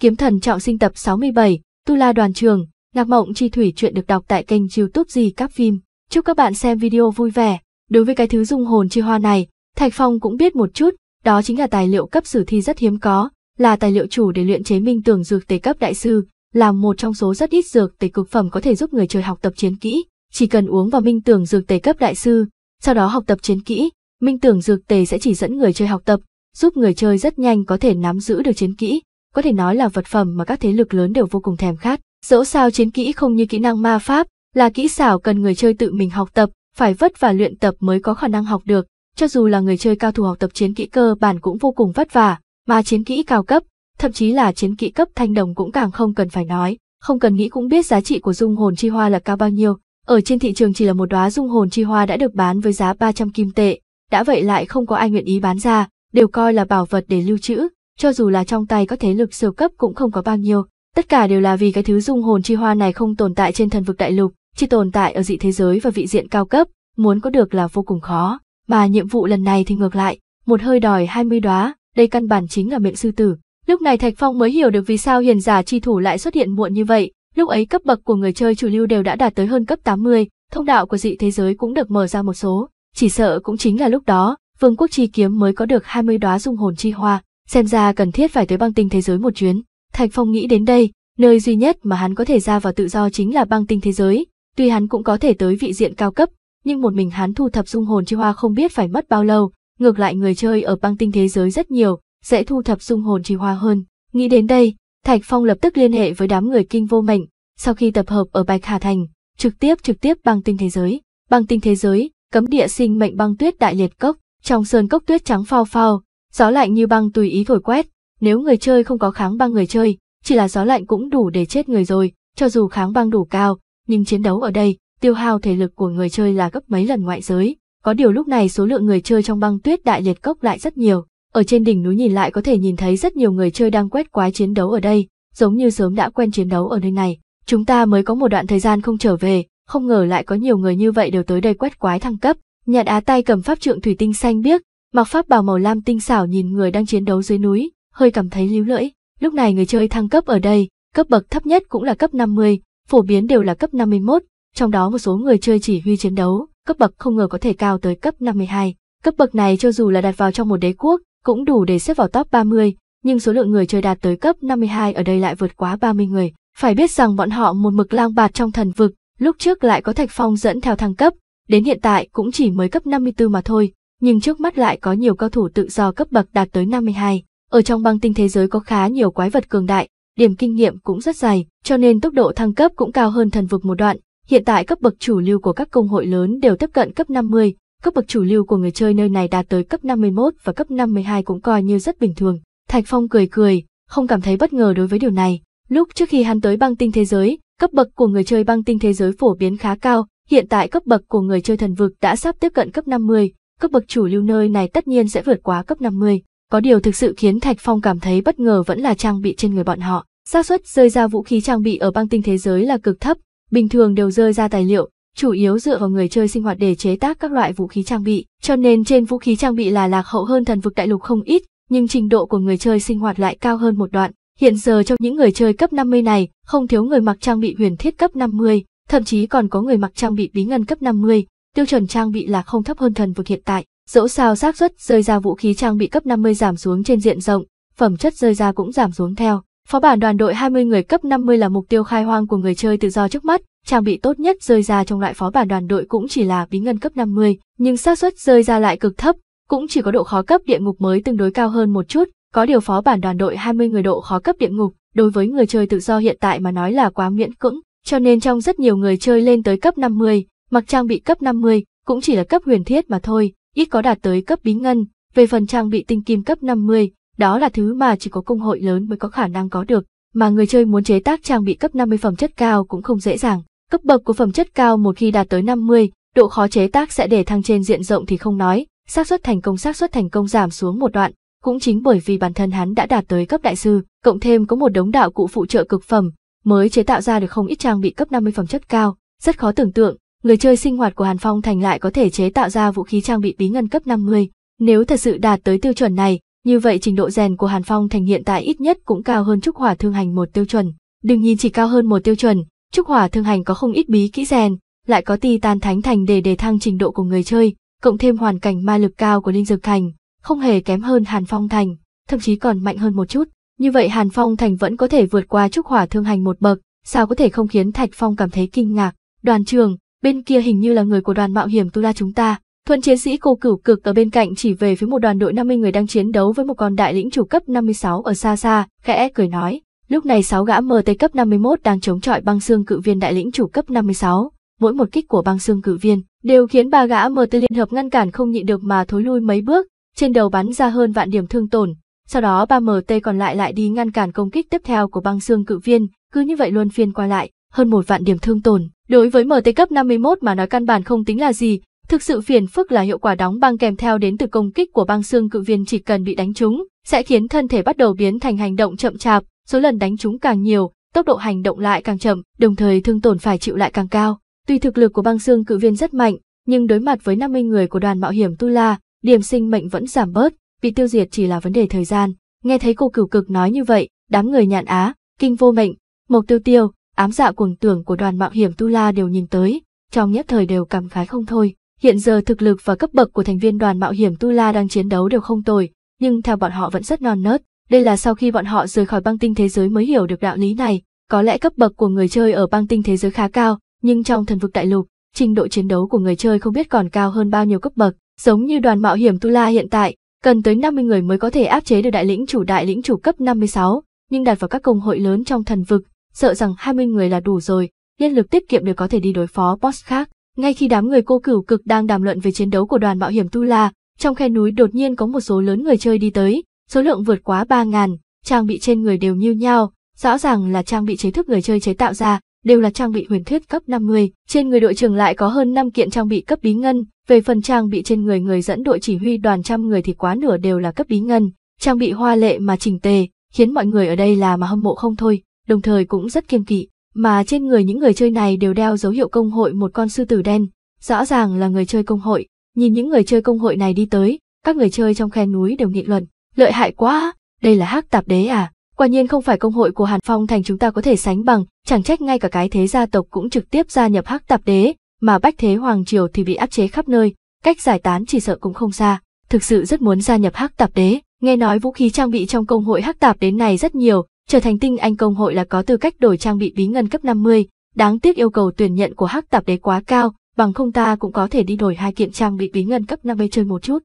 Kiếm thần trọng sinh tập 67, Tu La Đoàn Trường, Ngạc Mộng Chi Thủy chuyện được đọc tại kênh youtube gì các phim. Chúc các bạn xem video vui vẻ. Đối với cái thứ dung hồn chi hoa này, Thạch Phong cũng biết một chút, đó chính là tài liệu cấp sử thi rất hiếm có, là tài liệu chủ để luyện chế minh tưởng dược tế cấp đại sư, là một trong số rất ít dược tế cực phẩm có thể giúp người chơi học tập chiến kỹ. Chỉ cần uống vào minh tưởng dược tế cấp đại sư, sau đó học tập chiến kỹ, minh tưởng dược tề sẽ chỉ dẫn người chơi học tập, giúp người chơi rất nhanh có thể nắm giữ được chiến kỹ, có thể nói là vật phẩm mà các thế lực lớn đều vô cùng thèm khát. Dẫu sao chiến kỹ không như kỹ năng ma pháp, là kỹ xảo cần người chơi tự mình học tập, phải vất vả luyện tập mới có khả năng học được, cho dù là người chơi cao thủ học tập chiến kỹ cơ bản cũng vô cùng vất vả, mà chiến kỹ cao cấp, thậm chí là chiến kỹ cấp thanh đồng cũng càng không cần phải nói, không cần nghĩ cũng biết giá trị của dung hồn chi hoa là cao bao nhiêu. Ở trên thị trường chỉ là một đóa dung hồn chi hoa đã được bán với giá 300 kim tệ, đã vậy lại không có ai nguyện ý bán ra, đều coi là bảo vật để lưu trữ, cho dù là trong tay có thế lực siêu cấp cũng không có bao nhiêu. Tất cả đều là vì cái thứ dung hồn chi hoa này không tồn tại trên thần vực đại lục, chỉ tồn tại ở dị thế giới và vị diện cao cấp, muốn có được là vô cùng khó. Mà nhiệm vụ lần này thì ngược lại, một hơi đòi 20 đóa, đây căn bản chính là miệng sư tử. Lúc này Thạch Phong mới hiểu được vì sao hiền giả chi thủ lại xuất hiện muộn như vậy, lúc ấy cấp bậc của người chơi chủ lưu đều đã đạt tới hơn cấp 80, thông đạo của dị thế giới cũng được mở ra một số, chỉ sợ cũng chính là lúc đó, vương quốc chi kiếm mới có được 20 đóa dung hồn chi hoa xem ra cần thiết phải tới băng tinh thế giới một chuyến. Thạch Phong nghĩ đến đây, nơi duy nhất mà hắn có thể ra vào tự do chính là băng tinh thế giới, tuy hắn cũng có thể tới vị diện cao cấp, nhưng một mình hắn thu thập dung hồn chi hoa không biết phải mất bao lâu, ngược lại người chơi ở băng tinh thế giới rất nhiều, dễ thu thập dung hồn chi hoa hơn. Nghĩ đến đây, Thạch Phong lập tức liên hệ với đám người kinh vô mệnh, sau khi tập hợp ở Bạch Hà Thành, trực tiếp trực tiếp băng tinh thế giới. Băng tinh thế giới, cấm địa sinh mệnh băng tuyết đại liệt cốc, trong sơn cốc tuyết trắng phao phao, Gió lạnh như băng tùy ý thổi quét, nếu người chơi không có kháng băng người chơi, chỉ là gió lạnh cũng đủ để chết người rồi, cho dù kháng băng đủ cao, nhưng chiến đấu ở đây, tiêu hao thể lực của người chơi là gấp mấy lần ngoại giới. Có điều lúc này số lượng người chơi trong băng tuyết đại liệt cốc lại rất nhiều, ở trên đỉnh núi nhìn lại có thể nhìn thấy rất nhiều người chơi đang quét quái chiến đấu ở đây, giống như sớm đã quen chiến đấu ở nơi này. Chúng ta mới có một đoạn thời gian không trở về, không ngờ lại có nhiều người như vậy đều tới đây quét quái thăng cấp. Nhạt Á tay cầm pháp trượng thủy tinh xanh biếc, mặc pháp bào màu lam tinh xảo nhìn người đang chiến đấu dưới núi, hơi cảm thấy líu lưỡi. Lúc này người chơi thăng cấp ở đây, cấp bậc thấp nhất cũng là cấp 50, phổ biến đều là cấp 51, trong đó một số người chơi chỉ huy chiến đấu, cấp bậc không ngờ có thể cao tới cấp 52. Cấp bậc này cho dù là đặt vào trong một đế quốc, cũng đủ để xếp vào top 30, nhưng số lượng người chơi đạt tới cấp 52 ở đây lại vượt quá 30 người. Phải biết rằng bọn họ một mực lang bạt trong thần vực, lúc trước lại có Thạch Phong dẫn theo thăng cấp, đến hiện tại cũng chỉ mới cấp 54 mà thôi, nhưng trước mắt lại có nhiều cao thủ tự do cấp bậc đạt tới 52. Ở trong băng tinh thế giới có khá nhiều quái vật cường đại, điểm kinh nghiệm cũng rất dày, cho nên tốc độ thăng cấp cũng cao hơn thần vực một đoạn. Hiện tại cấp bậc chủ lưu của các công hội lớn đều tiếp cận cấp 50, cấp bậc chủ lưu của người chơi nơi này đạt tới cấp 51 và cấp 52 cũng coi như rất bình thường. Thạch Phong cười cười, không cảm thấy bất ngờ đối với điều này. Lúc trước khi hắn tới băng tinh thế giới, cấp bậc của người chơi băng tinh thế giới phổ biến khá cao, hiện tại cấp bậc của người chơi thần vực đã sắp tiếp cận cấp 50, cấp bậc chủ lưu nơi này tất nhiên sẽ vượt quá cấp 50. Có điều thực sự khiến Thạch Phong cảm thấy bất ngờ vẫn là trang bị trên người bọn họ. xác suất rơi ra vũ khí trang bị ở băng tinh thế giới là cực thấp, bình thường đều rơi ra tài liệu, chủ yếu dựa vào người chơi sinh hoạt để chế tác các loại vũ khí trang bị, cho nên trên vũ khí trang bị là lạc hậu hơn thần vực đại lục không ít, nhưng trình độ của người chơi sinh hoạt lại cao hơn một đoạn. Hiện giờ trong những người chơi cấp 50 này, không thiếu người mặc trang bị huyền thiết cấp 50, thậm chí còn có người mặc trang bị bí ngân cấp 50, tiêu chuẩn trang bị là không thấp hơn thần vực hiện tại. Dẫu sao xác suất rơi ra vũ khí trang bị cấp 50 giảm xuống trên diện rộng, phẩm chất rơi ra cũng giảm xuống theo. Phó bản đoàn đội 20 người cấp 50 là mục tiêu khai hoang của người chơi tự do trước mắt, trang bị tốt nhất rơi ra trong loại phó bản đoàn đội cũng chỉ là bí ngân cấp 50, nhưng xác suất rơi ra lại cực thấp, cũng chỉ có độ khó cấp địa ngục mới tương đối cao hơn một chút, có điều phó bản đoàn đội 20 người độ khó cấp địa ngục, đối với người chơi tự do hiện tại mà nói là quá miễn cưỡng, cho nên trong rất nhiều người chơi lên tới cấp 50, mặc trang bị cấp 50 cũng chỉ là cấp huyền thiết mà thôi, ít có đạt tới cấp bí ngân, về phần trang bị tinh kim cấp 50, đó là thứ mà chỉ có công hội lớn mới có khả năng có được, mà người chơi muốn chế tác trang bị cấp 50 phẩm chất cao cũng không dễ dàng. Cấp bậc của phẩm chất cao một khi đạt tới 50, độ khó chế tác sẽ để thăng trên diện rộng thì không nói, xác suất thành công xác suất thành công giảm xuống một đoạn, cũng chính bởi vì bản thân hắn đã đạt tới cấp đại sư, cộng thêm có một đống đạo cụ phụ trợ cực phẩm, mới chế tạo ra được không ít trang bị cấp 50 phẩm chất cao, rất khó tưởng tượng, người chơi sinh hoạt của Hàn Phong Thành lại có thể chế tạo ra vũ khí trang bị bí ngân cấp 50. Nếu thật sự đạt tới tiêu chuẩn này, như vậy trình độ rèn của Hàn Phong Thành hiện tại ít nhất cũng cao hơn Trúc Hỏa Thương Hành một tiêu chuẩn. Đừng nhìn chỉ cao hơn một tiêu chuẩn, Trúc Hỏa Thương Hành có không ít bí kỹ rèn, lại có ti tan thánh thành để đề thăng trình độ của người chơi, cộng thêm hoàn cảnh ma lực cao của Linh Dược Thành, không hề kém hơn Hàn Phong Thành, thậm chí còn mạnh hơn một chút. Như vậy Hàn Phong Thành vẫn có thể vượt qua Trúc Hỏa Thương Hành một bậc, sao có thể không khiến Thạch Phong cảm thấy kinh ngạc. Đoàn trường, bên kia hình như là người của đoàn mạo hiểm tula chúng ta. Thuần chiến sĩ cô cửu cực ở bên cạnh chỉ về phía một đoàn đội 50 người đang chiến đấu với một con đại lĩnh chủ cấp 56 ở xa xa, khẽ cười nói. Lúc này 6 gã MT cấp 51 đang chống chọi băng xương cự viên đại lĩnh chủ cấp 56. Mỗi một kích của băng xương cự viên đều khiến ba gã MT liên hợp ngăn cản không nhịn được mà thối lui mấy bước, trên đầu bắn ra hơn vạn điểm thương tổn. Sau đó ba MT còn lại lại đi ngăn cản công kích tiếp theo của băng xương cự viên, cứ như vậy luôn phiên qua lại, hơn một vạn điểm thương tổn. Đối với MT cấp 51 mà nói căn bản không tính là gì, thực sự phiền phức là hiệu quả đóng băng kèm theo đến từ công kích của băng xương cự viên chỉ cần bị đánh trúng, sẽ khiến thân thể bắt đầu biến thành hành động chậm chạp, số lần đánh trúng càng nhiều, tốc độ hành động lại càng chậm, đồng thời thương tổn phải chịu lại càng cao. Tuy thực lực của băng xương cự viên rất mạnh, nhưng đối mặt với 50 người của đoàn mạo hiểm Tu La, điểm sinh mệnh vẫn giảm bớt, bị tiêu diệt chỉ là vấn đề thời gian. Nghe thấy cô cửu cực nói như vậy, đám người nhạn á, kinh vô mệnh, mộc tiêu tiêu, ám dạ cuồng tưởng của đoàn mạo hiểm Tu La đều nhìn tới, trong nhất thời đều cảm khái không thôi. Hiện giờ thực lực và cấp bậc của thành viên đoàn mạo hiểm Tu La đang chiến đấu đều không tồi, nhưng theo bọn họ vẫn rất non nớt. Đây là sau khi bọn họ rời khỏi băng tinh thế giới mới hiểu được đạo lý này. Có lẽ cấp bậc của người chơi ở băng tinh thế giới khá cao, nhưng trong thần vực đại lục, trình độ chiến đấu của người chơi không biết còn cao hơn bao nhiêu cấp bậc. Giống như đoàn mạo hiểm Tu La hiện tại, cần tới 50 người mới có thể áp chế được đại lĩnh chủ đại lĩnh chủ cấp 56, nhưng đặt vào các công hội lớn trong thần vực, sợ rằng 20 người là đủ rồi, nhân lực tiết kiệm đều có thể đi đối phó boss khác. Ngay khi đám người cô cửu cực đang đàm luận về chiến đấu của đoàn mạo hiểm Tu La, trong khe núi đột nhiên có một số lớn người chơi đi tới, số lượng vượt quá 3.000, trang bị trên người đều như nhau, rõ ràng là trang bị chế thức người chơi chế tạo ra, đều là trang bị huyền thuyết cấp 50. Trên người đội trưởng lại có hơn 5 kiện trang bị cấp bí ngân, về phần trang bị trên người người dẫn đội chỉ huy đoàn trăm người thì quá nửa đều là cấp bí ngân, trang bị hoa lệ mà chỉnh tề, khiến mọi người ở đây là mà hâm mộ không thôi đồng thời cũng rất kiêng kỵ, mà trên người những người chơi này đều đeo dấu hiệu công hội một con sư tử đen, rõ ràng là người chơi công hội, nhìn những người chơi công hội này đi tới, các người chơi trong khe núi đều nghị luận, lợi hại quá, đây là hắc tạp đế à, quả nhiên không phải công hội của Hàn Phong thành chúng ta có thể sánh bằng, chẳng trách ngay cả cái thế gia tộc cũng trực tiếp gia nhập hắc tạp đế, mà bách thế hoàng triều thì bị áp chế khắp nơi, cách giải tán chỉ sợ cũng không xa, thực sự rất muốn gia nhập hắc tạp đế, nghe nói vũ khí trang bị trong công hội hắc tạp đế này rất nhiều, Trở thành tinh anh công hội là có tư cách đổi trang bị bí ngân cấp 50, đáng tiếc yêu cầu tuyển nhận của hắc tạp đế quá cao, bằng không ta cũng có thể đi đổi hai kiện trang bị bí ngân cấp 50 chơi một chút.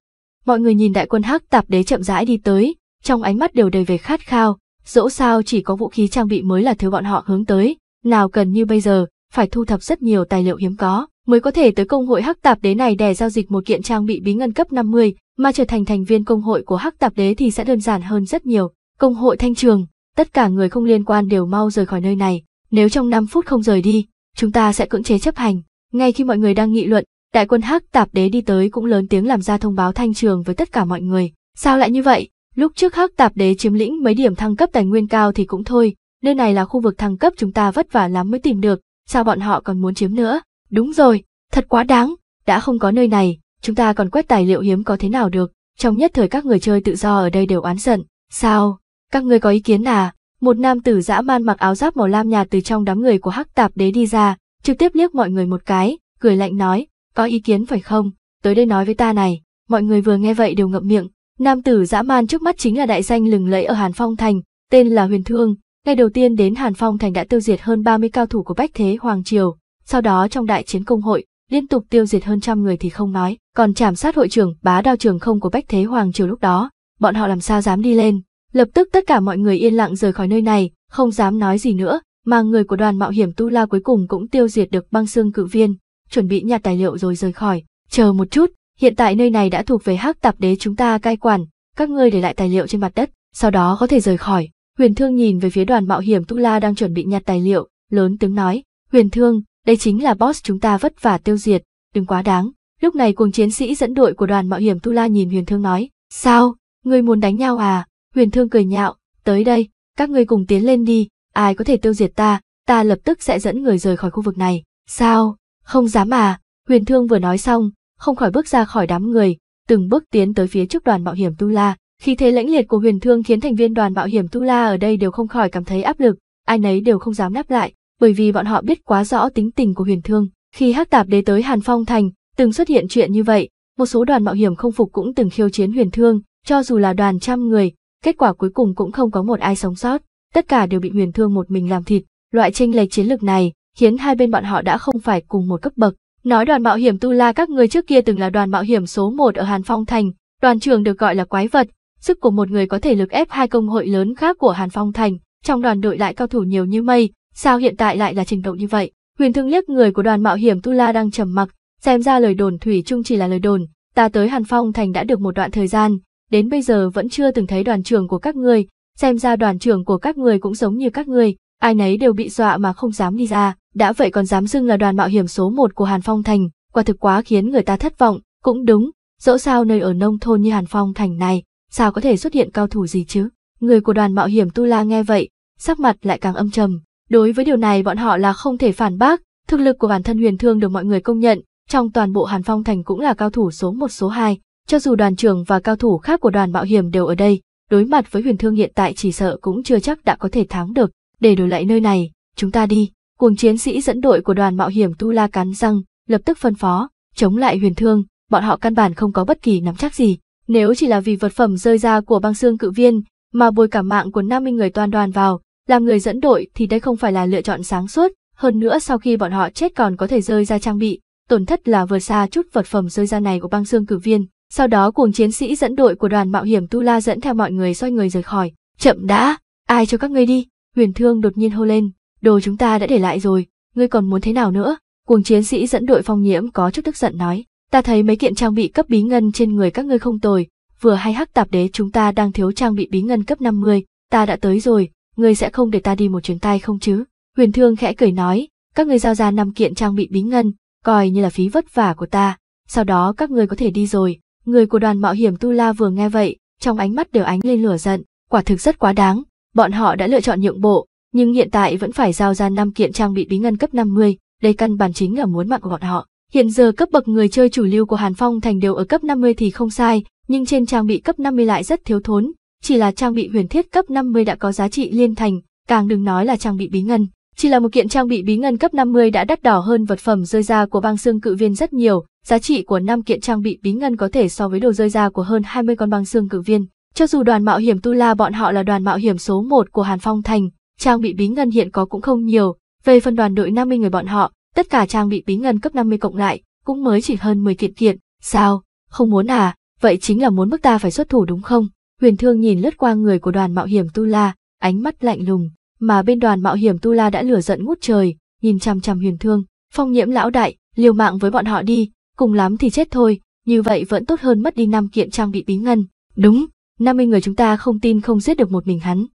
Mọi người nhìn đại quân hắc tạp đế chậm rãi đi tới, trong ánh mắt đều đầy về khát khao, dẫu sao chỉ có vũ khí trang bị mới là thứ bọn họ hướng tới, nào cần như bây giờ, phải thu thập rất nhiều tài liệu hiếm có, mới có thể tới công hội hắc tạp đế này để giao dịch một kiện trang bị bí ngân cấp 50, mà trở thành thành viên công hội của hắc tạp đế thì sẽ đơn giản hơn rất nhiều. Công hội thanh trường tất cả người không liên quan đều mau rời khỏi nơi này, nếu trong 5 phút không rời đi, chúng ta sẽ cưỡng chế chấp hành. Ngay khi mọi người đang nghị luận, đại quân hắc tạp đế đi tới cũng lớn tiếng làm ra thông báo thanh trường với tất cả mọi người. Sao lại như vậy? Lúc trước hắc tạp đế chiếm lĩnh mấy điểm thăng cấp tài nguyên cao thì cũng thôi, nơi này là khu vực thăng cấp chúng ta vất vả lắm mới tìm được, sao bọn họ còn muốn chiếm nữa? Đúng rồi, thật quá đáng, đã không có nơi này, chúng ta còn quét tài liệu hiếm có thế nào được. Trong nhất thời các người chơi tự do ở đây đều oán giận, sao, các ngươi có ý kiến à? Một nam tử dã man mặc áo giáp màu lam nhạt từ trong đám người của hắc tạp đế đi ra, trực tiếp liếc mọi người một cái, cười lạnh nói, có ý kiến phải không, tới đây nói với ta này, mọi người vừa nghe vậy đều ngậm miệng, nam tử dã man trước mắt chính là đại danh lừng lẫy ở Hàn Phong Thành, tên là Huyền Thương, ngày đầu tiên đến Hàn Phong Thành đã tiêu diệt hơn 30 cao thủ của Bách Thế Hoàng Triều, sau đó trong đại chiến công hội, liên tục tiêu diệt hơn trăm người thì không nói, còn trảm sát hội trưởng bá đao trường không của Bách Thế Hoàng Triều lúc đó, bọn họ làm sao dám đi lên, Lập tức tất cả mọi người yên lặng rời khỏi nơi này, không dám nói gì nữa, mà người của đoàn mạo hiểm Tu La cuối cùng cũng tiêu diệt được băng xương cự viên, chuẩn bị nhặt tài liệu rồi rời khỏi. Chờ một chút, hiện tại nơi này đã thuộc về hắc tạp đế chúng ta cai quản, các ngươi để lại tài liệu trên mặt đất, sau đó có thể rời khỏi. Huyền Thương nhìn về phía đoàn mạo hiểm Tu La đang chuẩn bị nhặt tài liệu, lớn tiếng nói, Huyền Thương, đây chính là boss chúng ta vất vả tiêu diệt, đừng quá đáng. Lúc này cuồng chiến sĩ dẫn đội của đoàn mạo hiểm Tu La nhìn Huyền Thương nói, sao, ngươi muốn đánh nhau à? Huyền Thương cười nhạo, tới đây, các ngươi cùng tiến lên đi, ai có thể tiêu diệt ta, ta lập tức sẽ dẫn người rời khỏi khu vực này. Sao? Không dám à? Huyền Thương vừa nói xong, không khỏi bước ra khỏi đám người, từng bước tiến tới phía trước đoàn mạo hiểm Tu La. Khi thế lãnh liệt của Huyền Thương khiến thành viên đoàn mạo hiểm Tu La ở đây đều không khỏi cảm thấy áp lực, ai nấy đều không dám đáp lại, bởi vì bọn họ biết quá rõ tính tình của Huyền Thương. Khi Hắc Tạp Đế tới Hàn Phong Thành, từng xuất hiện chuyện như vậy, một số đoàn mạo hiểm không phục cũng từng khiêu chiến Huyền Thương, cho dù là đoàn trăm người, Kết quả cuối cùng cũng không có một ai sống sót, tất cả đều bị Huyền Thương một mình làm thịt. Loại tranh lệch chiến lược này khiến hai bên bọn họ đã không phải cùng một cấp bậc. Nói đoàn mạo hiểm Tu La các người trước kia từng là đoàn mạo hiểm số một ở Hàn Phong Thành, đoàn trưởng được gọi là quái vật, sức của một người có thể lực ép hai công hội lớn khác của Hàn Phong Thành, trong đoàn đội lại cao thủ nhiều như mây, sao hiện tại lại là trình độ như vậy? Huyền Thương liếc người của đoàn mạo hiểm Tu La đang trầm mặc, xem ra lời đồn thủy chung chỉ là lời đồn, ta tới Hàn Phong Thành đã được một đoạn thời gian, đến bây giờ vẫn chưa từng thấy đoàn trưởng của các người, xem ra đoàn trưởng của các người cũng giống như các người, ai nấy đều bị dọa mà không dám đi ra, đã vậy còn dám xưng là đoàn mạo hiểm số một của Hàn Phong Thành, quả thực quá khiến người ta thất vọng, cũng đúng, dẫu sao nơi ở nông thôn như Hàn Phong Thành này, sao có thể xuất hiện cao thủ gì chứ? Người của đoàn mạo hiểm Tu La nghe vậy, sắc mặt lại càng âm trầm. Đối với điều này bọn họ là không thể phản bác, thực lực của bản thân Huyền Thương được mọi người công nhận, trong toàn bộ Hàn Phong Thành cũng là cao thủ số một số hai, cho dù đoàn trưởng và cao thủ khác của đoàn mạo hiểm đều ở đây, đối mặt với huyền thương hiện tại chỉ sợ cũng chưa chắc đã có thể thắng được, để đổi lại nơi này, chúng ta đi. Cuồng chiến sĩ dẫn đội của đoàn mạo hiểm Tu La cắn răng, lập tức phân phó, chống lại huyền thương, bọn họ căn bản không có bất kỳ nắm chắc gì. Nếu chỉ là vì vật phẩm rơi ra của băng xương cự viên, mà bồi cả mạng của 50 người toàn đoàn vào, làm người dẫn đội thì đây không phải là lựa chọn sáng suốt, hơn nữa sau khi bọn họ chết còn có thể rơi ra trang bị, tổn thất là vừa xa chút vật phẩm rơi ra này của băng xương cử viên, sau đó cuồng chiến sĩ dẫn đội của đoàn mạo hiểm Tu La dẫn theo mọi người xoay người rời khỏi. Chậm đã, ai cho các ngươi đi? Huyền Thương đột nhiên hô lên, đồ chúng ta đã để lại rồi, ngươi còn muốn thế nào nữa? Cuồng chiến sĩ dẫn đội phong nhiễm có chút tức giận nói, ta thấy mấy kiện trang bị cấp bí ngân trên người các ngươi không tồi, vừa hay hắc tạp đế chúng ta đang thiếu trang bị bí ngân cấp 50, ta đã tới rồi, ngươi sẽ không để ta đi một chuyến tay không chứ? Huyền Thương khẽ cười nói, các ngươi giao ra năm kiện trang bị bí ngân, coi như là phí vất vả của ta, sau đó các ngươi có thể đi rồi, Người của đoàn mạo hiểm Tu La vừa nghe vậy, trong ánh mắt đều ánh lên lửa giận, quả thực rất quá đáng, bọn họ đã lựa chọn nhượng bộ, nhưng hiện tại vẫn phải giao ra năm kiện trang bị bí ngân cấp 50, đây căn bản chính là muốn mạng của bọn họ. Hiện giờ cấp bậc người chơi chủ lưu của Hàn Phong Thành đều ở cấp 50 thì không sai, nhưng trên trang bị cấp 50 lại rất thiếu thốn, chỉ là trang bị huyền thiết cấp 50 đã có giá trị liên thành, càng đừng nói là trang bị bí ngân. Chỉ là một kiện trang bị bí ngân cấp 50 đã đắt đỏ hơn vật phẩm rơi ra của băng xương cự viên rất nhiều, giá trị của 5 kiện trang bị bí ngân có thể so với đồ rơi ra của hơn 20 con băng xương cự viên. Cho dù đoàn mạo hiểm Tu La bọn họ là đoàn mạo hiểm số 1 của Hàn Phong Thành, trang bị bí ngân hiện có cũng không nhiều, về phần đoàn đội 50 người bọn họ, tất cả trang bị bí ngân cấp 50 cộng lại, cũng mới chỉ hơn 10 kiện kiện. Sao? Không muốn à? Vậy chính là muốn bức ta phải xuất thủ đúng không? Huyền Thương nhìn lướt qua người của đoàn mạo hiểm Tu La, ánh mắt lạnh lùng, mà bên đoàn mạo hiểm Tu La đã lửa giận ngút trời, nhìn chằm chằm huyền thương, phong nhiễm lão đại, liều mạng với bọn họ đi, cùng lắm thì chết thôi, như vậy vẫn tốt hơn mất đi năm kiện trang bị bí ngân. Đúng, 50 người chúng ta không tin không giết được một mình hắn.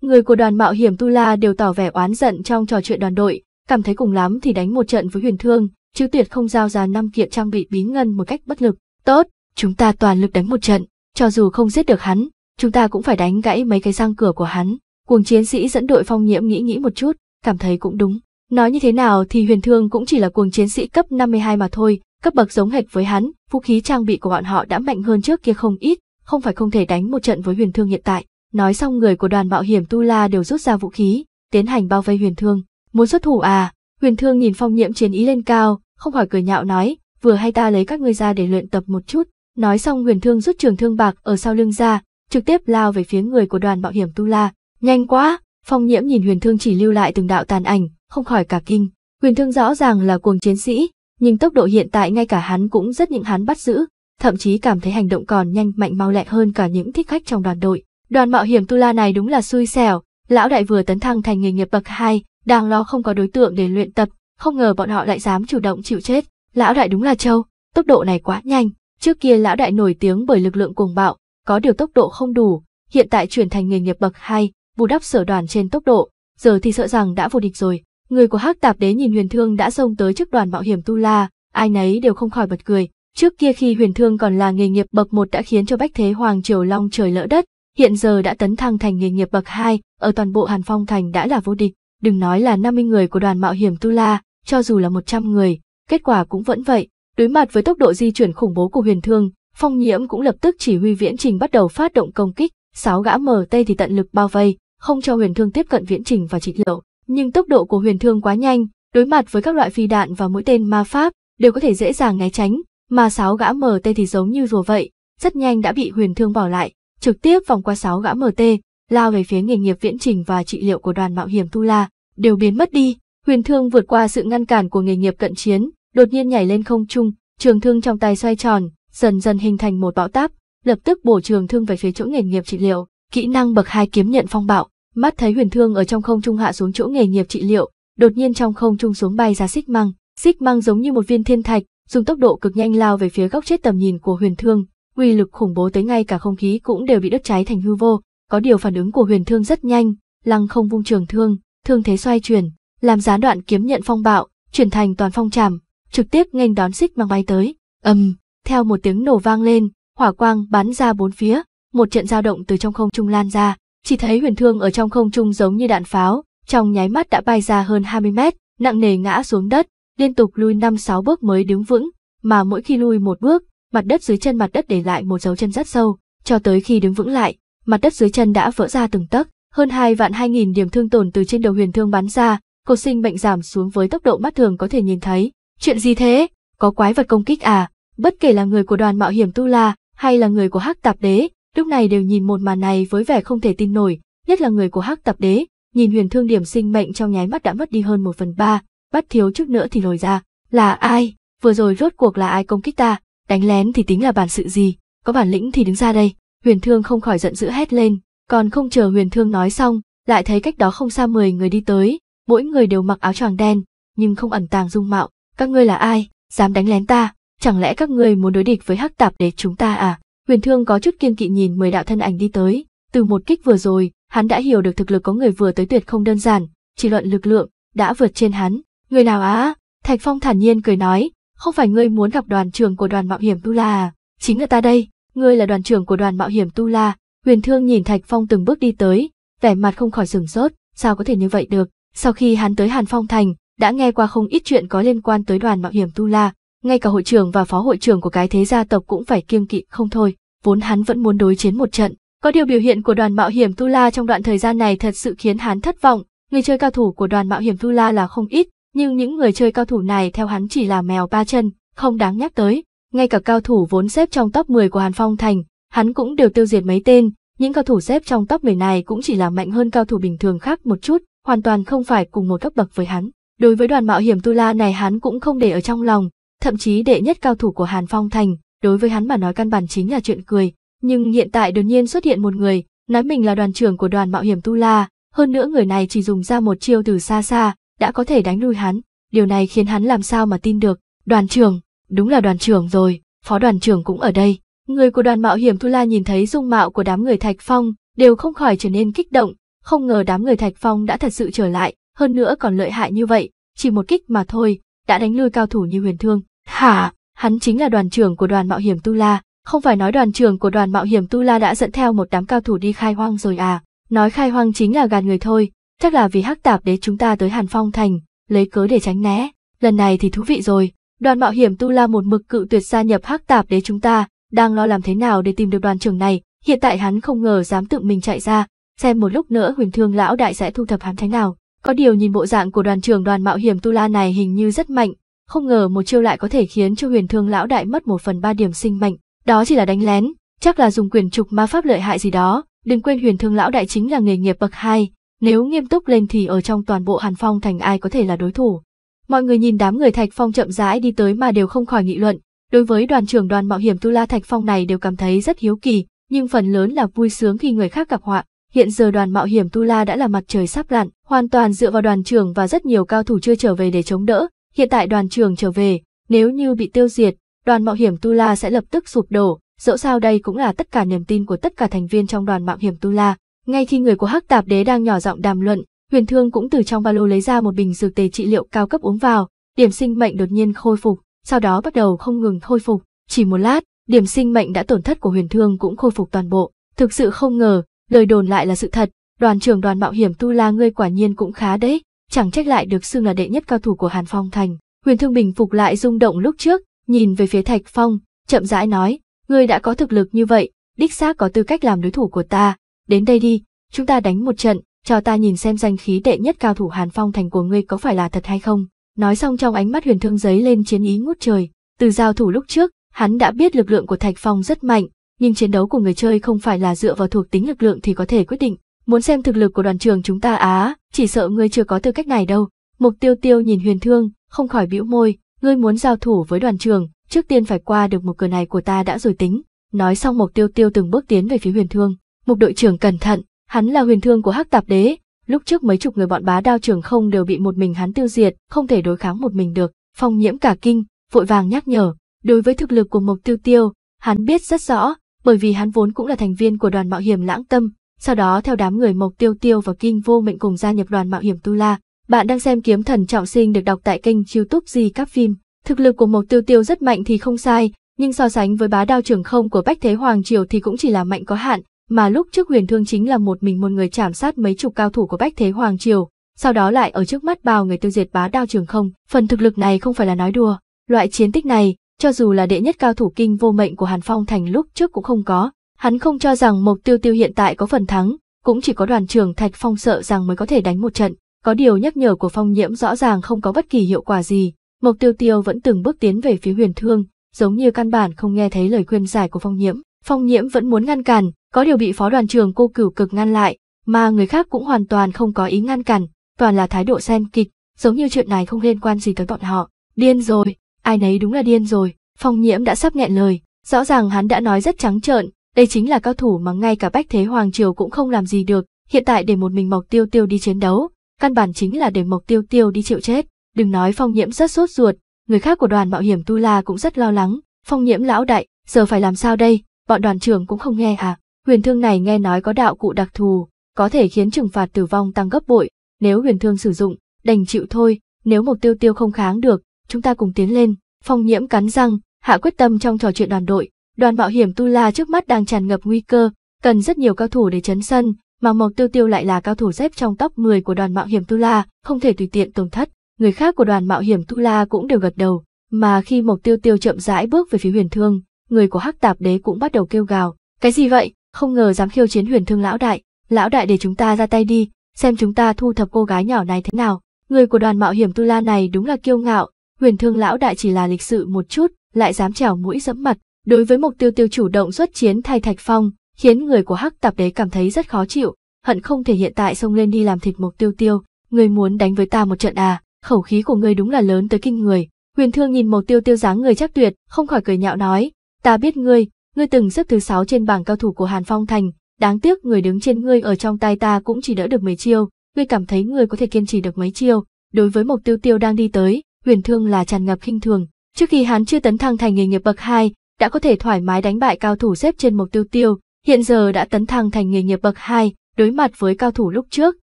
Người của đoàn mạo hiểm Tu La đều tỏ vẻ oán giận trong trò chuyện đoàn đội, cảm thấy cùng lắm thì đánh một trận với huyền thương, chứ tuyệt không giao ra năm kiện trang bị bí ngân một cách bất lực. Tốt, chúng ta toàn lực đánh một trận, cho dù không giết được hắn, chúng ta cũng phải đánh gãy mấy cái răng cửa của hắn. Cuồng chiến sĩ dẫn đội phong nhiễm nghĩ nghĩ một chút, cảm thấy cũng đúng. Nói như thế nào thì huyền thương cũng chỉ là cuồng chiến sĩ cấp 52 mà thôi, cấp bậc giống hệt với hắn, vũ khí trang bị của bọn họ đã mạnh hơn trước kia không ít, không phải không thể đánh một trận với huyền thương hiện tại. Nói xong người của đoàn mạo hiểm Tu La đều rút ra vũ khí, tiến hành bao vây huyền thương. Muốn xuất thủ à? Huyền thương nhìn phong nhiễm chiến ý lên cao, không khỏi cười nhạo nói, vừa hay ta lấy các ngươi ra để luyện tập một chút. Nói xong huyền thương rút trường thương bạc ở sau lưng ra, trực tiếp lao về phía người của đoàn mạo hiểm Tu La. Nhanh quá, phong nhiễm nhìn huyền thương chỉ lưu lại từng đạo tàn ảnh, không khỏi cả kinh. Huyền thương rõ ràng là cuồng chiến sĩ, nhưng tốc độ hiện tại ngay cả hắn cũng rất những hắn bắt giữ, thậm chí cảm thấy hành động còn nhanh mạnh mau lẹ hơn cả những thích khách trong đoàn đội. Đoàn mạo hiểm Tu La này đúng là xui xẻo, lão đại vừa tấn thăng thành nghề nghiệp bậc hai, đang lo không có đối tượng để luyện tập, không ngờ bọn họ lại dám chủ động chịu chết. Lão đại đúng là trâu, tốc độ này quá nhanh, trước kia lão đại nổi tiếng bởi lực lượng cuồng bạo, có điều tốc độ không đủ, hiện tại chuyển thành nghề nghiệp bậc hai bù đắp sở đoàn trên tốc độ, giờ thì sợ rằng đã vô địch rồi. Người của Hắc Tạp Đế nhìn Huyền Thương đã xông tới trước đoàn mạo hiểm Tu La, ai nấy đều không khỏi bật cười. Trước kia khi Huyền Thương còn là nghề nghiệp bậc một đã khiến cho Bách Thế Hoàng Triều Long trời lỡ đất, hiện giờ đã tấn thăng thành nghề nghiệp bậc hai, ở toàn bộ Hàn Phong Thành đã là vô địch. Đừng nói là 50 người của đoàn mạo hiểm Tu La, cho dù là 100 người, kết quả cũng vẫn vậy. Đối mặt với tốc độ di chuyển khủng bố của Huyền Thương, Phong Nhiễm cũng lập tức chỉ huy viễn trình bắt đầu phát động công kích, sáu gã mở tây thì tận lực bao vây, không cho huyền thương tiếp cận viễn trình và trị liệu. Nhưng tốc độ của huyền thương quá nhanh, đối mặt với các loại phi đạn và mũi tên ma pháp, đều có thể dễ dàng né tránh, mà sáu gã MT thì giống như rùa vậy, rất nhanh đã bị huyền thương bỏ lại, trực tiếp vòng qua sáu gã MT, lao về phía nghề nghiệp viễn trình và trị liệu của đoàn mạo hiểm Tu La, đều biến mất đi. Huyền thương vượt qua sự ngăn cản của nghề nghiệp cận chiến, đột nhiên nhảy lên không trung, trường thương trong tay xoay tròn, dần dần hình thành một bão táp, lập tức bổ trường thương về phía chỗ nghề nghiệp trị liệu kỹ năng bậc hai kiếm nhận phong bạo mắt thấy huyền thương ở trong không trung hạ xuống chỗ nghề nghiệp trị liệu đột nhiên trong không trung xuống bay ra xích măng xích măng giống như một viên thiên thạch dùng tốc độ cực nhanh lao về phía góc chết tầm nhìn của huyền thương uy lực khủng bố tới ngay cả không khí cũng đều bị đốt cháy thành hư vô có điều phản ứng của huyền thương rất nhanh lăng không vung trường thương thương thế xoay chuyển làm gián đoạn kiếm nhận phong bạo chuyển thành toàn phong trảm trực tiếp nghênh đón xích măng bay tới ầm theo một tiếng nổ vang lên hỏa quang bắn ra bốn phía một trận dao động từ trong không trung lan ra, chỉ thấy huyền thương ở trong không trung giống như đạn pháo, trong nháy mắt đã bay ra hơn 20 mét, nặng nề ngã xuống đất, liên tục lui 5-6 bước mới đứng vững, mà mỗi khi lui một bước, mặt đất dưới chân mặt đất để lại một dấu chân rất sâu, cho tới khi đứng vững lại, mặt đất dưới chân đã vỡ ra từng tấc, hơn hai vạn hai nghìn điểm thương tổn từ trên đầu huyền thương bắn ra, cô sinh mệnh giảm xuống với tốc độ mắt thường có thể nhìn thấy. Chuyện gì thế? Có quái vật công kích à? Bất kể là người của đoàn mạo hiểm Tu La hay là người của Hắc Tạp Đế, lúc này đều nhìn một màn này với vẻ không thể tin nổi, nhất là người của Hắc Tập Đế, nhìn Huyền Thương điểm sinh mệnh trong nháy mắt đã mất đi hơn một phần ba, bắt thiếu chút nữa thì lồi ra, là ai, vừa rồi rốt cuộc là ai công kích ta, đánh lén thì tính là bản sự gì, có bản lĩnh thì đứng ra đây, Huyền Thương không khỏi giận dữ hét lên, còn không chờ Huyền Thương nói xong, lại thấy cách đó không xa mười người đi tới, mỗi người đều mặc áo choàng đen, nhưng không ẩn tàng dung mạo, các ngươi là ai, dám đánh lén ta, chẳng lẽ các ngươi muốn đối địch với Hắc Tạp Đế chúng ta à? Huyền Thương có chút kiên kỵ nhìn mười đạo thân ảnh đi tới, từ một kích vừa rồi, hắn đã hiểu được thực lực có người vừa tới tuyệt không đơn giản, chỉ luận lực lượng, đã vượt trên hắn. Người nào á? Thạch Phong thản nhiên cười nói, không phải ngươi muốn gặp đoàn trưởng của đoàn mạo hiểm Tu La à? Chính là ta đây, ngươi là đoàn trưởng của đoàn mạo hiểm Tu La. Huyền Thương nhìn Thạch Phong từng bước đi tới, vẻ mặt không khỏi sửng sốt, sao có thể như vậy được? Sau khi hắn tới Hàn Phong Thành, đã nghe qua không ít chuyện có liên quan tới đoàn mạo hiểm Tu La, ngay cả hội trưởng và phó hội trưởng của cái thế gia tộc cũng phải kiêng kỵ không thôi, vốn hắn vẫn muốn đối chiến một trận. Có điều biểu hiện của đoàn mạo hiểm Tu La trong đoạn thời gian này thật sự khiến hắn thất vọng, người chơi cao thủ của đoàn mạo hiểm Tu La là không ít, nhưng những người chơi cao thủ này theo hắn chỉ là mèo ba chân, không đáng nhắc tới. Ngay cả cao thủ vốn xếp trong top 10 của Hàn Phong Thành, hắn cũng đều tiêu diệt mấy tên, những cao thủ xếp trong top 10 này cũng chỉ là mạnh hơn cao thủ bình thường khác một chút, hoàn toàn không phải cùng một cấp bậc với hắn. Đối với đoàn mạo hiểm Tu La này hắn cũng không để ở trong lòng, thậm chí đệ nhất cao thủ của Hàn Phong Thành, đối với hắn mà nói căn bản chính là chuyện cười, nhưng hiện tại đột nhiên xuất hiện một người, nói mình là đoàn trưởng của đoàn mạo hiểm Tu La, hơn nữa người này chỉ dùng ra một chiêu từ xa xa, đã có thể đánh lui hắn, điều này khiến hắn làm sao mà tin được, đoàn trưởng, đúng là đoàn trưởng rồi, phó đoàn trưởng cũng ở đây. Người của đoàn mạo hiểm Tu La nhìn thấy dung mạo của đám người Thạch Phong, đều không khỏi trở nên kích động, không ngờ đám người Thạch Phong đã thật sự trở lại, hơn nữa còn lợi hại như vậy, chỉ một kích mà thôi, đã đánh lui cao thủ như huyền thương. Hả, hắn chính là đoàn trưởng của đoàn mạo hiểm Tu La, không phải nói đoàn trưởng của đoàn mạo hiểm Tu La đã dẫn theo một đám cao thủ đi khai hoang rồi à? Nói khai hoang chính là gạt người thôi, chắc là vì hắc tạp đế chúng ta tới Hàn Phong Thành, lấy cớ để tránh né. Lần này thì thú vị rồi, đoàn mạo hiểm Tu La một mực cự tuyệt gia nhập hắc tạp đế chúng ta, đang lo làm thế nào để tìm được đoàn trưởng này, hiện tại hắn không ngờ dám tự mình chạy ra, xem một lúc nữa huyền thương lão đại sẽ thu thập hắn thế nào. Có điều nhìn bộ dạng của đoàn trưởng đoàn mạo hiểm Tu La này hình như rất mạnh, không ngờ một chiêu lại có thể khiến cho huyền thương lão đại mất một phần ba điểm sinh mệnh, đó chỉ là đánh lén, chắc là dùng quyền trục ma pháp lợi hại gì đó, đừng quên huyền thương lão đại chính là nghề nghiệp bậc hai, nếu nghiêm túc lên thì ở trong toàn bộ Hàn Phong thành ai có thể là đối thủ. Mọi người nhìn đám người Thạch Phong chậm rãi đi tới mà đều không khỏi nghị luận, đối với đoàn trưởng đoàn mạo hiểm Tu La Thạch Phong này đều cảm thấy rất hiếu kỳ, nhưng phần lớn là vui sướng khi người khác gặp họa. Hiện giờ đoàn mạo hiểm Tu La đã là mặt trời sắp lặn, hoàn toàn dựa vào đoàn trưởng và rất nhiều cao thủ chưa trở về để chống đỡ, Hiện tại đoàn trường trở về, nếu như bị tiêu diệt, đoàn mạo hiểm Tu La sẽ lập tức sụp đổ, dẫu sao đây cũng là tất cả niềm tin của tất cả thành viên trong đoàn mạo hiểm Tu La. Ngay khi người của Hắc Tạp Đế đang nhỏ giọng đàm luận, Huyền Thương cũng từ trong ba lô lấy ra một bình dược tề trị liệu cao cấp uống vào, điểm sinh mệnh đột nhiên khôi phục, sau đó bắt đầu không ngừng khôi phục, chỉ một lát, điểm sinh mệnh đã tổn thất của Huyền Thương cũng khôi phục toàn bộ. Thực sự không ngờ, lời đồn lại là sự thật, đoàn trưởng đoàn mạo hiểm Tu La ngươi quả nhiên cũng khá đấy, chẳng trách lại được xưng là đệ nhất cao thủ của Hàn Phong Thành. Huyền Thương bình phục lại rung động lúc trước, nhìn về phía Thạch Phong, chậm rãi nói, ngươi đã có thực lực như vậy, đích xác có tư cách làm đối thủ của ta, đến đây đi, chúng ta đánh một trận, cho ta nhìn xem danh khí đệ nhất cao thủ Hàn Phong Thành của ngươi có phải là thật hay không. Nói xong trong ánh mắt Huyền Thương giấy lên chiến ý ngút trời, từ giao thủ lúc trước, hắn đã biết lực lượng của Thạch Phong rất mạnh, nhưng chiến đấu của người chơi không phải là dựa vào thuộc tính lực lượng thì có thể quyết định. Muốn xem thực lực của đoàn trường chúng ta á, chỉ sợ ngươi chưa có tư cách này đâu. Mục tiêu tiêu nhìn huyền thương, không khỏi bĩu môi, ngươi muốn giao thủ với đoàn trường, trước tiên phải qua được một cửa này của ta đã rồi tính. Nói xong mục tiêu tiêu từng bước tiến về phía huyền thương. Mục đội trưởng cẩn thận, hắn là huyền thương của hắc tạp đế, lúc trước mấy chục người bọn bá đao trường không đều bị một mình hắn tiêu diệt, không thể đối kháng một mình được. Phong nhiễm cả kinh, vội vàng nhắc nhở, đối với thực lực của mục tiêu tiêu, hắn biết rất rõ, bởi vì hắn vốn cũng là thành viên của đoàn mạo hiểm lãng tâm, sau đó theo đám người Mộc Tiêu Tiêu và Kinh Vô Mệnh cùng gia nhập đoàn mạo hiểm Tu La. Bạn đang xem Kiếm Thần Trọng Sinh được đọc tại kênh YouTube Di Các Phim. Thực lực của Mộc Tiêu Tiêu rất mạnh thì không sai, nhưng so sánh với bá đao trưởng không của Bách Thế Hoàng Triều thì cũng chỉ là mạnh có hạn, mà lúc trước Huyền Thương chính là một mình một người chạm sát mấy chục cao thủ của Bách Thế Hoàng Triều, sau đó lại ở trước mắt bao người tiêu diệt bá đao trường không, phần thực lực này không phải là nói đùa. Loại chiến tích này, cho dù là đệ nhất cao thủ kinh vô mệnh của Hàn Phong Thành lúc trước cũng không có, Hắn không cho rằng mục tiêu tiêu hiện tại có phần thắng, cũng chỉ có đoàn trưởng Thạch Phong sợ rằng mới có thể đánh một trận. Có điều nhắc nhở của Phong Nhiễm rõ ràng không có bất kỳ hiệu quả gì, mục Tiêu Tiêu vẫn từng bước tiến về phía Huyền Thương, giống như căn bản không nghe thấy lời khuyên giải của Phong Nhiễm. Phong Nhiễm vẫn muốn ngăn cản, có điều bị phó đoàn trưởng cô cửu cực ngăn lại, mà người khác cũng hoàn toàn không có ý ngăn cản, toàn là thái độ xen kịch, giống như chuyện này không liên quan gì tới bọn họ. Điên rồi, ai nấy đúng là điên rồi, Phong Nhiễm đã sắp nghẹn lời, rõ ràng hắn đã nói rất trắng trợn, đây chính là cao thủ mà ngay cả Bách Thế Hoàng Triều cũng không làm gì được, hiện tại để một mình Mộc Tiêu Tiêu đi chiến đấu, căn bản chính là để Mộc Tiêu Tiêu đi chịu chết, đừng nói phong nhiễm rất sốt ruột, người khác của đoàn mạo hiểm Tu La cũng rất lo lắng, phong nhiễm lão đại, giờ phải làm sao đây, bọn đoàn trưởng cũng không nghe à, huyền thương này nghe nói có đạo cụ đặc thù, có thể khiến trừng phạt tử vong tăng gấp bội, nếu huyền thương sử dụng, đành chịu thôi, nếu Mộc Tiêu Tiêu không kháng được, chúng ta cùng tiến lên, phong nhiễm cắn răng, hạ quyết tâm trong trò chuyện đoàn đội, Đoàn mạo hiểm Tu La trước mắt đang tràn ngập nguy cơ, cần rất nhiều cao thủ để chấn sân, mà Mộc Tiêu Tiêu lại là cao thủ xếp trong top 10 của đoàn mạo hiểm Tu La, không thể tùy tiện tổn thất. Người khác của đoàn mạo hiểm Tu La cũng đều gật đầu, mà khi Mộc Tiêu Tiêu chậm rãi bước về phía Huyền Thương, người của Hắc Tạp Đế cũng bắt đầu kêu gào, "Cái gì vậy? Không ngờ dám khiêu chiến Huyền Thương lão đại, lão đại để chúng ta ra tay đi, xem chúng ta thu thập cô gái nhỏ này thế nào." Người của đoàn mạo hiểm Tu La này đúng là kiêu ngạo, Huyền Thương lão đại chỉ là lịch sự một chút, lại dám trèo mũi dẫm mặt, Đối với mục tiêu tiêu chủ động xuất chiến thay Thạch Phong, khiến người của Hắc Tạp Đế cảm thấy rất khó chịu, hận không thể hiện tại xông lên đi làm thịt mục tiêu tiêu, người muốn đánh với ta một trận à, khẩu khí của ngươi đúng là lớn tới kinh người. Huyền Thương nhìn mục tiêu tiêu dáng người chắc tuyệt, không khỏi cười nhạo nói, ta biết ngươi, ngươi từng xếp thứ sáu trên bảng cao thủ của Hàn Phong Thành, đáng tiếc người đứng trên ngươi ở trong tay ta cũng chỉ đỡ được mấy chiêu, ngươi cảm thấy ngươi có thể kiên trì được mấy chiêu. Đối với mục tiêu tiêu đang đi tới, Huyền Thương là tràn ngập khinh thường. Trước khi hắn chưa tấn thăng thành nghề nghiệp bậc 2, đã có thể thoải mái đánh bại cao thủ xếp trên mục tiêu tiêu, hiện giờ đã tấn thăng thành nghề nghiệp bậc 2, đối mặt với cao thủ lúc trước,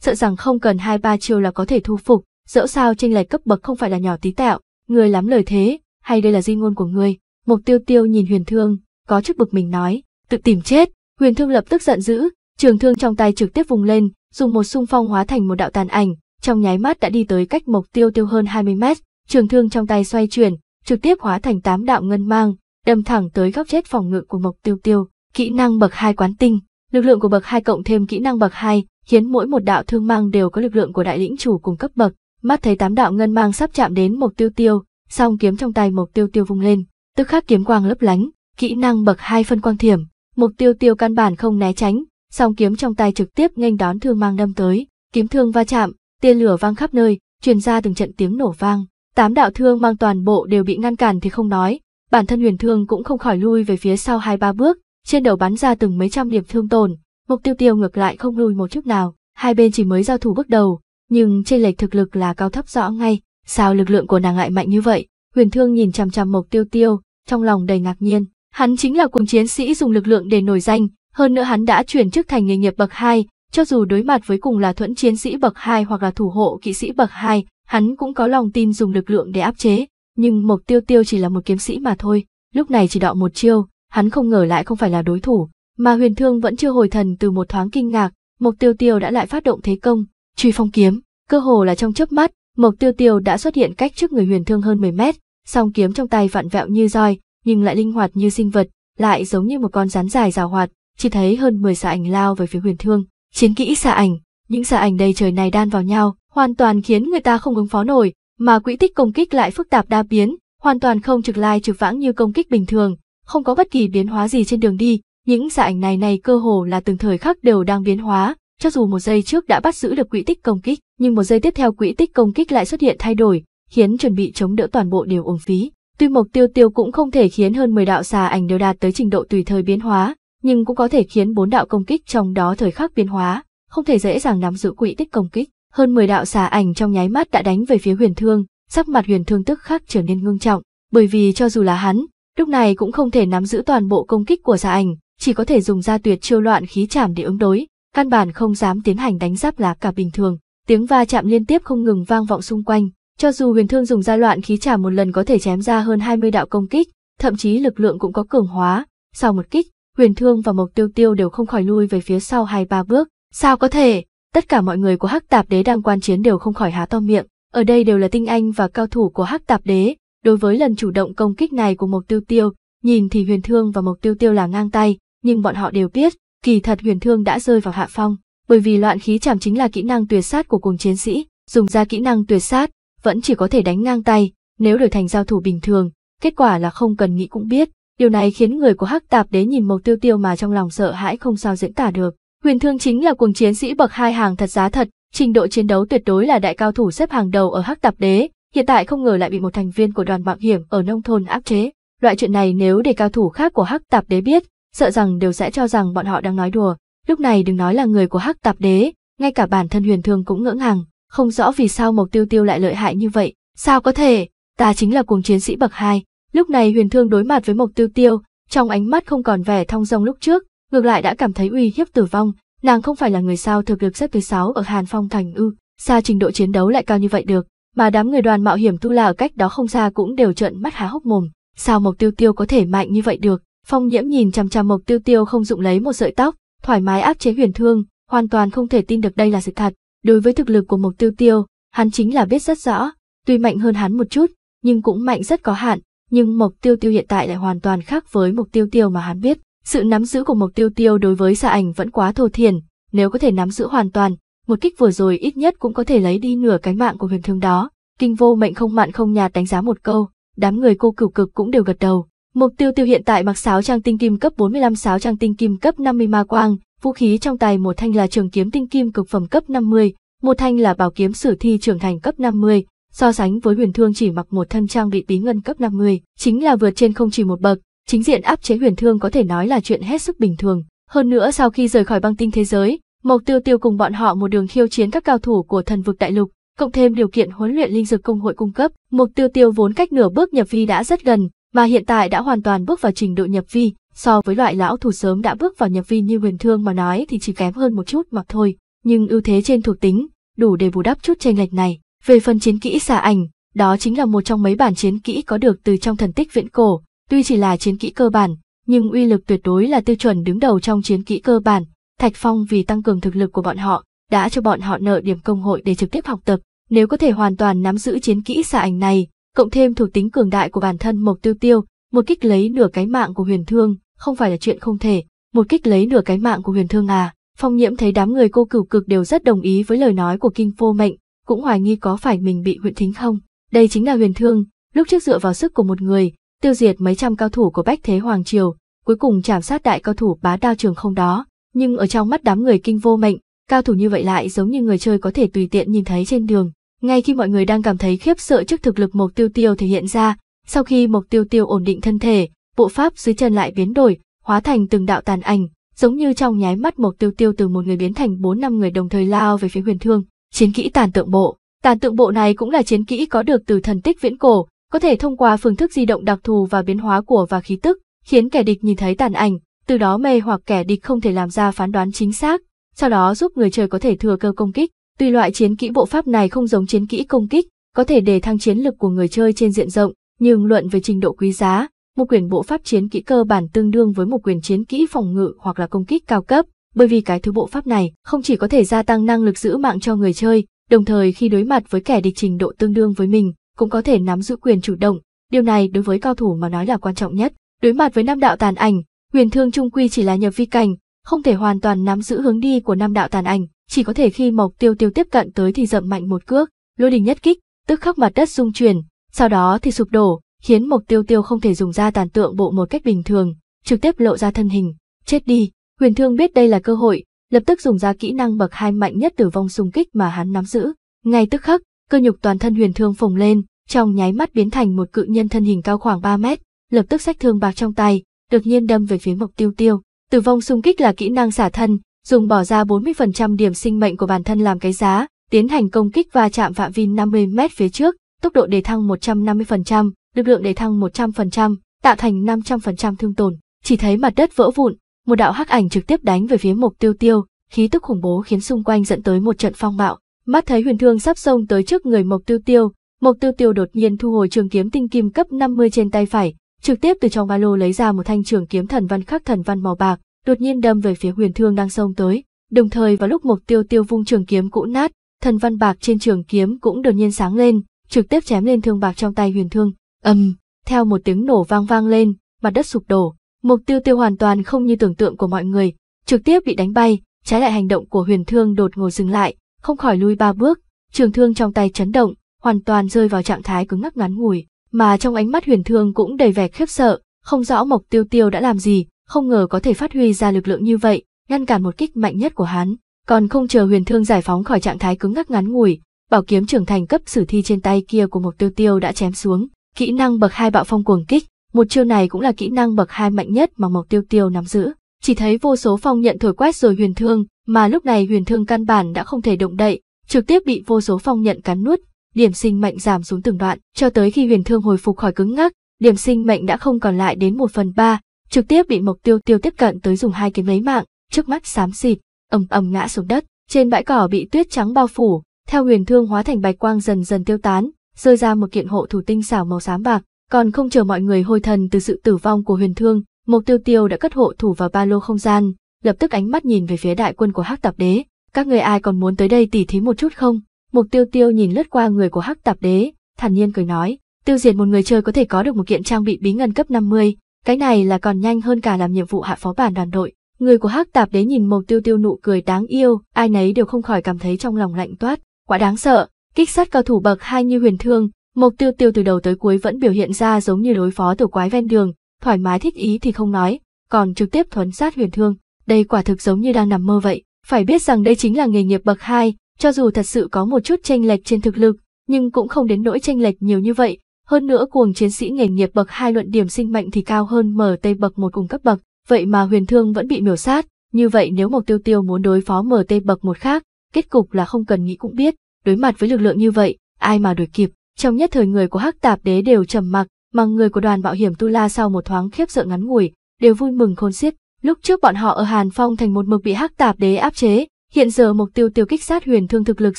sợ rằng không cần 2-3 chiêu là có thể thu phục, dẫu sao tranh lệch cấp bậc không phải là nhỏ tí tẹo, người lắm lời thế, hay đây là di ngôn của người. Mục tiêu tiêu nhìn huyền thương, có chức bực mình nói, tự tìm chết, huyền thương lập tức giận dữ, trường thương trong tay trực tiếp vùng lên, dùng một xung phong hóa thành một đạo tàn ảnh, trong nháy mắt đã đi tới cách mục tiêu tiêu hơn 20 mét, trường thương trong tay xoay chuyển, trực tiếp hóa thành tám đạo ngân mang, đâm thẳng tới góc chết phòng ngự của Mộc Tiêu Tiêu, kỹ năng bậc hai quán tinh, lực lượng của bậc hai cộng thêm kỹ năng bậc hai, khiến mỗi một đạo thương mang đều có lực lượng của đại lĩnh chủ cùng cấp bậc. Mắt thấy tám đạo ngân mang sắp chạm đến Mộc Tiêu Tiêu, song kiếm trong tay Mộc Tiêu Tiêu vung lên, tức khắc kiếm quang lấp lánh, kỹ năng bậc hai phân quang thiểm, Mộc Tiêu Tiêu căn bản không né tránh, song kiếm trong tay trực tiếp nghênh đón thương mang đâm tới, kiếm thương va chạm, tia lửa vang khắp nơi, truyền ra từng trận tiếng nổ vang. Tám đạo thương mang toàn bộ đều bị ngăn cản thì không nói, bản thân huyền thương cũng không khỏi lui về phía sau hai ba bước, trên đầu bắn ra từng mấy trăm điểm thương tổn, mục tiêu tiêu ngược lại không lùi một chút nào, hai bên chỉ mới giao thủ bước đầu, nhưng trên lệch thực lực là cao thấp rõ ngay, sao lực lượng của nàng lại mạnh như vậy, huyền thương nhìn chằm chằm mục tiêu tiêu, trong lòng đầy ngạc nhiên, hắn chính là cùng chiến sĩ dùng lực lượng để nổi danh, hơn nữa hắn đã chuyển chức thành nghề nghiệp bậc hai, cho dù đối mặt với cùng là thuẫn chiến sĩ bậc hai hoặc là thủ hộ kỵ sĩ bậc hai, hắn cũng có lòng tin dùng lực lượng để áp chế nhưng Mộc Tiêu Tiêu chỉ là một kiếm sĩ mà thôi, lúc này chỉ đọ một chiêu, hắn không ngờ lại không phải là đối thủ, mà Huyền Thương vẫn chưa hồi thần từ một thoáng kinh ngạc, Mộc Tiêu Tiêu đã lại phát động thế công, truy phong kiếm, cơ hồ là trong chớp mắt, Mộc Tiêu Tiêu đã xuất hiện cách trước người Huyền Thương hơn 10 mét, song kiếm trong tay vặn vẹo như roi, nhưng lại linh hoạt như sinh vật, lại giống như một con rắn dài rào hoạt, chỉ thấy hơn 10 xạ ảnh lao về phía Huyền Thương, chiến kỹ xạ ảnh, những xạ ảnh đầy trời này đan vào nhau, hoàn toàn khiến người ta không ứng phó nổi, mà quỹ tích công kích lại phức tạp đa biến, hoàn toàn không trực lai trực vãng như công kích bình thường, không có bất kỳ biến hóa gì trên đường đi, những dạ ảnh này này cơ hồ là từng thời khắc đều đang biến hóa, cho dù một giây trước đã bắt giữ được quỹ tích công kích, nhưng một giây tiếp theo quỹ tích công kích lại xuất hiện thay đổi, khiến chuẩn bị chống đỡ toàn bộ đều uổng phí. Tuy mục Tiêu Tiêu cũng không thể khiến hơn 10 đạo xà ảnh đều đạt tới trình độ tùy thời biến hóa, nhưng cũng có thể khiến bốn đạo công kích trong đó thời khắc biến hóa, không thể dễ dàng nắm giữ quỹ tích công kích. Hơn 10 đạo xà ảnh trong nháy mắt đã đánh về phía huyền thương, sắc mặt huyền thương tức khắc trở nên ngưng trọng, bởi vì cho dù là hắn, lúc này cũng không thể nắm giữ toàn bộ công kích của xà ảnh, chỉ có thể dùng ra tuyệt chiêu loạn khí chảm để ứng đối, căn bản không dám tiến hành đánh giáp lá cả bình thường. Tiếng va chạm liên tiếp không ngừng vang vọng xung quanh, cho dù huyền thương dùng ra loạn khí chảm một lần có thể chém ra hơn 20 đạo công kích, thậm chí lực lượng cũng có cường hóa, sau một kích, huyền thương và mộc tiêu tiêu đều không khỏi lui về phía sau hai ba bước. Sao có thể, tất cả mọi người của hắc tạp đế đang quan chiến đều không khỏi há to miệng ở đây đều là tinh anh và cao thủ của hắc tạp đế đối với lần chủ động công kích này của mộc tiêu tiêu nhìn thì huyền thương và mộc tiêu tiêu là ngang tay nhưng bọn họ đều biết kỳ thật huyền thương đã rơi vào hạ phong bởi vì loạn khí chạm chính là kỹ năng tuyệt sát của cùng chiến sĩ dùng ra kỹ năng tuyệt sát vẫn chỉ có thể đánh ngang tay nếu đổi thành giao thủ bình thường kết quả là không cần nghĩ cũng biết điều này khiến người của hắc tạp đế nhìn mộc tiêu tiêu mà trong lòng sợ hãi không sao diễn tả được Huyền Thương chính là cuồng chiến sĩ bậc hai hàng thật giá thật, trình độ chiến đấu tuyệt đối là đại cao thủ xếp hàng đầu ở Hắc Tạp Đế, hiện tại không ngờ lại bị một thành viên của đoàn mạo hiểm ở nông thôn áp chế. Loại chuyện này nếu để cao thủ khác của Hắc Tạp Đế biết, sợ rằng đều sẽ cho rằng bọn họ đang nói đùa. Lúc này đừng nói là người của Hắc Tạp Đế, ngay cả bản thân Huyền Thương cũng ngỡ ngàng, không rõ vì sao Mộc Tiêu Tiêu lại lợi hại như vậy. Sao có thể, ta chính là cuồng chiến sĩ bậc hai. Lúc này Huyền Thương đối mặt với Mộc Tiêu Tiêu, trong ánh mắt không còn vẻ thong dong lúc trước, ngược lại đã cảm thấy uy hiếp tử vong, nàng không phải là người sao thực lực xếp thứ sáu ở Hàn Phong Thành ư, xa trình độ chiến đấu lại cao như vậy được, mà đám người đoàn mạo hiểm tu la ở cách đó không xa cũng đều trợn mắt há hốc mồm, sao Mộc Tiêu Tiêu có thể mạnh như vậy được? Phong Nhiễm nhìn chằm chằm Mộc Tiêu Tiêu không dụng lấy một sợi tóc, thoải mái áp chế huyền thương, hoàn toàn không thể tin được đây là sự thật. Đối với thực lực của Mộc Tiêu Tiêu, hắn chính là biết rất rõ, tuy mạnh hơn hắn một chút, nhưng cũng mạnh rất có hạn, nhưng Mộc Tiêu Tiêu hiện tại lại hoàn toàn khác với Mộc Tiêu Tiêu mà hắn biết. Sự nắm giữ của Mộc Tiêu Tiêu đối với Gia Ảnh vẫn quá thô thiển, nếu có thể nắm giữ hoàn toàn, một kích vừa rồi ít nhất cũng có thể lấy đi nửa cái mạng của huyền thương đó. Kinh vô mệnh không mạn không nhạt đánh giá một câu, đám người cô cửu cực cũng đều gật đầu. Mộc tiêu tiêu hiện tại mặc sáo trang tinh kim cấp 45 sáo trang tinh kim cấp 50 ma quang, vũ khí trong tay một thanh là trường kiếm tinh kim cực phẩm cấp 50, một thanh là bảo kiếm sử thi trưởng thành cấp 50, so sánh với huyền thương chỉ mặc một thân trang bị bí ngân cấp 50, chính là vượt trên không chỉ một bậc, Chính diện áp chế huyền thương có thể nói là chuyện hết sức bình thường. Hơn nữa sau khi rời khỏi băng tinh thế giới, Mộc Tiêu Tiêu cùng bọn họ một đường khiêu chiến các cao thủ của thần vực đại lục, cộng thêm điều kiện huấn luyện linh dược công hội cung cấp, Mộc Tiêu Tiêu vốn cách nửa bước nhập vi đã rất gần, mà hiện tại đã hoàn toàn bước vào trình độ nhập vi, so với loại lão thủ sớm đã bước vào nhập vi như huyền thương mà nói thì chỉ kém hơn một chút mà thôi, nhưng ưu thế trên thuộc tính, đủ để bù đắp chút chênh lệch này. Về phần chiến kỹ xà ảnh, đó chính là một trong mấy bản chiến kỹ có được từ trong thần tích viễn cổ, Tuy chỉ là chiến kỹ cơ bản, nhưng uy lực tuyệt đối là tiêu chuẩn đứng đầu trong chiến kỹ cơ bản. Thạch Phong vì tăng cường thực lực của bọn họ, đã cho bọn họ nợ điểm công hội để trực tiếp học tập. Nếu có thể hoàn toàn nắm giữ chiến kỹ xạ ảnh này, cộng thêm thuộc tính cường đại của bản thân Mộc Tiêu Tiêu, một kích lấy nửa cái mạng của Huyền Thương, không phải là chuyện không thể. Một kích lấy nửa cái mạng của Huyền Thương à? Phong Nhiễm thấy đám người cô cửu cực đều rất đồng ý với lời nói của Kinh vô Mệnh, cũng hoài nghi có phải mình bị huyện thính không. Đây chính là Huyền Thương, lúc trước dựa vào sức của một người, tiêu diệt mấy trăm cao thủ của Bách Thế Hoàng Triều, cuối cùng chạm sát đại cao thủ bá đao trường không đó, nhưng ở trong mắt đám người kinh vô mệnh, cao thủ như vậy lại giống như người chơi có thể tùy tiện nhìn thấy trên đường. Ngay khi mọi người đang cảm thấy khiếp sợ trước thực lực Mộc Tiêu Tiêu thể hiện ra, sau khi Mộc Tiêu Tiêu ổn định thân thể, bộ pháp dưới chân lại biến đổi, hóa thành từng đạo tàn ảnh, giống như trong nháy mắt Mộc Tiêu Tiêu từ một người biến thành bốn năm người đồng thời lao về phía Huyền Thương, chiến kỹ tàn tượng bộ. Tàn tượng bộ này cũng là chiến kỹ có được từ thần tích viễn cổ, có thể thông qua phương thức di động đặc thù và biến hóa của và khí tức, khiến kẻ địch nhìn thấy tàn ảnh, từ đó mê hoặc kẻ địch không thể làm ra phán đoán chính xác, sau đó giúp người chơi có thể thừa cơ công kích. Tuy loại chiến kỹ bộ pháp này không giống chiến kỹ công kích, có thể đề thăng chiến lực của người chơi trên diện rộng, nhưng luận về trình độ quý giá, một quyển bộ pháp chiến kỹ cơ bản tương đương với một quyển chiến kỹ phòng ngự hoặc là công kích cao cấp, bởi vì cái thứ bộ pháp này không chỉ có thể gia tăng năng lực giữ mạng cho người chơi, đồng thời khi đối mặt với kẻ địch trình độ tương đương với mình, cũng có thể nắm giữ quyền chủ động, điều này đối với cao thủ mà nói là quan trọng nhất. Đối mặt với năm đạo tàn ảnh, huyền thương trung quy chỉ là nhập vi cảnh, không thể hoàn toàn nắm giữ hướng đi của năm đạo tàn ảnh, chỉ có thể khi Mộc Tiêu Tiêu tiếp cận tới thì dậm mạnh một cước, lôi đình nhất kích, tức khắc mặt đất rung chuyển, sau đó thì sụp đổ, khiến Mộc Tiêu Tiêu không thể dùng ra tàn tượng bộ một cách bình thường, trực tiếp lộ ra thân hình, chết đi. Huyền Thương biết đây là cơ hội, lập tức dùng ra kỹ năng bậc hai mạnh nhất tử vong xung kích mà hắn nắm giữ, ngay tức khắc, cơ nhục toàn thân huyền thương phồng lên, trong nháy mắt biến thành một cự nhân thân hình cao khoảng 3 mét, lập tức sách thương bạc trong tay, đột nhiên đâm về phía Mộc Tiêu Tiêu. Tử vong xung kích là kỹ năng xả thân, dùng bỏ ra 40% điểm sinh mệnh của bản thân làm cái giá, tiến hành công kích và chạm phạm vi 50 mét phía trước, tốc độ đề thăng 150%, lực lượng đề thăng 100%, tạo thành 500% thương tổn. Chỉ thấy mặt đất vỡ vụn, một đạo hắc ảnh trực tiếp đánh về phía Mộc Tiêu Tiêu, khí tức khủng bố khiến xung quanh dẫn tới một trận phong bạo, Mắt thấy huyền thương sắp xông tới trước người Mộc Tiêu Tiêu, Mộc Tiêu Tiêu đột nhiên thu hồi trường kiếm tinh kim cấp 50 trên tay phải, trực tiếp từ trong ba lô lấy ra một thanh trường kiếm thần văn khắc thần văn màu bạc, đột nhiên đâm về phía huyền thương đang xông tới. Đồng thời vào lúc Mộc Tiêu Tiêu vung trường kiếm cũ nát, thần văn bạc trên trường kiếm cũng đột nhiên sáng lên, trực tiếp chém lên thương bạc trong tay huyền thương. ầm, um, theo một tiếng nổ vang vang lên, mặt đất sụp đổ. Mộc tiêu tiêu hoàn toàn không như tưởng tượng của mọi người, trực tiếp bị đánh bay, trái lại hành động của huyền thương đột ngột dừng lại, không khỏi lui ba bước, trường thương trong tay chấn động, hoàn toàn rơi vào trạng thái cứng ngắc ngắn ngủi, mà trong ánh mắt huyền thương cũng đầy vẻ khiếp sợ, không rõ mộc tiêu tiêu đã làm gì, không ngờ có thể phát huy ra lực lượng như vậy, ngăn cản một kích mạnh nhất của hắn. Còn không chờ huyền thương giải phóng khỏi trạng thái cứng ngắc ngắn ngủi, bảo kiếm trưởng thành cấp sử thi trên tay kia của mộc tiêu tiêu đã chém xuống, kỹ năng bậc hai bạo phong cuồng kích, một chiêu này cũng là kỹ năng bậc hai mạnh nhất mà mộc tiêu tiêu nắm giữ. Chỉ thấy vô số phong nhận thổi quét rồi huyền thương, mà lúc này huyền thương căn bản đã không thể động đậy, trực tiếp bị vô số phong nhận cắn nuốt, điểm sinh mệnh giảm xuống từng đoạn, cho tới khi huyền thương hồi phục khỏi cứng ngắc, điểm sinh mệnh đã không còn lại đến một phần ba, trực tiếp bị mộc tiêu tiêu tiếp cận tới dùng hai kiếm lấy mạng, trước mắt xám xịt, ầm ầm ngã xuống đất, trên bãi cỏ bị tuyết trắng bao phủ, theo huyền thương hóa thành bạch quang dần dần tiêu tán, rơi ra một kiện hộ thủ tinh xảo màu xám bạc, còn không chờ mọi người hồi thần từ sự tử vong của huyền thương, mộc tiêu tiêu đã cất hộ thủ vào ba lô không gian, lập tức ánh mắt nhìn về phía đại quân của hắc tạp đế các người ai còn muốn tới đây tỉ thí một chút không mục tiêu tiêu nhìn lướt qua người của hắc tạp đế thản nhiên cười nói tiêu diệt một người chơi có thể có được một kiện trang bị bí ngân cấp 50, cái này là còn nhanh hơn cả làm nhiệm vụ hạ phó bản đoàn đội người của hắc tạp đế nhìn mục tiêu tiêu nụ cười đáng yêu ai nấy đều không khỏi cảm thấy trong lòng lạnh toát quá đáng sợ kích sát cao thủ bậc hai như huyền thương mục tiêu tiêu từ đầu tới cuối vẫn biểu hiện ra giống như đối phó tiểu quái ven đường thoải mái thích ý thì không nói còn trực tiếp thuấn sát huyền thương đây quả thực giống như đang nằm mơ vậy. Phải biết rằng đây chính là nghề nghiệp bậc hai, cho dù thật sự có một chút tranh lệch trên thực lực, nhưng cũng không đến nỗi tranh lệch nhiều như vậy. Hơn nữa cuồng chiến sĩ nghề nghiệp bậc hai luận điểm sinh mệnh thì cao hơn MT bậc một cùng cấp bậc, vậy mà huyền thương vẫn bị miểu sát. Như vậy nếu Mộc Tiêu Tiêu muốn đối phó MT bậc một khác, kết cục là không cần nghĩ cũng biết, đối mặt với lực lượng như vậy, ai mà đuổi kịp. Trong nhất thời người của Hắc Tạp Đế đều trầm mặc, mà người của đoàn bảo hiểm Tu La sau một thoáng khiếp sợ ngắn ngủi, đều vui mừng khôn xiết Lúc trước bọn họ ở Hàn Phong thành một mực bị hắc tạp đế áp chế, hiện giờ mục tiêu tiêu kích sát huyền thương thực lực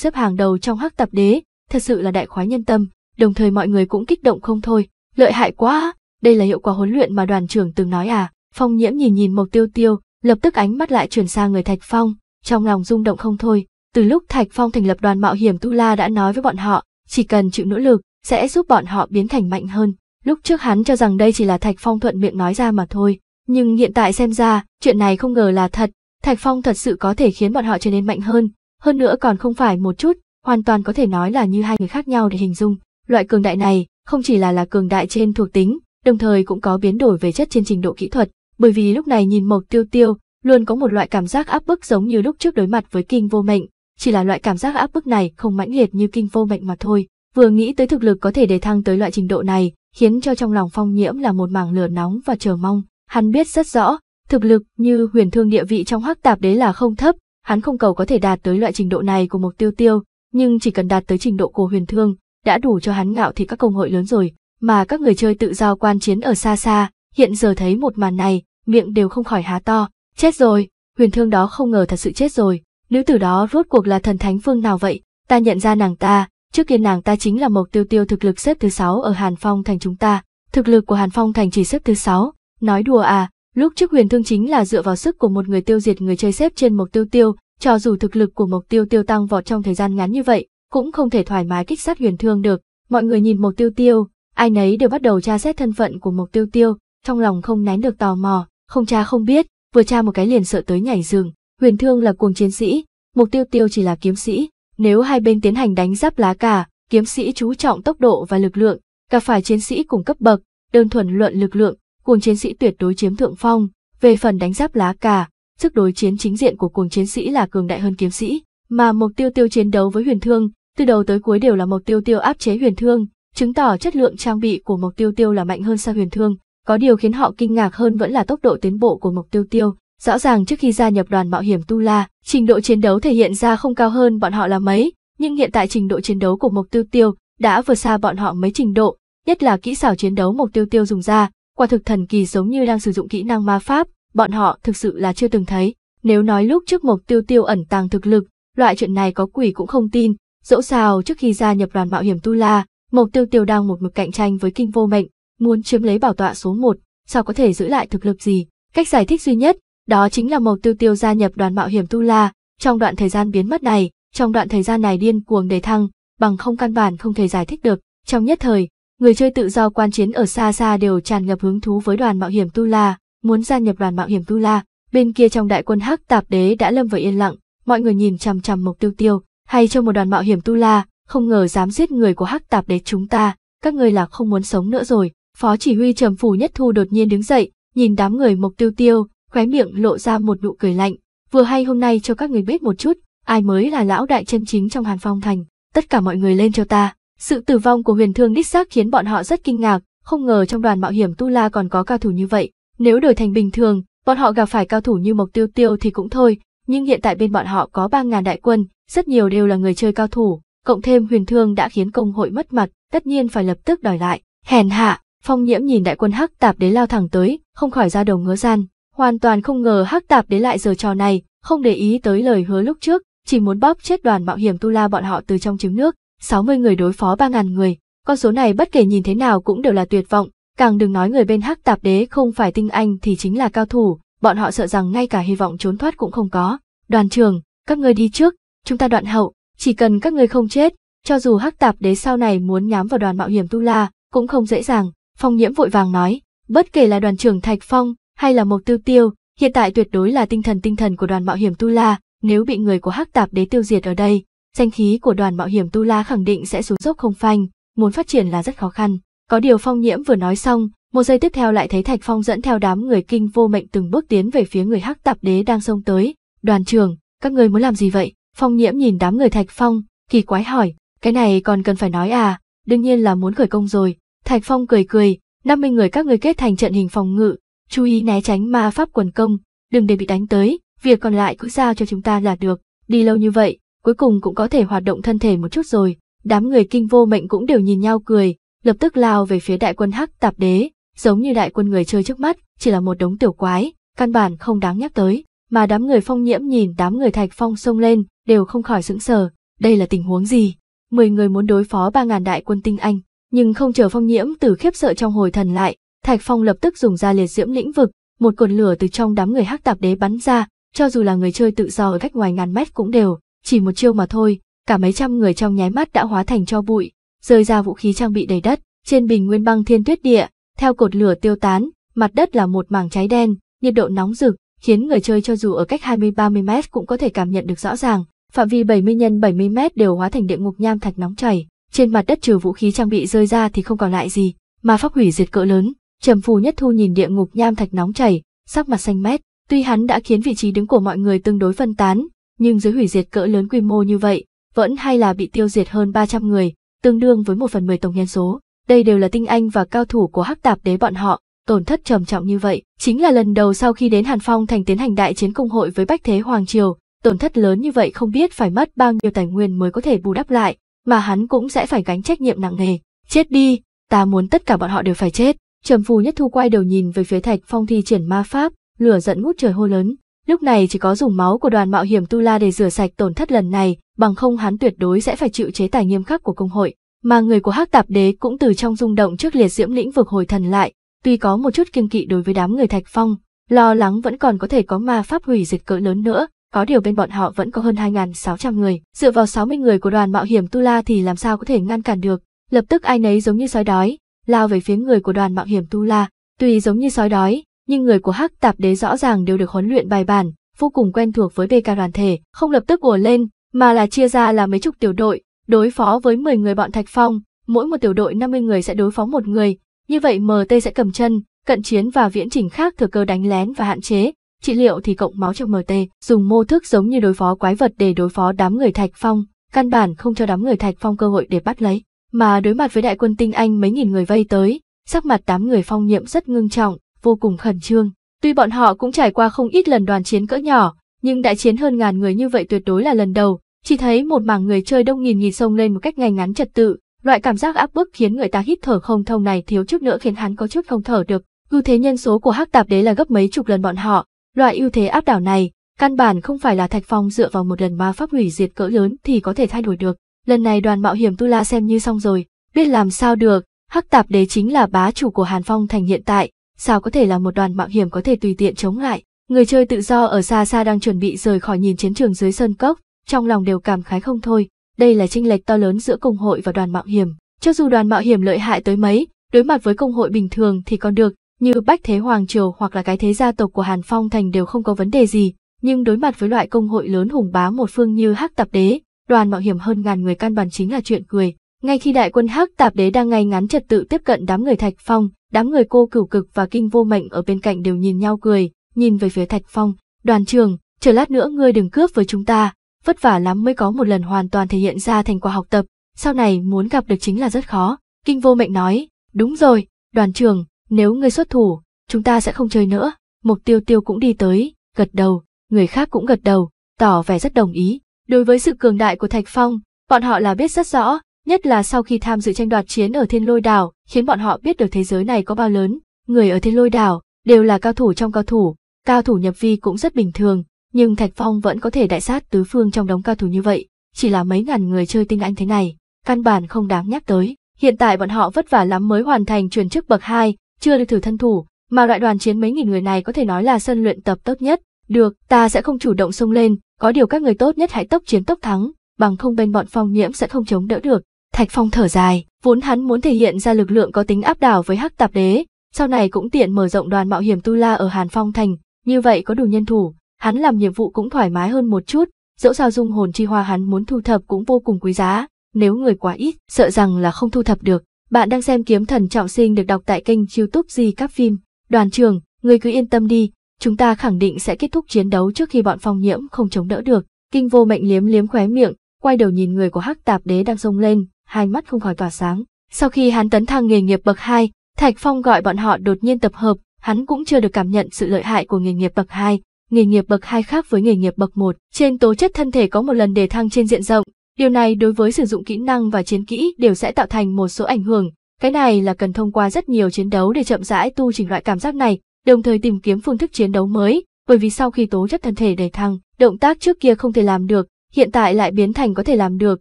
xếp hàng đầu trong hắc tạp đế, thật sự là đại khoái nhân tâm, đồng thời mọi người cũng kích động không thôi, lợi hại quá, đây là hiệu quả huấn luyện mà đoàn trưởng từng nói à, Phong nhiễm nhìn nhìn mục tiêu tiêu, lập tức ánh mắt lại chuyển sang người Thạch Phong, trong lòng rung động không thôi, từ lúc Thạch Phong thành lập đoàn mạo hiểm Tu La đã nói với bọn họ, chỉ cần chịu nỗ lực, sẽ giúp bọn họ biến thành mạnh hơn. Lúc trước hắn cho rằng đây chỉ là Thạch Phong thuận miệng nói ra mà thôi, nhưng hiện tại xem ra, chuyện này không ngờ là thật, Thạch Phong thật sự có thể khiến bọn họ trở nên mạnh hơn, hơn nữa còn không phải một chút, hoàn toàn có thể nói là như hai người khác nhau để hình dung. Loại cường đại này không chỉ là là cường đại trên thuộc tính, đồng thời cũng có biến đổi về chất trên trình độ kỹ thuật, bởi vì lúc này nhìn Mộc Tiêu Tiêu, luôn có một loại cảm giác áp bức giống như lúc trước đối mặt với Kinh Vô Mệnh, chỉ là loại cảm giác áp bức này không mãnh liệt như Kinh Vô Mệnh mà thôi. Vừa nghĩ tới thực lực có thể đề thăng tới loại trình độ này, khiến cho trong lòng Phong Nhiễm là một mảng lửa nóng và chờ mong, Hắn biết rất rõ, thực lực như huyền thương địa vị trong hắc tạp đế là không thấp, hắn không cầu có thể đạt tới loại trình độ này của mục tiêu tiêu, nhưng chỉ cần đạt tới trình độ của huyền thương, đã đủ cho hắn ngạo thì các công hội lớn rồi, mà các người chơi tự do quan chiến ở xa xa, hiện giờ thấy một màn này, miệng đều không khỏi há to, chết rồi, huyền thương đó không ngờ thật sự chết rồi, nữ tử đó rốt cuộc là thần thánh phương nào vậy, ta nhận ra nàng ta, trước kia nàng ta chính là mục tiêu tiêu thực lực xếp thứ sáu ở Hàn Phong thành chúng ta, thực lực của Hàn Phong thành chỉ xếp thứ sáu, Nói đùa à, lúc trước huyền thương chính là dựa vào sức của một người tiêu diệt người chơi xếp trên mục tiêu tiêu, cho dù thực lực của mục tiêu tiêu tăng vọt trong thời gian ngắn như vậy, cũng không thể thoải mái kích sát huyền thương được. Mọi người nhìn mục tiêu tiêu, ai nấy đều bắt đầu tra xét thân phận của mục tiêu tiêu, trong lòng không nén được tò mò, không tra không biết, vừa tra một cái liền sợ tới nhảy giường. Huyền thương là cuồng chiến sĩ, mục tiêu tiêu chỉ là kiếm sĩ, nếu hai bên tiến hành đánh giáp lá cả, kiếm sĩ chú trọng tốc độ và lực lượng, cả phải chiến sĩ cùng cấp bậc, đơn thuần luận lực lượng, cuồng chiến sĩ tuyệt đối chiếm thượng phong, về phần đánh giáp lá cà, sức đối chiến chính diện của cuồng chiến sĩ là cường đại hơn kiếm sĩ, mà mục tiêu tiêu chiến đấu với huyền thương, từ đầu tới cuối đều là mục tiêu tiêu áp chế huyền thương, chứng tỏ chất lượng trang bị của mục tiêu tiêu là mạnh hơn xa huyền thương, có điều khiến họ kinh ngạc hơn vẫn là tốc độ tiến bộ của mục tiêu tiêu. Rõ ràng trước khi gia nhập đoàn mạo hiểm Tu La, trình độ chiến đấu thể hiện ra không cao hơn bọn họ là mấy, nhưng hiện tại trình độ chiến đấu của mục tiêu tiêu đã vượt xa bọn họ mấy trình độ, nhất là kỹ xảo chiến đấu mục tiêu tiêu dùng ra, quả thực thần kỳ giống như đang sử dụng kỹ năng ma pháp, bọn họ thực sự là chưa từng thấy. Nếu nói lúc trước Mộc Tiêu Tiêu ẩn tàng thực lực, loại chuyện này có quỷ cũng không tin, dẫu sao trước khi gia nhập đoàn mạo hiểm Tu La, Mộc Tiêu Tiêu đang một mực cạnh tranh với Kinh Vô Mệnh, muốn chiếm lấy bảo tọa số 1, sao có thể giữ lại thực lực gì? Cách giải thích duy nhất, đó chính là Mộc Tiêu Tiêu gia nhập đoàn mạo hiểm Tu La, trong đoạn thời gian biến mất này, trong đoạn thời gian này điên cuồng đề thăng, bằng không căn bản không thể giải thích được, trong nhất thời, Người chơi tự do quan chiến ở xa xa đều tràn ngập hứng thú với đoàn mạo hiểm Tu La, muốn gia nhập đoàn mạo hiểm Tu La. Bên kia trong đại quân Hắc Tạp Đế đã lâm vào yên lặng, mọi người nhìn chằm chằm Mộc Tiêu Tiêu, hay cho một đoàn mạo hiểm Tu La, không ngờ dám giết người của Hắc Tạp Đế chúng ta, các ngươi là không muốn sống nữa rồi. Phó chỉ huy Trầm Phủ Nhất Thu đột nhiên đứng dậy, nhìn đám người Mộc Tiêu Tiêu, khóe miệng lộ ra một nụ cười lạnh, vừa hay hôm nay cho các người biết một chút, ai mới là lão đại chân chính trong Hàn Phong Thành, tất cả mọi người lên cho ta. Sự tử vong của huyền thương đích xác khiến bọn họ rất kinh ngạc, không ngờ trong đoàn mạo hiểm Tu La còn có cao thủ như vậy. Nếu đổi thành bình thường, bọn họ gặp phải cao thủ như Mộc Tiêu Tiêu thì cũng thôi, nhưng hiện tại bên bọn họ có 3.000 đại quân, rất nhiều đều là người chơi cao thủ, cộng thêm huyền thương đã khiến công hội mất mặt, tất nhiên phải lập tức đòi lại. Hèn hạ, phong nhiễm nhìn đại quân hắc tạp đế lao thẳng tới, không khỏi ra đầu ngứa gian, hoàn toàn không ngờ hắc tạp đế lại giờ trò này, không để ý tới lời hứa lúc trước, chỉ muốn bóp chết đoàn mạo hiểm Tu La bọn họ từ trong trứng nước. 60 người đối phó 3.000 người, con số này bất kể nhìn thế nào cũng đều là tuyệt vọng, càng đừng nói người bên hắc tạp đế không phải tinh anh thì chính là cao thủ, bọn họ sợ rằng ngay cả hy vọng trốn thoát cũng không có. Đoàn trường, các ngươi đi trước, chúng ta đoạn hậu, chỉ cần các ngươi không chết, cho dù hắc tạp đế sau này muốn nhắm vào đoàn mạo hiểm Tu La, cũng không dễ dàng, phong nhiễm vội vàng nói, bất kể là đoàn trưởng Thạch Phong hay là Mộc Tiêu Tiêu, hiện tại tuyệt đối là tinh thần tinh thần của đoàn mạo hiểm Tu La, nếu bị người của hắc tạp đế tiêu diệt ở đây, danh khí của đoàn mạo hiểm Tula khẳng định sẽ xuống dốc không phanh, muốn phát triển là rất khó khăn. Có điều Phong Nhiễm vừa nói xong, một giây tiếp theo lại thấy Thạch Phong dẫn theo đám người kinh vô mệnh từng bước tiến về phía người hắc tạp đế đang xông tới. Đoàn trưởng, các người muốn làm gì vậy? Phong Nhiễm nhìn đám người Thạch Phong, kỳ quái hỏi, cái này còn cần phải nói à, đương nhiên là muốn khởi công rồi. Thạch Phong cười cười, 50 người các người kết thành trận hình phòng ngự, chú ý né tránh ma pháp quần công, đừng để bị đánh tới, việc còn lại cứ giao cho chúng ta là được. Đi lâu như vậy, cuối cùng cũng có thể hoạt động thân thể một chút rồi. Đám người kinh vô mệnh cũng đều nhìn nhau cười, lập tức lao về phía đại quân hắc tạp đế, giống như đại quân người chơi trước mắt, chỉ là một đống tiểu quái, căn bản không đáng nhắc tới. Mà đám người phong nhiễm nhìn đám người thạch phong xông lên, đều không khỏi sững sờ, đây là tình huống gì? Mười người muốn đối phó ba ngàn đại quân tinh anh, nhưng không chờ phong nhiễm từ khiếp sợ trong hồi thần lại, thạch phong lập tức dùng ra liệt diễm lĩnh vực, một cột lửa từ trong đám người hắc tạp đế bắn ra, cho dù là người chơi tự do ở cách ngoài ngàn mét cũng đều chỉ một chiêu mà thôi, cả mấy trăm người trong nháy mắt đã hóa thành cho bụi, rơi ra vũ khí trang bị đầy đất, trên bình nguyên băng thiên tuyết địa, theo cột lửa tiêu tán, mặt đất là một mảng cháy đen, nhiệt độ nóng rực, khiến người chơi cho dù ở cách 20-30 mét cũng có thể cảm nhận được rõ ràng, phạm vi 70 x 70 mét đều hóa thành địa ngục nham thạch nóng chảy, trên mặt đất trừ vũ khí trang bị rơi ra thì không còn lại gì, mà pháp hủy diệt cỡ lớn, Trầm Phù Nhất Thu nhìn địa ngục nham thạch nóng chảy, sắc mặt xanh mét, tuy hắn đã khiến vị trí đứng của mọi người tương đối phân tán, nhưng dưới hủy diệt cỡ lớn quy mô như vậy, vẫn hay là bị tiêu diệt hơn 300 người, tương đương với 1 phần 10 tổng nhân số. Đây đều là tinh anh và cao thủ của hắc tạp đế bọn họ, tổn thất trầm trọng như vậy. Chính là lần đầu sau khi đến Hàn Phong thành tiến hành đại chiến công hội với Bách Thế Hoàng Triều, tổn thất lớn như vậy không biết phải mất bao nhiêu tài nguyên mới có thể bù đắp lại, mà hắn cũng sẽ phải gánh trách nhiệm nặng nề. Chết đi, ta muốn tất cả bọn họ đều phải chết. Trầm phù nhất thu quay đầu nhìn về phía Thạch Phong thi triển ma pháp, lửa giận ngút trời hô lớn, Lúc này chỉ có dùng máu của đoàn mạo hiểm Tu La để rửa sạch tổn thất lần này, bằng không hắn tuyệt đối sẽ phải chịu chế tài nghiêm khắc của công hội. Mà người của Hắc Tạp Đế cũng từ trong rung động trước liệt diễm lĩnh vực hồi thần lại, tuy có một chút kiêng kỵ đối với đám người Thạch Phong, lo lắng vẫn còn có thể có ma pháp hủy diệt cỡ lớn nữa, có điều bên bọn họ vẫn có hơn 2.600 người. Dựa vào 60 người của đoàn mạo hiểm Tu La thì làm sao có thể ngăn cản được, lập tức ai nấy giống như sói đói, lao về phía người của đoàn mạo hiểm Tu La. Tuy giống như sói đói, nhưng người của hắc tạp đế rõ ràng đều được huấn luyện bài bản, vô cùng quen thuộc với bề đoàn thể, không lập tức ùa lên, mà là chia ra là mấy chục tiểu đội, đối phó với 10 người bọn Thạch Phong, mỗi một tiểu đội 50 người sẽ đối phó một người, như vậy MT sẽ cầm chân, cận chiến và viễn chỉnh khác thừa cơ đánh lén và hạn chế, trị liệu thì cộng máu cho MT, dùng mô thức giống như đối phó quái vật để đối phó đám người Thạch Phong, căn bản không cho đám người Thạch Phong cơ hội để bắt lấy, mà đối mặt với đại quân tinh anh mấy nghìn người vây tới, sắc mặt đám người Phong nhiệm rất ngưng trọng, vô cùng khẩn trương. Tuy bọn họ cũng trải qua không ít lần đoàn chiến cỡ nhỏ, nhưng đại chiến hơn ngàn người như vậy tuyệt đối là lần đầu, chỉ thấy một mảng người chơi đông nghìn nghìn sông lên một cách ngay ngắn trật tự, loại cảm giác áp bức khiến người ta hít thở không thông này thiếu chút nữa khiến hắn có chút không thở được. Ưu thế nhân số của Hắc Tạp Đế là gấp mấy chục lần bọn họ, loại ưu thế áp đảo này, căn bản không phải là Thạch Phong dựa vào một lần ma pháp hủy diệt cỡ lớn thì có thể thay đổi được. Lần này đoàn mạo hiểm Tu La xem như xong rồi, biết làm sao được, Hắc Tạp Đế chính là bá chủ của Hàn Phong thành hiện tại, sao có thể là một đoàn mạo hiểm có thể tùy tiện chống lại. Người chơi tự do ở xa xa đang chuẩn bị rời khỏi nhìn chiến trường dưới sân cốc, trong lòng đều cảm khái không thôi, đây là chênh lệch to lớn giữa công hội và đoàn mạo hiểm. Cho dù đoàn mạo hiểm lợi hại tới mấy, đối mặt với công hội bình thường thì còn được, như Bách Thế Hoàng Triều hoặc là cái thế gia tộc của Hàn Phong Thành đều không có vấn đề gì, nhưng đối mặt với loại công hội lớn hùng bá một phương như Hắc tập Đế, đoàn mạo hiểm hơn ngàn người căn bản chính là chuyện cười. Ngay khi đại quân Hắc Tạp Đế đang ngay ngắn trật tự tiếp cận đám người Thạch Phong, đám người cô cửu cực và kinh vô mệnh ở bên cạnh đều nhìn nhau cười, nhìn về phía Thạch Phong, đoàn trường, chờ lát nữa ngươi đừng cướp với chúng ta, vất vả lắm mới có một lần hoàn toàn thể hiện ra thành quả học tập, sau này muốn gặp được chính là rất khó. Kinh vô mệnh nói, đúng rồi, đoàn trường, nếu ngươi xuất thủ, chúng ta sẽ không chơi nữa. Mục tiêu tiêu cũng đi tới, gật đầu, người khác cũng gật đầu, tỏ vẻ rất đồng ý. Đối với sự cường đại của Thạch Phong, bọn họ là biết rất rõ, Nhất là sau khi tham dự tranh đoạt chiến ở Thiên Lôi Đảo, khiến bọn họ biết được thế giới này có bao lớn. Người ở Thiên Lôi Đảo đều là cao thủ trong cao thủ, cao thủ nhập vi cũng rất bình thường, nhưng Thạch Phong vẫn có thể đại sát tứ phương trong đống cao thủ như vậy, chỉ là mấy ngàn người chơi tinh anh thế này, căn bản không đáng nhắc tới. Hiện tại bọn họ vất vả lắm mới hoàn thành truyền chức bậc 2, chưa được thử thân thủ, mà loại đoàn chiến mấy nghìn người này có thể nói là sân luyện tập tốt nhất. Được, ta sẽ không chủ động xông lên, có điều các người tốt nhất hãy tốc chiến tốc thắng, bằng không bên bọn phong nhiễm sẽ không chống đỡ được. Thạch Phong thở dài, vốn hắn muốn thể hiện ra lực lượng có tính áp đảo với Hắc Tạp Đế, sau này cũng tiện mở rộng đoàn mạo hiểm Tu La ở Hàn Phong Thành, như vậy có đủ nhân thủ, hắn làm nhiệm vụ cũng thoải mái hơn một chút, dẫu sao dung hồn chi hoa hắn muốn thu thập cũng vô cùng quý giá, nếu người quá ít, sợ rằng là không thu thập được. Bạn đang xem Kiếm Thần Trọng Sinh được đọc tại kênh YouTube Di các phim. Đoàn trường, người cứ yên tâm đi, chúng ta khẳng định sẽ kết thúc chiến đấu trước khi bọn phong nhiễm không chống đỡ được. Kinh vô mệnh liếm liếm khóe miệng, quay đầu nhìn người của Hắc Tạp Đế đang xông lên, hai mắt không khỏi tỏa sáng. Sau khi hắn tấn thăng nghề nghiệp bậc 2, Thạch Phong gọi bọn họ đột nhiên tập hợp, hắn cũng chưa được cảm nhận sự lợi hại của nghề nghiệp bậc 2. Nghề nghiệp bậc 2 khác với nghề nghiệp bậc 1, trên tố chất thân thể có một lần đề thăng trên diện rộng, điều này đối với sử dụng kỹ năng và chiến kỹ đều sẽ tạo thành một số ảnh hưởng. Cái này là cần thông qua rất nhiều chiến đấu để chậm rãi tu chỉnh loại cảm giác này, đồng thời tìm kiếm phương thức chiến đấu mới, bởi vì sau khi tố chất thân thể đề thăng, động tác trước kia không thể làm được, hiện tại lại biến thành có thể làm được,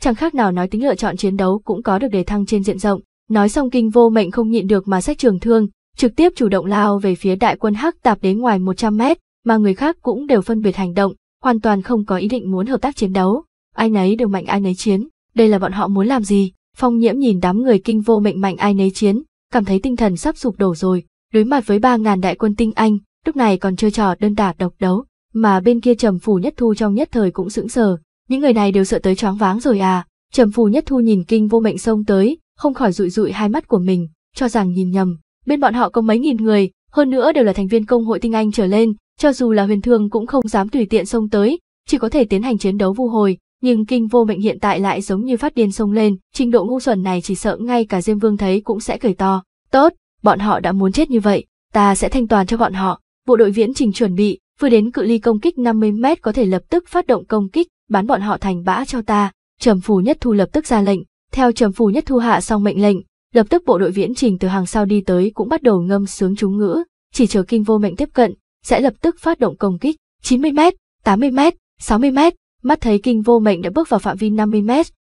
chẳng khác nào nói tính lựa chọn chiến đấu cũng có được đề thăng trên diện rộng. Nói xong kinh vô mệnh không nhịn được mà sách trường thương, trực tiếp chủ động lao về phía đại quân hắc tạp đến ngoài 100 mét, mà người khác cũng đều phân biệt hành động, hoàn toàn không có ý định muốn hợp tác chiến đấu. Ai nấy đều mạnh ai nấy chiến, đây là bọn họ muốn làm gì? Phong nhiễm nhìn đám người kinh vô mệnh mạnh ai nấy chiến, cảm thấy tinh thần sắp sụp đổ rồi, đối mặt với 3.000 đại quân tinh anh, lúc này còn chơi trò đơn đả độc đấu, mà bên kia trầm phủ nhất thu trong nhất thời cũng sững sờ, những người này đều sợ tới choáng váng rồi à trầm phù nhất thu nhìn kinh vô mệnh xông tới không khỏi rụi rụi hai mắt của mình cho rằng nhìn nhầm bên bọn họ có mấy nghìn người hơn nữa đều là thành viên công hội tinh anh trở lên cho dù là huyền thương cũng không dám tùy tiện xông tới chỉ có thể tiến hành chiến đấu vu hồi nhưng kinh vô mệnh hiện tại lại giống như phát điên xông lên trình độ ngu xuẩn này chỉ sợ ngay cả diêm vương thấy cũng sẽ cười to tốt bọn họ đã muốn chết như vậy ta sẽ thanh toàn cho bọn họ bộ đội viễn trình chuẩn bị vừa đến cự ly công kích 50 mét có thể lập tức phát động công kích bán bọn họ thành bã cho ta trầm phù nhất thu lập tức ra lệnh theo trầm phù nhất thu hạ xong mệnh lệnh lập tức bộ đội viễn trình từ hàng sau đi tới cũng bắt đầu ngâm sướng chú ngữ chỉ chờ kinh vô mệnh tiếp cận sẽ lập tức phát động công kích 90 m 80 m 60 m mắt thấy kinh vô mệnh đã bước vào phạm vi 50 m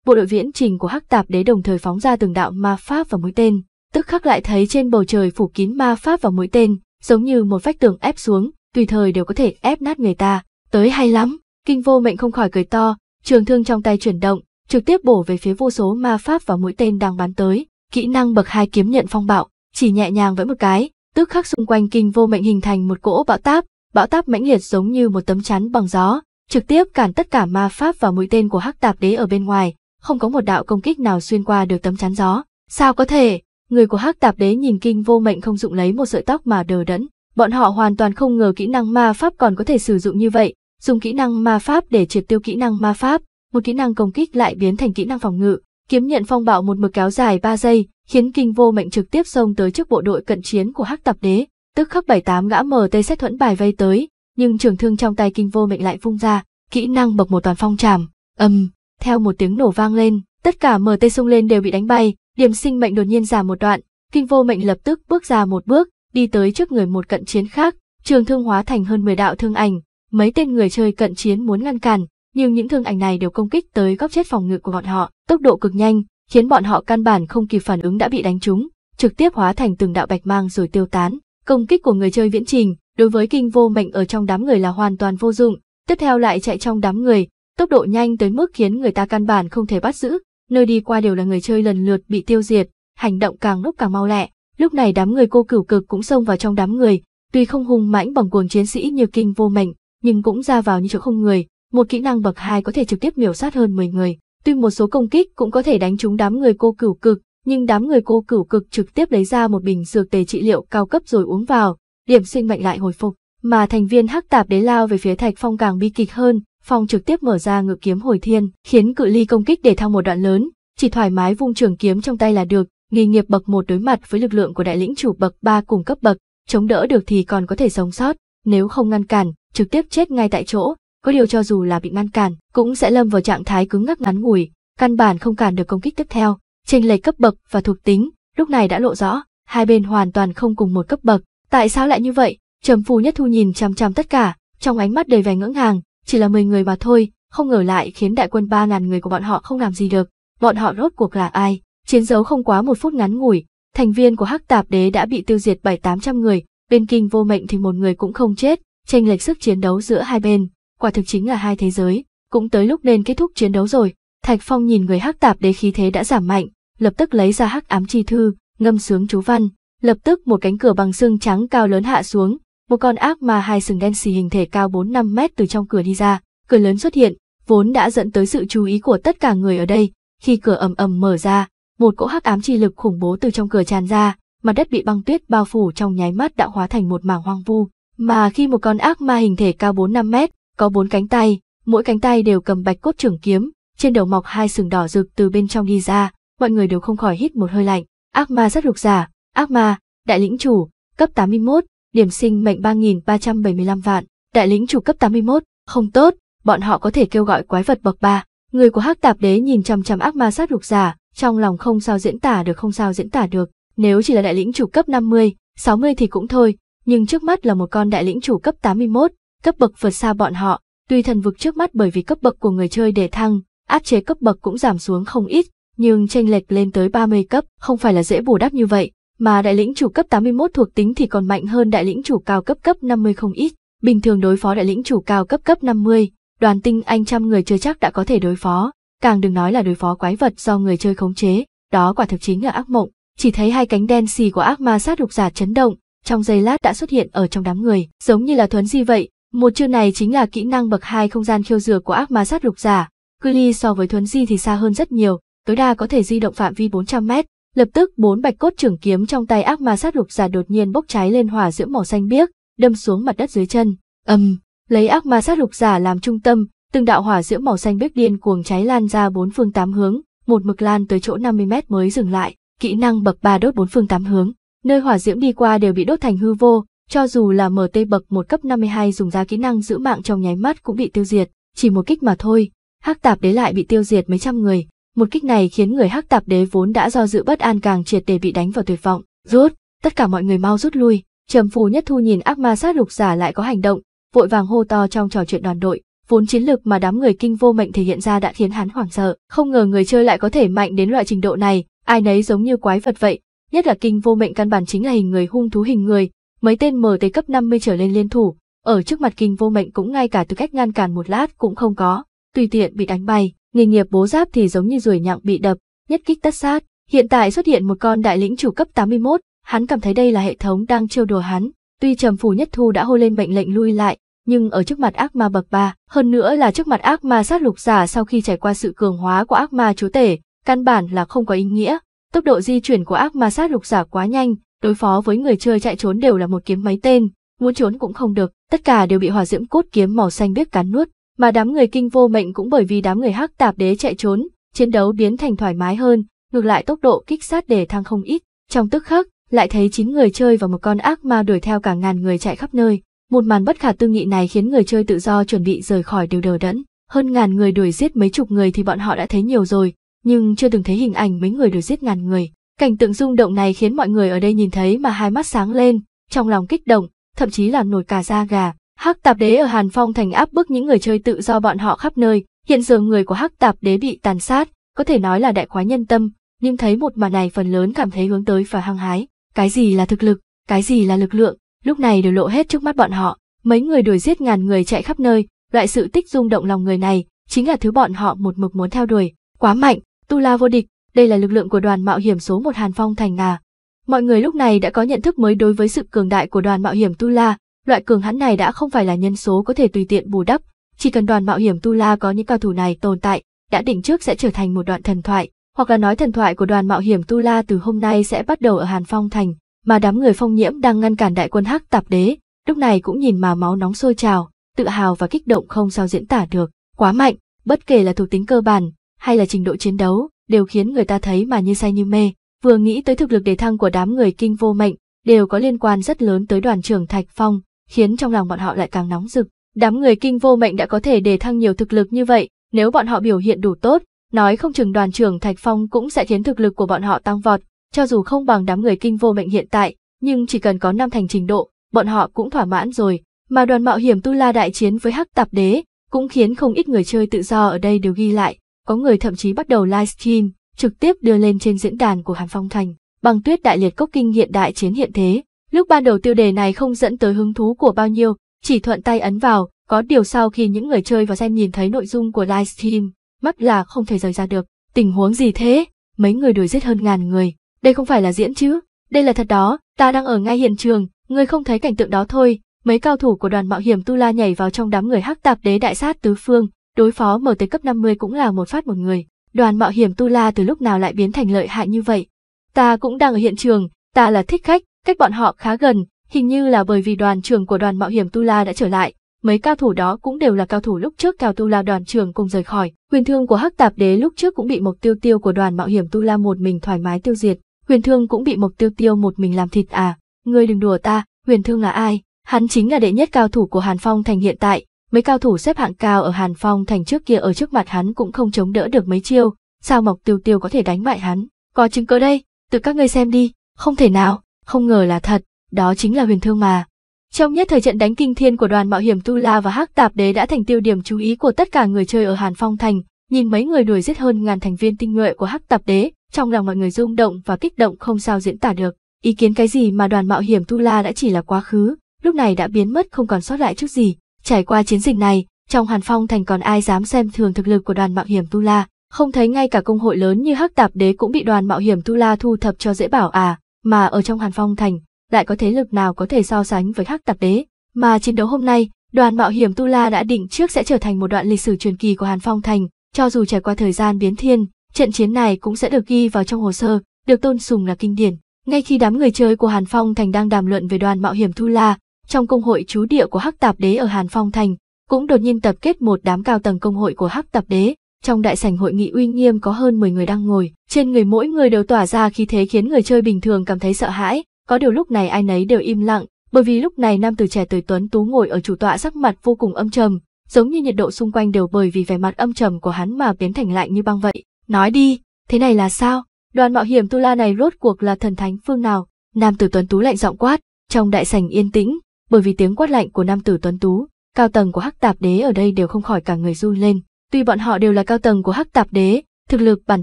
bộ đội viễn trình của hắc tạp đế đồng thời phóng ra từng đạo ma pháp và mũi tên tức khắc lại thấy trên bầu trời phủ kín ma pháp và mũi tên giống như một vách tường ép xuống tùy thời đều có thể ép nát người ta tới hay lắm Kinh vô mệnh không khỏi cười to, trường thương trong tay chuyển động, trực tiếp bổ về phía vô số ma pháp và mũi tên đang bắn tới. Kỹ năng bậc hai kiếm nhận phong bạo, chỉ nhẹ nhàng với một cái, tức khắc xung quanh kinh vô mệnh hình thành một cỗ bão táp, bão táp mãnh liệt giống như một tấm chắn bằng gió, trực tiếp cản tất cả ma pháp và mũi tên của hắc tạp đế ở bên ngoài, không có một đạo công kích nào xuyên qua được tấm chắn gió. Sao có thể? Người của hắc tạp đế nhìn kinh vô mệnh không dụng lấy một sợi tóc mà đờ đẫn, bọn họ hoàn toàn không ngờ kỹ năng ma pháp còn có thể sử dụng như vậy, dùng kỹ năng ma pháp để triệt tiêu kỹ năng ma pháp, một kỹ năng công kích lại biến thành kỹ năng phòng ngự, kiếm nhận phong bạo một mực kéo dài 3 giây, khiến kinh vô mệnh trực tiếp xông tới trước bộ đội cận chiến của Hắc tập Đế, tức khắc bảy tám gã mở tây xét thuẫn bài vây tới, nhưng trường thương trong tay kinh vô mệnh lại vung ra, kỹ năng bậc một toàn phong trảm, ầm, theo một tiếng nổ vang lên, tất cả mở tây xông lên đều bị đánh bay, điểm sinh mệnh đột nhiên giảm một đoạn, kinh vô mệnh lập tức bước ra một bước, đi tới trước người một cận chiến khác, trường thương hóa thành hơn 10 đạo thương ảnh, mấy tên người chơi cận chiến muốn ngăn cản, nhưng những thương ảnh này đều công kích tới góc chết phòng ngự của bọn họ, tốc độ cực nhanh, khiến bọn họ căn bản không kịp phản ứng đã bị đánh trúng, trực tiếp hóa thành từng đạo bạch mang rồi tiêu tán. Công kích của người chơi viễn trình, đối với kinh vô mệnh ở trong đám người là hoàn toàn vô dụng, tiếp theo lại chạy trong đám người, tốc độ nhanh tới mức khiến người ta căn bản không thể bắt giữ, nơi đi qua đều là người chơi lần lượt bị tiêu diệt, hành động càng lúc càng mau lẹ. Lúc này đám người cô cửu cực cũng xông vào trong đám người, tuy không hùng mãnh bằng cuồng chiến sĩ như kinh vô mệnh, nhưng cũng ra vào như chỗ không người, một kỹ năng bậc hai có thể trực tiếp miểu sát hơn 10 người. Tuy một số công kích cũng có thể đánh trúng đám người cô cửu cực, nhưng đám người cô cửu cực trực tiếp lấy ra một bình dược tề trị liệu cao cấp rồi uống vào, điểm sinh mệnh lại hồi phục. Mà thành viên hắc tạp đế lao về phía Thạch Phong càng bi kịch hơn, Phong trực tiếp mở ra ngự kiếm hồi thiên, khiến cự ly công kích để thăng một đoạn lớn, chỉ thoải mái vung trường kiếm trong tay là được, nghề nghiệp bậc một đối mặt với lực lượng của đại lĩnh chủ bậc ba cùng cấp bậc, chống đỡ được thì còn có thể sống sót, nếu không ngăn cản, trực tiếp chết ngay tại chỗ, có điều cho dù là bị ngăn cản, cũng sẽ lâm vào trạng thái cứng ngắc ngắn ngủi, căn bản không cản được công kích tiếp theo, Trình lệch cấp bậc và thuộc tính, lúc này đã lộ rõ, hai bên hoàn toàn không cùng một cấp bậc. Tại sao lại như vậy? Trầm Phù Nhất Thu nhìn chăm chăm tất cả, trong ánh mắt đầy vẻ ngưỡng hàng, chỉ là 10 người mà thôi, không ngờ lại khiến đại quân 3000 người của bọn họ không làm gì được. Bọn họ rốt cuộc là ai? Chiến dấu không quá một phút ngắn ngủi, thành viên của Hắc Tạp Đế đã bị tiêu diệt 7-800 người, bên kinh vô mệnh thì một người cũng không chết, tranh lệch sức chiến đấu giữa hai bên, quả thực chính là hai thế giới, cũng tới lúc nên kết thúc chiến đấu rồi. Thạch Phong nhìn người hắc tạp đế khí thế đã giảm mạnh, lập tức lấy ra hắc ám chi thư, ngâm sướng chú văn, lập tức một cánh cửa bằng xương trắng cao lớn hạ xuống, một con ác mà hai sừng đen xì hình thể cao 4-5 mét từ trong cửa đi ra, cửa lớn xuất hiện, vốn đã dẫn tới sự chú ý của tất cả người ở đây, khi cửa ầm ầm mở ra, một cỗ hắc ám chi lực khủng bố từ trong cửa tràn ra, mặt đất bị băng tuyết bao phủ trong nháy mắt đã hóa thành một mảng hoang vu. Mà khi một con ác ma hình thể cao 4-5 mét, có bốn cánh tay, mỗi cánh tay đều cầm bạch cốt trưởng kiếm, trên đầu mọc hai sừng đỏ rực từ bên trong đi ra, mọi người đều không khỏi hít một hơi lạnh. Ác ma rất rục giả, ác ma, đại lĩnh chủ, cấp 81, điểm sinh mệnh 3.375 vạn, đại lĩnh chủ cấp 81, không tốt, bọn họ có thể kêu gọi quái vật bậc ba. Người của hắc tạp đế nhìn chằm chằm ác ma sát rục giả, trong lòng không sao diễn tả được không sao diễn tả được, nếu chỉ là đại lĩnh chủ cấp 50, 60 thì cũng thôi, nhưng trước mắt là một con đại lĩnh chủ cấp 81, cấp bậc vượt xa bọn họ, tuy thần vực trước mắt bởi vì cấp bậc của người chơi để thăng, áp chế cấp bậc cũng giảm xuống không ít, nhưng tranh lệch lên tới 30 cấp không phải là dễ bù đắp như vậy, mà đại lĩnh chủ cấp 81 thuộc tính thì còn mạnh hơn đại lĩnh chủ cao cấp cấp 50 không ít. Bình thường đối phó đại lĩnh chủ cao cấp cấp 50, đoàn tinh anh trăm người chơi chắc đã có thể đối phó, càng đừng nói là đối phó quái vật do người chơi khống chế, đó quả thực chính là ác mộng chỉ thấy hai cánh đen xì của ác ma sát đục giả chấn động, trong giây lát đã xuất hiện ở trong đám người, giống như là thuấn di vậy, một chiêu này chính là kỹ năng bậc hai không gian khiêu dừa của ác ma sát lục giả, cự ly so với thuấn di thì xa hơn rất nhiều, tối đa có thể di động phạm vi 400 mét. Lập tức bốn bạch cốt trưởng kiếm trong tay ác ma sát lục giả đột nhiên bốc cháy lên hỏa giữa màu xanh biếc, đâm xuống mặt đất dưới chân. Ầm, um, lấy ác ma sát lục giả làm trung tâm, từng đạo hỏa giữa màu xanh biếc điên cuồng cháy lan ra bốn phương tám hướng, một mực lan tới chỗ 50 mét mới dừng lại kỹ năng bậc 3 đốt bốn phương tám hướng, nơi hỏa diễm đi qua đều bị đốt thành hư vô, cho dù là MT bậc 1 cấp 52 dùng ra kỹ năng giữ mạng trong nháy mắt cũng bị tiêu diệt, chỉ một kích mà thôi. Hắc tạp đế lại bị tiêu diệt mấy trăm người, một kích này khiến người hắc tạp đế vốn đã do dự bất an càng triệt để bị đánh vào tuyệt vọng, rút, tất cả mọi người mau rút lui. Trầm Phù Nhất Thu nhìn ác ma sát lục giả lại có hành động, vội vàng hô to trong trò chuyện đoàn đội, vốn chiến lược mà đám người kinh vô mệnh thể hiện ra đã khiến hắn hoảng sợ, không ngờ người chơi lại có thể mạnh đến loại trình độ này, Ai nấy giống như quái vật vậy, nhất là kinh vô mệnh căn bản chính là hình người hung thú hình người, mấy tên mở tới cấp 50 trở lên liên thủ, ở trước mặt kinh vô mệnh cũng ngay cả tư cách ngăn cản một lát cũng không có, tùy tiện bị đánh bay, nghề nghiệp bố giáp thì giống như ruồi nhặng bị đập, nhất kích tất sát. Hiện tại xuất hiện một con đại lĩnh chủ cấp 81, hắn cảm thấy đây là hệ thống đang trêu đùa hắn, tuy trầm phủ nhất thu đã hô lên mệnh lệnh lui lại, nhưng ở trước mặt ác ma bậc ba, hơn nữa là trước mặt ác ma sát lục giả sau khi trải qua sự cường hóa của ác ma chúa tể, căn bản là không có ý nghĩa. Tốc độ di chuyển của ác ma sát lục giả quá nhanh, đối phó với người chơi chạy trốn đều là một kiếm mấy tên, muốn trốn cũng không được, tất cả đều bị hỏa diễm cốt kiếm màu xanh biết cắn nuốt, mà đám người kinh vô mệnh cũng bởi vì đám người hắc tạp đế chạy trốn, chiến đấu biến thành thoải mái hơn, ngược lại tốc độ kích sát để thăng không ít, trong tức khắc, lại thấy chín người chơi và một con ác ma đuổi theo cả ngàn người chạy khắp nơi. Một màn bất khả tư nghị này khiến người chơi tự do chuẩn bị rời khỏi đều đờ đẫn. Hơn ngàn người đuổi giết mấy chục người thì bọn họ đã thấy nhiều rồi, nhưng chưa từng thấy hình ảnh mấy người được giết ngàn người. Cảnh tượng rung động này khiến mọi người ở đây nhìn thấy mà hai mắt sáng lên, trong lòng kích động, thậm chí là nổi cả da gà. Hắc tạp đế ở Hàn Phong thành áp bức những người chơi tự do bọn họ khắp nơi, hiện giờ người của hắc tạp đế bị tàn sát, có thể nói là đại khoái nhân tâm, nhưng thấy một màn này phần lớn cảm thấy hướng tới và hăng hái. Cái gì là thực lực, cái gì là lực lượng, lúc này đều lộ hết trước mắt bọn họ. Mấy người đuổi giết ngàn người chạy khắp nơi, loại sự tích rung động lòng người này, chính là thứ bọn họ một mực muốn theo đuổi. Quá mạnh, Tu La vô địch, đây là lực lượng của đoàn mạo hiểm số 1 Hàn Phong Thành à. Mọi người lúc này đã có nhận thức mới đối với sự cường đại của đoàn mạo hiểm Tu La, loại cường hãn này đã không phải là nhân số có thể tùy tiện bù đắp, chỉ cần đoàn mạo hiểm Tu La có những cao thủ này tồn tại, đã định trước sẽ trở thành một đoạn thần thoại, hoặc là nói thần thoại của đoàn mạo hiểm Tu La từ hôm nay sẽ bắt đầu ở Hàn Phong Thành, mà đám người phong nhiễm đang ngăn cản đại quân hắc tạp đế, lúc này cũng nhìn mà máu nóng sôi trào, tự hào và kích động không sao diễn tả được, quá mạnh, bất kể là thuộc tính cơ bản, hay là trình độ chiến đấu, đều khiến người ta thấy mà như say như mê. Vừa nghĩ tới thực lực đề thăng của đám người kinh vô mệnh, đều có liên quan rất lớn tới đoàn trưởng Thạch Phong, khiến trong lòng bọn họ lại càng nóng rực. Đám người kinh vô mệnh đã có thể đề thăng nhiều thực lực như vậy, nếu bọn họ biểu hiện đủ tốt, nói không chừng đoàn trưởng Thạch Phong cũng sẽ khiến thực lực của bọn họ tăng vọt, cho dù không bằng đám người kinh vô mệnh hiện tại, nhưng chỉ cần có năm thành trình độ, bọn họ cũng thỏa mãn rồi. Mà đoàn mạo hiểm Tu La đại chiến với Hắc Tạp Đế, cũng khiến không ít người chơi tự do ở đây đều ghi lại, có người thậm chí bắt đầu livestream, trực tiếp đưa lên trên diễn đàn của Hàn Phong Thành, bằng tuyết đại liệt cốc kinh hiện đại chiến hiện thế. Lúc ban đầu tiêu đề này không dẫn tới hứng thú của bao nhiêu, chỉ thuận tay ấn vào, có điều sau khi những người chơi và xem nhìn thấy nội dung của livestream, mắt là không thể rời ra được. Tình huống gì thế? Mấy người đuổi giết hơn ngàn người. Đây không phải là diễn chứ? Đây là thật đó, ta đang ở ngay hiện trường, người không thấy cảnh tượng đó thôi. Mấy cao thủ của đoàn mạo hiểm Tu La nhảy vào trong đám người hắc tạp đế đại sát tứ phương, đối phó mở tới cấp 50 cũng là một phát một người. Đoàn mạo hiểm Tu La từ lúc nào lại biến thành lợi hại như vậy? Ta cũng đang ở hiện trường, ta là thích khách, cách bọn họ khá gần, hình như là bởi vì đoàn trưởng của đoàn mạo hiểm Tu La đã trở lại, mấy cao thủ đó cũng đều là cao thủ lúc trước cao tu la đoàn trưởng cùng rời khỏi huyền thương của hắc tạp đế lúc trước cũng bị mộc tiêu tiêu của đoàn mạo hiểm tu la một mình thoải mái tiêu diệt huyền thương cũng bị mộc tiêu tiêu một mình làm thịt à ngươi đừng đùa ta huyền thương là ai hắn chính là đệ nhất cao thủ của hàn phong thành hiện tại mấy cao thủ xếp hạng cao ở Hàn Phong thành trước kia ở trước mặt hắn cũng không chống đỡ được mấy chiêu, sao Mộc Tiêu Tiêu có thể đánh bại hắn? Có chứng cứ đây, tự các ngươi xem đi, không thể nào, không ngờ là thật, đó chính là huyền thương mà. Trong nhất thời trận đánh kinh thiên của đoàn mạo hiểm Tu La và Hắc Tạp Đế đã thành tiêu điểm chú ý của tất cả người chơi ở Hàn Phong thành, nhìn mấy người đuổi giết hơn ngàn thành viên tinh nhuệ của Hắc Tạp Đế, trong lòng mọi người rung động và kích động không sao diễn tả được. Ý kiến cái gì mà đoàn mạo hiểm Tu La đã chỉ là quá khứ, lúc này đã biến mất không còn sót lại chút gì, Trải qua chiến dịch này, trong Hàn Phong Thành còn ai dám xem thường thực lực của đoàn mạo hiểm Tula? không thấy ngay cả công hội lớn như Hắc Tạp Đế cũng bị đoàn mạo hiểm Tula thu thập cho dễ bảo à, mà ở trong Hàn Phong Thành, lại có thế lực nào có thể so sánh với Hắc Tạp Đế, mà chiến đấu hôm nay, đoàn mạo hiểm Tula đã định trước sẽ trở thành một đoạn lịch sử truyền kỳ của Hàn Phong Thành, cho dù trải qua thời gian biến thiên, trận chiến này cũng sẽ được ghi vào trong hồ sơ, được tôn sùng là kinh điển. Ngay khi đám người chơi của Hàn Phong Thành đang đàm luận về đoàn mạo hiểm Tula trong công hội chú địa của Hắc Tạp Đế ở Hàn Phong Thành, cũng đột nhiên tập kết một đám cao tầng công hội của Hắc Tạp Đế, trong đại sảnh hội nghị uy nghiêm có hơn 10 người đang ngồi, trên người mỗi người đều tỏa ra khí thế khiến người chơi bình thường cảm thấy sợ hãi, có điều lúc này ai nấy đều im lặng, bởi vì lúc này nam tử trẻ tuổi tuấn tú ngồi ở chủ tọa sắc mặt vô cùng âm trầm, giống như nhiệt độ xung quanh đều bởi vì vẻ mặt âm trầm của hắn mà biến thành lạnh như băng vậy. Nói đi, thế này là sao? Đoàn mạo hiểm Tu La này rốt cuộc là thần thánh phương nào? Nam tử tuấn tú lạnh giọng quát, trong đại sảnh yên tĩnh, bởi vì tiếng quát lạnh của nam tử tuấn tú, cao tầng của Hắc Tạp Đế ở đây đều không khỏi cả người run lên. Tuy bọn họ đều là cao tầng của Hắc Tạp Đế, thực lực bản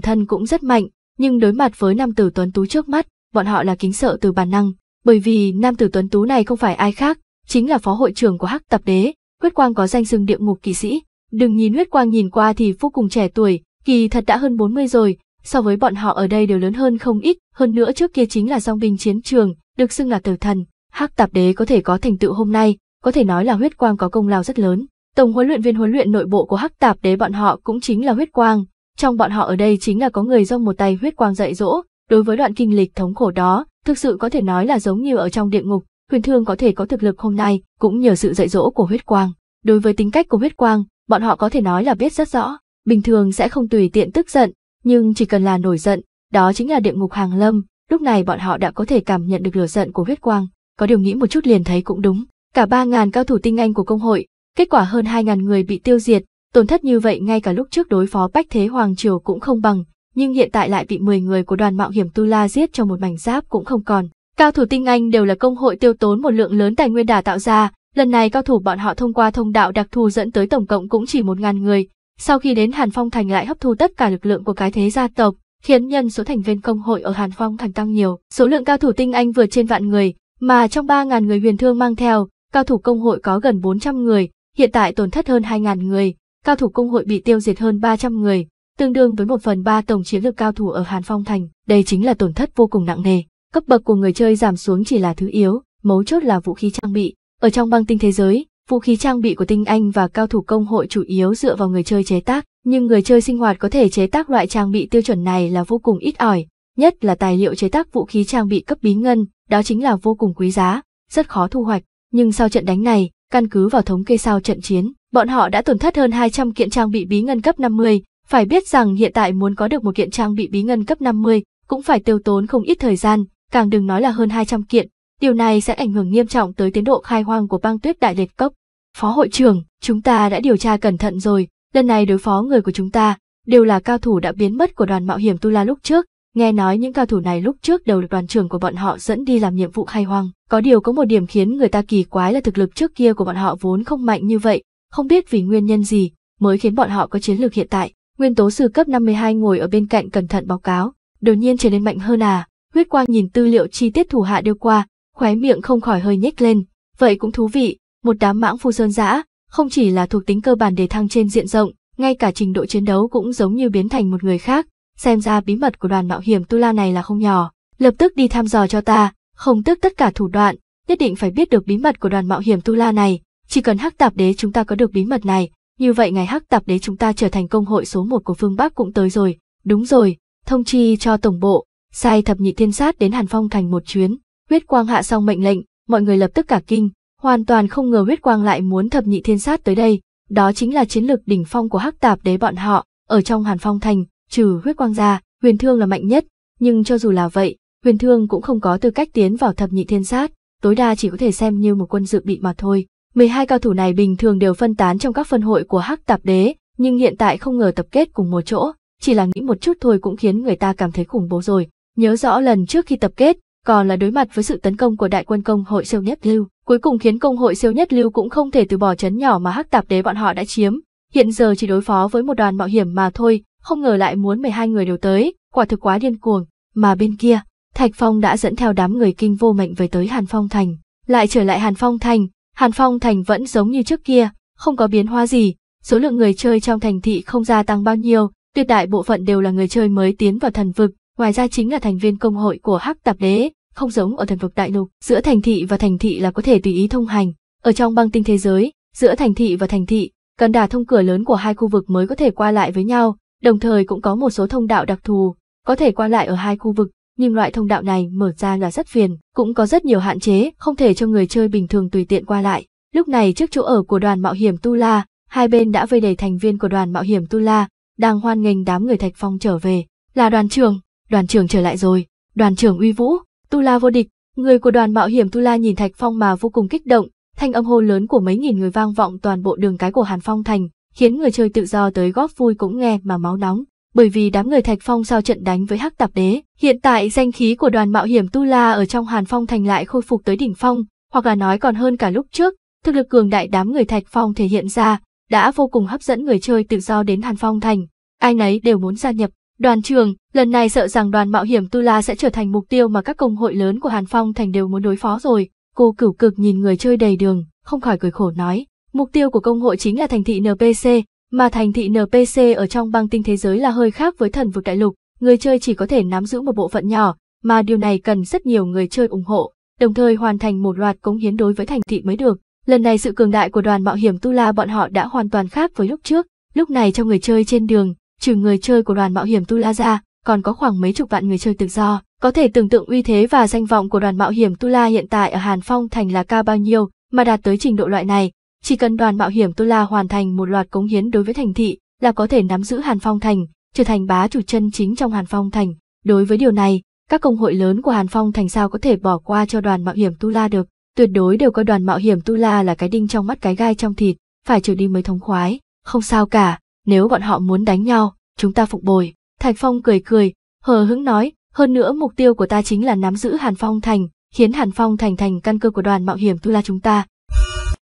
thân cũng rất mạnh, nhưng đối mặt với nam tử tuấn tú trước mắt, bọn họ là kính sợ từ bản năng, bởi vì nam tử tuấn tú này không phải ai khác, chính là phó hội trưởng của Hắc Tạp Đế, huyết quang có danh xưng địa ngục kỵ sĩ. Đừng nhìn huyết quang nhìn qua thì vô cùng trẻ tuổi, kỳ thật đã hơn 40 rồi, so với bọn họ ở đây đều lớn hơn không ít, hơn nữa trước kia chính là song binh chiến trường, được xưng là tử thần, Hắc Tạp Đế có thể có thành tựu hôm nay, có thể nói là huyết quang có công lao rất lớn. Tổng huấn luyện viên huấn luyện nội bộ của Hắc Tạp Đế bọn họ cũng chính là huyết quang, trong bọn họ ở đây chính là có người do một tay huyết quang dạy dỗ, đối với đoạn kinh lịch thống khổ đó, thực sự có thể nói là giống như ở trong địa ngục, Huyền Thương có thể có thực lực hôm nay cũng nhờ sự dạy dỗ của huyết quang. Đối với tính cách của huyết quang, bọn họ có thể nói là biết rất rõ, bình thường sẽ không tùy tiện tức giận, nhưng chỉ cần là nổi giận, đó chính là địa ngục hàng lâm, lúc này bọn họ đã có thể cảm nhận được lửa giận của huyết quang có điều nghĩ một chút liền thấy cũng đúng. Cả 3.000 cao thủ tinh anh của công hội, kết quả hơn 2.000 người bị tiêu diệt, tổn thất như vậy ngay cả lúc trước đối phó Bách Thế Hoàng Triều cũng không bằng, nhưng hiện tại lại bị 10 người của đoàn mạo hiểm Tu La giết cho một mảnh giáp cũng không còn. Cao thủ tinh anh đều là công hội tiêu tốn một lượng lớn tài nguyên đà tạo ra, lần này cao thủ bọn họ thông qua thông đạo đặc thù dẫn tới tổng cộng cũng chỉ 1.000 người, sau khi đến Hàn Phong Thành lại hấp thu tất cả lực lượng của cái thế gia tộc, khiến nhân số thành viên công hội ở Hàn Phong Thành tăng nhiều. Số lượng cao thủ tinh anh vượt trên vạn người, mà trong 3.000 người huyền thương mang theo, cao thủ công hội có gần 400 người, hiện tại tổn thất hơn 2.000 người, cao thủ công hội bị tiêu diệt hơn 300 người, tương đương với 1 phần 3 tổng chiến lược cao thủ ở Hàn Phong Thành. Đây chính là tổn thất vô cùng nặng nề. Cấp bậc của người chơi giảm xuống chỉ là thứ yếu, mấu chốt là vũ khí trang bị. Ở trong băng tinh thế giới, vũ khí trang bị của tinh anh và cao thủ công hội chủ yếu dựa vào người chơi chế tác, nhưng người chơi sinh hoạt có thể chế tác loại trang bị tiêu chuẩn này là vô cùng ít ỏi nhất là tài liệu chế tác vũ khí trang bị cấp bí ngân, đó chính là vô cùng quý giá, rất khó thu hoạch. Nhưng sau trận đánh này, căn cứ vào thống kê sau trận chiến, bọn họ đã tổn thất hơn 200 kiện trang bị bí ngân cấp 50, phải biết rằng hiện tại muốn có được một kiện trang bị bí ngân cấp 50 cũng phải tiêu tốn không ít thời gian, càng đừng nói là hơn 200 kiện. Điều này sẽ ảnh hưởng nghiêm trọng tới tiến độ khai hoang của băng tuyết đại liệt cốc. Phó hội trưởng, chúng ta đã điều tra cẩn thận rồi, lần này đối phó người của chúng ta đều là cao thủ đã biến mất của đoàn mạo hiểm Tu La lúc trước, Nghe nói những cao thủ này lúc trước đều được đoàn trưởng của bọn họ dẫn đi làm nhiệm vụ khai hoang. Có điều có một điểm khiến người ta kỳ quái là thực lực trước kia của bọn họ vốn không mạnh như vậy, không biết vì nguyên nhân gì mới khiến bọn họ có chiến lược hiện tại. Nguyên tố sư cấp 52 ngồi ở bên cạnh cẩn thận báo cáo, đột nhiên trở nên mạnh hơn à. Huyết Quang nhìn tư liệu chi tiết thủ hạ đưa qua, khóe miệng không khỏi hơi nhếch lên. Vậy cũng thú vị, một đám mãng phu sơn giã, không chỉ là thuộc tính cơ bản đề thăng trên diện rộng, ngay cả trình độ chiến đấu cũng giống như biến thành một người khác, xem ra bí mật của đoàn mạo hiểm Tu La này là không nhỏ, lập tức đi thăm dò cho ta, không tiếc tất cả thủ đoạn, nhất định phải biết được bí mật của đoàn mạo hiểm Tu La này, chỉ cần Hắc Tạp Đế chúng ta có được bí mật này, như vậy ngày Hắc Tạp Đế chúng ta trở thành công hội số một của phương Bắc cũng tới rồi, đúng rồi, thông chi cho tổng bộ, sai thập nhị thiên sát đến Hàn Phong thành một chuyến, huyết quang hạ xong mệnh lệnh, mọi người lập tức cả kinh, hoàn toàn không ngờ huyết quang lại muốn thập nhị thiên sát tới đây, đó chính là chiến lược đỉnh phong của Hắc Tạp Đế bọn họ, ở trong Hàn Phong thành trừ huyết quang ra, huyền thương là mạnh nhất, nhưng cho dù là vậy, huyền thương cũng không có tư cách tiến vào thập nhị thiên sát, tối đa chỉ có thể xem như một quân dự bị mà thôi. 12 cao thủ này bình thường đều phân tán trong các phân hội của Hắc Tạp Đế, nhưng hiện tại không ngờ tập kết cùng một chỗ, chỉ là nghĩ một chút thôi cũng khiến người ta cảm thấy khủng bố rồi. Nhớ rõ lần trước khi tập kết, còn là đối mặt với sự tấn công của đại quân công hội siêu nhất lưu, cuối cùng khiến công hội siêu nhất lưu cũng không thể từ bỏ chấn nhỏ mà Hắc Tạp Đế bọn họ đã chiếm. Hiện giờ chỉ đối phó với một đoàn mạo hiểm mà thôi, không ngờ lại muốn 12 người đều tới, quả thực quá điên cuồng, mà bên kia, Thạch Phong đã dẫn theo đám người kinh vô mệnh về tới Hàn Phong Thành, lại trở lại Hàn Phong Thành, Hàn Phong Thành vẫn giống như trước kia, không có biến hóa gì, số lượng người chơi trong thành thị không gia tăng bao nhiêu, tuyệt đại bộ phận đều là người chơi mới tiến vào thần vực, ngoài ra chính là thành viên công hội của Hắc Tạp Đế, không giống ở thần vực đại lục, giữa thành thị và thành thị là có thể tùy ý thông hành, ở trong băng tinh thế giới, giữa thành thị và thành thị, cần đả thông cửa lớn của hai khu vực mới có thể qua lại với nhau, đồng thời cũng có một số thông đạo đặc thù, có thể qua lại ở hai khu vực, nhưng loại thông đạo này mở ra là rất phiền, cũng có rất nhiều hạn chế, không thể cho người chơi bình thường tùy tiện qua lại. Lúc này trước chỗ ở của đoàn mạo hiểm Tula, hai bên đã vây đầy thành viên của đoàn mạo hiểm Tula đang hoan nghênh đám người Thạch Phong trở về. Là đoàn trưởng, đoàn trưởng trở lại rồi, đoàn trưởng uy vũ, Tula vô địch, người của đoàn mạo hiểm Tula nhìn Thạch Phong mà vô cùng kích động, thanh âm hô lớn của mấy nghìn người vang vọng toàn bộ đường cái của Hàn Phong Thành, khiến người chơi tự do tới góp vui cũng nghe mà máu nóng bởi vì đám người Thạch Phong sau trận đánh với Hắc Tạp Đế, hiện tại danh khí của đoàn mạo hiểm Tu La ở trong Hàn Phong thành lại khôi phục tới đỉnh phong, hoặc là nói còn hơn cả lúc trước, thực lực cường đại đám người Thạch Phong thể hiện ra, đã vô cùng hấp dẫn người chơi tự do đến Hàn Phong thành, ai nấy đều muốn gia nhập. Đoàn trường, lần này sợ rằng đoàn mạo hiểm Tu La sẽ trở thành mục tiêu mà các công hội lớn của Hàn Phong thành đều muốn đối phó rồi, cô cửu cực nhìn người chơi đầy đường, không khỏi cười khổ nói, Mục tiêu của công hội chính là thành thị NPC, mà thành thị NPC ở trong băng tinh thế giới là hơi khác với thần vực đại lục, người chơi chỉ có thể nắm giữ một bộ phận nhỏ, mà điều này cần rất nhiều người chơi ủng hộ, đồng thời hoàn thành một loạt cống hiến đối với thành thị mới được. Lần này sự cường đại của đoàn mạo hiểm Tu La bọn họ đã hoàn toàn khác với lúc trước, lúc này trong người chơi trên đường, trừ người chơi của đoàn mạo hiểm Tu La ra, còn có khoảng mấy chục vạn người chơi tự do. Có thể tưởng tượng uy thế và danh vọng của đoàn mạo hiểm Tu La hiện tại ở Hàn Phong thành là cao bao nhiêu, mà đạt tới trình độ loại này, chỉ cần đoàn mạo hiểm tu La hoàn thành một loạt cống hiến đối với thành thị là có thể nắm giữ Hàn Phong Thành, trở thành bá chủ chân chính trong Hàn Phong Thành. Đối với điều này, các công hội lớn của Hàn Phong Thành sao có thể bỏ qua cho đoàn mạo hiểm Tu La được, tuyệt đối đều coi đoàn mạo hiểm Tu La là cái đinh trong mắt cái gai trong thịt, phải trừ đi mới thống khoái, không sao cả, nếu bọn họ muốn đánh nhau, chúng ta phục bồi. Thạch Phong cười cười, hờ hững nói, hơn nữa mục tiêu của ta chính là nắm giữ Hàn Phong Thành, khiến Hàn Phong Thành thành căn cơ của đoàn mạo hiểm Tu La chúng ta,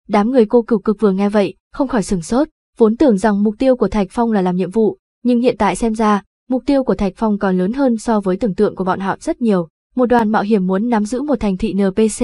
Đám người cô cửu cực vừa nghe vậy, không khỏi sừng sốt, vốn tưởng rằng mục tiêu của Thạch Phong là làm nhiệm vụ, nhưng hiện tại xem ra, mục tiêu của Thạch Phong còn lớn hơn so với tưởng tượng của bọn họ rất nhiều. Một đoàn mạo hiểm muốn nắm giữ một thành thị NPC,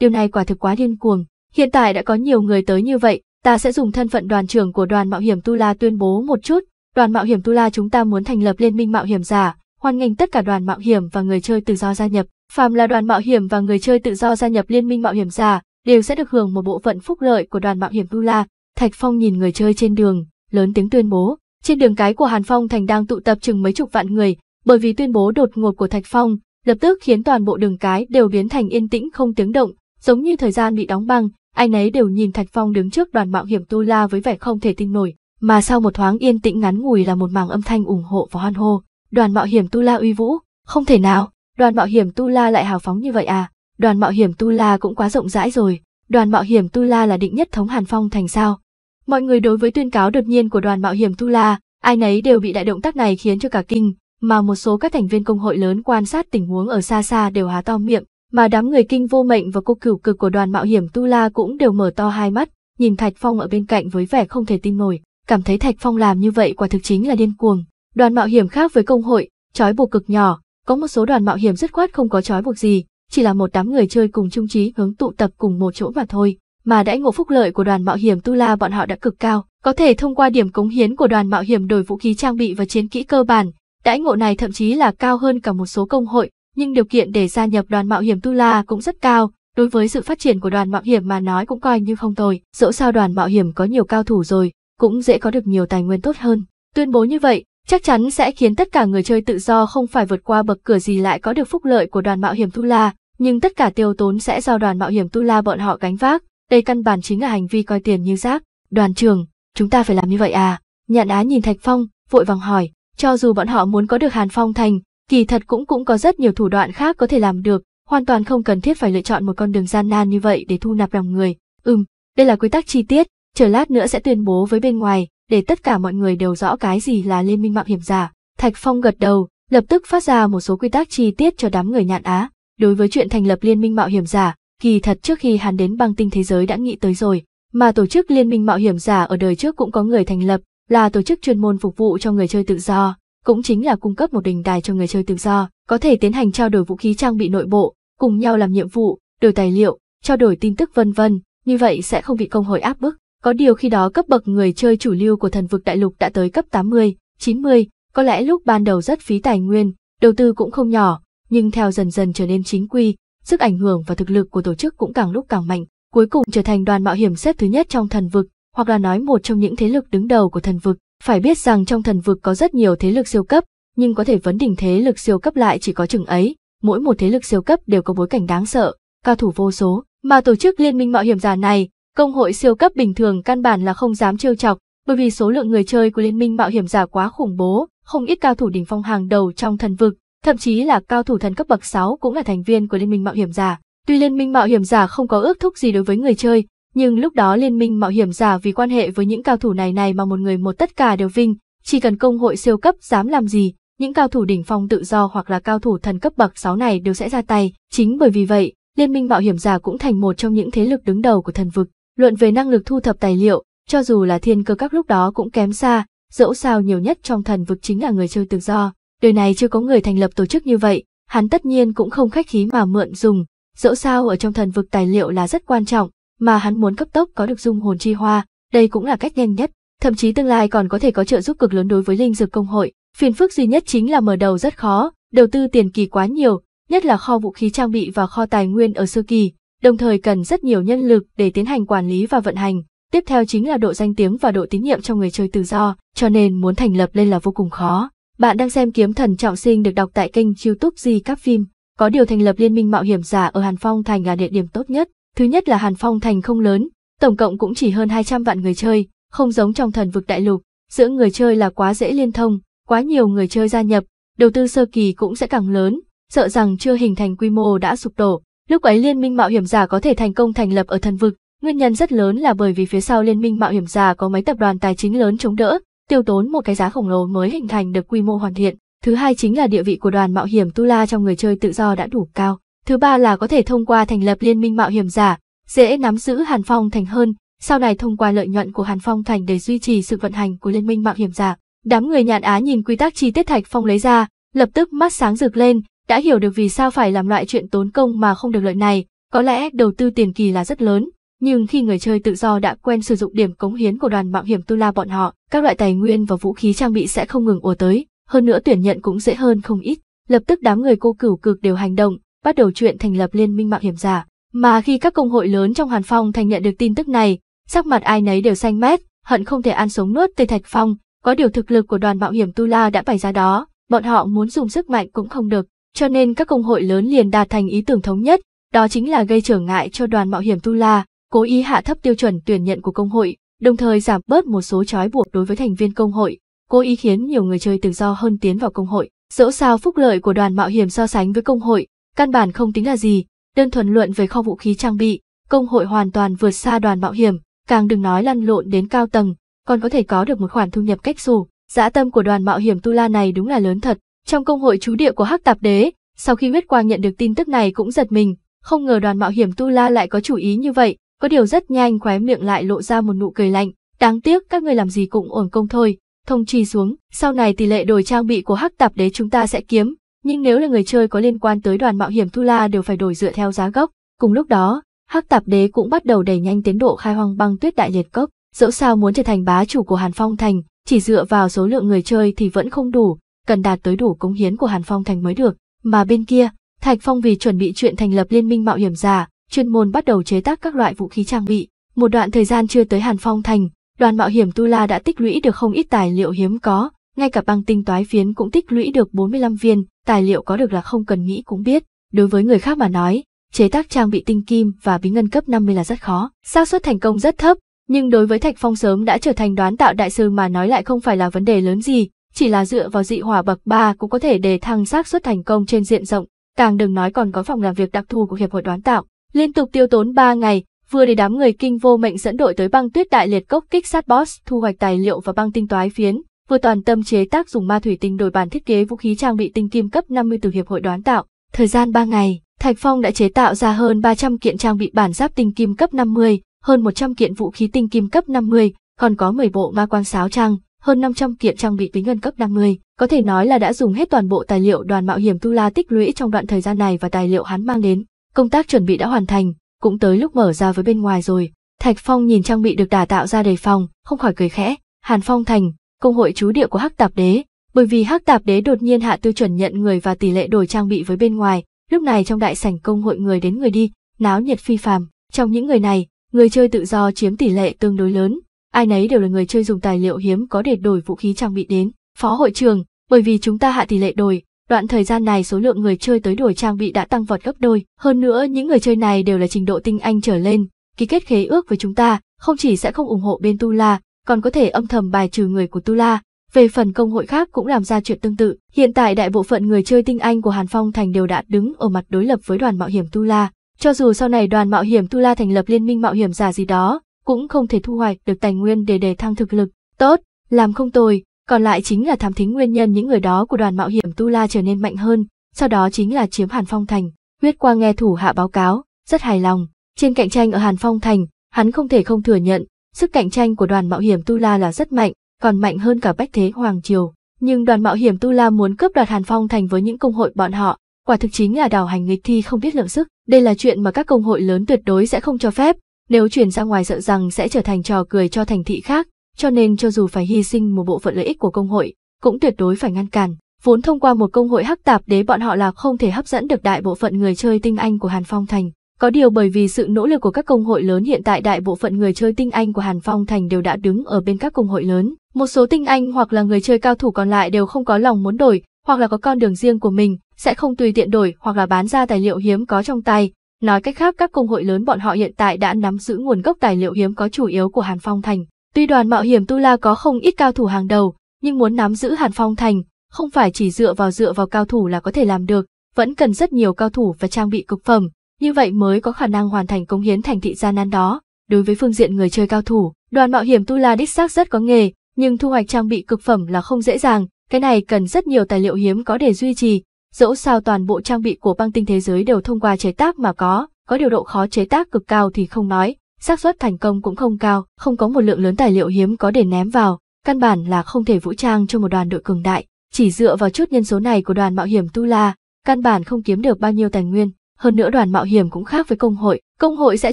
điều này quả thực quá điên cuồng. Hiện tại đã có nhiều người tới như vậy, ta sẽ dùng thân phận đoàn trưởng của đoàn mạo hiểm Tu La tuyên bố một chút. Đoàn mạo hiểm Tu La chúng ta muốn thành lập liên minh mạo hiểm giả, hoan nghênh tất cả đoàn mạo hiểm và người chơi tự do gia nhập. Phàm là đoàn mạo hiểm và người chơi tự do gia nhập liên minh mạo hiểm giả, đều sẽ được hưởng một bộ phận phúc lợi của đoàn mạo hiểm Tu La. Thạch Phong nhìn người chơi trên đường, lớn tiếng tuyên bố, trên đường cái của Hàn Phong Thành đang tụ tập chừng mấy chục vạn người, bởi vì tuyên bố đột ngột của Thạch Phong, lập tức khiến toàn bộ đường cái đều biến thành yên tĩnh không tiếng động, giống như thời gian bị đóng băng, ai nấy đều nhìn Thạch Phong đứng trước đoàn mạo hiểm Tu La với vẻ không thể tin nổi, mà sau một thoáng yên tĩnh ngắn ngủi là một màng âm thanh ủng hộ và hoan hô. Đoàn mạo hiểm Tu La uy vũ, không thể nào, đoàn mạo hiểm Tu La lại hào phóng như vậy à? đoàn mạo hiểm Tu La cũng quá rộng rãi rồi, đoàn mạo hiểm Tu La là định nhất thống Hàn Phong thành sao? Mọi người đối với tuyên cáo đột nhiên của đoàn mạo hiểm Tu La, ai nấy đều bị đại động tác này khiến cho cả kinh, mà một số các thành viên công hội lớn quan sát tình huống ở xa xa đều há to miệng, mà đám người kinh vô mệnh và cô cửu cực của đoàn mạo hiểm Tu La cũng đều mở to hai mắt, nhìn Thạch Phong ở bên cạnh với vẻ không thể tin nổi, cảm thấy Thạch Phong làm như vậy quả thực chính là điên cuồng. Đoàn mạo hiểm khác với công hội, trói buộc cực nhỏ, có một số đoàn mạo hiểm dứt khoát không có trói buộc gì, chỉ là một đám người chơi cùng chung trí hướng tụ tập cùng một chỗ mà thôi. Mà đãi ngộ phúc lợi của đoàn mạo hiểm Tu La bọn họ đã cực cao, có thể thông qua điểm cống hiến của đoàn mạo hiểm đổi vũ khí trang bị và chiến kỹ cơ bản. Đãi ngộ này thậm chí là cao hơn cả một số công hội, nhưng điều kiện để gia nhập đoàn mạo hiểm Tu La cũng rất cao, đối với sự phát triển của đoàn mạo hiểm mà nói cũng coi như không tồi, dẫu sao đoàn mạo hiểm có nhiều cao thủ rồi, cũng dễ có được nhiều tài nguyên tốt hơn. Tuyên bố như vậy, chắc chắn sẽ khiến tất cả người chơi tự do không phải vượt qua bậc cửa gì lại có được phúc lợi của đoàn mạo hiểm Tu La, nhưng tất cả tiêu tốn sẽ do đoàn mạo hiểm tu la bọn họ gánh vác, đây căn bản chính là hành vi coi tiền như rác. Đoàn trưởng, chúng ta phải làm như vậy à? Nhạn Á nhìn Thạch Phong, vội vàng hỏi, cho dù bọn họ muốn có được Hàn Phong thành, kỳ thật cũng cũng có rất nhiều thủ đoạn khác có thể làm được, hoàn toàn không cần thiết phải lựa chọn một con đường gian nan như vậy để thu nạp lòng người. Ừm, đây là quy tắc chi tiết, chờ lát nữa sẽ tuyên bố với bên ngoài, để tất cả mọi người đều rõ cái gì là liên minh mạo hiểm giả. Thạch Phong gật đầu, lập tức phát ra một số quy tắc chi tiết cho đám người nhạn á. Đối với chuyện thành lập liên minh mạo hiểm giả, kỳ thật trước khi hắn đến băng tinh thế giới đã nghĩ tới rồi, mà tổ chức liên minh mạo hiểm giả ở đời trước cũng có người thành lập, là tổ chức chuyên môn phục vụ cho người chơi tự do, cũng chính là cung cấp một đình đài cho người chơi tự do, có thể tiến hành trao đổi vũ khí trang bị nội bộ, cùng nhau làm nhiệm vụ, đổi tài liệu, trao đổi tin tức vân vân, như vậy sẽ không bị công hội áp bức. Có điều khi đó cấp bậc người chơi chủ lưu của thần vực đại lục đã tới cấp 80, 90, có lẽ lúc ban đầu rất phí tài nguyên, đầu tư cũng không nhỏ, nhưng theo dần dần trở nên chính quy, sức ảnh hưởng và thực lực của tổ chức cũng càng lúc càng mạnh, cuối cùng trở thành đoàn mạo hiểm xếp thứ nhất trong thần vực, hoặc là nói một trong những thế lực đứng đầu của thần vực. Phải biết rằng trong thần vực có rất nhiều thế lực siêu cấp, nhưng có thể vấn đỉnh thế lực siêu cấp lại chỉ có chừng ấy, mỗi một thế lực siêu cấp đều có bối cảnh đáng sợ, cao thủ vô số, mà tổ chức liên minh mạo hiểm giả này, công hội siêu cấp bình thường căn bản là không dám trêu chọc, bởi vì số lượng người chơi của liên minh mạo hiểm giả quá khủng bố, không ít cao thủ đỉnh phong hàng đầu trong thần vực thậm chí là cao thủ thần cấp bậc 6 cũng là thành viên của Liên minh Mạo hiểm giả. Tuy Liên minh Mạo hiểm giả không có ước thúc gì đối với người chơi, nhưng lúc đó Liên minh Mạo hiểm giả vì quan hệ với những cao thủ này này mà một người một tất cả đều vinh, chỉ cần công hội siêu cấp dám làm gì, những cao thủ đỉnh phong tự do hoặc là cao thủ thần cấp bậc 6 này đều sẽ ra tay, chính bởi vì vậy, Liên minh Mạo hiểm giả cũng thành một trong những thế lực đứng đầu của thần vực. Luận về năng lực thu thập tài liệu, cho dù là thiên cơ các lúc đó cũng kém xa, dẫu sao nhiều nhất trong thần vực chính là người chơi tự do điều này chưa có người thành lập tổ chức như vậy, hắn tất nhiên cũng không khách khí mà mượn dùng, dẫu sao ở trong thần vực tài liệu là rất quan trọng, mà hắn muốn cấp tốc có được dung hồn chi hoa, đây cũng là cách nhanh nhất, thậm chí tương lai còn có thể có trợ giúp cực lớn đối với linh dược công hội. Phiền phức duy nhất chính là mở đầu rất khó, đầu tư tiền kỳ quá nhiều, nhất là kho vũ khí trang bị và kho tài nguyên ở sơ kỳ, đồng thời cần rất nhiều nhân lực để tiến hành quản lý và vận hành. Tiếp theo chính là độ danh tiếng và độ tín nhiệm cho người chơi tự do, cho nên muốn thành lập lên là vô cùng khó. Bạn đang xem Kiếm Thần Trọng Sinh được đọc tại kênh youtube Di Các Phim. Có điều thành lập liên minh mạo hiểm giả ở Hàn Phong Thành là địa điểm tốt nhất. Thứ nhất là Hàn Phong Thành không lớn, tổng cộng cũng chỉ hơn 200 vạn người chơi, không giống trong thần vực đại lục, giữa người chơi là quá dễ liên thông, quá nhiều người chơi gia nhập, đầu tư sơ kỳ cũng sẽ càng lớn, sợ rằng chưa hình thành quy mô đã sụp đổ. Lúc ấy liên minh mạo hiểm giả có thể thành công thành lập ở thần vực, nguyên nhân rất lớn là bởi vì phía sau liên minh mạo hiểm giả có mấy tập đoàn tài chính lớn chống đỡ, tiêu tốn một cái giá khổng lồ mới hình thành được quy mô hoàn thiện. Thứ hai chính là địa vị của đoàn mạo hiểm Tula trong người chơi tự do đã đủ cao. Thứ ba là có thể thông qua thành lập liên minh mạo hiểm giả, dễ nắm giữ Hàn Phong Thành hơn, sau này thông qua lợi nhuận của Hàn Phong Thành để duy trì sự vận hành của liên minh mạo hiểm giả. Đám người nhạn á nhìn quy tắc chi tiết Thạch Phong lấy ra, lập tức mắt sáng rực lên, đã hiểu được vì sao phải làm loại chuyện tốn công mà không được lợi này, có lẽ đầu tư tiền kỳ là rất lớn, nhưng khi người chơi tự do đã quen sử dụng điểm cống hiến của đoàn mạo hiểm Tu La bọn họ, các loại tài nguyên và vũ khí trang bị sẽ không ngừng ùa tới, hơn nữa tuyển nhận cũng dễ hơn không ít. Lập tức đám người cô cửu cực đều hành động, bắt đầu chuyện thành lập liên minh mạo hiểm giả. Mà khi các công hội lớn trong Hàn Phong thành nhận được tin tức này, sắc mặt ai nấy đều xanh mét, hận không thể ăn sống nuốt Tây Thạch Phong, có điều thực lực của đoàn mạo hiểm Tu La đã bày ra đó, bọn họ muốn dùng sức mạnh cũng không được, cho nên các công hội lớn liền đạt thành ý tưởng thống nhất, đó chính là gây trở ngại cho đoàn mạo hiểm Tu La, cố ý hạ thấp tiêu chuẩn tuyển nhận của công hội, đồng thời giảm bớt một số trói buộc đối với thành viên công hội, cố ý khiến nhiều người chơi tự do hơn tiến vào công hội. Dẫu sao phúc lợi của đoàn mạo hiểm so sánh với công hội, căn bản không tính là gì, đơn thuần luận về kho vũ khí trang bị, công hội hoàn toàn vượt xa đoàn mạo hiểm, càng đừng nói lăn lộn đến cao tầng, còn có thể có được một khoản thu nhập cách xù. Dã tâm của đoàn mạo hiểm Tu La này đúng là lớn thật. Trong công hội chú địa của Hắc Tạp Đế, sau khi huyết quang nhận được tin tức này cũng giật mình, không ngờ đoàn mạo hiểm Tu La lại có chủ ý như vậy, có điều rất nhanh khóe miệng lại lộ ra một nụ cười lạnh, đáng tiếc các ngươi làm gì cũng ổn công thôi, thông chi xuống, sau này tỷ lệ đổi trang bị của hắc tạp đế chúng ta sẽ kiếm, nhưng nếu là người chơi có liên quan tới đoàn mạo hiểm Thu La đều phải đổi dựa theo giá gốc. Cùng lúc đó, hắc tạp đế cũng bắt đầu đẩy nhanh tiến độ khai hoang băng tuyết đại liệt cốc, dẫu sao muốn trở thành bá chủ của Hàn Phong Thành, chỉ dựa vào số lượng người chơi thì vẫn không đủ, cần đạt tới đủ cống hiến của Hàn Phong Thành mới được, mà bên kia, Thạch Phong vì chuẩn bị chuyện thành lập liên minh mạo hiểm giả, chuyên môn bắt đầu chế tác các loại vũ khí trang bị. Một đoạn thời gian chưa tới Hàn Phong Thành, đoàn mạo hiểm Tu La đã tích lũy được không ít tài liệu hiếm có, ngay cả băng tinh toái phiến cũng tích lũy được 45 viên, tài liệu có được là không cần nghĩ cũng biết. Đối với người khác mà nói, chế tác trang bị tinh kim và bí ngân cấp 50 là rất khó, xác suất thành công rất thấp, nhưng đối với Thạch Phong sớm đã trở thành đoán tạo đại sư mà nói lại không phải là vấn đề lớn gì, chỉ là dựa vào dị hỏa bậc 3 cũng có thể đề thăng xác suất thành công trên diện rộng, càng đừng nói còn có phòng làm việc đặc thù của hiệp hội đoán tạo. Liên tục tiêu tốn 3 ngày, vừa để đám người kinh vô mệnh dẫn đội tới băng tuyết đại liệt cốc kích sát boss thu hoạch tài liệu và băng tinh toái phiến, vừa toàn tâm chế tác dùng ma thủy tinh đổi bản thiết kế vũ khí trang bị tinh kim cấp 50 từ hiệp hội đoán tạo. Thời gian 3 ngày, Thạch Phong đã chế tạo ra hơn 300 kiện trang bị bản giáp tinh kim cấp 50, hơn 100 kiện vũ khí tinh kim cấp 50, còn có 10 bộ ma quan sáo trang, hơn 500 kiện trang bị bí ngân cấp 50. Có thể nói là đã dùng hết toàn bộ tài liệu đoàn mạo hiểm Tu La tích lũy trong đoạn thời gian này và tài liệu hắn mang đến. Công tác chuẩn bị đã hoàn thành, cũng tới lúc mở ra với bên ngoài rồi. Thạch Phong nhìn trang bị được đả tạo ra đầy phòng, không khỏi cười khẽ. Hàn Phong Thành, công hội chú địa của Hắc Tạp Đế, bởi vì Hắc Tạp Đế đột nhiên hạ tiêu chuẩn nhận người và tỷ lệ đổi trang bị với bên ngoài, lúc này trong đại sảnh công hội người đến người đi, náo nhiệt phi phàm. Trong những người này, người chơi tự do chiếm tỷ lệ tương đối lớn, ai nấy đều là người chơi dùng tài liệu hiếm có để đổi vũ khí trang bị đến. Phó hội trưởng, bởi vì chúng ta hạ tỷ lệ đổi, Đoạn thời gian này số lượng người chơi tới đổi trang bị đã tăng vọt gấp đôi, hơn nữa những người chơi này đều là trình độ tinh anh trở lên, ký kết khế ước với chúng ta, không chỉ sẽ không ủng hộ bên Tula, còn có thể âm thầm bài trừ người của Tula. Về phần công hội khác cũng làm ra chuyện tương tự, hiện tại đại bộ phận người chơi tinh anh của Hàn Phong Thành đều đã đứng ở mặt đối lập với đoàn mạo hiểm Tula. Cho dù sau này đoàn mạo hiểm Tula thành lập liên minh mạo hiểm giả gì đó, cũng không thể thu hoạch được tài nguyên để đề thăng thực lực. Tốt, làm không tồi, còn lại chính là thám thính nguyên nhân những người đó của đoàn mạo hiểm tu la trở nên mạnh hơn sau đó chính là chiếm hàn phong thành huyết qua nghe thủ hạ báo cáo rất hài lòng trên cạnh tranh ở hàn phong thành hắn không thể không thừa nhận sức cạnh tranh của đoàn mạo hiểm tu la là rất mạnh còn mạnh hơn cả bách thế hoàng triều nhưng đoàn mạo hiểm tu la muốn cướp đoạt hàn phong thành với những công hội bọn họ quả thực chính là đào hành nghịch thi không biết lượng sức đây là chuyện mà các công hội lớn tuyệt đối sẽ không cho phép nếu chuyển ra ngoài sợ rằng sẽ trở thành trò cười cho thành thị khác cho nên cho dù phải hy sinh một bộ phận lợi ích của công hội, cũng tuyệt đối phải ngăn cản. Vốn thông qua một công hội hắc tạp đế bọn họ là không thể hấp dẫn được đại bộ phận người chơi tinh anh của Hàn Phong Thành. Có điều bởi vì sự nỗ lực của các công hội lớn hiện tại đại bộ phận người chơi tinh anh của Hàn Phong Thành đều đã đứng ở bên các công hội lớn. Một số tinh anh hoặc là người chơi cao thủ còn lại đều không có lòng muốn đổi, hoặc là có con đường riêng của mình, sẽ không tùy tiện đổi hoặc là bán ra tài liệu hiếm có trong tay. Nói cách khác các công hội lớn bọn họ hiện tại đã nắm giữ nguồn gốc tài liệu hiếm có chủ yếu của Hàn Phong Thành. Tuy đoàn mạo hiểm Tu La có không ít cao thủ hàng đầu, nhưng muốn nắm giữ Hàn Phong Thành, không phải chỉ dựa vào dựa vào cao thủ là có thể làm được, vẫn cần rất nhiều cao thủ và trang bị cực phẩm, như vậy mới có khả năng hoàn thành công hiến thành thị gian nan đó. Đối với phương diện người chơi cao thủ, đoàn mạo hiểm Tu La đích xác rất có nghề, nhưng thu hoạch trang bị cực phẩm là không dễ dàng, cái này cần rất nhiều tài liệu hiếm có để duy trì, dẫu sao toàn bộ trang bị của băng tinh thế giới đều thông qua chế tác mà có, có điều độ khó chế tác cực cao thì không nói, xác suất thành công cũng không cao, không có một lượng lớn tài liệu hiếm có để ném vào, căn bản là không thể vũ trang cho một đoàn đội cường đại, chỉ dựa vào chút nhân số này của đoàn mạo hiểm Tu La, căn bản không kiếm được bao nhiêu tài nguyên, hơn nữa đoàn mạo hiểm cũng khác với công hội, công hội sẽ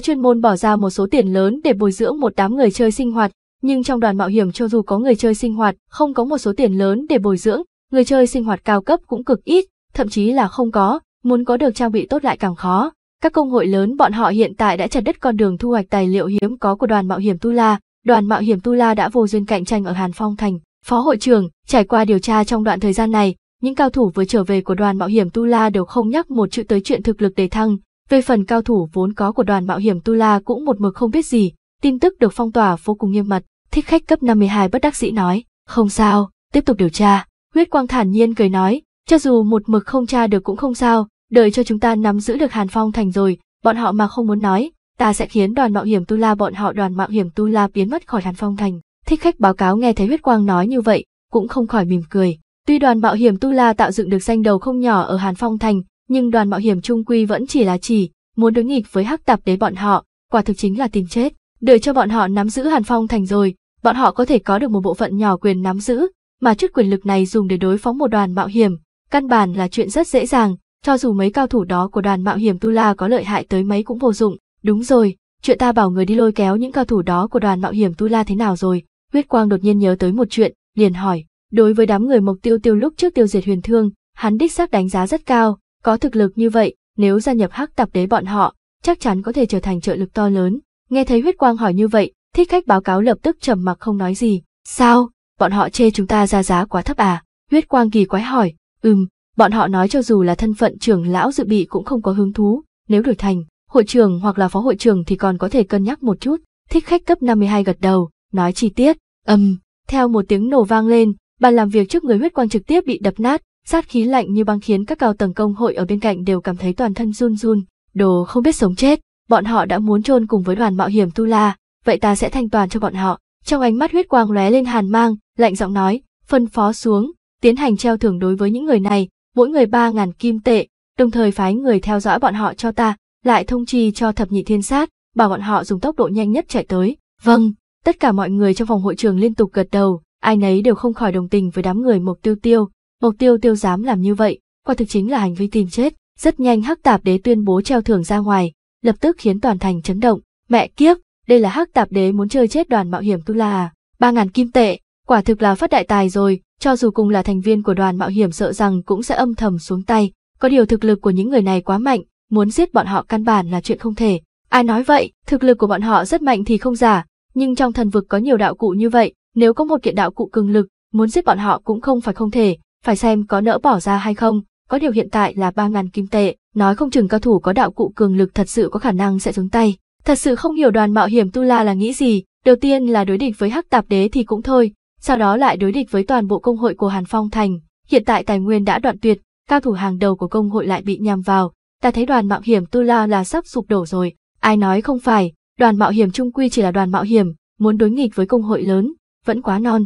chuyên môn bỏ ra một số tiền lớn để bồi dưỡng một đám người chơi sinh hoạt, nhưng trong đoàn mạo hiểm cho dù có người chơi sinh hoạt, không có một số tiền lớn để bồi dưỡng, người chơi sinh hoạt cao cấp cũng cực ít, thậm chí là không có, muốn có được trang bị tốt lại càng khó. Các công hội lớn bọn họ hiện tại đã chặt đứt con đường thu hoạch tài liệu hiếm có của đoàn mạo hiểm Tu La. Đoàn mạo hiểm Tu La đã vô duyên cạnh tranh ở Hàn Phong Thành. Phó hội trưởng, trải qua điều tra trong đoạn thời gian này, những cao thủ vừa trở về của đoàn mạo hiểm Tu La đều không nhắc một chữ tới chuyện thực lực đề thăng. Về phần cao thủ vốn có của đoàn mạo hiểm Tu La cũng một mực không biết gì, tin tức được phong tỏa vô cùng nghiêm mật. Thích khách cấp 52 bất đắc dĩ nói, không sao, tiếp tục điều tra. Huyết Quang thản nhiên cười nói, cho dù một mực không tra được cũng không sao, đợi cho chúng ta nắm giữ được Hàn Phong Thành rồi, bọn họ mà không muốn nói, ta sẽ khiến đoàn mạo hiểm Tu La bọn họ đoàn mạo hiểm Tu La biến mất khỏi Hàn Phong Thành. Thích khách báo cáo nghe thấy huyết quang nói như vậy, cũng không khỏi mỉm cười. Tuy đoàn mạo hiểm Tu La tạo dựng được danh đầu không nhỏ ở Hàn Phong Thành, nhưng đoàn mạo hiểm Trung Quy vẫn chỉ là chỉ, muốn đối nghịch với hắc tạp đế bọn họ, quả thực chính là tìm chết. Đợi cho bọn họ nắm giữ Hàn Phong Thành rồi, bọn họ có thể có được một bộ phận nhỏ quyền nắm giữ, mà chút quyền lực này dùng để đối phó một đoàn mạo hiểm, căn bản là chuyện rất dễ dàng, cho dù mấy cao thủ đó của đoàn mạo hiểm Tu La có lợi hại tới mấy cũng vô dụng. Đúng rồi, chuyện ta bảo người đi lôi kéo những cao thủ đó của đoàn mạo hiểm Tu La thế nào rồi? Huyết Quang đột nhiên nhớ tới một chuyện, liền hỏi, đối với đám người Mộc Tiêu Tiêu lúc trước tiêu diệt Huyền Thương, hắn đích xác đánh giá rất cao, có thực lực như vậy, nếu gia nhập Hắc Tạp Đế bọn họ, chắc chắn có thể trở thành trợ lực to lớn. Nghe thấy Huyết Quang hỏi như vậy, thích khách báo cáo lập tức trầm mặc không nói gì. Sao? Bọn họ chê chúng ta ra giá quá thấp à? Huyết Quang kỳ quái hỏi, ừm, Bọn họ nói cho dù là thân phận trưởng lão dự bị cũng không có hứng thú, nếu đổi thành, hội trưởng hoặc là phó hội trưởng thì còn có thể cân nhắc một chút. Thích khách cấp 52 gật đầu, nói chi tiết, ầm, theo một tiếng nổ vang lên, bàn làm việc trước người huyết quang trực tiếp bị đập nát, sát khí lạnh như băng khiến các cao tầng công hội ở bên cạnh đều cảm thấy toàn thân run run, đồ không biết sống chết, bọn họ đã muốn chôn cùng với đoàn mạo hiểm Tu La, vậy ta sẽ thanh toàn cho bọn họ. Trong ánh mắt huyết quang lóe lên hàn mang, lạnh giọng nói, phân phó xuống, tiến hành treo thưởng đối với những người này, mỗi người ba ngàn kim tệ, đồng thời phái người theo dõi bọn họ cho ta, lại thông chi cho thập nhị thiên sát, bảo bọn họ dùng tốc độ nhanh nhất chạy tới. Vâng, tất cả mọi người trong phòng hội trường liên tục gật đầu, ai nấy đều không khỏi đồng tình với đám người Mộc tiêu tiêu, Mộc tiêu tiêu dám làm như vậy, quả thực chính là hành vi tìm chết. Rất nhanh hắc tạp đế tuyên bố treo thưởng ra ngoài, lập tức khiến toàn thành chấn động. Mẹ kiếp, đây là hắc tạp đế muốn chơi chết đoàn mạo hiểm tu la à? Ba ngàn kim tệ, quả thực là phát đại tài rồi, cho dù cùng là thành viên của đoàn mạo hiểm sợ rằng cũng sẽ âm thầm xuống tay, có điều thực lực của những người này quá mạnh, muốn giết bọn họ căn bản là chuyện không thể. Ai nói vậy, thực lực của bọn họ rất mạnh thì không giả, nhưng trong thần vực có nhiều đạo cụ như vậy, nếu có một kiện đạo cụ cường lực, muốn giết bọn họ cũng không phải không thể, phải xem có nỡ bỏ ra hay không, có điều hiện tại là 3.000 kim tệ, nói không chừng cao thủ có đạo cụ cường lực thật sự có khả năng sẽ xuống tay. Thật sự không hiểu đoàn mạo hiểm Tu La là nghĩ gì, đầu tiên là đối địch với hắc tạp đế thì cũng thôi, sau đó lại đối địch với toàn bộ công hội của Hàn Phong Thành. Hiện tại tài nguyên đã đoạn tuyệt, cao thủ hàng đầu của công hội lại bị nhằm vào. Ta thấy đoàn mạo hiểm Tu La là sắp sụp đổ rồi. Ai nói không phải, đoàn mạo hiểm trung quy chỉ là đoàn mạo hiểm, muốn đối nghịch với công hội lớn, vẫn quá non.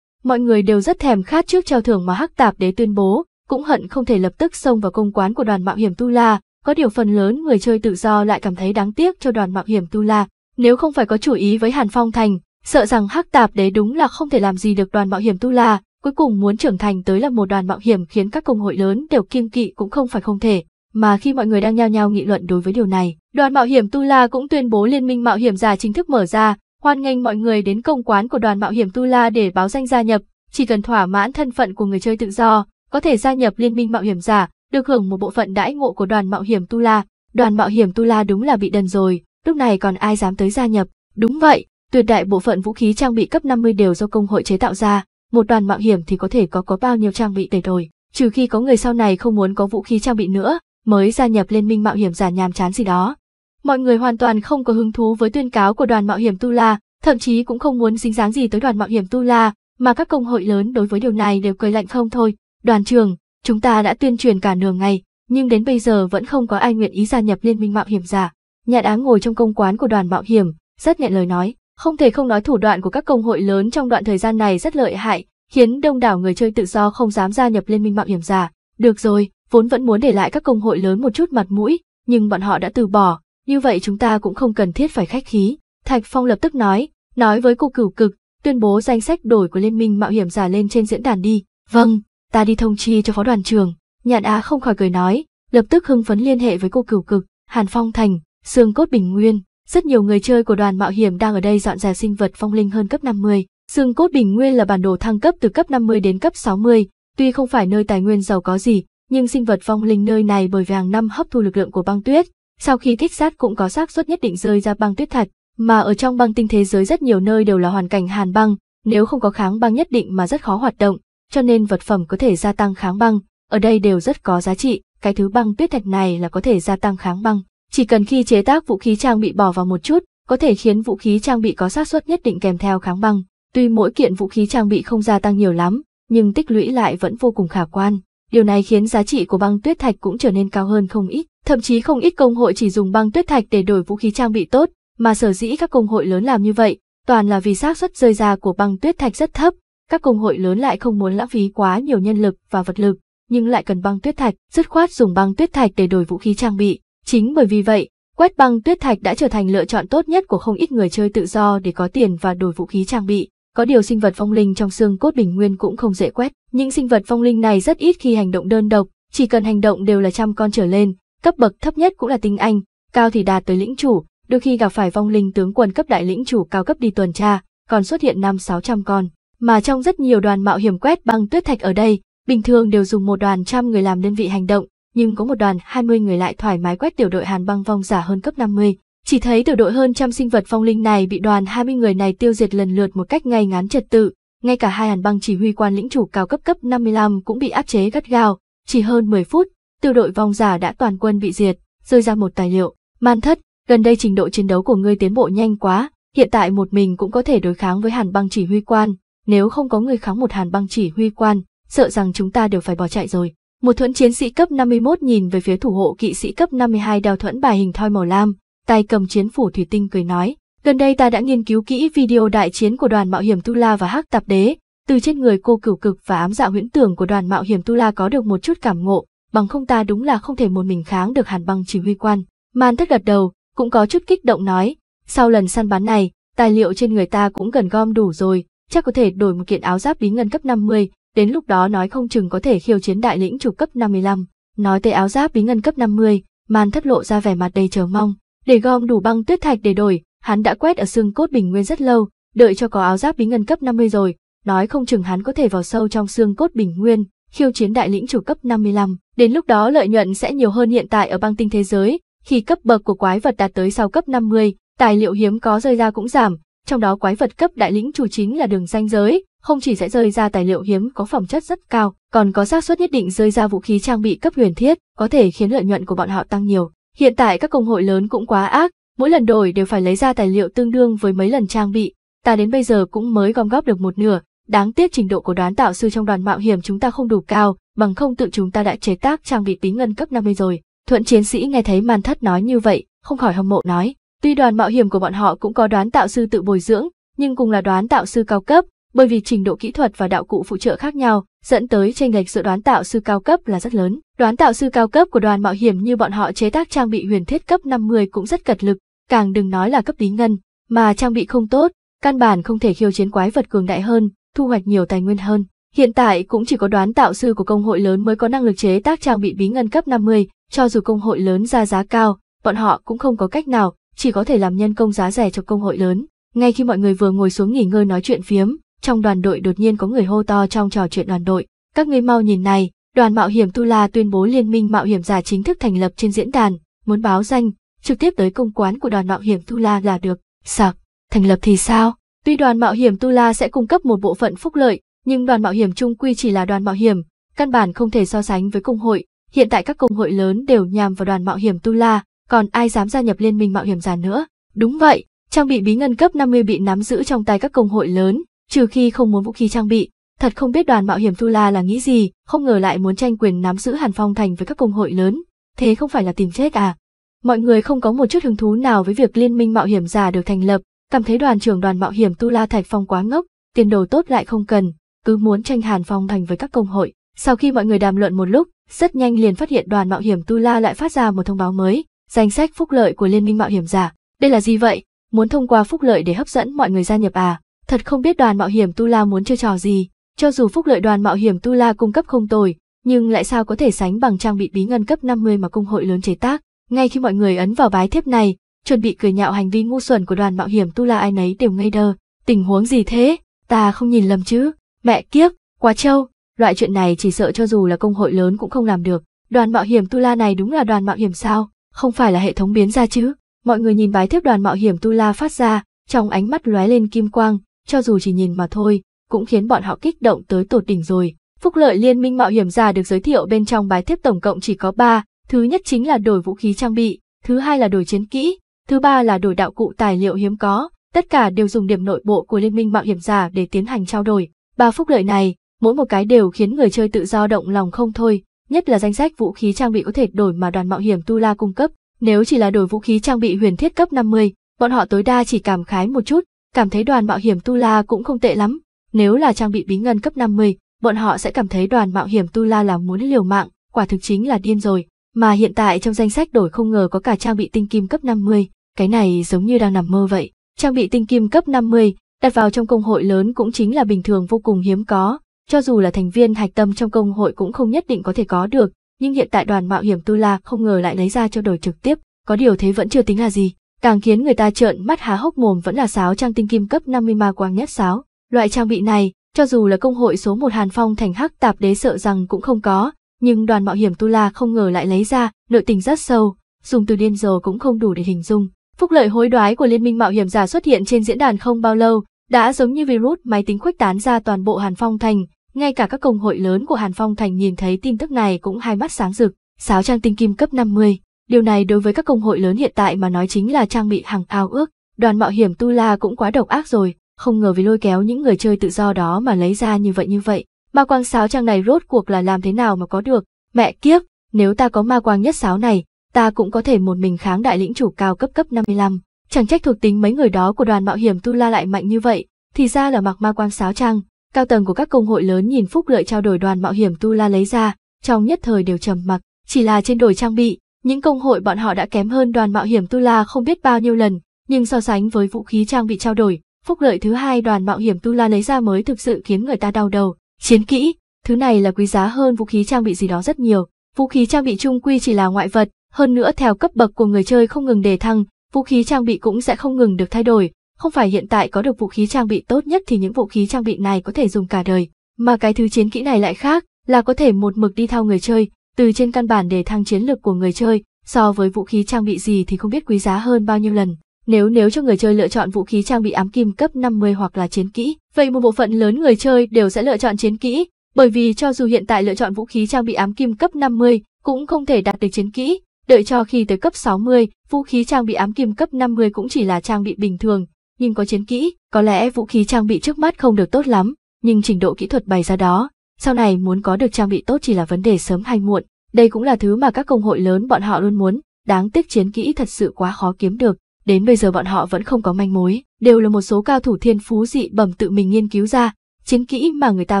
Mọi người đều rất thèm khát trước treo thưởng mà Hắc Tạp Đế tuyên bố, cũng hận không thể lập tức xông vào công quán của đoàn mạo hiểm Tu La, có điều phần lớn người chơi tự do lại cảm thấy đáng tiếc cho đoàn mạo hiểm Tu La. Nếu không phải có chủ ý với Hàn Phong Thành, sợ rằng hắc tạp đế đúng là không thể làm gì được đoàn mạo hiểm tu la, cuối cùng muốn trưởng thành tới là một đoàn mạo hiểm khiến các công hội lớn đều kiêng kỵ cũng không phải không thể. Mà khi mọi người đang nhao nhao nghị luận đối với điều này, đoàn mạo hiểm Tu La cũng tuyên bố liên minh mạo hiểm giả chính thức mở ra, hoan nghênh mọi người đến công quán của đoàn mạo hiểm Tu La để báo danh gia nhập, chỉ cần thỏa mãn thân phận của người chơi tự do, có thể gia nhập liên minh mạo hiểm giả, được hưởng một bộ phận đãi ngộ của đoàn mạo hiểm Tu La. Đoàn mạo hiểm Tu La đúng là bị đần rồi, lúc này còn ai dám tới gia nhập. Đúng vậy, Tuyệt đại bộ phận vũ khí trang bị cấp 50 đều do công hội chế tạo ra, một đoàn mạo hiểm thì có thể có có bao nhiêu trang bị để đổi, trừ khi có người sau này không muốn có vũ khí trang bị nữa, mới gia nhập liên minh mạo hiểm giả nhàm chán gì đó. Mọi người hoàn toàn không có hứng thú với tuyên cáo của đoàn mạo hiểm Tu La, thậm chí cũng không muốn dính dáng gì tới đoàn mạo hiểm Tu La, mà các công hội lớn đối với điều này đều cười lạnh không thôi. Đoàn trường, chúng ta đã tuyên truyền cả nửa ngày, nhưng đến bây giờ vẫn không có ai nguyện ý gia nhập liên minh mạo hiểm giả. Nhạn Á ngồi trong công quán của đoàn mạo hiểm, rất nhẹ lời nói, không thể không nói thủ đoạn của các công hội lớn trong đoạn thời gian này rất lợi hại, khiến đông đảo người chơi tự do không dám gia nhập liên minh mạo hiểm giả. Được rồi, vốn vẫn muốn để lại các công hội lớn một chút mặt mũi, nhưng bọn họ đã từ bỏ, như vậy chúng ta cũng không cần thiết phải khách khí. Thạch Phong lập tức nói, nói với cô cửu cực, tuyên bố danh sách đổi của liên minh mạo hiểm giả lên trên diễn đàn đi. Vâng, ta đi thông chi cho phó đoàn trường. Nhạn Á không khỏi cười nói, lập tức hưng phấn liên hệ với cô cửu cực, Hàn Phong Thành, Sương Cốt Bình Nguyên, rất nhiều người chơi của đoàn mạo hiểm đang ở đây dọn dẹp sinh vật phong linh hơn cấp 50. Xương cốt bình nguyên là bản đồ thăng cấp từ cấp 50 đến cấp 60, tuy không phải nơi tài nguyên giàu có gì, nhưng sinh vật phong linh nơi này bởi vì hàng năm hấp thu lực lượng của băng tuyết, sau khi thích sát cũng có xác suất nhất định rơi ra băng tuyết thật mà ở trong băng tinh thế giới rất nhiều nơi đều là hoàn cảnh hàn băng, nếu không có kháng băng nhất định mà rất khó hoạt động, cho nên vật phẩm có thể gia tăng kháng băng, ở đây đều rất có giá trị, cái thứ băng tuyết thạch này là có thể gia tăng kháng băng. Chỉ cần khi chế tác vũ khí trang bị bỏ vào một chút, có thể khiến vũ khí trang bị có xác suất nhất định kèm theo kháng băng. Tuy mỗi kiện vũ khí trang bị không gia tăng nhiều lắm, nhưng tích lũy lại vẫn vô cùng khả quan. Điều này khiến giá trị của băng tuyết thạch cũng trở nên cao hơn không ít, thậm chí không ít công hội chỉ dùng băng tuyết thạch để đổi vũ khí trang bị tốt, mà sở dĩ các công hội lớn làm như vậy, toàn là vì xác suất rơi ra của băng tuyết thạch rất thấp. Các công hội lớn lại không muốn lãng phí quá nhiều nhân lực và vật lực, nhưng lại cần băng tuyết thạch, dứt khoát dùng băng tuyết thạch để đổi vũ khí trang bị. Chính bởi vì vậy, quét băng tuyết thạch đã trở thành lựa chọn tốt nhất của không ít người chơi tự do để có tiền và đổi vũ khí trang bị. Có điều sinh vật phong linh trong xương cốt bình nguyên cũng không dễ quét. Những sinh vật phong linh này rất ít khi hành động đơn độc, chỉ cần hành động đều là trăm con trở lên, cấp bậc thấp nhất cũng là tinh anh, cao thì đạt tới lĩnh chủ, đôi khi gặp phải vong linh tướng quân cấp đại lĩnh chủ cao cấp đi tuần tra, còn xuất hiện năm sáu trăm con. Mà trong rất nhiều đoàn mạo hiểm quét băng tuyết thạch ở đây, bình thường đều dùng một đoàn trăm người làm đơn vị hành động, nhưng có một đoàn 20 người lại thoải mái quét tiểu đội Hàn băng vong giả hơn cấp 50. Chỉ thấy tiểu đội hơn trăm sinh vật phong linh này bị đoàn 20 người này tiêu diệt lần lượt một cách ngay ngắn trật tự, ngay cả hai Hàn băng chỉ huy quan lĩnh chủ cao cấp cấp 55 cũng bị áp chế gắt gao, chỉ hơn 10 phút, tiểu đội vong giả đã toàn quân bị diệt, rơi ra một tài liệu. Man thất, gần đây trình độ chiến đấu của ngươi tiến bộ nhanh quá, hiện tại một mình cũng có thể đối kháng với Hàn băng chỉ huy quan, nếu không có người kháng một Hàn băng chỉ huy quan, sợ rằng chúng ta đều phải bỏ chạy rồi. Một thuẫn chiến sĩ cấp 51 nhìn về phía thủ hộ kỵ sĩ cấp 52 đeo thuẫn bài hình thoi màu lam, tay cầm chiến phủ thủy tinh cười nói. Gần đây ta đã nghiên cứu kỹ video đại chiến của đoàn mạo hiểm Tu La và Hắc Tạp Đế, từ trên người cô cửu cực và ám dạ huyễn tưởng của đoàn mạo hiểm Tu La có được một chút cảm ngộ, bằng không ta đúng là không thể một mình kháng được hàn băng chỉ huy quan. Man thất gật đầu, cũng có chút kích động nói, sau lần săn bắn này, tài liệu trên người ta cũng gần gom đủ rồi, chắc có thể đổi một kiện áo giáp bí ngân cấp 50, đến lúc đó nói không chừng có thể khiêu chiến đại lĩnh chủ cấp 55, nói tới áo giáp bí ngân cấp 50, màn thất lộ ra vẻ mặt đầy chờ mong, để gom đủ băng tuyết thạch để đổi, hắn đã quét ở xương cốt bình nguyên rất lâu, đợi cho có áo giáp bí ngân cấp 50 rồi, nói không chừng hắn có thể vào sâu trong xương cốt bình nguyên, khiêu chiến đại lĩnh chủ cấp 55, đến lúc đó lợi nhuận sẽ nhiều hơn hiện tại ở băng tinh thế giới, khi cấp bậc của quái vật đạt tới sau cấp 50, tài liệu hiếm có rơi ra cũng giảm, trong đó quái vật cấp đại lĩnh chủ chính là đường danh giới, không chỉ sẽ rơi ra tài liệu hiếm có phẩm chất rất cao, còn có xác suất nhất định rơi ra vũ khí trang bị cấp huyền thiết, có thể khiến lợi nhuận của bọn họ tăng nhiều. Hiện tại các công hội lớn cũng quá ác, mỗi lần đổi đều phải lấy ra tài liệu tương đương với mấy lần trang bị. Ta đến bây giờ cũng mới gom góp được một nửa, đáng tiếc trình độ của đoán tạo sư trong đoàn mạo hiểm chúng ta không đủ cao, bằng không tự chúng ta đã chế tác trang bị tính ngân cấp 50 rồi. Thuận chiến sĩ nghe thấy Man Thất nói như vậy, không khỏi hâm mộ nói, tuy đoàn mạo hiểm của bọn họ cũng có đoán tạo sư tự bồi dưỡng, nhưng cùng là đoán tạo sư cao cấp, bởi vì trình độ kỹ thuật và đạo cụ phụ trợ khác nhau, dẫn tới tranh lệch giữa đoán tạo sư cao cấp là rất lớn. Đoán tạo sư cao cấp của đoàn mạo hiểm như bọn họ chế tác trang bị huyền thiết cấp 50 cũng rất cật lực, càng đừng nói là cấp tí ngân, mà trang bị không tốt, căn bản không thể khiêu chiến quái vật cường đại hơn, thu hoạch nhiều tài nguyên hơn. Hiện tại cũng chỉ có đoán tạo sư của công hội lớn mới có năng lực chế tác trang bị bí ngân cấp 50, cho dù công hội lớn ra giá cao, bọn họ cũng không có cách nào, chỉ có thể làm nhân công giá rẻ cho công hội lớn. Ngay khi mọi người vừa ngồi xuống nghỉ ngơi nói chuyện phiếm, trong đoàn đội đột nhiên có người hô to trong trò chuyện đoàn đội. Các ngươi mau nhìn này, đoàn mạo hiểm Tu La tuyên bố liên minh mạo hiểm giả chính thức thành lập trên diễn đàn, muốn báo danh, trực tiếp tới công quán của đoàn mạo hiểm Tu La là được. Sạc, thành lập thì sao? Tuy đoàn mạo hiểm Tu La sẽ cung cấp một bộ phận phúc lợi, nhưng đoàn mạo hiểm trung quy chỉ là đoàn mạo hiểm, căn bản không thể so sánh với công hội. Hiện tại các công hội lớn đều nhằm vào đoàn mạo hiểm Tu La, còn ai dám gia nhập liên minh mạo hiểm giả nữa? Đúng vậy, trang bị bí ngân cấp 50 bị nắm giữ trong tay các công hội lớn, trừ khi không muốn vũ khí trang bị. Thật không biết đoàn mạo hiểm Tu La là nghĩ gì, không ngờ lại muốn tranh quyền nắm giữ Hàn Phong Thành với các công hội lớn, thế không phải là tìm chết à? Mọi người không có một chút hứng thú nào với việc liên minh mạo hiểm giả được thành lập, cảm thấy đoàn trưởng đoàn mạo hiểm Tu La Thạch Phong quá ngốc, tiền đồ tốt lại không cần, cứ muốn tranh Hàn Phong Thành với các công hội. Sau khi mọi người đàm luận một lúc, rất nhanh liền phát hiện đoàn mạo hiểm Tu La lại phát ra một thông báo mới, danh sách phúc lợi của liên minh mạo hiểm giả. Đây là gì vậy? Muốn thông qua phúc lợi để hấp dẫn mọi người gia nhập à? Thật không biết đoàn mạo hiểm Tu La muốn chơi trò gì, cho dù phúc lợi đoàn mạo hiểm Tu La cung cấp không tồi, nhưng lại sao có thể sánh bằng trang bị bí ngân cấp 50 mà cung hội lớn chế tác. Ngay khi mọi người ấn vào bái thiếp này, chuẩn bị cười nhạo hành vi ngu xuẩn của đoàn mạo hiểm Tu La ai nấy đều ngây đơ. Tình huống gì thế? Ta không nhìn lầm chứ? Mẹ kiếp, quá trâu, loại chuyện này chỉ sợ cho dù là công hội lớn cũng không làm được. Đoàn mạo hiểm Tu La này đúng là đoàn mạo hiểm sao? Không phải là hệ thống biến ra chứ? Mọi người nhìn bái thiếp đoàn mạo hiểm Tu La phát ra, trong ánh mắt lóe lên kim quang, cho dù chỉ nhìn mà thôi, cũng khiến bọn họ kích động tới tột đỉnh rồi. Phúc lợi liên minh mạo hiểm giả được giới thiệu bên trong bài thiếp tổng cộng chỉ có 3, thứ nhất chính là đổi vũ khí trang bị, thứ hai là đổi chiến kỹ, thứ ba là đổi đạo cụ tài liệu hiếm có, tất cả đều dùng điểm nội bộ của liên minh mạo hiểm giả để tiến hành trao đổi. Ba phúc lợi này, mỗi một cái đều khiến người chơi tự do động lòng không thôi, nhất là danh sách vũ khí trang bị có thể đổi mà đoàn mạo hiểm Tu La cung cấp. Nếu chỉ là đổi vũ khí trang bị huyền thiết cấp 50, bọn họ tối đa chỉ cảm khái một chút, cảm thấy đoàn mạo hiểm Tu La cũng không tệ lắm. Nếu là trang bị bí ngân cấp 50, bọn họ sẽ cảm thấy đoàn mạo hiểm Tu La là muốn liều mạng, quả thực chính là điên rồi. Mà hiện tại trong danh sách đổi không ngờ có cả trang bị tinh kim cấp 50, cái này giống như đang nằm mơ vậy. Trang bị tinh kim cấp 50, đặt vào trong công hội lớn cũng chính là bình thường vô cùng hiếm có, cho dù là thành viên hạch tâm trong công hội cũng không nhất định có thể có được, nhưng hiện tại đoàn mạo hiểm Tu La không ngờ lại lấy ra cho đổi trực tiếp, có điều thế vẫn chưa tính là gì. Càng khiến người ta trợn mắt há hốc mồm vẫn là sáo trang tinh kim cấp 50 ma quang nhất sáo. Loại trang bị này, cho dù là công hội số 1 Hàn Phong thành hắc tạp đế sợ rằng cũng không có, nhưng đoàn mạo hiểm Tu La không ngờ lại lấy ra, nội tình rất sâu, dùng từ điên rồ cũng không đủ để hình dung. Phúc lợi hối đoái của Liên minh Mạo hiểm giả xuất hiện trên diễn đàn không bao lâu, đã giống như virus máy tính khuếch tán ra toàn bộ Hàn Phong Thành, ngay cả các công hội lớn của Hàn Phong Thành nhìn thấy tin tức này cũng hai mắt sáng rực, sáo trang tinh kim cấp 50. Điều này đối với các công hội lớn hiện tại mà nói chính là trang bị hàng ao ước, đoàn mạo hiểm Tu La cũng quá độc ác rồi, không ngờ vì lôi kéo những người chơi tự do đó mà lấy ra như vậy như vậy. Ma quang sáo trang này rốt cuộc là làm thế nào mà có được, mẹ kiếp, nếu ta có ma quang nhất sáo này, ta cũng có thể một mình kháng đại lĩnh chủ cao cấp cấp 55. Chẳng trách thuộc tính mấy người đó của đoàn mạo hiểm Tu La lại mạnh như vậy, thì ra là mặc ma quang sáo trang, cao tầng của các công hội lớn nhìn phúc lợi trao đổi đoàn mạo hiểm Tu La lấy ra, trong nhất thời đều trầm mặc, chỉ là trên đổi trang bị, những công hội bọn họ đã kém hơn đoàn mạo hiểm Tula không biết bao nhiêu lần, nhưng so sánh với vũ khí trang bị trao đổi, phúc lợi thứ hai đoàn mạo hiểm Tula lấy ra mới thực sự khiến người ta đau đầu. Chiến kỹ, thứ này là quý giá hơn vũ khí trang bị gì đó rất nhiều. Vũ khí trang bị trung quy chỉ là ngoại vật, hơn nữa theo cấp bậc của người chơi không ngừng đề thăng, vũ khí trang bị cũng sẽ không ngừng được thay đổi. Không phải hiện tại có được vũ khí trang bị tốt nhất thì những vũ khí trang bị này có thể dùng cả đời, mà cái thứ chiến kỹ này lại khác, là có thể một mực đi theo người chơi, từ trên căn bản để thăng chiến lược của người chơi, so với vũ khí trang bị gì thì không biết quý giá hơn bao nhiêu lần. Nếu nếu cho người chơi lựa chọn vũ khí trang bị ám kim cấp 50 hoặc là chiến kỹ, vậy một bộ phận lớn người chơi đều sẽ lựa chọn chiến kỹ, bởi vì cho dù hiện tại lựa chọn vũ khí trang bị ám kim cấp 50 cũng không thể đạt được chiến kỹ, đợi cho khi tới cấp 60, vũ khí trang bị ám kim cấp 50 cũng chỉ là trang bị bình thường, nhưng có chiến kỹ, có lẽ vũ khí trang bị trước mắt không được tốt lắm, nhưng trình độ kỹ thuật bày ra đó, sau này muốn có được trang bị tốt chỉ là vấn đề sớm hay muộn, đây cũng là thứ mà các công hội lớn bọn họ luôn muốn, đáng tiếc chiến kỹ thật sự quá khó kiếm được, đến bây giờ bọn họ vẫn không có manh mối, đều là một số cao thủ thiên phú dị bẩm tự mình nghiên cứu ra, chiến kỹ mà người ta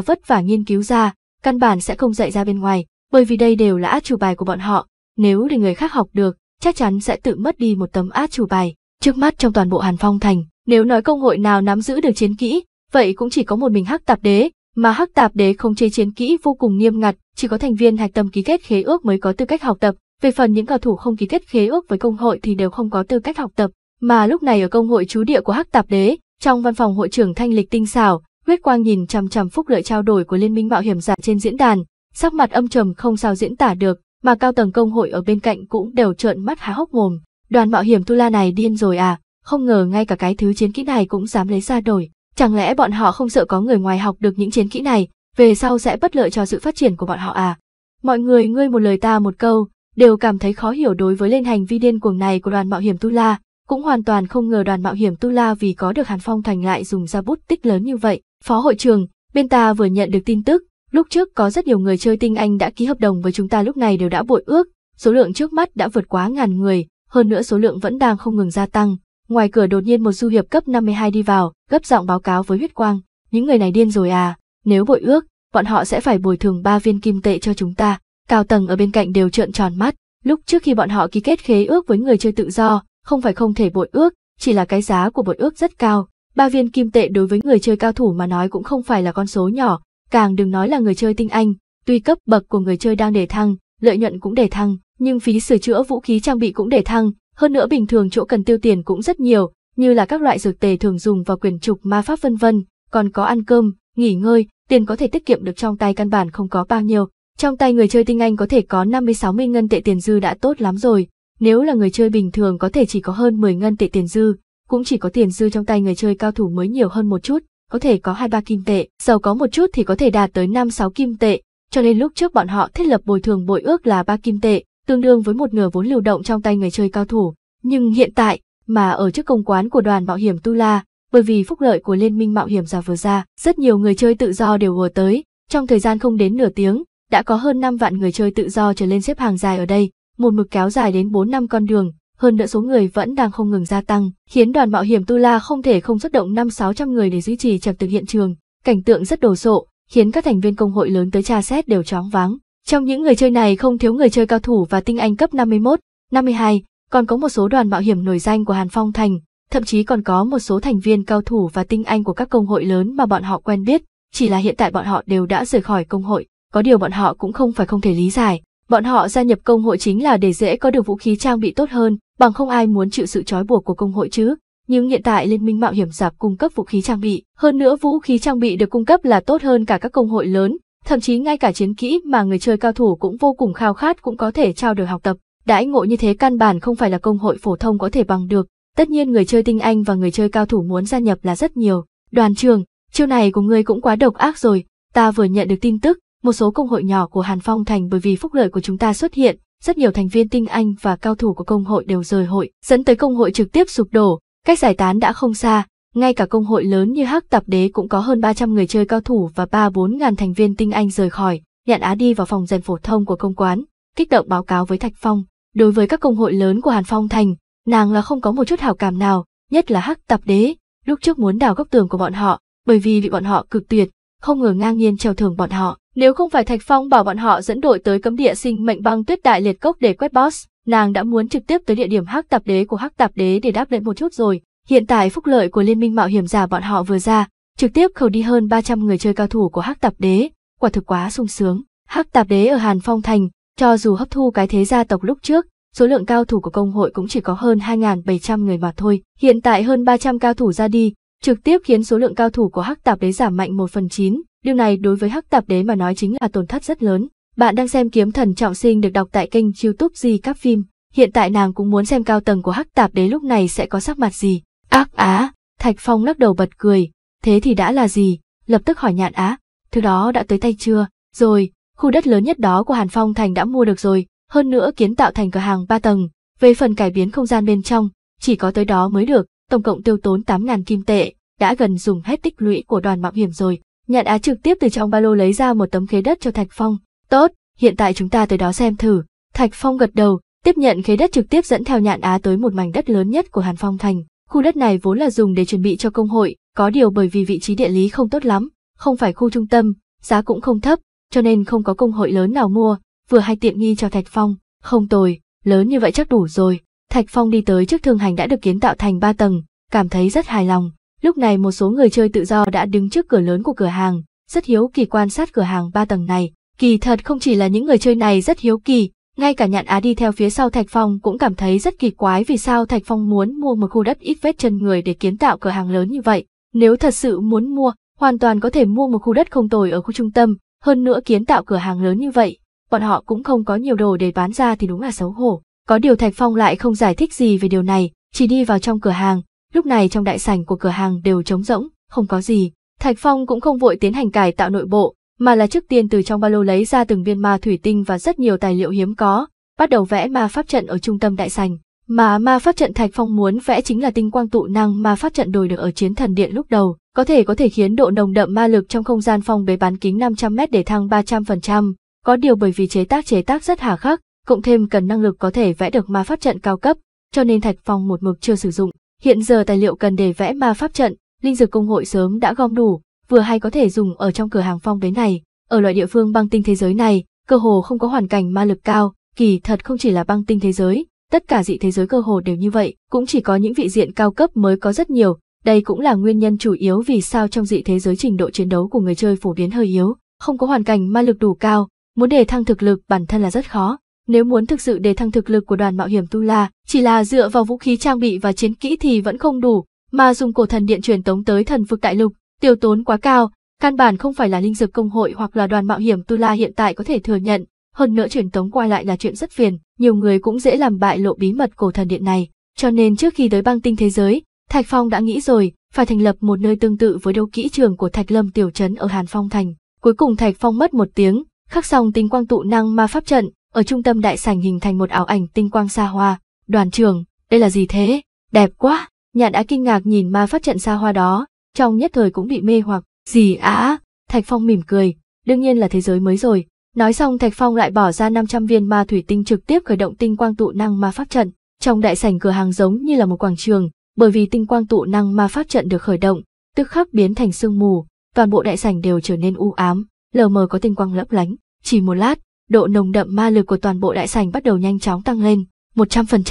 vất vả nghiên cứu ra, căn bản sẽ không dạy ra bên ngoài, bởi vì đây đều là át chủ bài của bọn họ, nếu để người khác học được, chắc chắn sẽ tự mất đi một tấm át chủ bài. Trước mắt trong toàn bộ Hàn Phong Thành, nếu nói công hội nào nắm giữ được chiến kỹ, vậy cũng chỉ có một mình Hắc Tạp Đế, mà hắc tạp đế không chế chiến kỹ vô cùng nghiêm ngặt, chỉ có thành viên hạch tâm ký kết khế ước mới có tư cách học tập, về phần những cầu thủ không ký kết khế ước với công hội thì đều không có tư cách học tập, mà lúc này ở công hội chú địa của hắc tạp đế, trong văn phòng hội trưởng thanh lịch tinh xảo, huyết quang nhìn chằm chằm phúc lợi trao đổi của liên minh mạo hiểm giả trên diễn đàn, sắc mặt âm trầm không sao diễn tả được, mà cao tầng công hội ở bên cạnh cũng đều trợn mắt há hốc mồm, đoàn mạo hiểm tu la này điên rồi à, không ngờ ngay cả cái thứ chiến kỹ này cũng dám lấy ra đổi. Chẳng lẽ bọn họ không sợ có người ngoài học được những chiến kỹ này, về sau sẽ bất lợi cho sự phát triển của bọn họ à? Mọi người ngươi một lời ta một câu, đều cảm thấy khó hiểu đối với lên hành vi điên cuồng này của đoàn mạo hiểm Tu La, cũng hoàn toàn không ngờ đoàn mạo hiểm Tu La vì có được Hàn Phong Thành lại dùng ra bút tích lớn như vậy. Phó hội trường, bên ta vừa nhận được tin tức, lúc trước có rất nhiều người chơi tinh anh đã ký hợp đồng với chúng ta lúc này đều đã bội ước, số lượng trước mắt đã vượt quá ngàn người, hơn nữa số lượng vẫn đang không ngừng gia tăng, Ngoài cửa đột nhiên một du hiệp cấp 52 đi vào, gấp giọng báo cáo với huyết quang, những người này điên rồi à, nếu bội ước, bọn họ sẽ phải bồi thường ba viên kim tệ cho chúng ta. Cao tầng ở bên cạnh đều trợn tròn mắt, lúc trước khi bọn họ ký kết khế ước với người chơi tự do, không phải không thể bội ước, chỉ là cái giá của bội ước rất cao. Ba viên kim tệ đối với người chơi cao thủ mà nói cũng không phải là con số nhỏ, càng đừng nói là người chơi tinh anh, tuy cấp bậc của người chơi đang để thăng, lợi nhuận cũng để thăng, nhưng phí sửa chữa vũ khí trang bị cũng để thăng, hơn nữa bình thường chỗ cần tiêu tiền cũng rất nhiều, như là các loại dược tề thường dùng vào quyền trục ma pháp vân vân, còn có ăn cơm, nghỉ ngơi, tiền có thể tiết kiệm được trong tay căn bản không có bao nhiêu. Trong tay người chơi tinh anh có thể có 50-60 ngân tệ tiền dư đã tốt lắm rồi, nếu là người chơi bình thường có thể chỉ có hơn 10 ngân tệ tiền dư, cũng chỉ có tiền dư trong tay người chơi cao thủ mới nhiều hơn một chút, có thể có hai ba kim tệ, giàu có một chút thì có thể đạt tới năm sáu kim tệ, cho nên lúc trước bọn họ thiết lập bồi thường bội ước là ba kim tệ, tương đương với một nửa vốn lưu động trong tay người chơi cao thủ. Nhưng hiện tại, mà ở trước công quán của đoàn mạo hiểm Tula bởi vì phúc lợi của Liên minh Mạo hiểm giả vừa ra, rất nhiều người chơi tự do đều vừa tới. Trong thời gian không đến nửa tiếng, đã có hơn 5 vạn người chơi tự do trở lên xếp hàng dài ở đây, một mực kéo dài đến 4 năm con đường, hơn nữa số người vẫn đang không ngừng gia tăng, khiến đoàn mạo hiểm Tula không thể không xuất động 5-600 người để duy trì trật tự hiện trường. Cảnh tượng rất đồ sộ, khiến các thành viên công hội lớn tới tra xét đều chóng váng. Trong những người chơi này không thiếu người chơi cao thủ và tinh anh cấp 51, 52, còn có một số đoàn mạo hiểm nổi danh của Hàn Phong Thành, thậm chí còn có một số thành viên cao thủ và tinh anh của các công hội lớn mà bọn họ quen biết, chỉ là hiện tại bọn họ đều đã rời khỏi công hội, có điều bọn họ cũng không phải không thể lý giải. Bọn họ gia nhập công hội chính là để dễ có được vũ khí trang bị tốt hơn, bằng không ai muốn chịu sự trói buộc của công hội chứ. Nhưng hiện tại Liên minh Mạo hiểm giảm cung cấp vũ khí trang bị, hơn nữa vũ khí trang bị được cung cấp là tốt hơn cả các công hội lớn, thậm chí ngay cả chiến kỹ mà người chơi cao thủ cũng vô cùng khao khát cũng có thể trao đổi học tập. Đãi ngộ như thế căn bản không phải là công hội phổ thông có thể bằng được, tất nhiên người chơi tinh anh và người chơi cao thủ muốn gia nhập là rất nhiều. Đoàn trường, chiêu này của ngươi cũng quá độc ác rồi, ta vừa nhận được tin tức, một số công hội nhỏ của Hàn Phong Thành bởi vì phúc lợi của chúng ta xuất hiện, rất nhiều thành viên tinh anh và cao thủ của công hội đều rời hội, dẫn tới công hội trực tiếp sụp đổ, cách giải tán đã không xa, ngay cả công hội lớn như Hắc Tập Đế cũng có hơn 300 người chơi cao thủ và 3-4 ngàn thành viên tinh anh rời khỏi, nhận á đi vào phòng rèn phổ thông của công quán, kích động báo cáo với Thạch Phong. Đối với các công hội lớn của Hàn Phong Thành, nàng là không có một chút hảo cảm nào, nhất là Hắc Tập Đế, lúc trước muốn đào góc tường của bọn họ, bởi vì bị bọn họ cực tuyệt, không ngờ ngang nhiên treo thưởng bọn họ. Nếu không phải Thạch Phong bảo bọn họ dẫn đội tới cấm địa sinh mệnh băng tuyết đại liệt cốc để quét boss, nàng đã muốn trực tiếp tới địa điểm hắc Tập đế của hắc Tập đế để đáp lệnh một chút rồi Hiện tại phúc lợi của liên minh mạo hiểm giả bọn họ vừa ra, trực tiếp khẩu đi hơn 300 người chơi cao thủ của Hắc Tạp Đế, quả thực quá sung sướng. Hắc Tạp Đế ở Hàn Phong Thành, cho dù hấp thu cái thế gia tộc lúc trước, số lượng cao thủ của công hội cũng chỉ có hơn 2.700 người mà thôi. Hiện tại hơn 300 cao thủ ra đi, trực tiếp khiến số lượng cao thủ của Hắc Tạp Đế giảm mạnh 1 phần 9. Điều này đối với Hắc Tạp Đế mà nói chính là tổn thất rất lớn. Bạn đang xem Kiếm Thần Trọng Sinh được đọc tại kênh YouTube Di Các Phim. Hiện tại nàng cũng muốn xem cao tầng của Hắc Tạp Đế lúc này sẽ có sắc mặt gì. Ác á, Thạch Phong lắc đầu bật cười, thế thì đã là gì, lập tức hỏi nhạn á, thứ đó đã tới tay chưa, rồi, khu đất lớn nhất đó của Hàn Phong Thành đã mua được rồi, hơn nữa kiến tạo thành cửa hàng 3 tầng, về phần cải biến không gian bên trong, chỉ có tới đó mới được, tổng cộng tiêu tốn 8.000 kim tệ, đã gần dùng hết tích lũy của đoàn mạo hiểm rồi. Nhạn Á trực tiếp từ trong ba lô lấy ra một tấm khế đất cho Thạch Phong. Tốt, hiện tại chúng ta tới đó xem thử. Thạch Phong gật đầu, tiếp nhận khế đất trực tiếp dẫn theo Nhạn Á tới một mảnh đất lớn nhất của Hàn Phong Thành. Khu đất này vốn là dùng để chuẩn bị cho công hội, có điều bởi vì vị trí địa lý không tốt lắm, không phải khu trung tâm, giá cũng không thấp, cho nên không có công hội lớn nào mua, vừa hay tiện nghi cho Thạch Phong, không tồi, lớn như vậy chắc đủ rồi. Thạch Phong đi tới trước thương hành đã được kiến tạo thành 3 tầng, cảm thấy rất hài lòng. Lúc này một số người chơi tự do đã đứng trước cửa lớn của cửa hàng, rất hiếu kỳ quan sát cửa hàng 3 tầng này. Kỳ thật không chỉ là những người chơi này rất hiếu kỳ, ngay cả nhạn á đi theo phía sau Thạch Phong cũng cảm thấy rất kỳ quái vì sao Thạch Phong muốn mua một khu đất ít vết chân người để kiến tạo cửa hàng lớn như vậy. Nếu thật sự muốn mua, hoàn toàn có thể mua một khu đất không tồi ở khu trung tâm, hơn nữa kiến tạo cửa hàng lớn như vậy, bọn họ cũng không có nhiều đồ để bán ra thì đúng là xấu hổ. Có điều Thạch Phong lại không giải thích gì về điều này, chỉ đi vào trong cửa hàng, lúc này trong đại sảnh của cửa hàng đều trống rỗng, không có gì. Thạch Phong cũng không vội tiến hành cải tạo nội bộ, mà là trước tiên từ trong ba lô lấy ra từng viên ma thủy tinh và rất nhiều tài liệu hiếm có, bắt đầu vẽ ma pháp trận ở trung tâm đại sành. Mà ma pháp trận Thạch Phong muốn vẽ chính là tinh quang tụ năng ma pháp trận đồi được ở chiến thần điện lúc đầu, có thể có thể khiến độ nồng đậm ma lực trong không gian phong bế bán kính 500m để thăng 300%, có điều bởi vì chế tác chế tác rất hà khắc, cộng thêm cần năng lực có thể vẽ được ma pháp trận cao cấp, cho nên Thạch Phong một mực chưa sử dụng. Hiện giờ tài liệu cần để vẽ ma pháp trận, linh dược công hội sớm đã gom đủ, vừa hay có thể dùng ở trong cửa hàng phong bế này. Ở loại địa phương băng tinh thế giới này, cơ hồ không có hoàn cảnh ma lực cao, kỳ thật không chỉ là băng tinh thế giới, tất cả dị thế giới cơ hồ đều như vậy, cũng chỉ có những vị diện cao cấp mới có rất nhiều, đây cũng là nguyên nhân chủ yếu vì sao trong dị thế giới trình độ chiến đấu của người chơi phổ biến hơi yếu, không có hoàn cảnh ma lực đủ cao, muốn đề thăng thực lực bản thân là rất khó. Nếu muốn thực sự đề thăng thực lực của đoàn mạo hiểm Tu La, chỉ là dựa vào vũ khí trang bị và chiến kỹ thì vẫn không đủ, mà dùng cổ thần điện truyền tống tới thần vực đại lục, tiêu tốn quá cao, căn bản không phải là linh dược công hội hoặc là đoàn mạo hiểm Tu La hiện tại có thể thừa nhận, hơn nữa truyền tống qua lại là chuyện rất phiền, nhiều người cũng dễ làm bại lộ bí mật cổ thần điện này, cho nên trước khi tới băng tinh thế giới, Thạch Phong đã nghĩ rồi, phải thành lập một nơi tương tự với đấu kỹ trường của Thạch Lâm tiểu trấn ở Hàn Phong thành. Cuối cùng Thạch Phong mất một tiếng, khắc xong tinh quang tụ năng ma pháp trận, ở trung tâm đại sảnh hình thành một ảo ảnh tinh quang xa hoa. Đoàn trưởng, đây là gì thế? Đẹp quá! Nhạn đã kinh ngạc nhìn ma pháp trận xa hoa đó, trong nhất thời cũng bị mê hoặc, gì á, Thạch Phong mỉm cười, đương nhiên là thế giới mới rồi. Nói xong Thạch Phong lại bỏ ra 500 viên ma thủy tinh trực tiếp khởi động tinh quang tụ năng ma pháp trận, trong đại sảnh cửa hàng giống như là một quảng trường, bởi vì tinh quang tụ năng ma pháp trận được khởi động, tức khắc biến thành sương mù, toàn bộ đại sảnh đều trở nên u ám, lờ mờ có tinh quang lấp lánh, chỉ một lát, độ nồng đậm ma lực của toàn bộ đại sảnh bắt đầu nhanh chóng tăng lên, một trăm trăm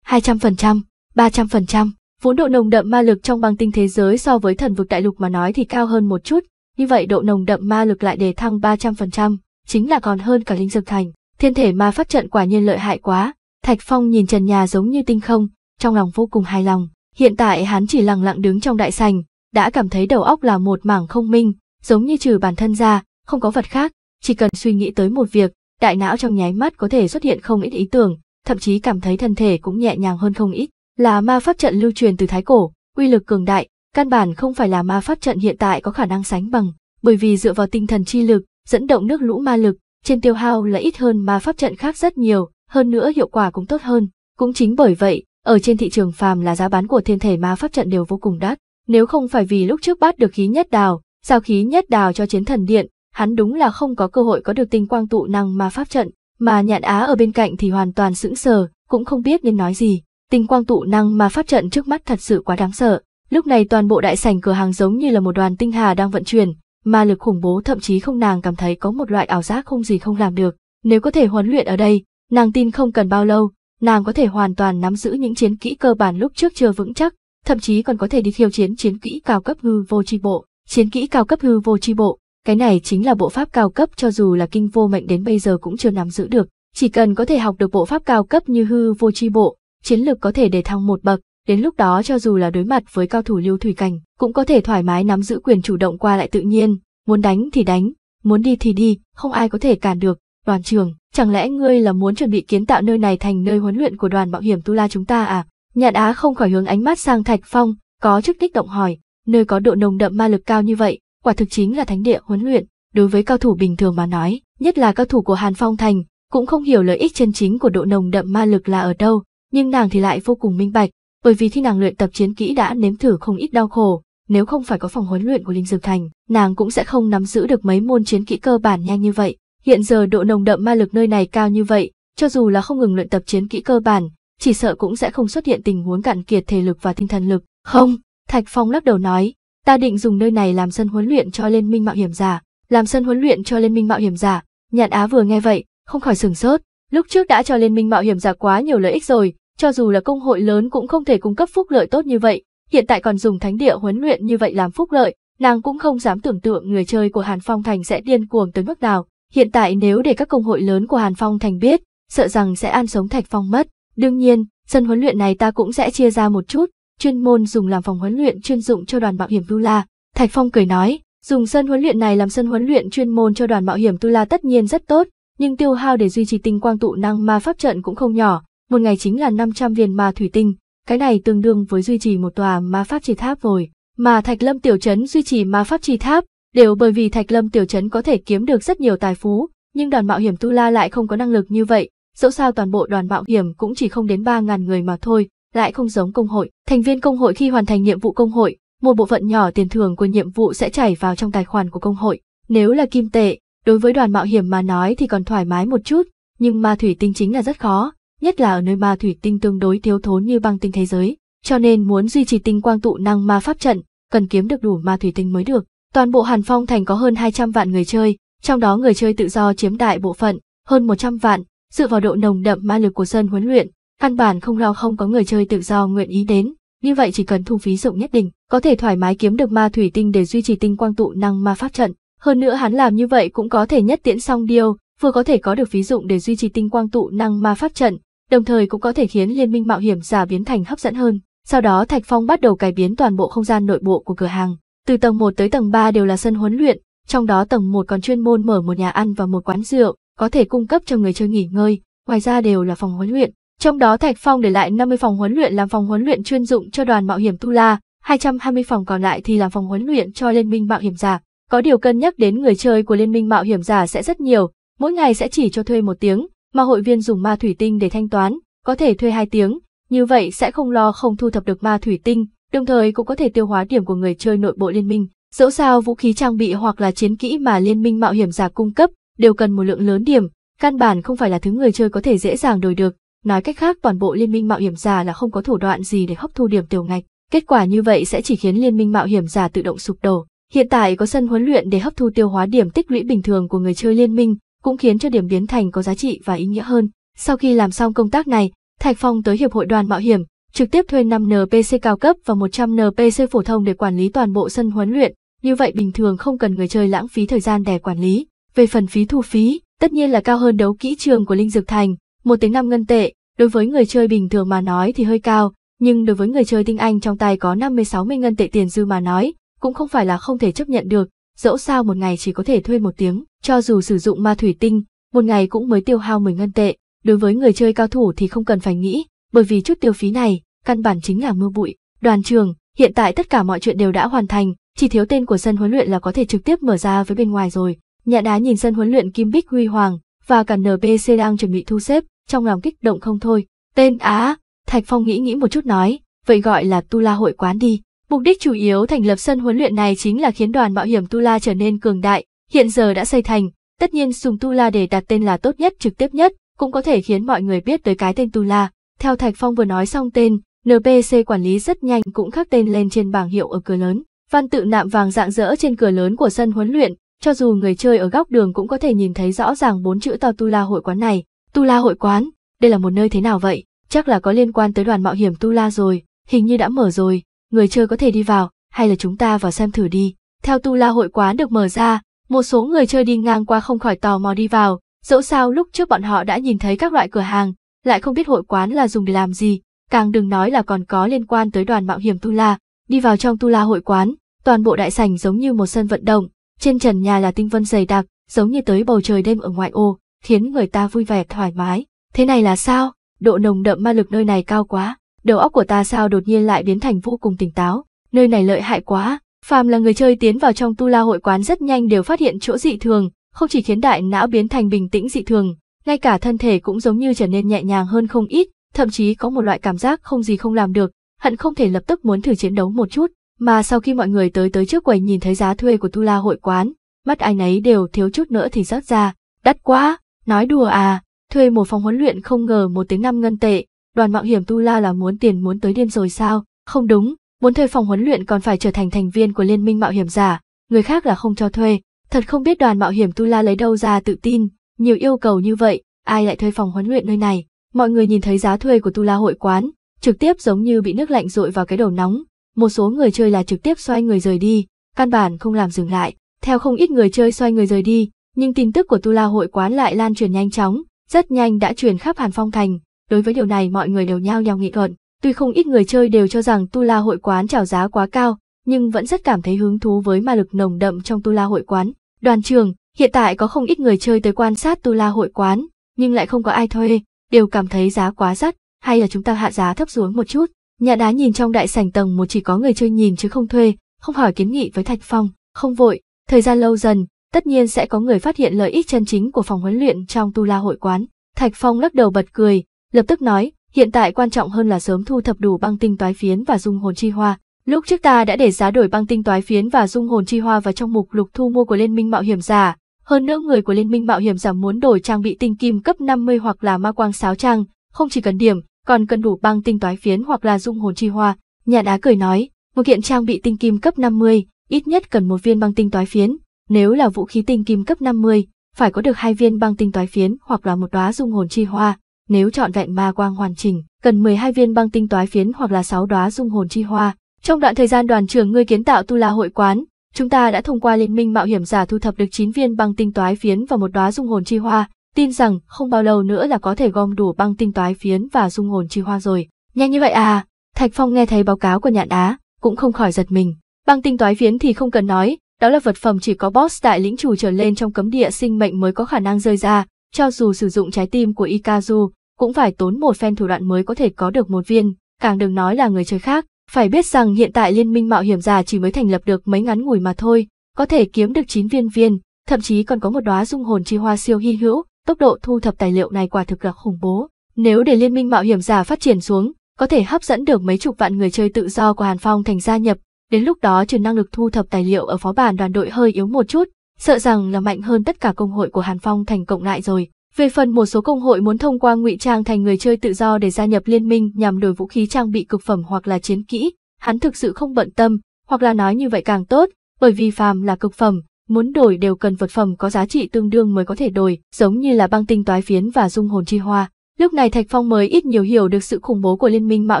trăm trăm phần phần hai ba trăm phần trăm Vốn độ nồng đậm ma lực trong băng tinh thế giới so với thần vực đại lục mà nói thì cao hơn một chút, như vậy độ nồng đậm ma lực lại đề thăng 300%, chính là còn hơn cả linh dược thành. Thiên thể ma pháp trận quả nhiên lợi hại quá, Thạch Phong nhìn trần nhà giống như tinh không, trong lòng vô cùng hài lòng. Hiện tại hắn chỉ lặng lặng đứng trong đại sành, đã cảm thấy đầu óc là một mảng không minh, giống như trừ bản thân ra, không có vật khác, chỉ cần suy nghĩ tới một việc, đại não trong nháy mắt có thể xuất hiện không ít ý tưởng, thậm chí cảm thấy thân thể cũng nhẹ nhàng hơn không ít là ma pháp trận lưu truyền từ Thái Cổ, uy lực cường đại, căn bản không phải là ma pháp trận hiện tại có khả năng sánh bằng, bởi vì dựa vào tinh thần chi lực, dẫn động nước lũ ma lực, trên tiêu hao là ít hơn ma pháp trận khác rất nhiều, hơn nữa hiệu quả cũng tốt hơn. Cũng chính bởi vậy, ở trên thị trường phàm là giá bán của thiên thể ma pháp trận đều vô cùng đắt. Nếu không phải vì lúc trước bắt được khí nhất đào, giao khí nhất đào cho chiến thần điện, hắn đúng là không có cơ hội có được tinh quang tụ năng ma pháp trận, mà nhạn á ở bên cạnh thì hoàn toàn sững sờ, cũng không biết nên nói gì. Tinh quang tụ năng mà pháp trận trước mắt thật sự quá đáng sợ. Lúc này toàn bộ đại sảnh cửa hàng giống như là một đoàn tinh hà đang vận chuyển, mà lực khủng bố thậm chí không nàng cảm thấy có một loại ảo giác không gì không làm được. Nếu có thể huấn luyện ở đây, nàng tin không cần bao lâu, nàng có thể hoàn toàn nắm giữ những chiến kỹ cơ bản lúc trước chưa vững chắc, thậm chí còn có thể đi thiêu chiến chiến kỹ cao cấp hư vô chi bộ. Chiến kỹ cao cấp hư vô chi bộ, cái này chính là bộ pháp cao cấp cho dù là kinh vô mệnh đến bây giờ cũng chưa nắm giữ được, chỉ cần có thể học được bộ pháp cao cấp như hư vô chi bộ, chiến lược có thể để thăng một bậc, đến lúc đó cho dù là đối mặt với cao thủ lưu thủy cảnh, cũng có thể thoải mái nắm giữ quyền chủ động qua lại tự nhiên, muốn đánh thì đánh, muốn đi thì đi, không ai có thể cản được. Đoàn trưởng, chẳng lẽ ngươi là muốn chuẩn bị kiến tạo nơi này thành nơi huấn luyện của đoàn bảo hiểm Tu La chúng ta à? Nhạn Á không khỏi hướng ánh mắt sang Thạch Phong, có chút kích động hỏi, nơi có độ nồng đậm ma lực cao như vậy, quả thực chính là thánh địa huấn luyện, đối với cao thủ bình thường mà nói, nhất là cao thủ của Hàn Phong Thành, cũng không hiểu lợi ích chân chính của độ nồng đậm ma lực là ở đâu, nhưng nàng thì lại vô cùng minh bạch, bởi vì khi nàng luyện tập chiến kỹ đã nếm thử không ít đau khổ, nếu không phải có phòng huấn luyện của Linh Dược Thành, nàng cũng sẽ không nắm giữ được mấy môn chiến kỹ cơ bản nhanh như vậy. Hiện giờ độ nồng đậm ma lực nơi này cao như vậy, cho dù là không ngừng luyện tập chiến kỹ cơ bản, chỉ sợ cũng sẽ không xuất hiện tình huống cạn kiệt thể lực và tinh thần lực. Không, Thạch Phong lắc đầu nói, ta định dùng nơi này làm sân huấn luyện cho liên minh mạo hiểm giả, làm sân huấn luyện cho liên minh mạo hiểm giả. Nhạn Á vừa nghe vậy, không khỏi sửng sốt, lúc trước đã cho liên minh mạo hiểm giả quá nhiều lợi ích rồi, cho dù là công hội lớn cũng không thể cung cấp phúc lợi tốt như vậy, hiện tại còn dùng thánh địa huấn luyện như vậy làm phúc lợi, nàng cũng không dám tưởng tượng người chơi của Hàn Phong Thành sẽ điên cuồng tới mức nào, hiện tại nếu để các công hội lớn của Hàn Phong Thành biết, sợ rằng sẽ ăn sống Thạch Phong mất. Đương nhiên, sân huấn luyện này ta cũng sẽ chia ra một chút, chuyên môn dùng làm phòng huấn luyện chuyên dụng cho đoàn bảo hiểm Tu La. Thạch Phong cười nói, dùng sân huấn luyện này làm sân huấn luyện chuyên môn cho đoàn bảo hiểm Tu La tất nhiên rất tốt, nhưng tiêu hao để duy trì tinh quang tụ năng ma pháp trận cũng không nhỏ, một ngày chính là 500 viên ma thủy tinh, cái này tương đương với duy trì một tòa ma pháp trì tháp rồi. Mà Thạch Lâm Tiểu Trấn duy trì ma pháp trì tháp, đều bởi vì Thạch Lâm Tiểu Trấn có thể kiếm được rất nhiều tài phú, nhưng đoàn mạo hiểm Tu La lại không có năng lực như vậy, dẫu sao toàn bộ đoàn mạo hiểm cũng chỉ không đến 3.000 người mà thôi, lại không giống công hội. Thành viên công hội khi hoàn thành nhiệm vụ công hội, một bộ phận nhỏ tiền thưởng của nhiệm vụ sẽ chảy vào trong tài khoản của công hội. Nếu là kim tệ, đối với đoàn mạo hiểm mà nói thì còn thoải mái một chút, nhưng ma thủy tinh chính là rất khó, nhất là ở nơi ma thủy tinh tương đối thiếu thốn như băng tinh thế giới, cho nên muốn duy trì tinh quang tụ năng ma pháp trận, cần kiếm được đủ ma thủy tinh mới được. Toàn bộ Hàn Phong thành có hơn 200 vạn người chơi, trong đó người chơi tự do chiếm đại bộ phận, hơn 100 vạn, dựa vào độ nồng đậm ma lực của sân huấn luyện, căn bản không lo không có người chơi tự do nguyện ý đến, như vậy chỉ cần thu phí rộng nhất định, có thể thoải mái kiếm được ma thủy tinh để duy trì tinh quang tụ năng ma pháp trận. Hơn nữa hắn làm như vậy cũng có thể nhất tiễn song điều, vừa có thể có được phí dụng để duy trì tinh quang tụ năng ma pháp trận, đồng thời cũng có thể khiến liên minh mạo hiểm giả biến thành hấp dẫn hơn. Sau đó Thạch Phong bắt đầu cải biến toàn bộ không gian nội bộ của cửa hàng. Từ tầng 1 tới tầng 3 đều là sân huấn luyện, trong đó tầng 1 còn chuyên môn mở một nhà ăn và một quán rượu, có thể cung cấp cho người chơi nghỉ ngơi, ngoài ra đều là phòng huấn luyện. Trong đó Thạch Phong để lại 50 phòng huấn luyện làm phòng huấn luyện chuyên dụng cho đoàn mạo hiểm Tu La, 220 phòng còn lại thì làm phòng huấn luyện cho liên minh mạo hiểm giả. Có điều cân nhắc đến người chơi của liên minh mạo hiểm giả sẽ rất nhiều, mỗi ngày sẽ chỉ cho thuê một tiếng, mà hội viên dùng ma thủy tinh để thanh toán, có thể thuê 2 tiếng, như vậy sẽ không lo không thu thập được ma thủy tinh, đồng thời cũng có thể tiêu hóa điểm của người chơi nội bộ liên minh. Dẫu sao vũ khí trang bị hoặc là chiến kỹ mà liên minh mạo hiểm giả cung cấp đều cần một lượng lớn điểm, căn bản không phải là thứ người chơi có thể dễ dàng đổi được. Nói cách khác toàn bộ liên minh mạo hiểm giả là không có thủ đoạn gì để hấp thu điểm tiểu ngạch. Kết quả như vậy sẽ chỉ khiến liên minh mạo hiểm giả tự động sụp đổ. Hiện tại có sân huấn luyện để hấp thu tiêu hóa điểm tích lũy bình thường của người chơi liên minh, cũng khiến cho điểm biến thành có giá trị và ý nghĩa hơn. Sau khi làm xong công tác này, Thạch Phong tới Hiệp hội đoàn mạo hiểm, trực tiếp thuê 5 NPC cao cấp và 100 NPC phổ thông để quản lý toàn bộ sân huấn luyện, như vậy bình thường không cần người chơi lãng phí thời gian để quản lý. Về phần phí thu phí, tất nhiên là cao hơn đấu kỹ trường của Linh Dược Thành, một tiếng năm ngân tệ, đối với người chơi bình thường mà nói thì hơi cao, nhưng đối với người chơi tinh anh trong tay có 50-60 ngân tệ tiền dư mà nói, cũng không phải là không thể chấp nhận được, dẫu sao một ngày chỉ có thể thuê một tiếng, cho dù sử dụng ma thủy tinh, một ngày cũng mới tiêu hao 10 ngân tệ, đối với người chơi cao thủ thì không cần phải nghĩ, bởi vì chút tiêu phí này, căn bản chính là mưa bụi. Đoàn trường, hiện tại tất cả mọi chuyện đều đã hoàn thành, chỉ thiếu tên của sân huấn luyện là có thể trực tiếp mở ra với bên ngoài rồi. Nhà đá nhìn sân huấn luyện Kim Bích huy hoàng và cả NPC đang chuẩn bị thu xếp, trong lòng kích động không thôi. Tên Á, Thạch Phong nghĩ nghĩ một chút nói, vậy gọi là Tu La hội quán đi, Mục đích chủ yếu thành lập sân huấn luyện này chính là khiến đoàn mạo hiểm Tula trở nên cường đại, hiện giờ đã xây thành, tất nhiên dùng Tula để đặt tên là tốt nhất trực tiếp nhất, cũng có thể khiến mọi người biết tới cái tên Tula. Theo Thạch Phong vừa nói xong tên, NPC quản lý rất nhanh cũng khắc tên lên trên bảng hiệu ở cửa lớn. Văn tự nạm vàng dạng dỡ trên cửa lớn của sân huấn luyện, cho dù người chơi ở góc đường cũng có thể nhìn thấy rõ ràng bốn chữ to Tula hội quán này. Tula hội quán, đây là một nơi thế nào vậy? Chắc là có liên quan tới đoàn mạo hiểm Tula rồi, hình như đã mở rồi, người chơi có thể đi vào, hay là chúng ta vào xem thử đi. Theo tu la hội quán được mở ra, một số người chơi đi ngang qua không khỏi tò mò đi vào, dẫu sao lúc trước bọn họ đã nhìn thấy các loại cửa hàng, lại không biết hội quán là dùng để làm gì, càng đừng nói là còn có liên quan tới đoàn mạo hiểm tu la. Đi vào trong tu la hội quán, toàn bộ đại sảnh giống như một sân vận động, trên trần nhà là tinh vân dày đặc, giống như tới bầu trời đêm ở ngoại ô, khiến người ta vui vẻ thoải mái. Thế này là sao? Độ nồng đậm ma lực nơi này cao quá đầu óc của ta sao đột nhiên lại biến thành vô cùng tỉnh táo, nơi này lợi hại quá, phàm là người chơi tiến vào trong tu la hội quán rất nhanh đều phát hiện chỗ dị thường, không chỉ khiến đại não biến thành bình tĩnh dị thường, ngay cả thân thể cũng giống như trở nên nhẹ nhàng hơn không ít, thậm chí có một loại cảm giác không gì không làm được, hận không thể lập tức muốn thử chiến đấu một chút, mà sau khi mọi người tới tới trước quầy nhìn thấy giá thuê của tu la hội quán, mắt ai nấy đều thiếu chút nữa thì rớt ra, đắt quá, nói đùa à, thuê một phòng huấn luyện không ngờ một tiếng năm ngân tệ, đoàn mạo hiểm Tu La là muốn tiền muốn tới điên rồi sao? Không đúng, muốn thuê phòng huấn luyện còn phải trở thành thành viên của liên minh mạo hiểm giả, người khác là không cho thuê. Thật không biết đoàn mạo hiểm Tu La lấy đâu ra tự tin, nhiều yêu cầu như vậy, ai lại thuê phòng huấn luyện nơi này? Mọi người nhìn thấy giá thuê của Tu La hội quán, trực tiếp giống như bị nước lạnh rội vào cái đầu nóng, một số người chơi là trực tiếp xoay người rời đi, căn bản không làm dừng lại. Theo không ít người chơi xoay người rời đi, nhưng tin tức của Tu La hội quán lại lan truyền nhanh chóng, rất nhanh đã truyền khắp Hàn Phong Thành, Đối với điều này mọi người đều nhao nhao nghị luận. Tuy không ít người chơi đều cho rằng tu la hội quán chào giá quá cao, nhưng vẫn rất cảm thấy hứng thú với ma lực nồng đậm trong tu la hội quán. Đoàn trường, hiện tại có không ít người chơi tới quan sát tu la hội quán, nhưng lại không có ai thuê, đều cảm thấy giá quá đắt, hay là chúng ta hạ giá thấp xuống một chút. Nhà đá nhìn trong đại sảnh tầng một chỉ có người chơi nhìn chứ không thuê, không hỏi kiến nghị với Thạch Phong, không vội, thời gian lâu dần, tất nhiên sẽ có người phát hiện lợi ích chân chính của phòng huấn luyện trong tu la hội quán. Thạch Phong lắc đầu bật cười, lập tức nói, hiện tại quan trọng hơn là sớm thu thập đủ băng tinh toái phiến và dung hồn chi hoa. Lúc trước ta đã để giá đổi băng tinh toái phiến và dung hồn chi hoa vào trong mục lục thu mua của Liên minh Mạo hiểm giả, hơn nữa người của Liên minh Mạo hiểm giả muốn đổi trang bị tinh kim cấp 50 hoặc là ma quang sáo trang, không chỉ cần điểm, còn cần đủ băng tinh toái phiến hoặc là dung hồn chi hoa. nhà đá cười nói, một kiện trang bị tinh kim cấp 50, ít nhất cần một viên băng tinh toái phiến, nếu là vũ khí tinh kim cấp 50, phải có được hai viên băng tinh toái phiến hoặc là một đóa dung hồn chi hoa. Nếu chọn vẹn ma quang hoàn chỉnh, cần 12 viên băng tinh toái phiến hoặc là 6 đóa dung hồn chi hoa. Trong đoạn thời gian đoàn trưởng ngươi kiến tạo tu la hội quán, chúng ta đã thông qua liên minh mạo hiểm giả thu thập được 9 viên băng tinh toái phiến và một đóa dung hồn chi hoa, tin rằng không bao lâu nữa là có thể gom đủ băng tinh toái phiến và dung hồn chi hoa rồi. Nhanh như vậy à? Thạch Phong nghe thấy báo cáo của Nhạn Á, cũng không khỏi giật mình. Băng tinh toái phiến thì không cần nói, đó là vật phẩm chỉ có boss đại lĩnh chủ trở lên trong cấm địa sinh mệnh mới có khả năng rơi ra, cho dù sử dụng trái tim của Ikazu, cũng phải tốn một phen thủ đoạn mới có thể có được một viên, càng đừng nói là người chơi khác. Phải biết rằng hiện tại liên minh mạo hiểm giả chỉ mới thành lập được mấy ngắn ngủi mà thôi, có thể kiếm được 9 viên viên, thậm chí còn có một đóa dung hồn chi hoa siêu hy hữu, tốc độ thu thập tài liệu này quả thực là khủng bố. Nếu để liên minh mạo hiểm giả phát triển xuống, có thể hấp dẫn được mấy chục vạn người chơi tự do của Hàn Phong thành gia nhập, đến lúc đó trừ năng lực thu thập tài liệu ở phó bản đoàn đội hơi yếu một chút, sợ rằng là mạnh hơn tất cả công hội của Hàn Phong thành cộng lại rồi. Về phần một số công hội muốn thông qua ngụy trang thành người chơi tự do để gia nhập liên minh nhằm đổi vũ khí trang bị cực phẩm hoặc là chiến kỹ, hắn thực sự không bận tâm, hoặc là nói như vậy càng tốt, bởi vì phàm là cực phẩm, muốn đổi đều cần vật phẩm có giá trị tương đương mới có thể đổi, giống như là băng tinh toái phiến và dung hồn chi hoa. Lúc này Thạch Phong mới ít nhiều hiểu được sự khủng bố của liên minh mạo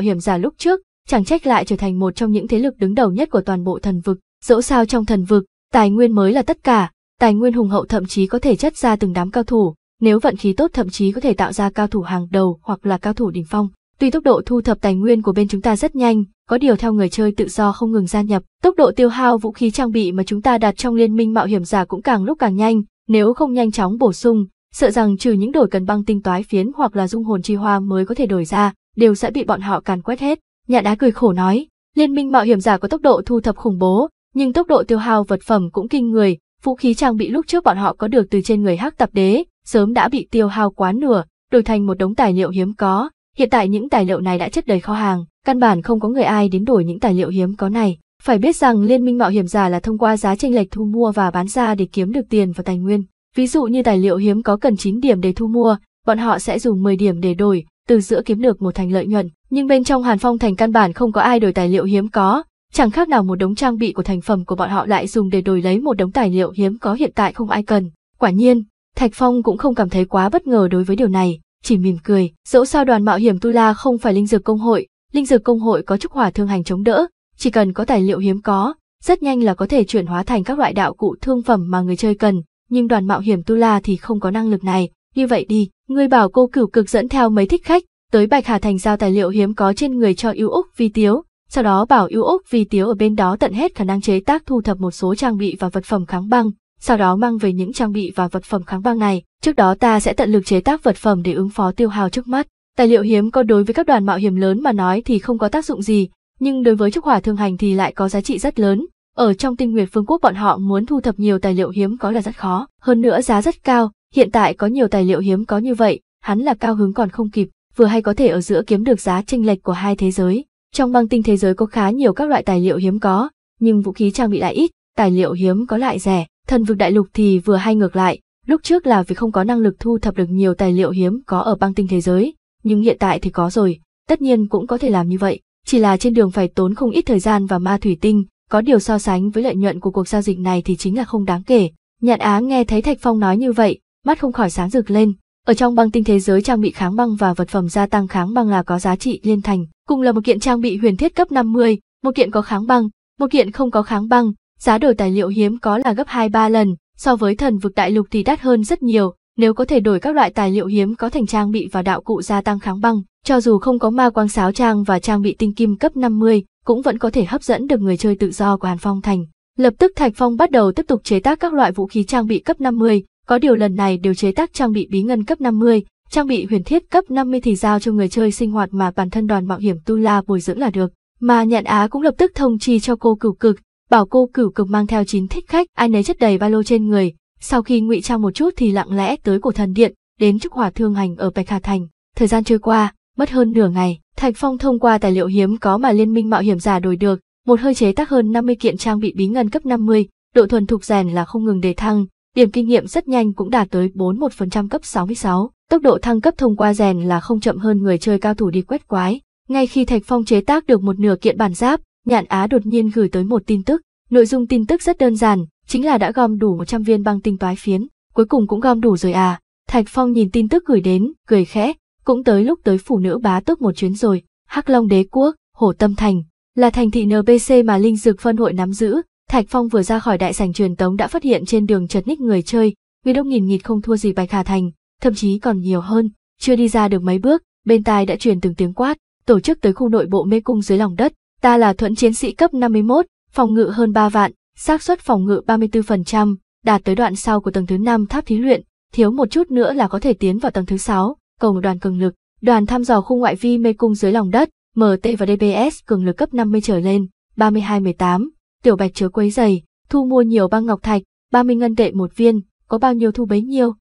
hiểm giả lúc trước, chẳng trách lại trở thành một trong những thế lực đứng đầu nhất của toàn bộ thần vực. Dẫu sao trong thần vực, Tài nguyên mới là tất cả, tài nguyên hùng hậu thậm chí có thể chất ra từng đám cao thủ, nếu vận khí tốt thậm chí có thể tạo ra cao thủ hàng đầu hoặc là cao thủ đỉnh phong. Tuy tốc độ thu thập tài nguyên của bên chúng ta rất nhanh, có điều theo người chơi tự do không ngừng gia nhập, tốc độ tiêu hao vũ khí trang bị mà chúng ta đặt trong liên minh mạo hiểm giả cũng càng lúc càng nhanh, nếu không nhanh chóng bổ sung, sợ rằng trừ những đổi cần băng tinh toái phiến hoặc là dung hồn chi hoa mới có thể đổi ra, đều sẽ bị bọn họ càn quét hết. Nhà đá cười khổ nói, liên minh mạo hiểm giả có tốc độ thu thập khủng bố, nhưng tốc độ tiêu hao vật phẩm cũng kinh người, vũ khí trang bị lúc trước bọn họ có được từ trên người hắc tập đế, sớm đã bị tiêu hao quá nửa, đổi thành một đống tài liệu hiếm có, hiện tại những tài liệu này đã chất đầy kho hàng, căn bản không có người ai đến đổi những tài liệu hiếm có này. Phải biết rằng liên minh mạo hiểm giả là thông qua giá tranh lệch thu mua và bán ra để kiếm được tiền và tài nguyên. Ví dụ như tài liệu hiếm có cần 9 điểm để thu mua, bọn họ sẽ dùng 10 điểm để đổi, từ giữa kiếm được một thành lợi nhuận. Nhưng bên trong Hàn Phong thành căn bản không có ai đổi tài liệu hiếm có, chẳng khác nào một đống trang bị của thành phẩm của bọn họ lại dùng để đổi lấy một đống tài liệu hiếm có hiện tại không ai cần. Quả nhiên, Thạch Phong cũng không cảm thấy quá bất ngờ đối với điều này, chỉ mỉm cười, dẫu sao đoàn mạo hiểm Tu La không phải linh dược công hội, linh dược công hội có trúc hỏa thương hành chống đỡ, chỉ cần có tài liệu hiếm có, rất nhanh là có thể chuyển hóa thành các loại đạo cụ thương phẩm mà người chơi cần, nhưng đoàn mạo hiểm Tu La thì không có năng lực này, như vậy đi, người bảo cô cửu cực dẫn theo mấy thích khách, tới Bạch Hà Thành giao tài liệu hiếm có trên người cho yêu Úc Vi Tiếu, sau đó bảo yêu Úc vì Tiếu ở bên đó tận hết khả năng chế tác thu thập một số trang bị và vật phẩm kháng băng, sau đó mang về những trang bị và vật phẩm kháng băng này. Trước đó ta sẽ tận lực chế tác vật phẩm để ứng phó tiêu hào trước mắt. Tài liệu hiếm có đối với các đoàn mạo hiểm lớn mà nói thì không có tác dụng gì, nhưng đối với trúc hỏa thương hành thì lại có giá trị rất lớn. Ở trong tinh nguyệt phương quốc bọn họ muốn thu thập nhiều tài liệu hiếm có là rất khó, hơn nữa giá rất cao, hiện tại có nhiều tài liệu hiếm có như vậy, hắn là cao hứng còn không kịp, vừa hay có thể ở giữa kiếm được giá chênh lệch của hai thế giới. Trong băng tinh thế giới có khá nhiều các loại tài liệu hiếm có, nhưng vũ khí trang bị lại ít, tài liệu hiếm có lại rẻ, thần vực đại lục thì vừa hay ngược lại, lúc trước là vì không có năng lực thu thập được nhiều tài liệu hiếm có ở băng tinh thế giới, nhưng hiện tại thì có rồi, tất nhiên cũng có thể làm như vậy, chỉ là trên đường phải tốn không ít thời gian và ma thủy tinh, có điều so sánh với lợi nhuận của cuộc giao dịch này thì chính là không đáng kể. Nhạn Á nghe thấy Thạch Phong nói như vậy, mắt không khỏi sáng rực lên, ở trong băng tinh thế giới trang bị kháng băng và vật phẩm gia tăng kháng băng là có giá trị liên thành, cùng là một kiện trang bị huyền thiết cấp 50, một kiện có kháng băng, một kiện không có kháng băng, giá đổi tài liệu hiếm có là gấp 2-3 lần, so với thần vực đại lục thì đắt hơn rất nhiều, nếu có thể đổi các loại tài liệu hiếm có thành trang bị và đạo cụ gia tăng kháng băng, cho dù không có ma quang sáo trang và trang bị tinh kim cấp 50, cũng vẫn có thể hấp dẫn được người chơi tự do của Hàn Phong Thành. Lập tức Thạch Phong bắt đầu tiếp tục chế tác các loại vũ khí trang bị cấp 50, có điều lần này đều chế tác trang bị bí ngân cấp 50, trang bị huyền thiết cấp 50 thì giao cho người chơi sinh hoạt mà bản thân đoàn mạo hiểm Tu La bồi dưỡng là được. Mà nhạn á cũng lập tức thông chi cho cô cửu cực, bảo cô cửu cực mang theo chín thích khách, ai nấy chất đầy ba lô trên người. Sau khi ngụy trang một chút thì lặng lẽ tới cổ thần điện, đến chức hỏa thương hành ở Bạch Hà Thành. Thời gian trôi qua, mất hơn nửa ngày, Thạch Phong thông qua tài liệu hiếm có mà Liên minh mạo hiểm giả đổi được, một hơi chế tác hơn 50 kiện trang bị bí ngân cấp 50, độ thuần thục rèn là không ngừng đề thăng, điểm kinh nghiệm rất nhanh cũng đạt tới 41% cấp 66. Tốc độ thăng cấp thông qua rèn là không chậm hơn người chơi cao thủ đi quét quái. Ngay khi Thạch Phong chế tác được một nửa kiện bản giáp, Nhạn Á đột nhiên gửi tới một tin tức. Nội dung tin tức rất đơn giản, chính là đã gom đủ 100 viên băng tinh toái phiến, cuối cùng cũng gom đủ rồi à. Thạch Phong nhìn tin tức gửi đến, cười khẽ, cũng tới lúc tới phủ nữ bá tước một chuyến rồi. Hắc Long Đế Quốc, Hồ Tâm Thành, là thành thị NPC mà Linh Dược Phân hội nắm giữ, Thạch Phong vừa ra khỏi đại sảnh truyền tống đã phát hiện trên đường chật ních người chơi, người đông nghìn nghịt không thua gì Bạch Khả Thành, thậm chí còn nhiều hơn. Chưa đi ra được mấy bước, bên tai đã truyền từng tiếng quát, tổ chức tới khu nội bộ mê cung dưới lòng đất, ta là thuẫn chiến sĩ cấp 51, phòng ngự hơn 3 vạn, xác suất phòng ngự 34%, đạt tới đoạn sau của tầng thứ 5 tháp thí luyện, thiếu một chút nữa là có thể tiến vào tầng thứ 6, cầu một đoàn cường lực, đoàn thăm dò khu ngoại vi mê cung dưới lòng đất, MT và DPS cường lực cấp 50 trở lên, 3218 tiểu bạch chớ quấy dày, thu mua nhiều băng ngọc thạch, 30 ngân tệ một viên, có bao nhiêu thu bấy nhiêu.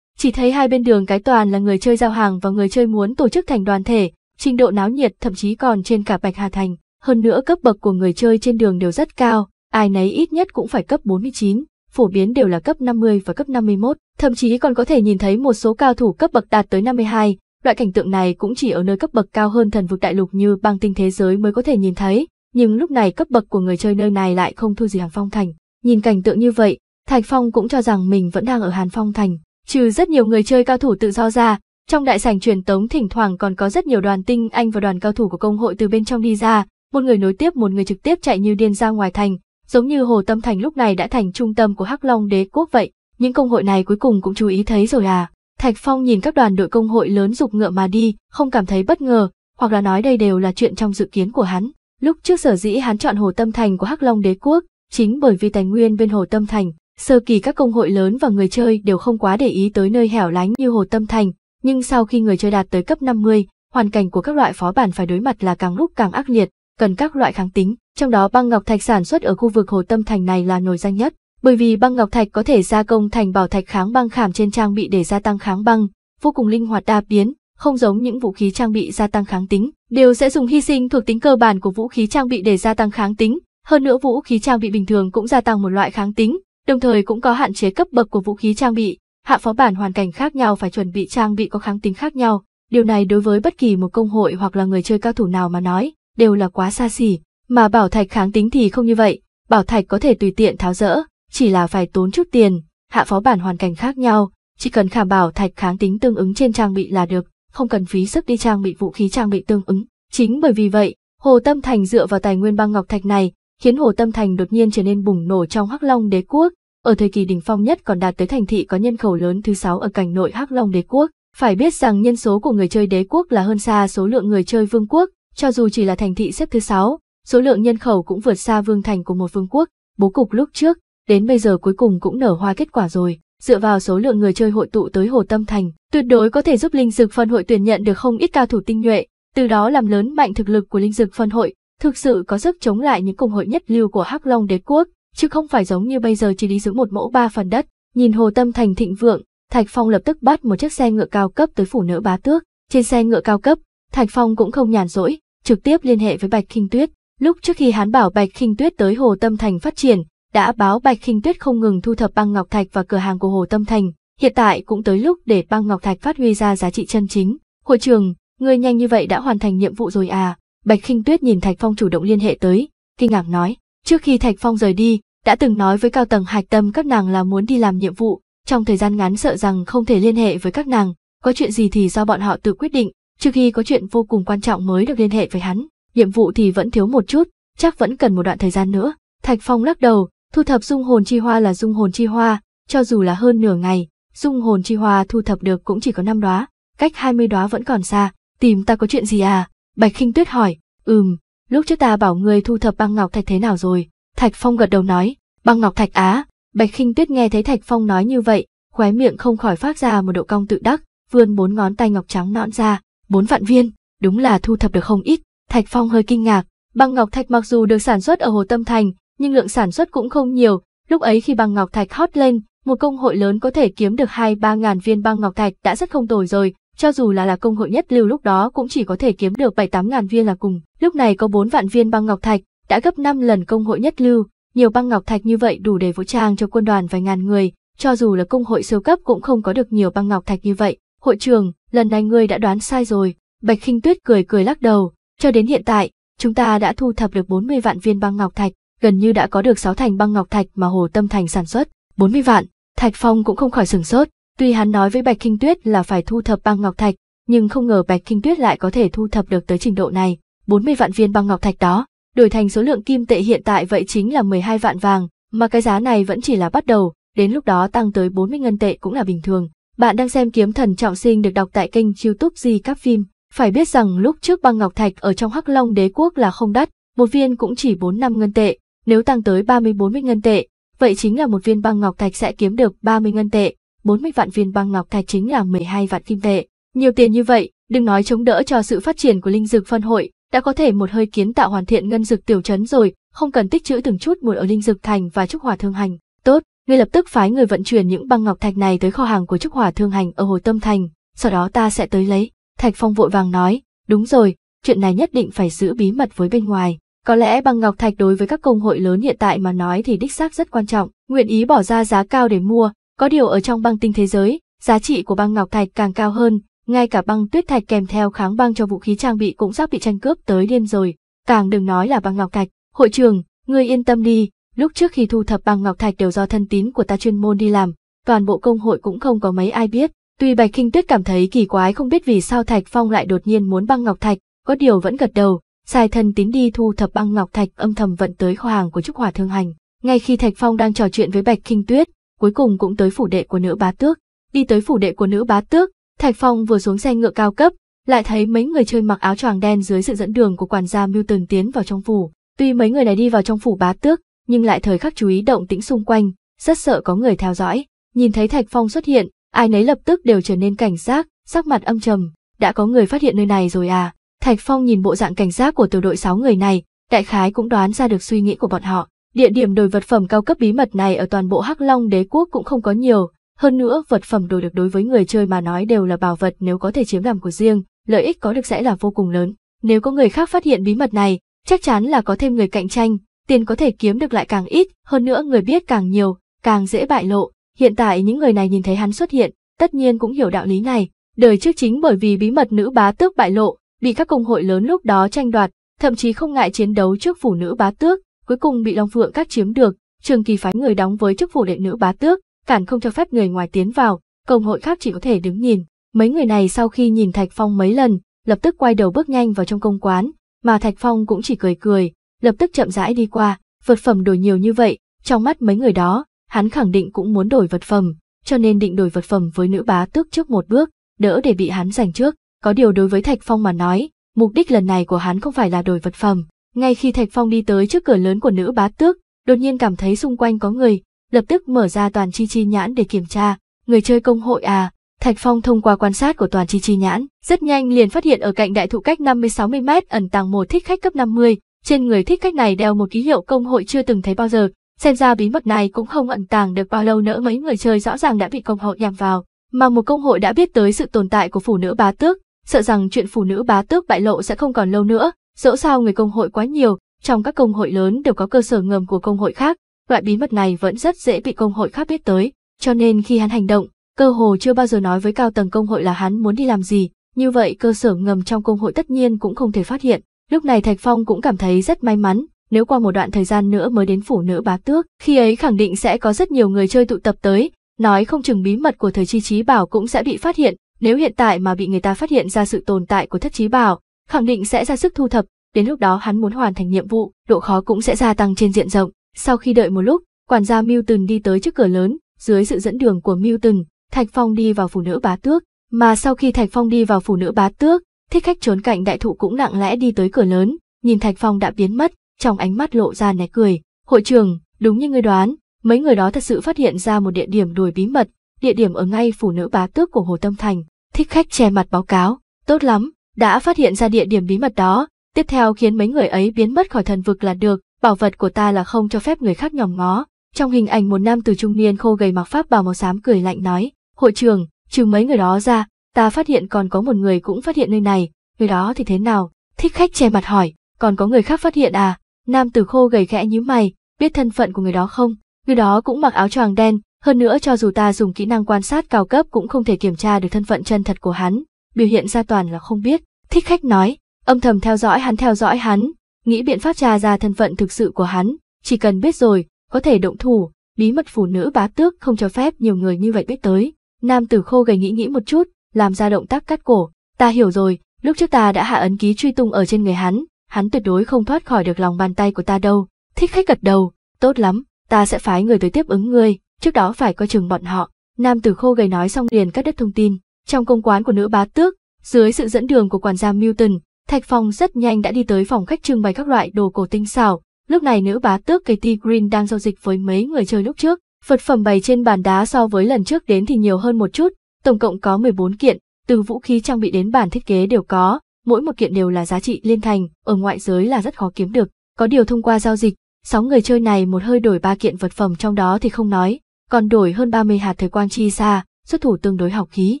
Chỉ thấy hai bên đường cái toàn là người chơi giao hàng và người chơi muốn tổ chức thành đoàn thể, trình độ náo nhiệt thậm chí còn trên cả Bạch Hà Thành. Hơn nữa cấp bậc của người chơi trên đường đều rất cao, ai nấy ít nhất cũng phải cấp 49, phổ biến đều là cấp 50 và cấp 51, thậm chí còn có thể nhìn thấy một số cao thủ cấp bậc đạt tới 52. Loại cảnh tượng này cũng chỉ ở nơi cấp bậc cao hơn thần vực đại lục như băng tinh thế giới mới có thể nhìn thấy, nhưng lúc này cấp bậc của người chơi nơi này lại không thua gì Hàn Phong Thành. Nhìn cảnh tượng như vậy, Thạch Phong cũng cho rằng mình vẫn đang ở Hàn Phong Thành. Trừ rất nhiều người chơi cao thủ tự do ra, trong đại sảnh truyền tống thỉnh thoảng còn có rất nhiều đoàn tinh anh và đoàn cao thủ của công hội từ bên trong đi ra, một người nối tiếp một người trực tiếp chạy như điên ra ngoài thành, giống như Hồ Tâm Thành lúc này đã thành trung tâm của Hắc Long Đế quốc vậy, những công hội này cuối cùng cũng chú ý thấy rồi à. Thạch Phong nhìn các đoàn đội công hội lớn dục ngựa mà đi, không cảm thấy bất ngờ, hoặc là nói đây đều là chuyện trong dự kiến của hắn. Lúc trước sở dĩ hắn chọn Hồ Tâm Thành của Hắc Long Đế Quốc, chính bởi vì tài nguyên bên Hồ Tâm Thành, sơ kỳ các công hội lớn và người chơi đều không quá để ý tới nơi hẻo lánh như Hồ Tâm Thành, nhưng sau khi người chơi đạt tới cấp 50, hoàn cảnh của các loại phó bản phải đối mặt là càng lúc càng ác liệt, cần các loại kháng tính, trong đó băng ngọc thạch sản xuất ở khu vực Hồ Tâm Thành này là nổi danh nhất, bởi vì băng ngọc thạch có thể gia công thành bảo thạch kháng băng khảm trên trang bị để gia tăng kháng băng, vô cùng linh hoạt đa biến, không giống những vũ khí trang bị gia tăng kháng tính, đều sẽ dùng hy sinh thuộc tính cơ bản của vũ khí trang bị để gia tăng kháng tính, hơn nữa vũ khí trang bị bình thường cũng gia tăng một loại kháng tính, đồng thời cũng có hạn chế cấp bậc của vũ khí trang bị, hạ phó bản hoàn cảnh khác nhau phải chuẩn bị trang bị có kháng tính khác nhau, điều này đối với bất kỳ một công hội hoặc là người chơi cao thủ nào mà nói, đều là quá xa xỉ, mà bảo thạch kháng tính thì không như vậy, bảo thạch có thể tùy tiện tháo rỡ, chỉ là phải tốn chút tiền, hạ phó bản hoàn cảnh khác nhau, chỉ cần khảm bảo thạch kháng tính tương ứng trên trang bị là được không cần phí sức đi trang bị vũ khí trang bị tương ứng. Chính bởi vì vậy, Hồ Tâm Thành dựa vào tài nguyên băng ngọc thạch này, khiến Hồ Tâm Thành đột nhiên trở nên bùng nổ trong Hắc Long Đế quốc, ở thời kỳ đỉnh phong nhất còn đạt tới thành thị có nhân khẩu lớn thứ 6 ở cảnh nội Hắc Long Đế quốc. Phải biết rằng nhân số của người chơi đế quốc là hơn xa số lượng người chơi vương quốc, cho dù chỉ là thành thị xếp thứ 6, số lượng nhân khẩu cũng vượt xa vương thành của một vương quốc, bố cục lúc trước, đến bây giờ cuối cùng cũng nở hoa kết quả rồi dựa vào số lượng người chơi hội tụ tới Hồ Tâm Thành, tuyệt đối có thể giúp Linh dực Phân hội tuyển nhận được không ít cao thủ tinh nhuệ, từ đó làm lớn mạnh thực lực của Linh dực Phân hội, thực sự có sức chống lại những cùng hội nhất lưu của Hắc Long Đế quốc, chứ không phải giống như bây giờ chỉ đi giữ một mẫu ba phần đất. Nhìn Hồ Tâm Thành thịnh vượng, Thạch Phong lập tức bắt một chiếc xe ngựa cao cấp tới phủ nữ bá tước. Trên xe ngựa cao cấp, Thạch Phong cũng không nhàn rỗi, trực tiếp liên hệ với Bạch kinh Tuyết. Lúc trước khi hắn bảo Bạch kinh Tuyết tới Hồ Tâm Thành phát triển, đã báo Bạch Khinh Tuyết không ngừng thu thập băng ngọc thạch và cửa hàng của Hồ Tâm Thành, hiện tại cũng tới lúc để băng ngọc thạch phát huy ra giá trị chân chính. Hội trưởng người nhanh như vậy đã hoàn thành nhiệm vụ rồi à? Bạch Khinh Tuyết nhìn Thạch Phong chủ động liên hệ tới, kinh ngạc nói, trước khi Thạch Phong rời đi, đã từng nói với cao tầng Hạch Tâm các nàng là muốn đi làm nhiệm vụ, trong thời gian ngắn sợ rằng không thể liên hệ với các nàng, có chuyện gì thì do bọn họ tự quyết định, trước khi có chuyện vô cùng quan trọng mới được liên hệ với hắn, nhiệm vụ thì vẫn thiếu một chút, chắc vẫn cần một đoạn thời gian nữa. Thạch Phong lắc đầu, Thu thập dung hồn chi hoa là dung hồn chi hoa, cho dù là hơn nửa ngày, dung hồn chi hoa thu thập được cũng chỉ có 5 đóa, cách 20 đóa vẫn còn xa, tìm ta có chuyện gì à? Bạch Kinh Tuyết hỏi, "Ừm, lúc trước ta bảo người thu thập băng ngọc thạch thế nào rồi?" Thạch Phong gật đầu nói, "Băng ngọc thạch á?" Bạch Kinh Tuyết nghe thấy Thạch Phong nói như vậy, khóe miệng không khỏi phát ra một độ cong tự đắc, vươn bốn ngón tay ngọc trắng nõn ra, bốn vạn viên, đúng là thu thập được không ít. Thạch Phong hơi kinh ngạc, băng ngọc thạch mặc dù được sản xuất ở Hồ Tâm Thành, nhưng lượng sản xuất cũng không nhiều, lúc ấy khi băng ngọc thạch hot lên, một công hội lớn có thể kiếm được 2-3 ngàn viên băng ngọc thạch đã rất không tồi rồi, cho dù là là công hội nhất lưu lúc đó cũng chỉ có thể kiếm được 7-8 ngàn viên là cùng. Lúc này có 4 vạn viên băng ngọc thạch, đã gấp 5 lần công hội nhất lưu, nhiều băng ngọc thạch như vậy đủ để vũ trang cho quân đoàn vài ngàn người, cho dù là công hội siêu cấp cũng không có được nhiều băng ngọc thạch như vậy. Hội trưởng, lần này ngươi đã đoán sai rồi, Bạch Khinh Tuyết cười cười lắc đầu, cho đến hiện tại, chúng ta đã thu thập được 40 vạn viên băng ngọc thạch, gần như đã có được 6 thành băng ngọc thạch mà Hồ Tâm Thành sản xuất, 40 vạn. Thạch Phong cũng không khỏi sửng sốt, tuy hắn nói với Bạch Kinh Tuyết là phải thu thập băng ngọc thạch, nhưng không ngờ Bạch Kinh Tuyết lại có thể thu thập được tới trình độ này, 40 vạn viên băng ngọc thạch đó, đổi thành số lượng kim tệ hiện tại vậy chính là 12 vạn vàng, mà cái giá này vẫn chỉ là bắt đầu, đến lúc đó tăng tới 40 ngân tệ cũng là bình thường. Bạn đang xem Kiếm Thần Trọng Sinh được đọc tại kênh YouTube Di Các Phim. Phải biết rằng lúc trước băng ngọc thạch ở trong Hắc Long Đế quốc là không đắt, một viên cũng chỉ 4 năm ngân tệ, nếu tăng tới 30-40 ngân tệ, vậy chính là một viên băng ngọc thạch sẽ kiếm được 30 ngân tệ, 40 vạn viên băng ngọc thạch chính là 12 vạn kim tệ. Nhiều tiền như vậy, đừng nói chống đỡ cho sự phát triển của linh dược phân hội, đã có thể một hơi kiến tạo hoàn thiện ngân dược tiểu trấn rồi, không cần tích trữ từng chút một ở linh dược thành và trúc hỏa thương hành. Tốt, ngươi lập tức phái người vận chuyển những băng ngọc thạch này tới kho hàng của trúc hỏa thương hành ở hồ tâm thành, sau đó ta sẽ tới lấy. Thạch Phong vội vàng nói, đúng rồi, chuyện này nhất định phải giữ bí mật với bên ngoài. Có lẽ băng ngọc thạch đối với các công hội lớn hiện tại mà nói thì đích xác rất quan trọng, nguyện ý bỏ ra giá cao để mua, có điều ở trong băng tinh thế giới, giá trị của băng ngọc thạch càng cao hơn, ngay cả băng tuyết thạch kèm theo kháng băng cho vũ khí trang bị cũng sắp bị tranh cướp tới điên rồi, càng đừng nói là băng ngọc thạch. Hội trưởng ngươi yên tâm đi, lúc trước khi thu thập băng ngọc thạch đều do thân tín của ta chuyên môn đi làm, toàn bộ công hội cũng không có mấy ai biết. Tuy Bạch Kinh Tuyết cảm thấy kỳ quái không biết vì sao Thạch Phong lại đột nhiên muốn băng ngọc thạch, có điều vẫn gật đầu, Sai thân tín đi thu thập băng ngọc thạch âm thầm vận tới kho hàng của Trúc Hỏa Thương Hành. Ngay khi Thạch Phong đang trò chuyện với Bạch Kinh Tuyết, cuối cùng cũng tới phủ đệ của nữ bá tước. Đi tới phủ đệ của nữ bá tước, Thạch Phong vừa xuống xe ngựa cao cấp, lại thấy mấy người chơi mặc áo choàng đen dưới sự dẫn đường của quản gia Milton tiến vào trong phủ. Tuy mấy người này đi vào trong phủ bá tước, nhưng lại thời khắc chú ý động tĩnh xung quanh, rất sợ có người theo dõi. Nhìn thấy Thạch Phong xuất hiện, ai nấy lập tức đều trở nên cảnh giác, sắc mặt âm trầm, đã có người phát hiện nơi này rồi à? Thạch Phong nhìn bộ dạng cảnh giác của tiểu đội 6 người này, đại khái cũng đoán ra được suy nghĩ của bọn họ. Địa điểm đổi vật phẩm cao cấp bí mật này ở toàn bộ Hắc Long đế quốc cũng không có nhiều, hơn nữa vật phẩm đổi được đối với người chơi mà nói đều là bảo vật nếu có thể chiếm làm của riêng, lợi ích có được sẽ là vô cùng lớn. Nếu có người khác phát hiện bí mật này, chắc chắn là có thêm người cạnh tranh, tiền có thể kiếm được lại càng ít, hơn nữa người biết càng nhiều, càng dễ bại lộ. Hiện tại những người này nhìn thấy hắn xuất hiện, tất nhiên cũng hiểu đạo lý này. Đời trước chính bởi vì bí mật nữ bá tước bại lộ, bị các công hội lớn lúc đó tranh đoạt, thậm chí không ngại chiến đấu trước phủ nữ bá tước, cuối cùng bị Long Phượng các chiếm được, trường kỳ phái người đóng với chức phủ đệ nữ bá tước, cản không cho phép người ngoài tiến vào, công hội khác chỉ có thể đứng nhìn. Mấy người này sau khi nhìn Thạch Phong mấy lần, lập tức quay đầu bước nhanh vào trong công quán, mà Thạch Phong cũng chỉ cười cười, lập tức chậm rãi đi qua, vật phẩm đổi nhiều như vậy, trong mắt mấy người đó, hắn khẳng định cũng muốn đổi vật phẩm, cho nên định đổi vật phẩm với nữ bá tước trước một bước, đỡ để bị hắn giành trước. Có điều đối với Thạch Phong mà nói, mục đích lần này của hắn không phải là đổi vật phẩm. Ngay khi Thạch Phong đi tới trước cửa lớn của nữ bá tước, đột nhiên cảm thấy xung quanh có người, lập tức mở ra toàn chi chi nhãn để kiểm tra, người chơi công hội à. Thạch Phong thông qua quan sát của toàn chi chi nhãn, rất nhanh liền phát hiện ở cạnh đại thụ cách 50-60 mét ẩn tàng một thích khách cấp 50, trên người thích khách này đeo một ký hiệu công hội chưa từng thấy bao giờ, xem ra bí mật này cũng không ẩn tàng được bao lâu nữa mấy người chơi rõ ràng đã bị công hội nhằm vào, mà một công hội đã biết tới sự tồn tại của phụ nữ bá tước, sợ rằng chuyện phụ nữ bá tước bại lộ sẽ không còn lâu nữa, dẫu sao người công hội quá nhiều, trong các công hội lớn đều có cơ sở ngầm của công hội khác, loại bí mật này vẫn rất dễ bị công hội khác biết tới, cho nên khi hắn hành động, cơ hồ chưa bao giờ nói với cao tầng công hội là hắn muốn đi làm gì, như vậy cơ sở ngầm trong công hội tất nhiên cũng không thể phát hiện. Lúc này Thạch Phong cũng cảm thấy rất may mắn, nếu qua một đoạn thời gian nữa mới đến phủ nữ bá tước, khi ấy khẳng định sẽ có rất nhiều người chơi tụ tập tới, nói không chừng bí mật của thời chi trí bảo cũng sẽ bị phát hiện, nếu hiện tại mà bị người ta phát hiện ra sự tồn tại của thất trí bảo, khẳng định sẽ ra sức thu thập, đến lúc đó hắn muốn hoàn thành nhiệm vụ, độ khó cũng sẽ gia tăng trên diện rộng. Sau khi đợi một lúc, quản gia Milton đi tới trước cửa lớn, dưới sự dẫn đường của Milton, Thạch Phong đi vào phụ nữ bá tước, mà sau khi Thạch Phong đi vào phụ nữ bá tước, thích khách trốn cạnh đại thụ cũng lặng lẽ đi tới cửa lớn, nhìn Thạch Phong đã biến mất, trong ánh mắt lộ ra nét cười. Hội trưởng đúng như người đoán, mấy người đó thật sự phát hiện ra một địa điểm đồi bí mật, địa điểm ở ngay phụ nữ bá tước của Hồ Tâm Thành thích khách che mặt báo cáo, tốt lắm, đã phát hiện ra địa điểm bí mật đó, tiếp theo khiến mấy người ấy biến mất khỏi thần vực là được, bảo vật của ta là không cho phép người khác nhòm ngó. Trong hình ảnh một nam từ trung niên khô gầy mặc pháp bào màu xám cười lạnh nói, hội trưởng, trừ mấy người đó ra, ta phát hiện còn có một người cũng phát hiện nơi này, người đó thì thế nào? Thích khách che mặt hỏi, còn có người khác phát hiện à? Nam tử khô gầy khẽ nhíu mày, biết thân phận của người đó không? Người đó cũng mặc áo choàng đen, hơn nữa cho dù ta dùng kỹ năng quan sát cao cấp cũng không thể kiểm tra được thân phận chân thật của hắn, biểu hiện ra toàn là không biết. Thích khách nói, âm thầm theo dõi hắn theo dõi hắn, nghĩ biện pháp tra ra thân phận thực sự của hắn, chỉ cần biết rồi, có thể động thủ, bí mật phụ nữ bá tước không cho phép nhiều người như vậy biết tới. Nam tử khô gầy nghĩ nghĩ một chút, làm ra động tác cắt cổ, ta hiểu rồi, lúc trước ta đã hạ ấn ký truy tung ở trên người hắn, hắn tuyệt đối không thoát khỏi được lòng bàn tay của ta đâu. Thích khách gật đầu, tốt lắm, ta sẽ phái người tới tiếp ứng ngươi, trước đó phải coi chừng bọn họ. Nam tử khô gầy nói xong liền cắt đứt thông tin. Trong công quán của nữ bá tước, dưới sự dẫn đường của quản gia Milton, Thạch Phong rất nhanh đã đi tới phòng khách trưng bày các loại đồ cổ tinh xảo. Lúc này nữ bá tước Katie Green đang giao dịch với mấy người chơi lúc trước. Vật phẩm bày trên bàn đá so với lần trước đến thì nhiều hơn một chút, tổng cộng có 14 kiện, từ vũ khí trang bị đến bản thiết kế đều có, mỗi một kiện đều là giá trị liên thành, ở ngoại giới là rất khó kiếm được. Có điều thông qua giao dịch, sáu người chơi này một hơi đổi ba kiện vật phẩm trong đó thì không nói, còn đổi hơn 30 hạt thời quang chi xa, xuất thủ tương đối học khí.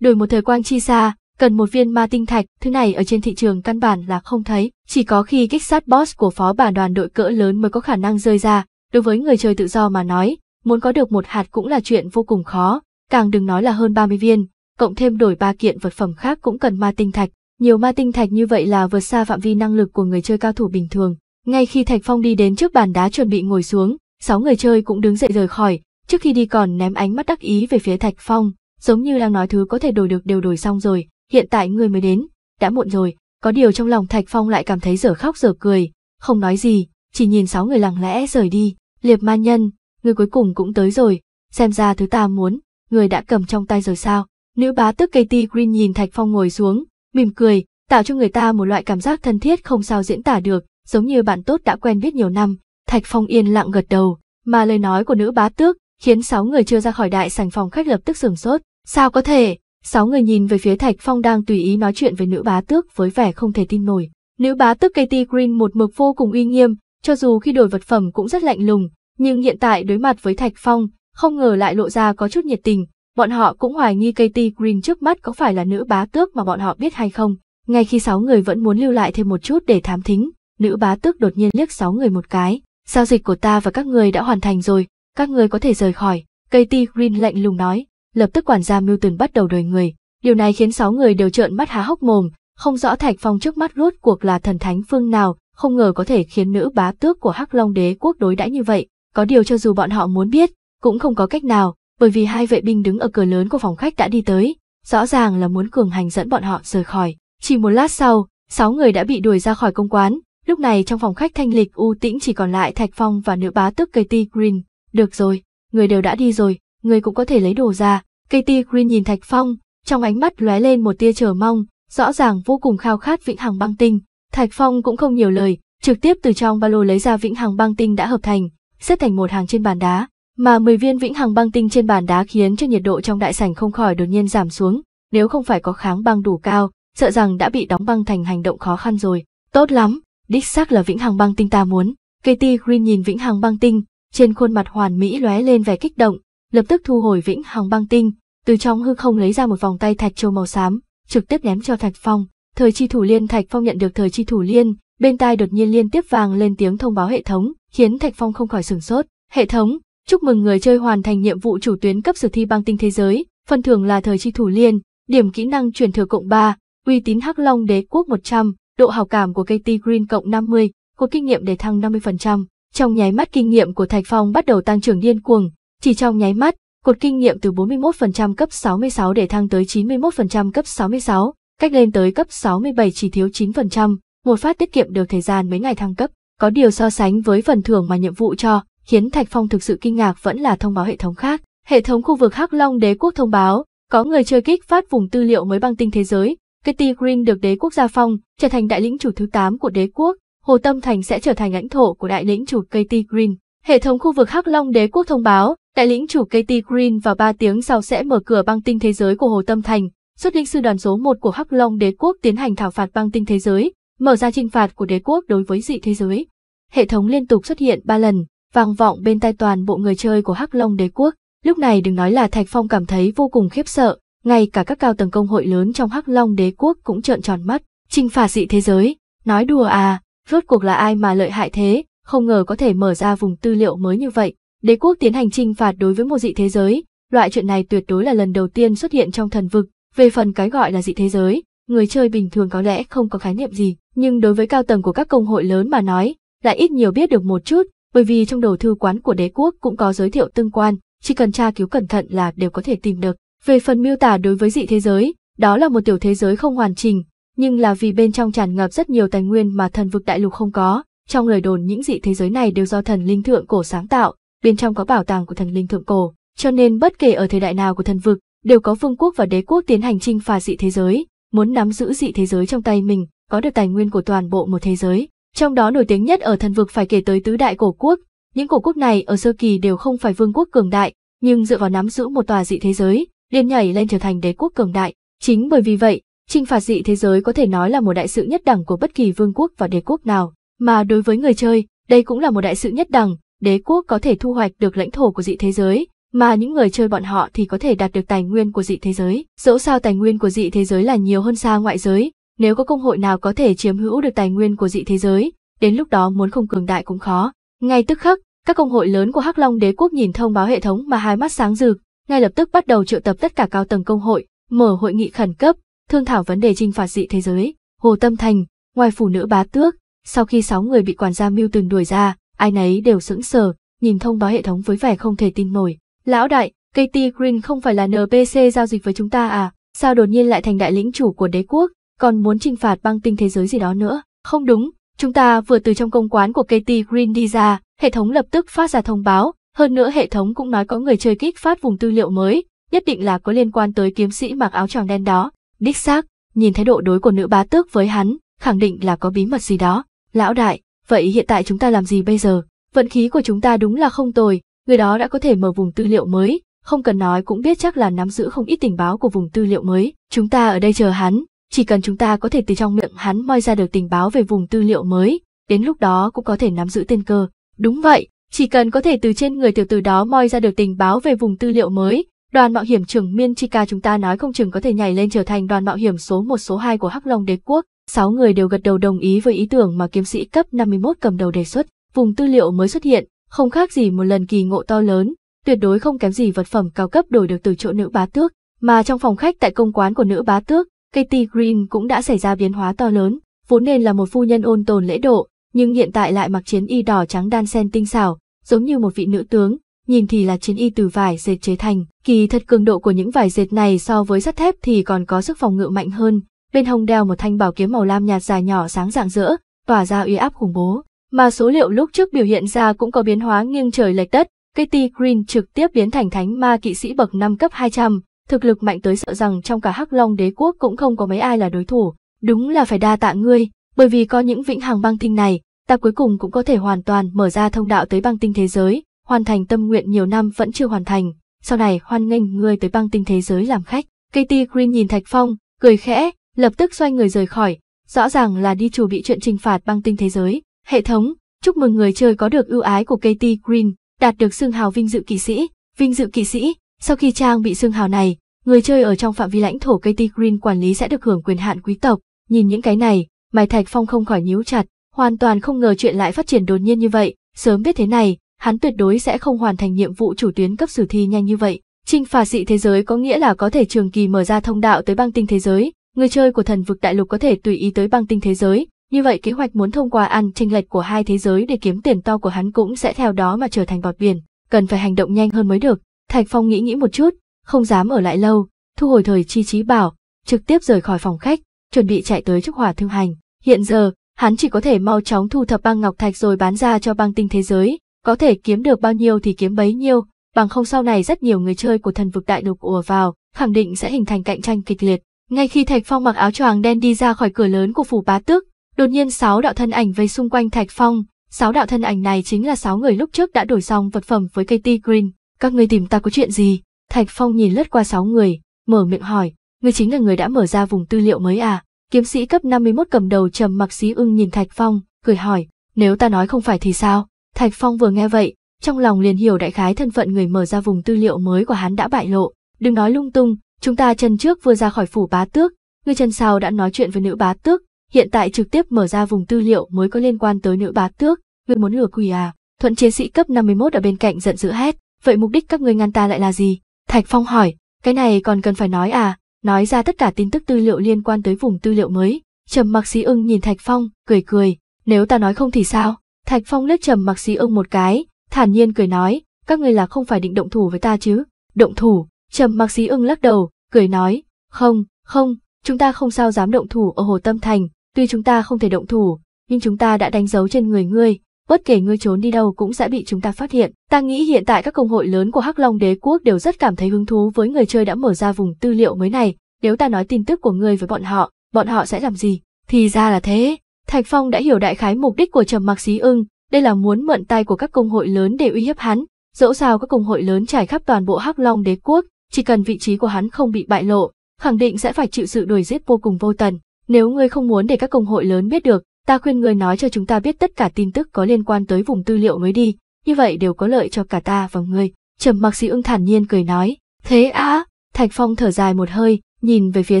Đổi một thời quang chi xa, cần một viên ma tinh thạch, thứ này ở trên thị trường căn bản là không thấy, chỉ có khi kích sát boss của phó bản đoàn đội cỡ lớn mới có khả năng rơi ra. Đối với người chơi tự do mà nói, muốn có được một hạt cũng là chuyện vô cùng khó, càng đừng nói là hơn 30 viên, cộng thêm đổi ba kiện vật phẩm khác cũng cần ma tinh thạch. Nhiều ma tinh thạch như vậy là vượt xa phạm vi năng lực của người chơi cao thủ bình thường. Ngay khi Thạch Phong đi đến trước bàn đá chuẩn bị ngồi xuống, sáu người chơi cũng đứng dậy rời khỏi, Trước khi đi còn ném ánh mắt đắc ý về phía Thạch Phong, giống như đang nói thứ có thể đổi được đều đổi xong rồi, hiện tại người mới đến, đã muộn rồi, có điều trong lòng Thạch Phong lại cảm thấy dở khóc dở cười, không nói gì, chỉ nhìn sáu người lặng lẽ rời đi, liệp ma nhân, người cuối cùng cũng tới rồi, xem ra thứ ta muốn, người đã cầm trong tay rồi sao, nữ bá tức Katy Green nhìn Thạch Phong ngồi xuống, mỉm cười, tạo cho người ta một loại cảm giác thân thiết không sao diễn tả được, giống như bạn tốt đã quen biết nhiều năm, Thạch Phong yên lặng gật đầu, mà lời nói của nữ bá tước khiến sáu người chưa ra khỏi đại sảnh phòng khách lập tức sửng sốt. Sao có thể? Sáu người nhìn về phía Thạch Phong đang tùy ý nói chuyện với nữ bá tước với vẻ không thể tin nổi. Nữ bá tước Katy Green một mực vô cùng uy nghiêm, cho dù khi đổi vật phẩm cũng rất lạnh lùng, nhưng hiện tại đối mặt với Thạch Phong, không ngờ lại lộ ra có chút nhiệt tình. Bọn họ cũng hoài nghi Katy Green trước mắt có phải là nữ bá tước mà bọn họ biết hay không. Ngay khi sáu người vẫn muốn lưu lại thêm một chút để thám thính, nữ bá tước đột nhiên liếc sáu người một cái. Giao dịch của ta và các người đã hoàn thành rồi, các người có thể rời khỏi, Katie Green lạnh lùng nói, lập tức quản gia Milton bắt đầu đời người. Điều này khiến sáu người đều trợn mắt há hốc mồm, không rõ Thạch Phong trước mắt rốt cuộc là thần thánh phương nào, không ngờ có thể khiến nữ bá tước của Hắc Long Đế quốc đối đãi như vậy. Có điều cho dù bọn họ muốn biết, cũng không có cách nào, bởi vì hai vệ binh đứng ở cửa lớn của phòng khách đã đi tới, rõ ràng là muốn cường hành dẫn bọn họ rời khỏi. Chỉ một lát sau, sáu người đã bị đuổi ra khỏi công quán, lúc này trong phòng khách thanh lịch u tĩnh chỉ còn lại Thạch Phong và nữ bá tước Katie Green. Được rồi, người đều đã đi rồi, người cũng có thể lấy đồ ra. Katie Green nhìn Thạch Phong, trong ánh mắt lóe lên một tia chờ mong, rõ ràng vô cùng khao khát vĩnh hằng băng tinh. Thạch Phong cũng không nhiều lời, trực tiếp từ trong ba lô lấy ra vĩnh hằng băng tinh đã hợp thành, xếp thành một hàng trên bàn đá, mà 10 viên vĩnh hằng băng tinh trên bàn đá khiến cho nhiệt độ trong đại sảnh không khỏi đột nhiên giảm xuống, nếu không phải có kháng băng đủ cao, sợ rằng đã bị đóng băng thành hành động khó khăn rồi. Tốt lắm, đích xác là vĩnh hằng băng tinh ta muốn. Katie Green nhìn vĩnh hằng băng tinh, trên khuôn mặt hoàn mỹ lóe lên vẻ kích động, lập tức thu hồi vĩnh hằng băng tinh, từ trong hư không lấy ra một vòng tay thạch châu màu xám, trực tiếp ném cho Thạch Phong. Thời chi thủ liên Thạch Phong nhận được thời chi thủ liên, bên tai đột nhiên liên tiếp vàng lên tiếng thông báo hệ thống, khiến Thạch Phong không khỏi sửng sốt. Hệ thống, chúc mừng người chơi hoàn thành nhiệm vụ chủ tuyến cấp sử thi băng tinh thế giới, phần thưởng là thời chi thủ liên, điểm kỹ năng truyền thừa cộng 3, uy tín Hắc Long đế quốc 100, độ hào cảm của KT Green cộng 50, có kinh nghiệm để thăng 50%, trong nháy mắt kinh nghiệm của Thạch Phong bắt đầu tăng trưởng điên cuồng, chỉ trong nháy mắt, cột kinh nghiệm từ 41% cấp 66 để thăng tới 91% cấp 66, cách lên tới cấp 67 chỉ thiếu 9%, một phát tiết kiệm được thời gian mấy ngày thăng cấp. Có điều so sánh với phần thưởng mà nhiệm vụ cho, khiến Thạch Phong thực sự kinh ngạc vẫn là thông báo hệ thống khác. Hệ thống khu vực Hắc Long Đế quốc thông báo, có người chơi kích phát vùng tư liệu mới băng tinh thế giới, Kitty Green được đế quốc gia phong, trở thành đại lĩnh chủ thứ 8 của đế quốc, Hồ Tâm Thành sẽ trở thành lãnh thổ của đại lĩnh chủ Katy Green. Hệ thống khu vực Hắc Long Đế quốc thông báo, đại lĩnh chủ Katy Green vào 3 tiếng sau sẽ mở cửa băng tinh thế giới của Hồ Tâm Thành, xuất linh sư đoàn số 1 của Hắc Long Đế quốc tiến hành thảo phạt băng tinh thế giới, mở ra trinh phạt của đế quốc đối với dị thế giới. Hệ thống liên tục xuất hiện 3 lần, vang vọng bên tai toàn bộ người chơi của Hắc Long Đế quốc. Lúc này đừng nói là Thạch Phong cảm thấy vô cùng khiếp sợ, ngay cả các cao tầng công hội lớn trong Hắc Long Đế quốc cũng trợn tròn mắt. Trinh phạt dị thế giới, nói đùa à, Rốt cuộc là ai mà lợi hại thế, không ngờ có thể mở ra vùng tư liệu mới như vậy. Đế quốc tiến hành trinh phạt đối với một dị thế giới, loại chuyện này tuyệt đối là lần đầu tiên xuất hiện trong thần vực. Về phần cái gọi là dị thế giới, người chơi bình thường có lẽ không có khái niệm gì, nhưng đối với cao tầng của các công hội lớn mà nói, lại ít nhiều biết được một chút, bởi vì trong đầu thư quán của đế quốc cũng có giới thiệu tương quan, chỉ cần tra cứu cẩn thận là đều có thể tìm được. Về phần miêu tả đối với dị thế giới, đó là một tiểu thế giới không hoàn chỉnh, nhưng là vì bên trong tràn ngập rất nhiều tài nguyên mà thần vực đại lục không có, trong lời đồn những dị thế giới này đều do thần linh thượng cổ sáng tạo, bên trong có bảo tàng của thần linh thượng cổ, cho nên bất kể ở thời đại nào của thần vực, đều có vương quốc và đế quốc tiến hành chinh phạt dị thế giới, muốn nắm giữ dị thế giới trong tay mình, có được tài nguyên của toàn bộ một thế giới. Trong đó nổi tiếng nhất ở thần vực phải kể tới tứ đại cổ quốc, những cổ quốc này ở sơ kỳ đều không phải vương quốc cường đại, nhưng dựa vào nắm giữ một tòa dị thế giới, liền nhảy lên trở thành đế quốc cường đại. Chính bởi vì vậy, Trinh phạt dị thế giới có thể nói là một đại sự nhất đẳng của bất kỳ vương quốc và đế quốc nào, mà đối với người chơi, đây cũng là một đại sự nhất đẳng, đế quốc có thể thu hoạch được lãnh thổ của dị thế giới, mà những người chơi bọn họ thì có thể đạt được tài nguyên của dị thế giới. Dẫu sao tài nguyên của dị thế giới là nhiều hơn xa ngoại giới, nếu có công hội nào có thể chiếm hữu được tài nguyên của dị thế giới, đến lúc đó muốn không cường đại cũng khó. Ngay tức khắc, các công hội lớn của Hắc Long Đế quốc nhìn thông báo hệ thống mà hai mắt sáng rực, ngay lập tức bắt đầu triệu tập tất cả cao tầng công hội, mở hội nghị khẩn cấp, thương thảo vấn đề trinh phạt dị thế giới. Hồ Tâm Thành, ngoài phụ nữ bá tước, sau khi sáu người bị quản gia mưu từng đuổi ra, ai nấy đều sững sờ, nhìn thông báo hệ thống với vẻ không thể tin nổi. Lão đại, Katie Green không phải là NPC giao dịch với chúng ta à? Sao đột nhiên lại thành đại lĩnh chủ của đế quốc, còn muốn trinh phạt băng tinh thế giới gì đó nữa? Không đúng, chúng ta vừa từ trong công quán của Katie Green đi ra, hệ thống lập tức phát ra thông báo, hơn nữa hệ thống cũng nói có người chơi kích phát vùng tư liệu mới, nhất định là có liên quan tới kiếm sĩ mặc áo tròn đen đó. Đích xác, nhìn thái độ đối của nữ bá tước với hắn, khẳng định là có bí mật gì đó. Lão đại, vậy hiện tại chúng ta làm gì bây giờ? Vận khí của chúng ta đúng là không tồi, người đó đã có thể mở vùng tư liệu mới, không cần nói cũng biết chắc là nắm giữ không ít tình báo của vùng tư liệu mới. Chúng ta ở đây chờ hắn, chỉ cần chúng ta có thể từ trong miệng hắn moi ra được tình báo về vùng tư liệu mới, đến lúc đó cũng có thể nắm giữ tên cơ. Đúng vậy, chỉ cần có thể từ trên người tiểu tử đó moi ra được tình báo về vùng tư liệu mới, Đoàn mạo hiểm trưởng Miên Chika chúng ta nói không chừng có thể nhảy lên trở thành đoàn mạo hiểm số 1 số 2 của Hắc Long Đế quốc. sáu người đều gật đầu đồng ý với ý tưởng mà kiếm sĩ cấp 51 cầm đầu đề xuất. Vùng tư liệu mới xuất hiện, không khác gì một lần kỳ ngộ to lớn, tuyệt đối không kém gì vật phẩm cao cấp đổi được từ chỗ nữ bá tước, mà trong phòng khách tại công quán của nữ bá tước, Katie Green cũng đã xảy ra biến hóa to lớn, vốn nên là một phu nhân ôn tồn lễ độ, nhưng hiện tại lại mặc chiến y đỏ trắng đan sen tinh xảo, giống như một vị nữ tướng, nhìn thì là chiến y từ vải dệt chế thành. Kỳ thật cường độ của những vải dệt này so với sắt thép thì còn có sức phòng ngự mạnh hơn. Bên hông đeo một thanh bảo kiếm màu lam nhạt dài nhỏ sáng rạng rỡ, tỏa ra uy áp khủng bố. Mà số liệu lúc trước biểu hiện ra cũng có biến hóa nghiêng trời lệch đất. Katie Green trực tiếp biến thành thánh ma kỵ sĩ bậc 5 cấp 200, thực lực mạnh tới sợ rằng trong cả Hắc Long Đế quốc cũng không có mấy ai là đối thủ. Đúng là phải đa tạ ngươi, bởi vì có những vĩnh hằng băng tinh này, ta cuối cùng cũng có thể hoàn toàn mở ra thông đạo tới băng tinh thế giới, hoàn thành tâm nguyện nhiều năm vẫn chưa hoàn thành, sau này hoan nghênh người tới băng tinh thế giới làm khách. Katie Green nhìn Thạch Phong, cười khẽ, lập tức xoay người rời khỏi, rõ ràng là đi chuẩn bị chuyện trừng phạt băng tinh thế giới. Hệ thống, chúc mừng người chơi có được ưu ái của Katie Green, đạt được xương hào vinh dự kỵ sĩ. Vinh dự kỵ sĩ, sau khi trang bị xương hào này, người chơi ở trong phạm vi lãnh thổ Katie Green quản lý sẽ được hưởng quyền hạn quý tộc. Nhìn những cái này, mày Thạch Phong không khỏi nhíu chặt, hoàn toàn không ngờ chuyện lại phát triển đột nhiên như vậy, sớm biết thế này, hắn tuyệt đối sẽ không hoàn thành nhiệm vụ chủ tuyến cấp sử thi nhanh như vậy. Trinh phạt dị thế giới có nghĩa là có thể trường kỳ mở ra thông đạo tới băng tinh thế giới, người chơi của thần vực đại lục có thể tùy ý tới băng tinh thế giới, như vậy kế hoạch muốn thông qua ăn chênh lệch của hai thế giới để kiếm tiền to của hắn cũng sẽ theo đó mà trở thành bọt biển, cần phải hành động nhanh hơn mới được. Thạch Phong nghĩ nghĩ một chút, không dám ở lại lâu, thu hồi thời chi trí bảo, trực tiếp rời khỏi phòng khách, chuẩn bị chạy tới trúc hỏa thương hành. Hiện giờ, hắn chỉ có thể mau chóng thu thập băng ngọc thạch rồi bán ra cho băng tinh thế giới, có thể kiếm được bao nhiêu thì kiếm bấy nhiêu, bằng không sau này rất nhiều người chơi của thần vực đại lục ùa vào, khẳng định sẽ hình thành cạnh tranh kịch liệt. Ngay khi Thạch Phong mặc áo choàng đen đi ra khỏi cửa lớn của phủ bá tước, đột nhiên sáu đạo thân ảnh vây xung quanh Thạch Phong, sáu đạo thân ảnh này chính là sáu người lúc trước đã đổi xong vật phẩm với Katy Green. Các ngươi tìm ta có chuyện gì? Thạch Phong nhìn lướt qua sáu người, mở miệng hỏi, ngươi chính là người đã mở ra vùng tư liệu mới à? Kiếm sĩ cấp 51 cầm đầu trầm mặc xí ưng nhìn Thạch Phong, cười hỏi, nếu ta nói không phải thì sao? Thạch Phong vừa nghe vậy, trong lòng liền hiểu đại khái thân phận người mở ra vùng tư liệu mới của hắn đã bại lộ. Đừng nói lung tung, chúng ta chân trước vừa ra khỏi phủ bá tước, người chân sau đã nói chuyện với nữ bá tước, hiện tại trực tiếp mở ra vùng tư liệu mới có liên quan tới nữ bá tước, ngươi muốn lừa quỷ à? Thuận chiến sĩ cấp 51 ở bên cạnh giận dữ hét, vậy mục đích các ngươi ngăn ta lại là gì? Thạch Phong hỏi, cái này còn cần phải nói à? Nói ra tất cả tin tức tư liệu liên quan tới vùng tư liệu mới. Trầm Mặc Sĩ ưng nhìn Thạch Phong, cười cười, nếu ta nói không thì sao? Thạch Phong lướt trầm mặc xí ưng một cái, thản nhiên cười nói, các ngươi là không phải định động thủ với ta chứ? Động thủ? Trầm mặc xí ưng lắc đầu, cười nói, không, không, chúng ta không sao dám động thủ ở Hồ Tâm Thành, tuy chúng ta không thể động thủ, nhưng chúng ta đã đánh dấu trên người ngươi, bất kể ngươi trốn đi đâu cũng sẽ bị chúng ta phát hiện. Ta nghĩ hiện tại các công hội lớn của Hắc Long Đế quốc đều rất cảm thấy hứng thú với người chơi đã mở ra vùng tư liệu mới này, nếu ta nói tin tức của ngươi với bọn họ, bọn họ sẽ làm gì? Thì ra là thế. Thạch Phong đã hiểu đại khái mục đích của Trầm Mặc Xí Ưng, đây là muốn mượn tay của các công hội lớn để uy hiếp hắn, dẫu sao các công hội lớn trải khắp toàn bộ Hắc Long đế quốc, chỉ cần vị trí của hắn không bị bại lộ, khẳng định sẽ phải chịu sự đuổi giết vô cùng vô tận. Nếu ngươi không muốn để các công hội lớn biết được, ta khuyên ngươi nói cho chúng ta biết tất cả tin tức có liên quan tới vùng tư liệu mới đi, như vậy đều có lợi cho cả ta và ngươi. Trầm Mặc Xí Ưng thản nhiên cười nói, "Thế á?" Thạch Phong thở dài một hơi, nhìn về phía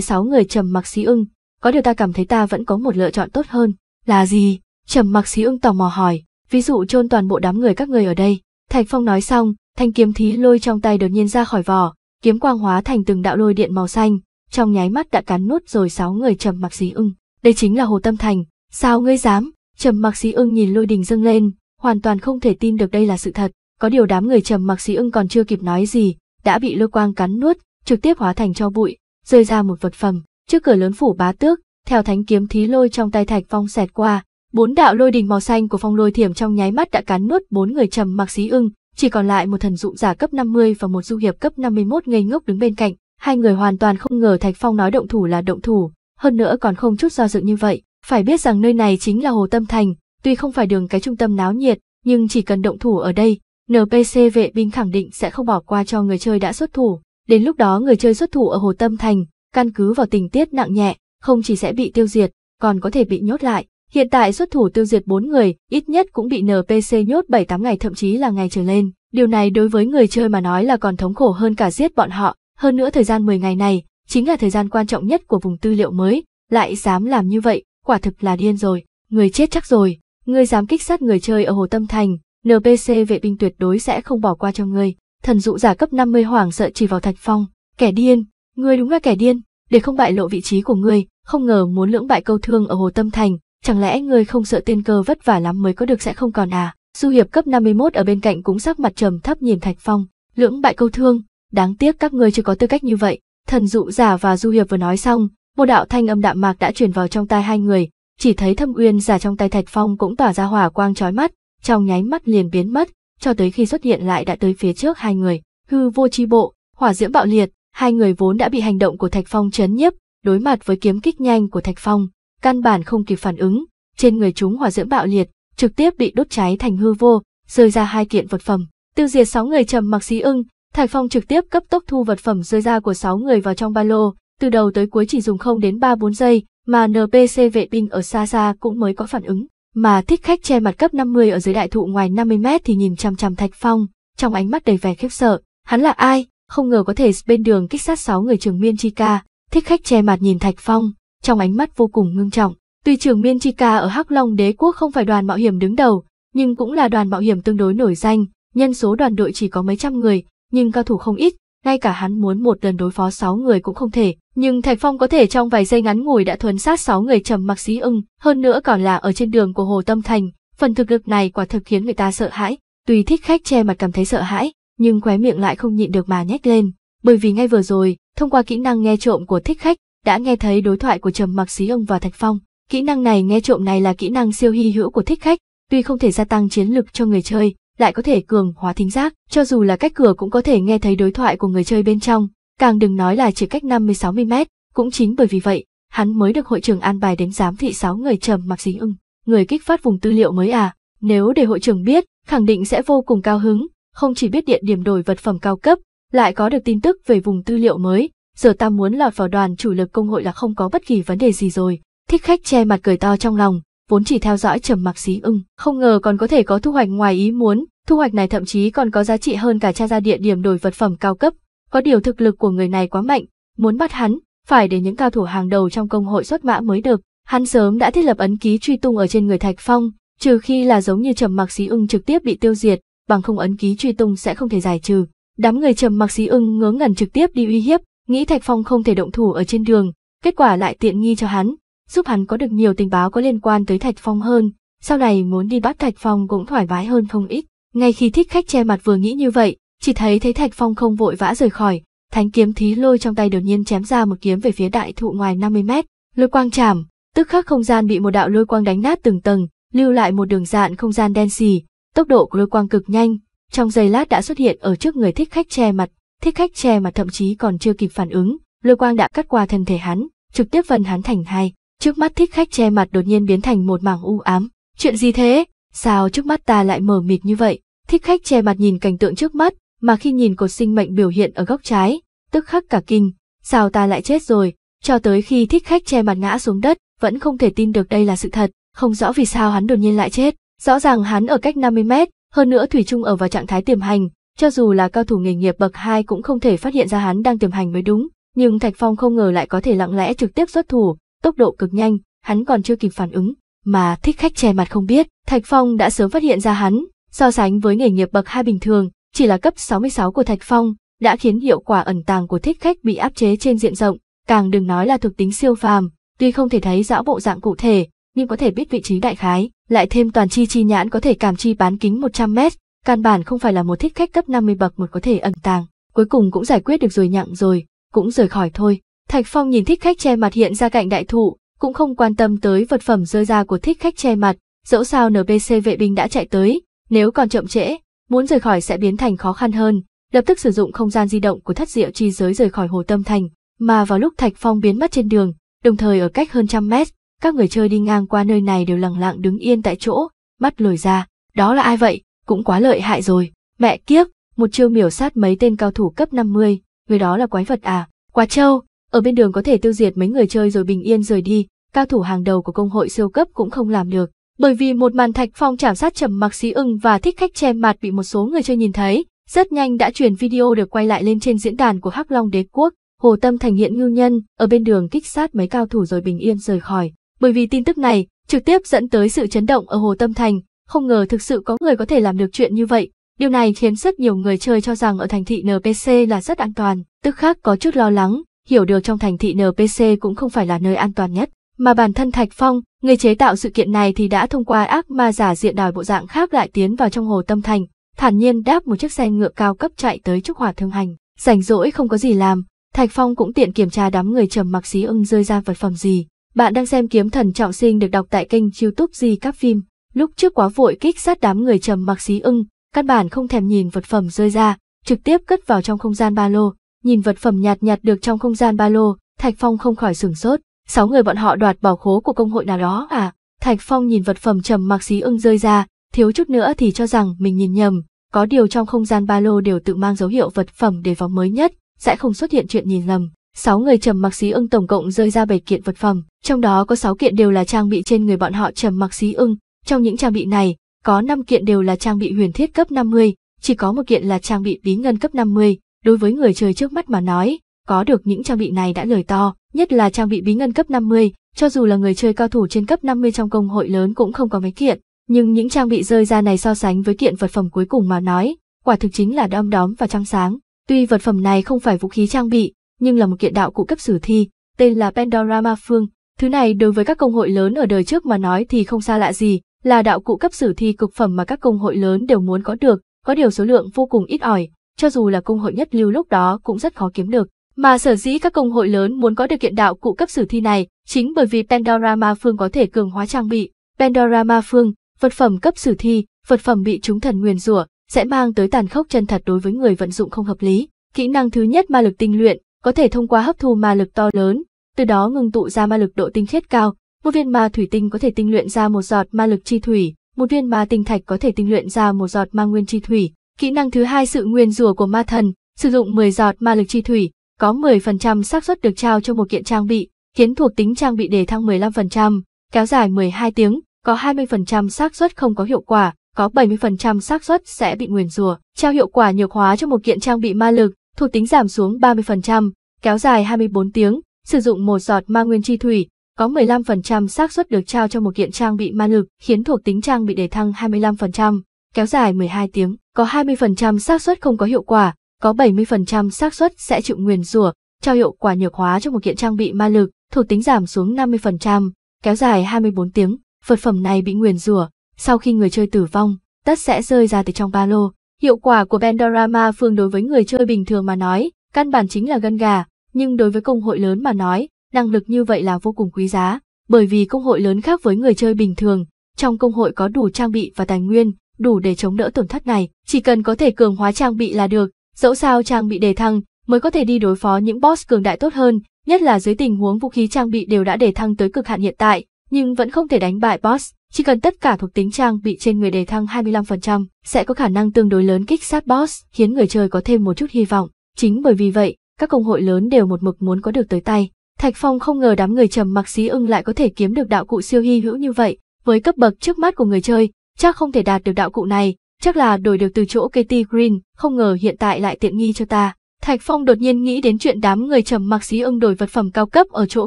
sáu người Trầm Mặc Xí Ưng, có điều ta cảm thấy ta vẫn có một lựa chọn tốt hơn, là gì? Trầm mặc sĩ ưng tò mò hỏi, ví dụ chôn toàn bộ đám người các người ở đây. Thạch Phong nói xong, thanh kiếm thí lôi trong tay đột nhiên ra khỏi vỏ, kiếm quang hóa thành từng đạo lôi điện màu xanh, trong nháy mắt đã cắn nuốt rồi sáu người trầm mặc sĩ ưng. Đây chính là Hồ Tâm Thành, sao ngươi dám? Trầm mặc sĩ ưng nhìn lôi đình dâng lên, hoàn toàn không thể tin được đây là sự thật. Có điều đám người trầm mặc sĩ ưng còn chưa kịp nói gì, đã bị lôi quang cắn nuốt, trực tiếp hóa thành cho bụi, rơi ra một vật phẩm. Trước cửa lớn phủ bá tước, theo thánh kiếm thí lôi trong tay thạch phong xẹt qua, bốn đạo lôi đình màu xanh của phong lôi thiểm trong nháy mắt đã cán nuốt bốn người trầm mặc xí ưng, chỉ còn lại một thần dụ giả cấp 50 và một du hiệp cấp 51 ngây ngốc đứng bên cạnh, hai người hoàn toàn không ngờ thạch phong nói động thủ là động thủ, hơn nữa còn không chút do dự như vậy, phải biết rằng nơi này chính là hồ tâm thành, tuy không phải đường cái trung tâm náo nhiệt, nhưng chỉ cần động thủ ở đây, NPC vệ binh khẳng định sẽ không bỏ qua cho người chơi đã xuất thủ. Đến lúc đó người chơi xuất thủ ở Hồ Tâm Thành, căn cứ vào tình tiết nặng nhẹ, không chỉ sẽ bị tiêu diệt, còn có thể bị nhốt lại. Hiện tại xuất thủ tiêu diệt 4 người, ít nhất cũng bị NPC nhốt 7-8 ngày thậm chí là ngày trở lên. Điều này đối với người chơi mà nói là còn thống khổ hơn cả giết bọn họ. Hơn nữa thời gian 10 ngày này, chính là thời gian quan trọng nhất của vùng tư liệu mới, lại dám làm như vậy, quả thực là điên rồi. Người chết chắc rồi, người dám kích sát người chơi ở Hồ Tâm Thành, NPC vệ binh tuyệt đối sẽ không bỏ qua cho người. Thần dụ giả cấp 50 hoảng sợ chỉ vào Thạch Phong, kẻ điên, người đúng là kẻ điên để không bại lộ vị trí của ngươi, không ngờ muốn lưỡng bại câu thương ở Hồ Tâm Thành, chẳng lẽ ngươi không sợ tiên cơ vất vả lắm mới có được sẽ không còn à? Du hiệp cấp 51 ở bên cạnh cũng sắc mặt trầm thấp nhìn Thạch Phong, lưỡng bại câu thương, đáng tiếc các ngươi chưa có tư cách như vậy. Thần dụ giả và Du hiệp vừa nói xong, một đạo thanh âm đạm mạc đã truyền vào trong tai hai người, chỉ thấy Thâm Uyên giả trong tay Thạch Phong cũng tỏa ra hỏa quang chói mắt, trong nháy mắt liền biến mất, cho tới khi xuất hiện lại đã tới phía trước hai người. Hư vô chi bộ, hỏa diễm bạo liệt, Hai người vốn đã bị hành động của Thạch Phong chấn nhiếp, đối mặt với kiếm kích nhanh của Thạch Phong, căn bản không kịp phản ứng, trên người chúng hỏa diễm bạo liệt, trực tiếp bị đốt cháy thành hư vô, rơi ra hai kiện vật phẩm. Tiêu diệt sáu người trầm mặc xí ưng, Thạch Phong trực tiếp cấp tốc thu vật phẩm rơi ra của sáu người vào trong ba lô, từ đầu tới cuối chỉ dùng không đến 3-4 giây, mà NPC vệ binh ở xa xa cũng mới có phản ứng. Mà thích khách che mặt cấp 50 ở dưới đại thụ ngoài 50 mét thì nhìn chăm chăm Thạch Phong, trong ánh mắt đầy vẻ khiếp sợ. Hắn là ai? không ngờ có thể bên đường kích sát sáu người trường miên chi ca, thích khách che mặt nhìn Thạch Phong, trong ánh mắt vô cùng ngưng trọng. Tuy trường miên chi ca ở Hắc Long đế quốc không phải đoàn mạo hiểm đứng đầu, nhưng cũng là đoàn mạo hiểm tương đối nổi danh, nhân số đoàn đội chỉ có mấy trăm người, nhưng cao thủ không ít, ngay cả hắn muốn một lần đối phó 6 người cũng không thể, nhưng Thạch Phong có thể trong vài giây ngắn ngủi đã thuấn sát 6 người trầm mặc xí ưng, hơn nữa còn là ở trên đường của Hồ Tâm Thành, phần thực lực này quả thực khiến người ta sợ hãi, tùy thích khách che mặt cảm thấy sợ hãi, nhưng khóe miệng lại không nhịn được mà nhếch lên, bởi vì ngay vừa rồi, thông qua kỹ năng nghe trộm của thích khách, đã nghe thấy đối thoại của Trầm Mặc Xí ông và Thạch Phong. Kỹ năng này nghe trộm này là kỹ năng siêu hy hữu của thích khách, tuy không thể gia tăng chiến lực cho người chơi, lại có thể cường hóa thính giác, cho dù là cách cửa cũng có thể nghe thấy đối thoại của người chơi bên trong, càng đừng nói là chỉ cách 50-60 mét, cũng chính bởi vì vậy, hắn mới được hội trưởng an bài đến giám thị 6 người Trầm Mặc Xí ưng, người kích phát vùng tư liệu mới à, nếu để hội trưởng biết, khẳng định sẽ vô cùng cao hứng, không chỉ biết địa điểm đổi vật phẩm cao cấp, lại có được tin tức về vùng tư liệu mới, giờ ta muốn lọt vào đoàn chủ lực công hội là không có bất kỳ vấn đề gì rồi. Thích khách che mặt cười to trong lòng, vốn chỉ theo dõi trầm mặc xí ưng, không ngờ còn có thể có thu hoạch ngoài ý muốn, thu hoạch này thậm chí còn có giá trị hơn cả tra ra địa điểm đổi vật phẩm cao cấp. Có điều thực lực của người này quá mạnh, muốn bắt hắn, phải để những cao thủ hàng đầu trong công hội xuất mã mới được. Hắn sớm đã thiết lập ấn ký truy tung ở trên người Thạch Phong, trừ khi là giống như trầm mặc xí ưng trực tiếp bị tiêu diệt, bằng không ấn ký truy tung sẽ không thể giải trừ. Đám người trầm mặc xí ưng ngớ ngẩn trực tiếp đi uy hiếp, nghĩ Thạch Phong không thể động thủ ở trên đường, kết quả lại tiện nghi cho hắn, giúp hắn có được nhiều tình báo có liên quan tới Thạch Phong hơn, sau này muốn đi bắt Thạch Phong cũng thoải mái hơn không ít. Ngay khi thích khách che mặt vừa nghĩ như vậy, chỉ thấy thấy Thạch Phong không vội vã rời khỏi, thánh kiếm thí lôi trong tay đột nhiên chém ra một kiếm về phía đại thụ ngoài 50 mét, lôi quang chạm tức khắc không gian bị một đạo lôi quang đánh nát từng tầng, lưu lại một đường dạn không gian đen xì, Tốc độ của lôi quang cực nhanh, trong giây lát đã xuất hiện ở trước người thích khách che mặt, thích khách che mặt thậm chí còn chưa kịp phản ứng, lôi quang đã cắt qua thân thể hắn, trực tiếp vân hắn thành hai, trước mắt thích khách che mặt đột nhiên biến thành một mảng u ám. Chuyện gì thế? Sao trước mắt ta lại mờ mịt như vậy? Thích khách che mặt nhìn cảnh tượng trước mắt, mà khi nhìn cột sinh mệnh biểu hiện ở góc trái, tức khắc cả kinh, sao ta lại chết rồi? Cho tới khi thích khách che mặt ngã xuống đất, vẫn không thể tin được đây là sự thật, không rõ vì sao hắn đột nhiên lại chết. Rõ ràng hắn ở cách 50 mét, hơn nữa Thủy Trung ở vào trạng thái tiềm hành, cho dù là cao thủ nghề nghiệp bậc 2 cũng không thể phát hiện ra hắn đang tiềm hành mới đúng, nhưng Thạch Phong không ngờ lại có thể lặng lẽ trực tiếp xuất thủ, tốc độ cực nhanh, hắn còn chưa kịp phản ứng, mà thích khách che mặt không biết, Thạch Phong đã sớm phát hiện ra hắn, so sánh với nghề nghiệp bậc 2 bình thường, chỉ là cấp 66 của Thạch Phong, đã khiến hiệu quả ẩn tàng của thích khách bị áp chế trên diện rộng, càng đừng nói là thuộc tính siêu phàm, tuy không thể thấy rõ bộ dạng cụ thể, nhưng có thể biết vị trí đại khái, lại thêm toàn chi chi nhãn có thể cảm chi bán kính 100 mét, căn bản không phải là một thích khách cấp 50 bậc một có thể ẩn tàng, cuối cùng cũng giải quyết được rồi nhặng rồi, cũng rời khỏi thôi. Thạch Phong nhìn thích khách che mặt hiện ra cạnh đại thụ, cũng không quan tâm tới vật phẩm rơi ra của thích khách che mặt, dẫu sao NPC vệ binh đã chạy tới, nếu còn chậm trễ, muốn rời khỏi sẽ biến thành khó khăn hơn, lập tức sử dụng không gian di động của thất diệu chi giới rời khỏi hồ tâm thành, mà vào lúc Thạch Phong biến mất trên đường, đồng thời ở cách hơn trăm mét, các người chơi đi ngang qua nơi này đều lẳng lặng đứng yên tại chỗ, mắt lồi ra, đó là ai vậy, cũng quá lợi hại rồi, mẹ kiếp, một chiêu miểu sát mấy tên cao thủ cấp 50, người đó là quái vật à, quá trâu, ở bên đường có thể tiêu diệt mấy người chơi rồi bình yên rời đi, cao thủ hàng đầu của công hội siêu cấp cũng không làm được, bởi vì một màn thạch phong chạm sát trầm mặc xí ưng và thích khách che mặt bị một số người chơi nhìn thấy, rất nhanh đã chuyển video được quay lại lên trên diễn đàn của Hắc Long Đế Quốc, Hồ Tâm Thành hiện ngưu nhân, ở bên đường kích sát mấy cao thủ rồi bình yên rời khỏi bởi vì tin tức này trực tiếp dẫn tới sự chấn động ở Hồ Tâm Thành, không ngờ thực sự có người có thể làm được chuyện như vậy. Điều này khiến rất nhiều người chơi cho rằng ở thành thị NPC là rất an toàn, tức khác có chút lo lắng, hiểu được trong thành thị NPC cũng không phải là nơi an toàn nhất. Mà bản thân Thạch Phong, người chế tạo sự kiện này thì đã thông qua ác ma giả diện đòi bộ dạng khác lại tiến vào trong Hồ Tâm Thành, thản nhiên đáp một chiếc xe ngựa cao cấp chạy tới Trúc Hỏa Thương Hành. Rảnh rỗi không có gì làm, Thạch Phong cũng tiện kiểm tra đám người trầm mặc xí ưng rơi ra vật phẩm gì, bạn đang xem Kiếm Thần Trọng Sinh được đọc tại kênh youtube Di Các Phim. Lúc trước quá vội kích sát đám người trầm mặc xí ưng, căn bản không thèm nhìn vật phẩm rơi ra, trực tiếp cất vào trong không gian ba lô. Nhìn vật phẩm nhạt nhạt được trong không gian ba lô, Thạch Phong không khỏi sửng sốt. Sáu người bọn họ đoạt bảo khố của công hội nào đó à? Thạch Phong nhìn vật phẩm trầm mặc xí ưng rơi ra, thiếu chút nữa thì cho rằng mình nhìn nhầm. Có điều trong không gian ba lô đều tự mang dấu hiệu vật phẩm để vào mới nhất, sẽ không xuất hiện chuyện nhìn lầm sáu người trầm mặc xí ưng tổng cộng rơi ra bảy kiện vật phẩm, trong đó có sáu kiện đều là trang bị trên người bọn họ trầm mặc xí ưng. Trong những trang bị này, có năm kiện đều là trang bị huyền thiết cấp 50, chỉ có một kiện là trang bị bí ngân cấp 50. Đối với người chơi trước mắt mà nói, có được những trang bị này đã lời to, nhất là trang bị bí ngân cấp 50, cho dù là người chơi cao thủ trên cấp 50 trong công hội lớn cũng không có mấy kiện, nhưng những trang bị rơi ra này so sánh với kiện vật phẩm cuối cùng mà nói, quả thực chính là đom đóm và trăng sáng. Tuy vật phẩm này không phải vũ khí trang bị, nhưng là một kiện đạo cụ cấp sử thi, tên là Pandora Ma Phương. Thứ này đối với các công hội lớn ở đời trước mà nói thì không xa lạ gì, là đạo cụ cấp sử thi cực phẩm mà các công hội lớn đều muốn có được, có điều số lượng vô cùng ít ỏi, cho dù là công hội nhất lưu lúc đó cũng rất khó kiếm được. Mà sở dĩ các công hội lớn muốn có được kiện đạo cụ cấp sử thi này, chính bởi vì Pandora Ma Phương có thể cường hóa trang bị. Pandora Ma Phương, vật phẩm cấp sử thi, vật phẩm bị chúng thần nguyền rủa, sẽ mang tới tàn khốc chân thật đối với người vận dụng không hợp lý. Kỹ năng thứ nhất ma lực tinh luyện, có thể thông qua hấp thu ma lực to lớn, từ đó ngừng tụ ra ma lực độ tinh khiết cao. Một viên ma thủy tinh có thể tinh luyện ra một giọt ma lực chi thủy, một viên ma tinh thạch có thể tinh luyện ra một giọt ma nguyên chi thủy. Kỹ năng thứ hai sự nguyên rùa của ma thần, sử dụng 10 giọt ma lực chi thủy, có 10% xác suất được trao cho một kiện trang bị, khiến thuộc tính trang bị đề thăng 15%, kéo dài 12 tiếng, có 20% xác suất không có hiệu quả, có 70% xác suất sẽ bị nguyền rùa, Trao hiệu quả nhược hóa cho một kiện trang bị ma lực, thuộc tính giảm xuống 30%, kéo dài 24 tiếng, sử dụng một giọt ma nguyên chi thủy, có 15% xác suất được trao cho một kiện trang bị ma lực, khiến thuộc tính trang bị đề thăng 25%, kéo dài 12 tiếng, có 20% xác suất không có hiệu quả, có 70% xác suất sẽ chịu nguyền rủa, trao hiệu quả nhược hóa cho một kiện trang bị ma lực, thuộc tính giảm xuống 50%, kéo dài 24 tiếng, vật phẩm này bị nguyền rủa, sau khi người chơi tử vong, tất sẽ rơi ra từ trong ba lô, Hiệu quả của Vendorama Phương đối với người chơi bình thường mà nói, căn bản chính là gân gà, nhưng đối với công hội lớn mà nói, năng lực như vậy là vô cùng quý giá, bởi vì công hội lớn khác với người chơi bình thường, trong công hội có đủ trang bị và tài nguyên, đủ để chống đỡ tổn thất này, chỉ cần có thể cường hóa trang bị là được, dẫu sao trang bị đề thăng mới có thể đi đối phó những boss cường đại tốt hơn, nhất là dưới tình huống vũ khí trang bị đều đã đề thăng tới cực hạn hiện tại, nhưng vẫn không thể đánh bại boss. Chỉ cần tất cả thuộc tính trang bị trên người đề thăng 25%, sẽ có khả năng tương đối lớn kích sát boss, khiến người chơi có thêm một chút hy vọng. Chính bởi vì vậy, các công hội lớn đều một mực muốn có được tới tay. Thạch Phong không ngờ đám người trầm mặc xí ưng lại có thể kiếm được đạo cụ siêu hy hữu như vậy, với cấp bậc trước mắt của người chơi, chắc không thể đạt được đạo cụ này, chắc là đổi được từ chỗ Katy Green, không ngờ hiện tại lại tiện nghi cho ta. Thạch Phong đột nhiên nghĩ đến chuyện đám người trầm mặc xí ưng đổi vật phẩm cao cấp ở chỗ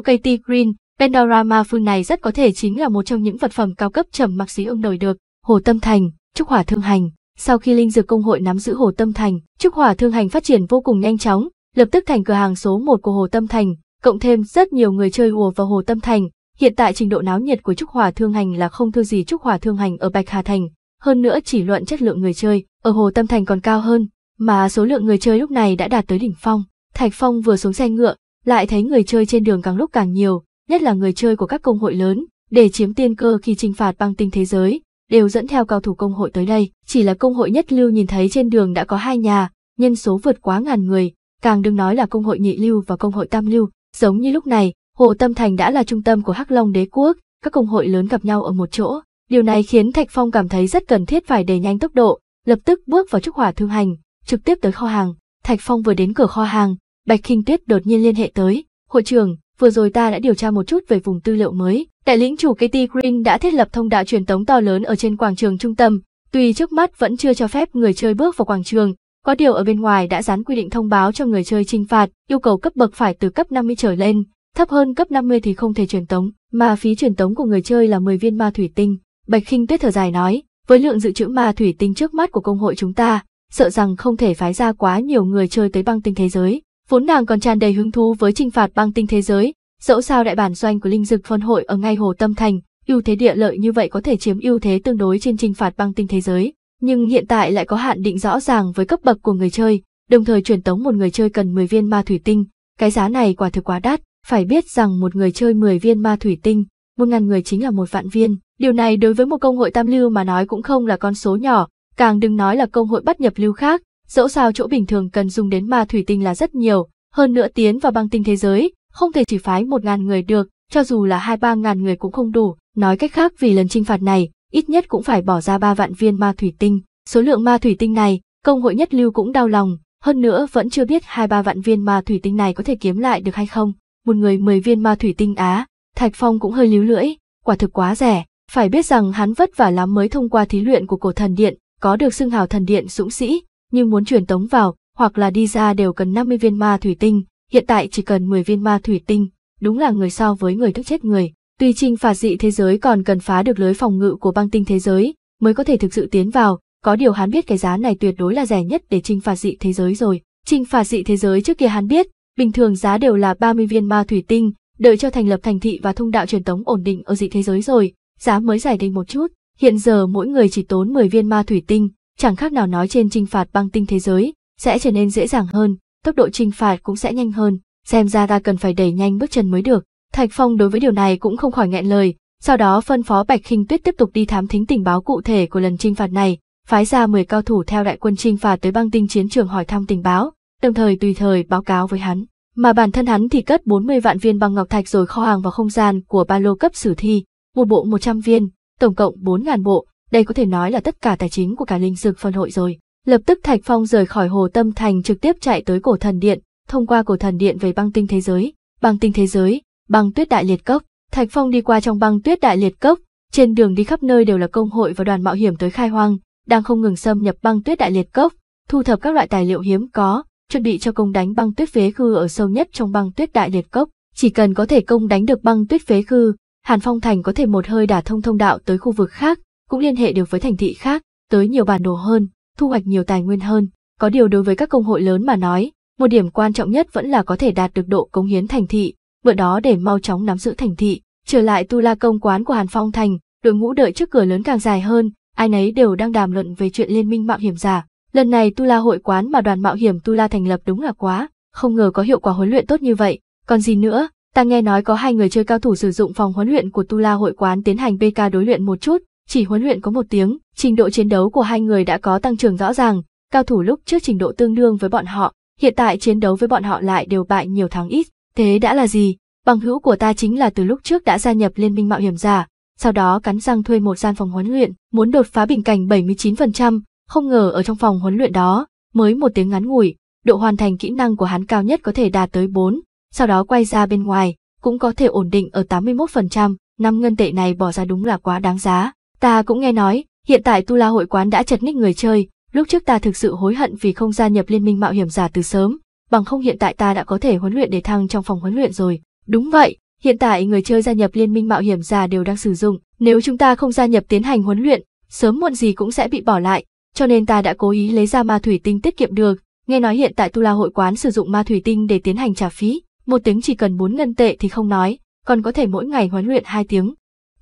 Katy Green, Pandorama phương này rất có thể chính là một trong những vật phẩm cao cấp trầm mặc sĩ ưng nổi được. Hồ Tâm Thành, Trúc Hỏa Thương Hành. Sau khi Linh Dược Công hội nắm giữ Hồ Tâm Thành, Trúc Hỏa Thương Hành phát triển vô cùng nhanh chóng, lập tức thành cửa hàng số 1 của Hồ Tâm Thành, cộng thêm rất nhiều người chơi ùa vào Hồ Tâm Thành. Hiện tại trình độ náo nhiệt của Trúc Hỏa Thương Hành là không thua gì Trúc Hỏa Thương Hành ở Bạch Hà Thành, hơn nữa chỉ luận chất lượng người chơi ở Hồ Tâm Thành còn cao hơn, mà số lượng người chơi lúc này đã đạt tới đỉnh phong. Thạch Phong vừa xuống xe ngựa, lại thấy người chơi trên đường càng lúc càng nhiều, nhất là người chơi của các công hội lớn, để chiếm tiên cơ khi chinh phạt băng tinh thế giới, đều dẫn theo cao thủ công hội tới đây. Chỉ là công hội nhất lưu nhìn thấy trên đường đã có hai nhà, nhân số vượt quá ngàn người, càng đừng nói là công hội nhị lưu và công hội tam lưu. Giống như lúc này, Hồ Tâm Thành đã là trung tâm của Hắc Long Đế Quốc, các công hội lớn gặp nhau ở một chỗ. Điều này khiến Thạch Phong cảm thấy rất cần thiết phải đẩy nhanh tốc độ, lập tức bước vào trúc hỏa thương hành, trực tiếp tới kho hàng. Thạch Phong vừa đến cửa kho hàng, Bạch Kinh Tuyết đột nhiên liên hệ tới, hội trưởng, vừa rồi ta đã điều tra một chút về vùng tư liệu mới. Đại lĩnh chủ Katy Green đã thiết lập thông đạo truyền tống to lớn ở trên quảng trường trung tâm, tuy trước mắt vẫn chưa cho phép người chơi bước vào quảng trường, có điều ở bên ngoài đã dán quy định thông báo cho người chơi trinh phạt, yêu cầu cấp bậc phải từ cấp 50 trở lên, thấp hơn cấp 50 thì không thể truyền tống, mà phí truyền tống của người chơi là 10 viên ma thủy tinh. Bạch Khinh Tuyết thở dài nói, với lượng dự trữ ma thủy tinh trước mắt của công hội chúng ta, sợ rằng không thể phái ra quá nhiều người chơi tới băng tinh thế giới, Vốn nàng còn tràn đầy hứng thú với trinh phạt băng tinh thế giới, dẫu sao đại bản doanh của linh dực phân hội ở ngay Hồ Tâm Thành, ưu thế địa lợi như vậy có thể chiếm ưu thế tương đối trên trinh phạt băng tinh thế giới, nhưng hiện tại lại có hạn định rõ ràng với cấp bậc của người chơi, đồng thời truyền tống một người chơi cần 10 viên ma thủy tinh, cái giá này quả thực quá đắt, phải biết rằng một người chơi 10 viên ma thủy tinh, một ngàn người chính là một vạn viên, điều này đối với một công hội tam lưu mà nói cũng không là con số nhỏ, càng đừng nói là công hội bắt nhập lưu khác, dẫu sao chỗ bình thường cần dùng đến ma thủy tinh là rất nhiều, hơn nữa tiến vào băng tinh thế giới, không thể chỉ phái một ngàn người được, cho dù là hai ba ngàn người cũng không đủ, nói cách khác vì lần trinh phạt này, ít nhất cũng phải bỏ ra ba vạn viên ma thủy tinh, số lượng ma thủy tinh này, công hội nhất lưu cũng đau lòng, hơn nữa vẫn chưa biết hai ba vạn viên ma thủy tinh này có thể kiếm lại được hay không, một người mười viên ma thủy tinh á, Thạch Phong cũng hơi líu lưỡi, quả thực quá rẻ, phải biết rằng hắn vất vả lắm mới thông qua thí luyện của cổ thần điện, có được xưng hào thần điện dũng sĩ, nhưng muốn truyền tống vào hoặc là đi ra đều cần 50 viên ma thủy tinh, hiện tại chỉ cần 10 viên ma thủy tinh, đúng là người so với người thức chết người. tuy trình phạt dị thế giới còn cần phá được lưới phòng ngự của băng tinh thế giới, mới có thể thực sự tiến vào, có điều hắn biết cái giá này tuyệt đối là rẻ nhất để trinh phạt dị thế giới rồi. Trinh phạt dị thế giới trước kia hắn biết, bình thường giá đều là 30 viên ma thủy tinh, đợi cho thành lập thành thị và thông đạo truyền tống ổn định ở dị thế giới rồi, giá mới giải định một chút. Hiện giờ mỗi người chỉ tốn 10 viên ma thủy tinh, chẳng khác nào nói trên trinh phạt băng tinh thế giới, sẽ trở nên dễ dàng hơn, tốc độ trinh phạt cũng sẽ nhanh hơn, xem ra ta cần phải đẩy nhanh bước chân mới được. Thạch Phong đối với điều này cũng không khỏi nghẹn lời, sau đó phân phó Bạch Khinh Tuyết tiếp tục đi thám thính tình báo cụ thể của lần trinh phạt này, phái ra 10 cao thủ theo đại quân trinh phạt tới băng tinh chiến trường hỏi thăm tình báo, đồng thời tùy thời báo cáo với hắn. Mà bản thân hắn thì cất 40 vạn viên băng ngọc thạch rồi kho hàng vào không gian của ba lô cấp sử thi, một bộ 100 viên, tổng cộng 4.000 bộ, đây có thể nói là tất cả tài chính của cả linh dược phân hội rồi. Lập tức Thạch Phong rời khỏi hồ tâm thành trực tiếp chạy tới cổ thần điện, thông qua cổ thần điện về băng tinh thế giới, băng tinh thế giới, băng tuyết đại liệt cốc. Thạch Phong đi qua trong băng tuyết đại liệt cốc, trên đường đi khắp nơi đều là công hội và đoàn mạo hiểm tới khai hoang, đang không ngừng xâm nhập băng tuyết đại liệt cốc, thu thập các loại tài liệu hiếm có, chuẩn bị cho công đánh băng tuyết phế khư ở sâu nhất trong băng tuyết đại liệt cốc. Chỉ cần có thể công đánh được băng tuyết phế khư, Hàn Phong Thành có thể một hơi đả thông thông đạo tới khu vực khác, cũng liên hệ được với thành thị khác, tới nhiều bản đồ hơn, thu hoạch nhiều tài nguyên hơn. Có điều đối với các công hội lớn mà nói, một điểm quan trọng nhất vẫn là có thể đạt được độ cống hiến thành thị, mượn đó để mau chóng nắm giữ thành thị. Trở lại tu la công quán của Hàn Phong Thành, đội ngũ đợi trước cửa lớn càng dài hơn, ai nấy đều đang đàm luận về chuyện liên minh mạo hiểm giả. Lần này tu la hội quán mà đoàn mạo hiểm tu la thành lập đúng là quá, không ngờ có hiệu quả huấn luyện tốt như vậy. Còn gì nữa, ta nghe nói có hai người chơi cao thủ sử dụng phòng huấn luyện của tu la hội quán tiến hành BK đối luyện một chút, chỉ huấn luyện có một tiếng, trình độ chiến đấu của hai người đã có tăng trưởng rõ ràng, cao thủ lúc trước trình độ tương đương với bọn họ, hiện tại chiến đấu với bọn họ lại đều bại nhiều thắng ít, thế đã là gì? Bằng hữu của ta chính là từ lúc trước đã gia nhập Liên minh Mạo hiểm giả, sau đó cắn răng thuê một gian phòng huấn luyện, muốn đột phá bình cảnh 79%, không ngờ ở trong phòng huấn luyện đó, mới một tiếng ngắn ngủi, độ hoàn thành kỹ năng của hắn cao nhất có thể đạt tới 4, sau đó quay ra bên ngoài, cũng có thể ổn định ở 81%, năm ngân tệ này bỏ ra đúng là quá đáng giá. Ta cũng nghe nói, hiện tại Tu La hội quán đã chật ních người chơi, lúc trước ta thực sự hối hận vì không gia nhập liên minh mạo hiểm giả từ sớm, bằng không hiện tại ta đã có thể huấn luyện để thăng trong phòng huấn luyện rồi. Đúng vậy, hiện tại người chơi gia nhập liên minh mạo hiểm giả đều đang sử dụng, nếu chúng ta không gia nhập tiến hành huấn luyện, sớm muộn gì cũng sẽ bị bỏ lại, cho nên ta đã cố ý lấy ra ma thủy tinh tiết kiệm được, nghe nói hiện tại Tu La hội quán sử dụng ma thủy tinh để tiến hành trả phí, một tiếng chỉ cần 4 ngân tệ thì không nói, còn có thể mỗi ngày huấn luyện 2 tiếng,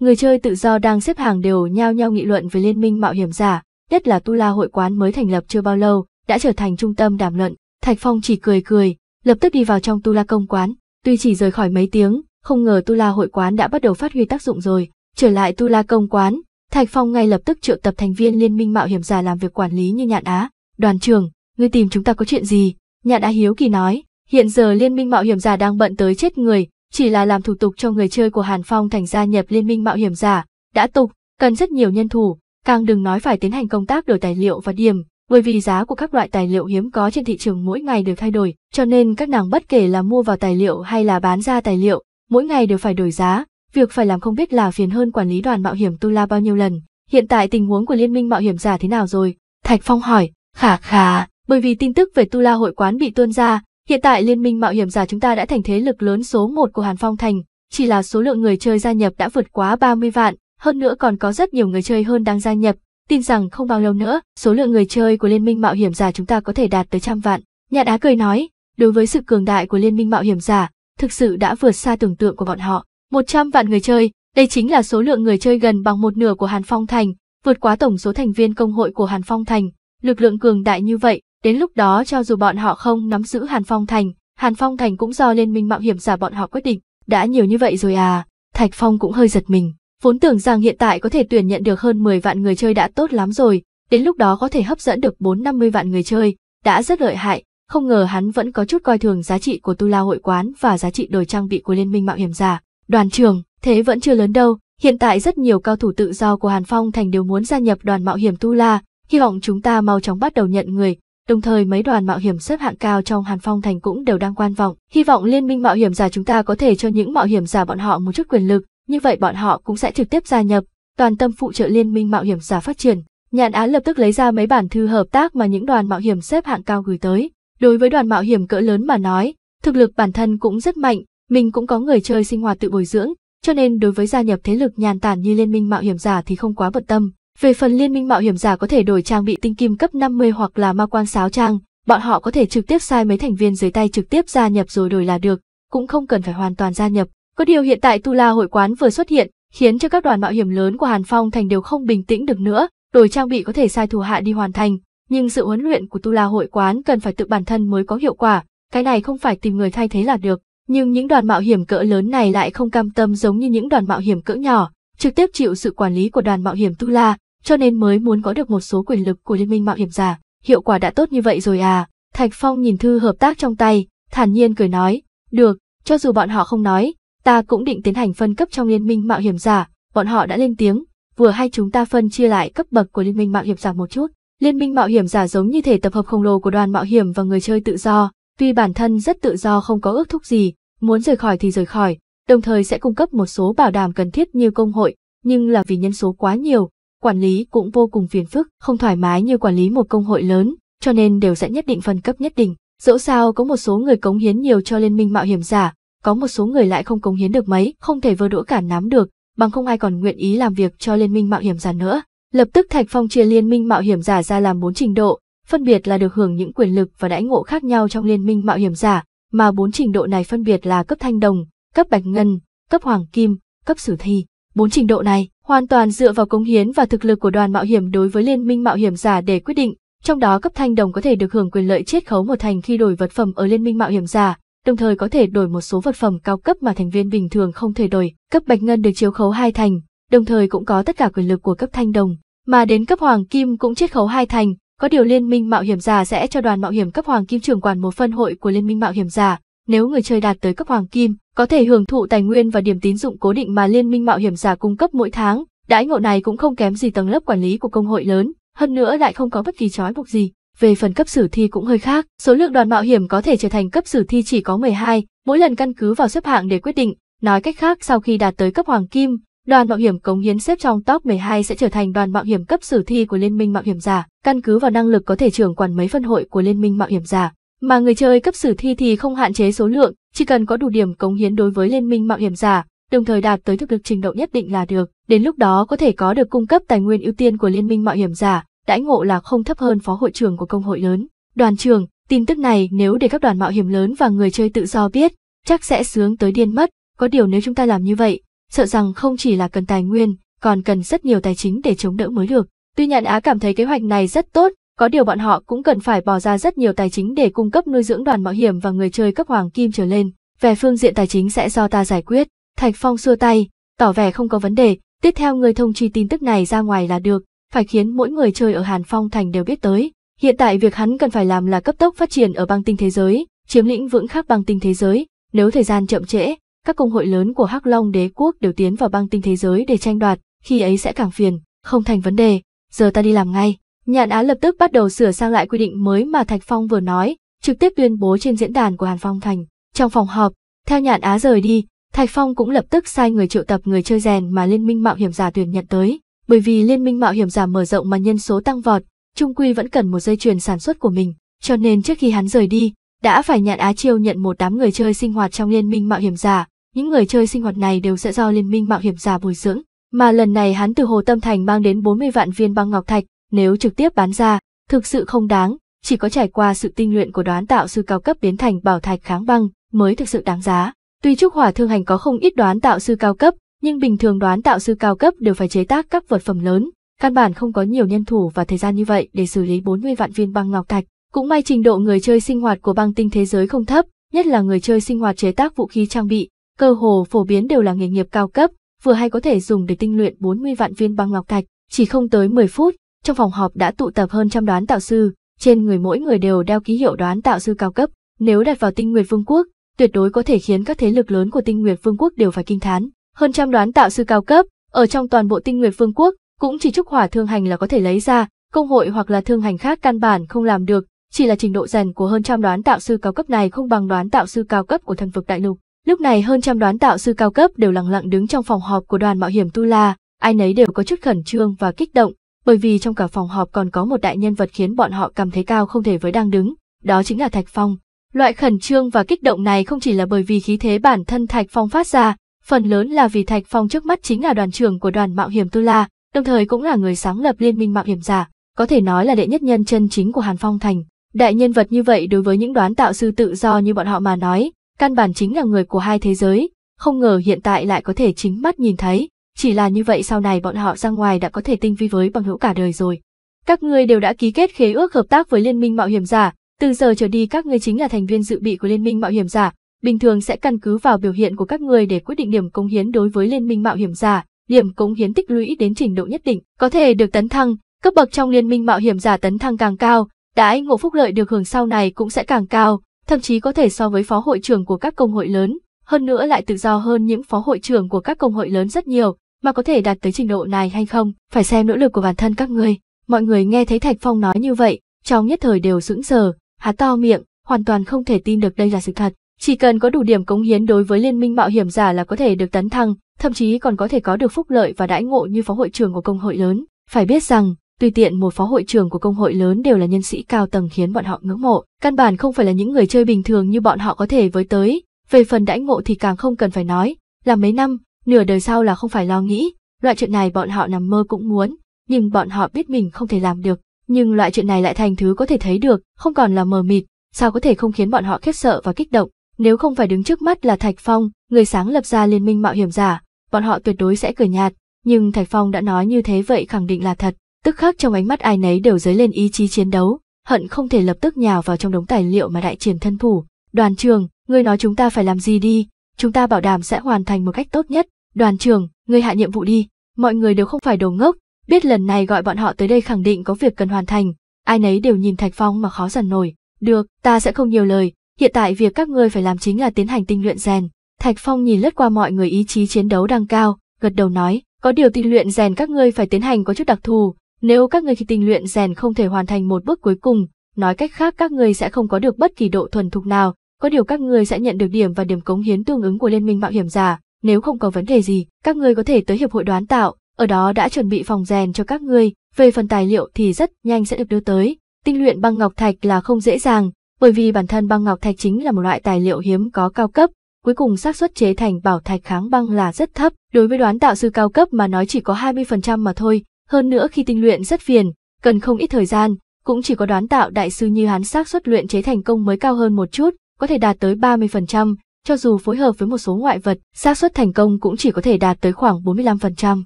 Người chơi tự do đang xếp hàng đều nhao nhao nghị luận về liên minh mạo hiểm giả, nhất là Tu La hội quán mới thành lập chưa bao lâu, đã trở thành trung tâm đàm luận. Thạch Phong chỉ cười cười, lập tức đi vào trong Tu La công quán, tuy chỉ rời khỏi mấy tiếng, không ngờ Tu La hội quán đã bắt đầu phát huy tác dụng rồi. Trở lại Tu La công quán, Thạch Phong ngay lập tức triệu tập thành viên liên minh mạo hiểm giả làm việc quản lý như Nhạn Á. Đoàn trưởng, ngươi tìm chúng ta có chuyện gì? Nhạn Á hiếu kỳ nói, hiện giờ liên minh mạo hiểm giả đang bận tới chết người, chỉ là làm thủ tục cho người chơi của Hàn Phong thành gia nhập liên minh mạo hiểm giả, đã tục, cần rất nhiều nhân thủ, càng đừng nói phải tiến hành công tác đổi tài liệu và điểm, bởi vì giá của các loại tài liệu hiếm có trên thị trường mỗi ngày đều thay đổi, cho nên các nàng bất kể là mua vào tài liệu hay là bán ra tài liệu, mỗi ngày đều phải đổi giá, việc phải làm không biết là phiền hơn quản lý đoàn mạo hiểm Tu La bao nhiêu lần. Hiện tại tình huống của liên minh mạo hiểm giả thế nào rồi? Thạch Phong hỏi, khả khả, bởi vì tin tức về Tu La hội quán bị tuôn ra, Hiện tại Liên minh Mạo hiểm giả chúng ta đã thành thế lực lớn số 1 của Hàn Phong Thành, chỉ là số lượng người chơi gia nhập đã vượt quá 30 vạn, hơn nữa còn có rất nhiều người chơi hơn đang gia nhập, tin rằng không bao lâu nữa, số lượng người chơi của Liên minh Mạo hiểm giả chúng ta có thể đạt tới trăm vạn. Nhạn Á cười nói, đối với sự cường đại của Liên minh Mạo hiểm giả, thực sự đã vượt xa tưởng tượng của bọn họ. 100 vạn người chơi, đây chính là số lượng người chơi gần bằng một nửa của Hàn Phong Thành, vượt quá tổng số thành viên công hội của Hàn Phong Thành. Lực lượng cường đại như vậy, Đến lúc đó cho dù bọn họ không nắm giữ Hàn Phong Thành, Hàn Phong Thành cũng do liên minh mạo hiểm giả bọn họ quyết định. Đã nhiều như vậy rồi à, Thạch Phong cũng hơi giật mình. Vốn tưởng rằng hiện tại có thể tuyển nhận được hơn 10 vạn người chơi đã tốt lắm rồi, đến lúc đó có thể hấp dẫn được 4-50 vạn người chơi, đã rất lợi hại, không ngờ hắn vẫn có chút coi thường giá trị của tu la hội quán và giá trị đồ trang bị của liên minh mạo hiểm giả. Đoàn trường, thế vẫn chưa lớn đâu, hiện tại rất nhiều cao thủ tự do của Hàn Phong Thành đều muốn gia nhập đoàn mạo hiểm tu la, hy vọng chúng ta mau chóng bắt đầu nhận người, Đồng thời mấy đoàn mạo hiểm xếp hạng cao trong Hàn Phong Thành cũng đều đang quan vọng, hy vọng liên minh mạo hiểm giả chúng ta có thể cho những mạo hiểm giả bọn họ một chút quyền lực, như vậy bọn họ cũng sẽ trực tiếp gia nhập, toàn tâm phụ trợ liên minh mạo hiểm giả phát triển. Nhạn Á lập tức lấy ra mấy bản thư hợp tác mà những đoàn mạo hiểm xếp hạng cao gửi tới. Đối với đoàn mạo hiểm cỡ lớn mà nói, thực lực bản thân cũng rất mạnh, mình cũng có người chơi sinh hoạt tự bồi dưỡng, cho nên đối với gia nhập thế lực nhàn tản như liên minh mạo hiểm giả thì không quá bận tâm. Về phần liên minh mạo hiểm giả có thể đổi trang bị tinh kim cấp 50 hoặc là ma quan sáo trang, bọn họ có thể trực tiếp sai mấy thành viên dưới tay trực tiếp gia nhập rồi đổi là được, cũng không cần phải hoàn toàn gia nhập. Có điều hiện tại Tu La hội quán vừa xuất hiện, khiến cho các đoàn mạo hiểm lớn của Hàn Phong Thành đều không bình tĩnh được nữa, đổi trang bị có thể sai thủ hạ đi hoàn thành, nhưng sự huấn luyện của Tu La hội quán cần phải tự bản thân mới có hiệu quả, cái này không phải tìm người thay thế là được. Nhưng những đoàn mạo hiểm cỡ lớn này lại không cam tâm giống như những đoàn mạo hiểm cỡ nhỏ, trực tiếp chịu sự quản lý của đoàn mạo hiểm Tu La, cho nên mới muốn có được một số quyền lực của liên minh mạo hiểm giả. Hiệu quả đã tốt như vậy rồi à? Thạch Phong nhìn thư hợp tác trong tay, thản nhiên cười nói, được, cho dù bọn họ không nói, ta cũng định tiến hành phân cấp trong liên minh mạo hiểm giả, bọn họ đã lên tiếng, vừa hay chúng ta phân chia lại cấp bậc của liên minh mạo hiểm giả một chút. Liên minh mạo hiểm giả giống như thể tập hợp khổng lồ của đoàn mạo hiểm và người chơi tự do, tuy bản thân rất tự do không có ước thúc gì, muốn rời khỏi thì rời khỏi, đồng thời sẽ cung cấp một số bảo đảm cần thiết như công hội, nhưng là vì nhân số quá nhiều, quản lý cũng vô cùng phiền phức, không thoải mái như quản lý một công hội lớn, cho nên đều sẽ nhất định phân cấp nhất định. Dẫu sao có một số người cống hiến nhiều cho liên minh mạo hiểm giả, có một số người lại không cống hiến được mấy, không thể vơ đũa cả nắm được, bằng không ai còn nguyện ý làm việc cho liên minh mạo hiểm giả nữa. Lập tức Thạch Phong chia liên minh mạo hiểm giả ra làm bốn trình độ, phân biệt là được hưởng những quyền lực và đãi ngộ khác nhau trong liên minh mạo hiểm giả, mà bốn trình độ này phân biệt là cấp thanh đồng, cấp bạch ngân, cấp hoàng kim, cấp sử thi. Bốn trình độ này hoàn toàn dựa vào công hiến và thực lực của đoàn mạo hiểm đối với liên minh mạo hiểm giả để quyết định, trong đó cấp thanh đồng có thể được hưởng quyền lợi chiết khấu một thành khi đổi vật phẩm ở liên minh mạo hiểm giả, đồng thời có thể đổi một số vật phẩm cao cấp mà thành viên bình thường không thể đổi, cấp bạch ngân được chiếu khấu hai thành, đồng thời cũng có tất cả quyền lực của cấp thanh đồng, mà đến cấp hoàng kim cũng chiết khấu hai thành, có điều liên minh mạo hiểm giả sẽ cho đoàn mạo hiểm cấp hoàng kim trưởng quản một phân hội của liên minh mạo hiểm giả, nếu người chơi đạt tới cấp hoàng kim, có thể hưởng thụ tài nguyên và điểm tín dụng cố định mà Liên minh Mạo hiểm giả cung cấp mỗi tháng, đãi ngộ này cũng không kém gì tầng lớp quản lý của công hội lớn, hơn nữa lại không có bất kỳ trói buộc gì. Về phần cấp sử thi cũng hơi khác, số lượng đoàn mạo hiểm có thể trở thành cấp sử thi chỉ có 12, mỗi lần căn cứ vào xếp hạng để quyết định, nói cách khác sau khi đạt tới cấp hoàng kim, đoàn mạo hiểm cống hiến xếp trong top 12 sẽ trở thành đoàn mạo hiểm cấp sử thi của Liên minh Mạo hiểm giả, căn cứ vào năng lực có thể trưởng quản mấy phân hội của Liên minh Mạo hiểm giả. Mà người chơi cấp sử thi thì không hạn chế số lượng, chỉ cần có đủ điểm cống hiến đối với liên minh mạo hiểm giả, đồng thời đạt tới thực lực trình độ nhất định là được. Đến lúc đó có thể có được cung cấp tài nguyên ưu tiên của liên minh mạo hiểm giả, đãi ngộ là không thấp hơn phó hội trưởng của công hội lớn. Đoàn trưởng, tin tức này nếu để các đoàn mạo hiểm lớn và người chơi tự do biết, chắc sẽ sướng tới điên mất. Có điều nếu chúng ta làm như vậy, sợ rằng không chỉ là cần tài nguyên, còn cần rất nhiều tài chính để chống đỡ mới được. Tuy nhận á cảm thấy kế hoạch này rất tốt, có điều bọn họ cũng cần phải bỏ ra rất nhiều tài chính để cung cấp nuôi dưỡng đoàn mạo hiểm và người chơi cấp hoàng kim trở lên. Về phương diện tài chính sẽ do ta giải quyết. Thạch Phong xua tay, tỏ vẻ không có vấn đề, tiếp theo người thông truy tin tức này ra ngoài là được, phải khiến mỗi người chơi ở Hàn Phong Thành đều biết tới. Hiện tại việc hắn cần phải làm là cấp tốc phát triển ở băng tinh thế giới, chiếm lĩnh vững khắc băng tinh thế giới, nếu thời gian chậm trễ, các công hội lớn của Hắc Long đế quốc đều tiến vào băng tinh thế giới để tranh đoạt, khi ấy sẽ càng phiền, không thành vấn đề, giờ ta đi làm ngay. Nhàn Á lập tức bắt đầu sửa sang lại quy định mới mà Thạch Phong vừa nói, trực tiếp tuyên bố trên diễn đàn của Hàn Phong Thành. Trong phòng họp, theo Nhàn Á rời đi, Thạch Phong cũng lập tức sai người triệu tập người chơi rèn mà Liên minh Mạo hiểm giả tuyển nhận tới, bởi vì Liên minh Mạo hiểm giả mở rộng mà nhân số tăng vọt, Trung Quy vẫn cần một dây chuyền sản xuất của mình, cho nên trước khi hắn rời đi, đã phải Nhàn Á chiêu nhận một đám người chơi sinh hoạt trong Liên minh Mạo hiểm giả. Những người chơi sinh hoạt này đều sẽ do Liên minh Mạo hiểm giả bồi dưỡng, mà lần này hắn từ Hồ Tâm Thành mang đến 40 vạn viên băng ngọc thạch, nếu trực tiếp bán ra, thực sự không đáng, chỉ có trải qua sự tinh luyện của đoán tạo sư cao cấp biến thành bảo thạch kháng băng mới thực sự đáng giá. Tuy trúc hỏa thương hành có không ít đoán tạo sư cao cấp, nhưng bình thường đoán tạo sư cao cấp đều phải chế tác các vật phẩm lớn, căn bản không có nhiều nhân thủ và thời gian như vậy để xử lý 40 vạn viên băng ngọc thạch. Cũng may trình độ người chơi sinh hoạt của băng tinh thế giới không thấp, nhất là người chơi sinh hoạt chế tác vũ khí trang bị, cơ hồ phổ biến đều là nghề nghiệp cao cấp, vừa hay có thể dùng để tinh luyện 40 vạn viên băng ngọc thạch, chỉ không tới 10 phút, trong phòng họp đã tụ tập hơn trăm đoán tạo sư, trên người mỗi người đều đeo ký hiệu đoán tạo sư cao cấp, nếu đặt vào Tinh Nguyệt Vương quốc, tuyệt đối có thể khiến các thế lực lớn của Tinh Nguyệt Vương quốc đều phải kinh thán. Hơn trăm đoán tạo sư cao cấp, ở trong toàn bộ Tinh Nguyệt Vương quốc, cũng chỉ trúc hỏa thương hành là có thể lấy ra, công hội hoặc là thương hành khác căn bản không làm được, chỉ là trình độ rèn của hơn trăm đoán tạo sư cao cấp này không bằng đoán tạo sư cao cấp của thần vực đại lục. Lúc này hơn trăm đoán tạo sư cao cấp đều lặng lặng đứng trong phòng họp của đoàn mạo hiểm Tu La, ai nấy đều có chút khẩn trương và kích động, bởi vì trong cả phòng họp còn có một đại nhân vật khiến bọn họ cảm thấy cao không thể với đang đứng, đó chính là Thạch Phong. Loại khẩn trương và kích động này không chỉ là bởi vì khí thế bản thân Thạch Phong phát ra, phần lớn là vì Thạch Phong trước mắt chính là đoàn trưởng của đoàn mạo hiểm Tu La, đồng thời cũng là người sáng lập liên minh mạo hiểm giả, có thể nói là đệ nhất nhân chân chính của Hàn Phong Thành. Đại nhân vật như vậy đối với những đoán tạo sư tự do như bọn họ mà nói, căn bản chính là người của hai thế giới, không ngờ hiện tại lại có thể chính mắt nhìn thấy. Chỉ là như vậy sau này bọn họ ra ngoài đã có thể tinh vi với bằng hữu cả đời rồi. Các ngươi đều đã ký kết khế ước hợp tác với Liên minh Mạo hiểm giả, từ giờ trở đi các ngươi chính là thành viên dự bị của Liên minh Mạo hiểm giả, bình thường sẽ căn cứ vào biểu hiện của các ngươi để quyết định điểm cống hiến đối với Liên minh Mạo hiểm giả, điểm cống hiến tích lũy đến trình độ nhất định, có thể được tấn thăng, cấp bậc trong Liên minh Mạo hiểm giả tấn thăng càng cao, đãi ngộ phúc lợi được hưởng sau này cũng sẽ càng cao, thậm chí có thể so với phó hội trưởng của các công hội lớn, hơn nữa lại tự do hơn những phó hội trưởng của các công hội lớn rất nhiều, mà có thể đạt tới trình độ này hay không, phải xem nỗ lực của bản thân các ngươi. Mọi người nghe thấy Thạch Phong nói như vậy, trong nhất thời đều sững sờ, há to miệng, hoàn toàn không thể tin được đây là sự thật. Chỉ cần có đủ điểm cống hiến đối với liên minh mạo hiểm giả là có thể được tấn thăng, thậm chí còn có thể có được phúc lợi và đãi ngộ như phó hội trưởng của công hội lớn. Phải biết rằng, tùy tiện một phó hội trưởng của công hội lớn đều là nhân sĩ cao tầng khiến bọn họ ngưỡng mộ, căn bản không phải là những người chơi bình thường như bọn họ có thể với tới. Về phần đãi ngộ thì càng không cần phải nói, là mấy năm, nửa đời sau là không phải lo nghĩ, loại chuyện này bọn họ nằm mơ cũng muốn, nhưng bọn họ biết mình không thể làm được, nhưng loại chuyện này lại thành thứ có thể thấy được, không còn là mờ mịt, sao có thể không khiến bọn họ khiếp sợ và kích động, nếu không phải đứng trước mắt là Thạch Phong, người sáng lập ra liên minh mạo hiểm giả, bọn họ tuyệt đối sẽ cười nhạt, nhưng Thạch Phong đã nói như thế vậy khẳng định là thật, tức khắc trong ánh mắt ai nấy đều dấy lên ý chí chiến đấu, hận không thể lập tức nhào vào trong đống tài liệu mà đại triển thân thủ. Đoàn trường, ngươi nói chúng ta phải làm gì đi, chúng ta bảo đảm sẽ hoàn thành một cách tốt nhất, Đoàn trưởng, ngươi hạ nhiệm vụ đi, mọi người đều không phải đồ ngốc, biết lần này gọi bọn họ tới đây khẳng định có việc cần hoàn thành, ai nấy đều nhìn Thạch Phong mà khó dần nổi. Được, ta sẽ không nhiều lời, hiện tại việc các ngươi phải làm chính là tiến hành tinh luyện rèn. Thạch Phong nhìn lướt qua mọi người ý chí chiến đấu đang cao, gật đầu nói, có điều tinh luyện rèn các ngươi phải tiến hành có chút đặc thù, nếu các ngươi khi tinh luyện rèn không thể hoàn thành một bước cuối cùng, nói cách khác các ngươi sẽ không có được bất kỳ độ thuần thục nào, có điều các ngươi sẽ nhận được điểm và điểm cống hiến tương ứng của liên minh mạo hiểm giả, nếu không có vấn đề gì, các ngươi có thể tới hiệp hội đoán tạo, ở đó đã chuẩn bị phòng rèn cho các ngươi, về phần tài liệu thì rất nhanh sẽ được đưa tới. Tinh luyện băng ngọc thạch là không dễ dàng, bởi vì bản thân băng ngọc thạch chính là một loại tài liệu hiếm có cao cấp, cuối cùng xác suất chế thành bảo thạch kháng băng là rất thấp, đối với đoán tạo sư cao cấp mà nói chỉ có 20% mà thôi, hơn nữa khi tinh luyện rất phiền, cần không ít thời gian, cũng chỉ có đoán tạo đại sư như hắn xác suất luyện chế thành công mới cao hơn một chút, có thể đạt tới 30%, cho dù phối hợp với một số ngoại vật, xác suất thành công cũng chỉ có thể đạt tới khoảng 45%.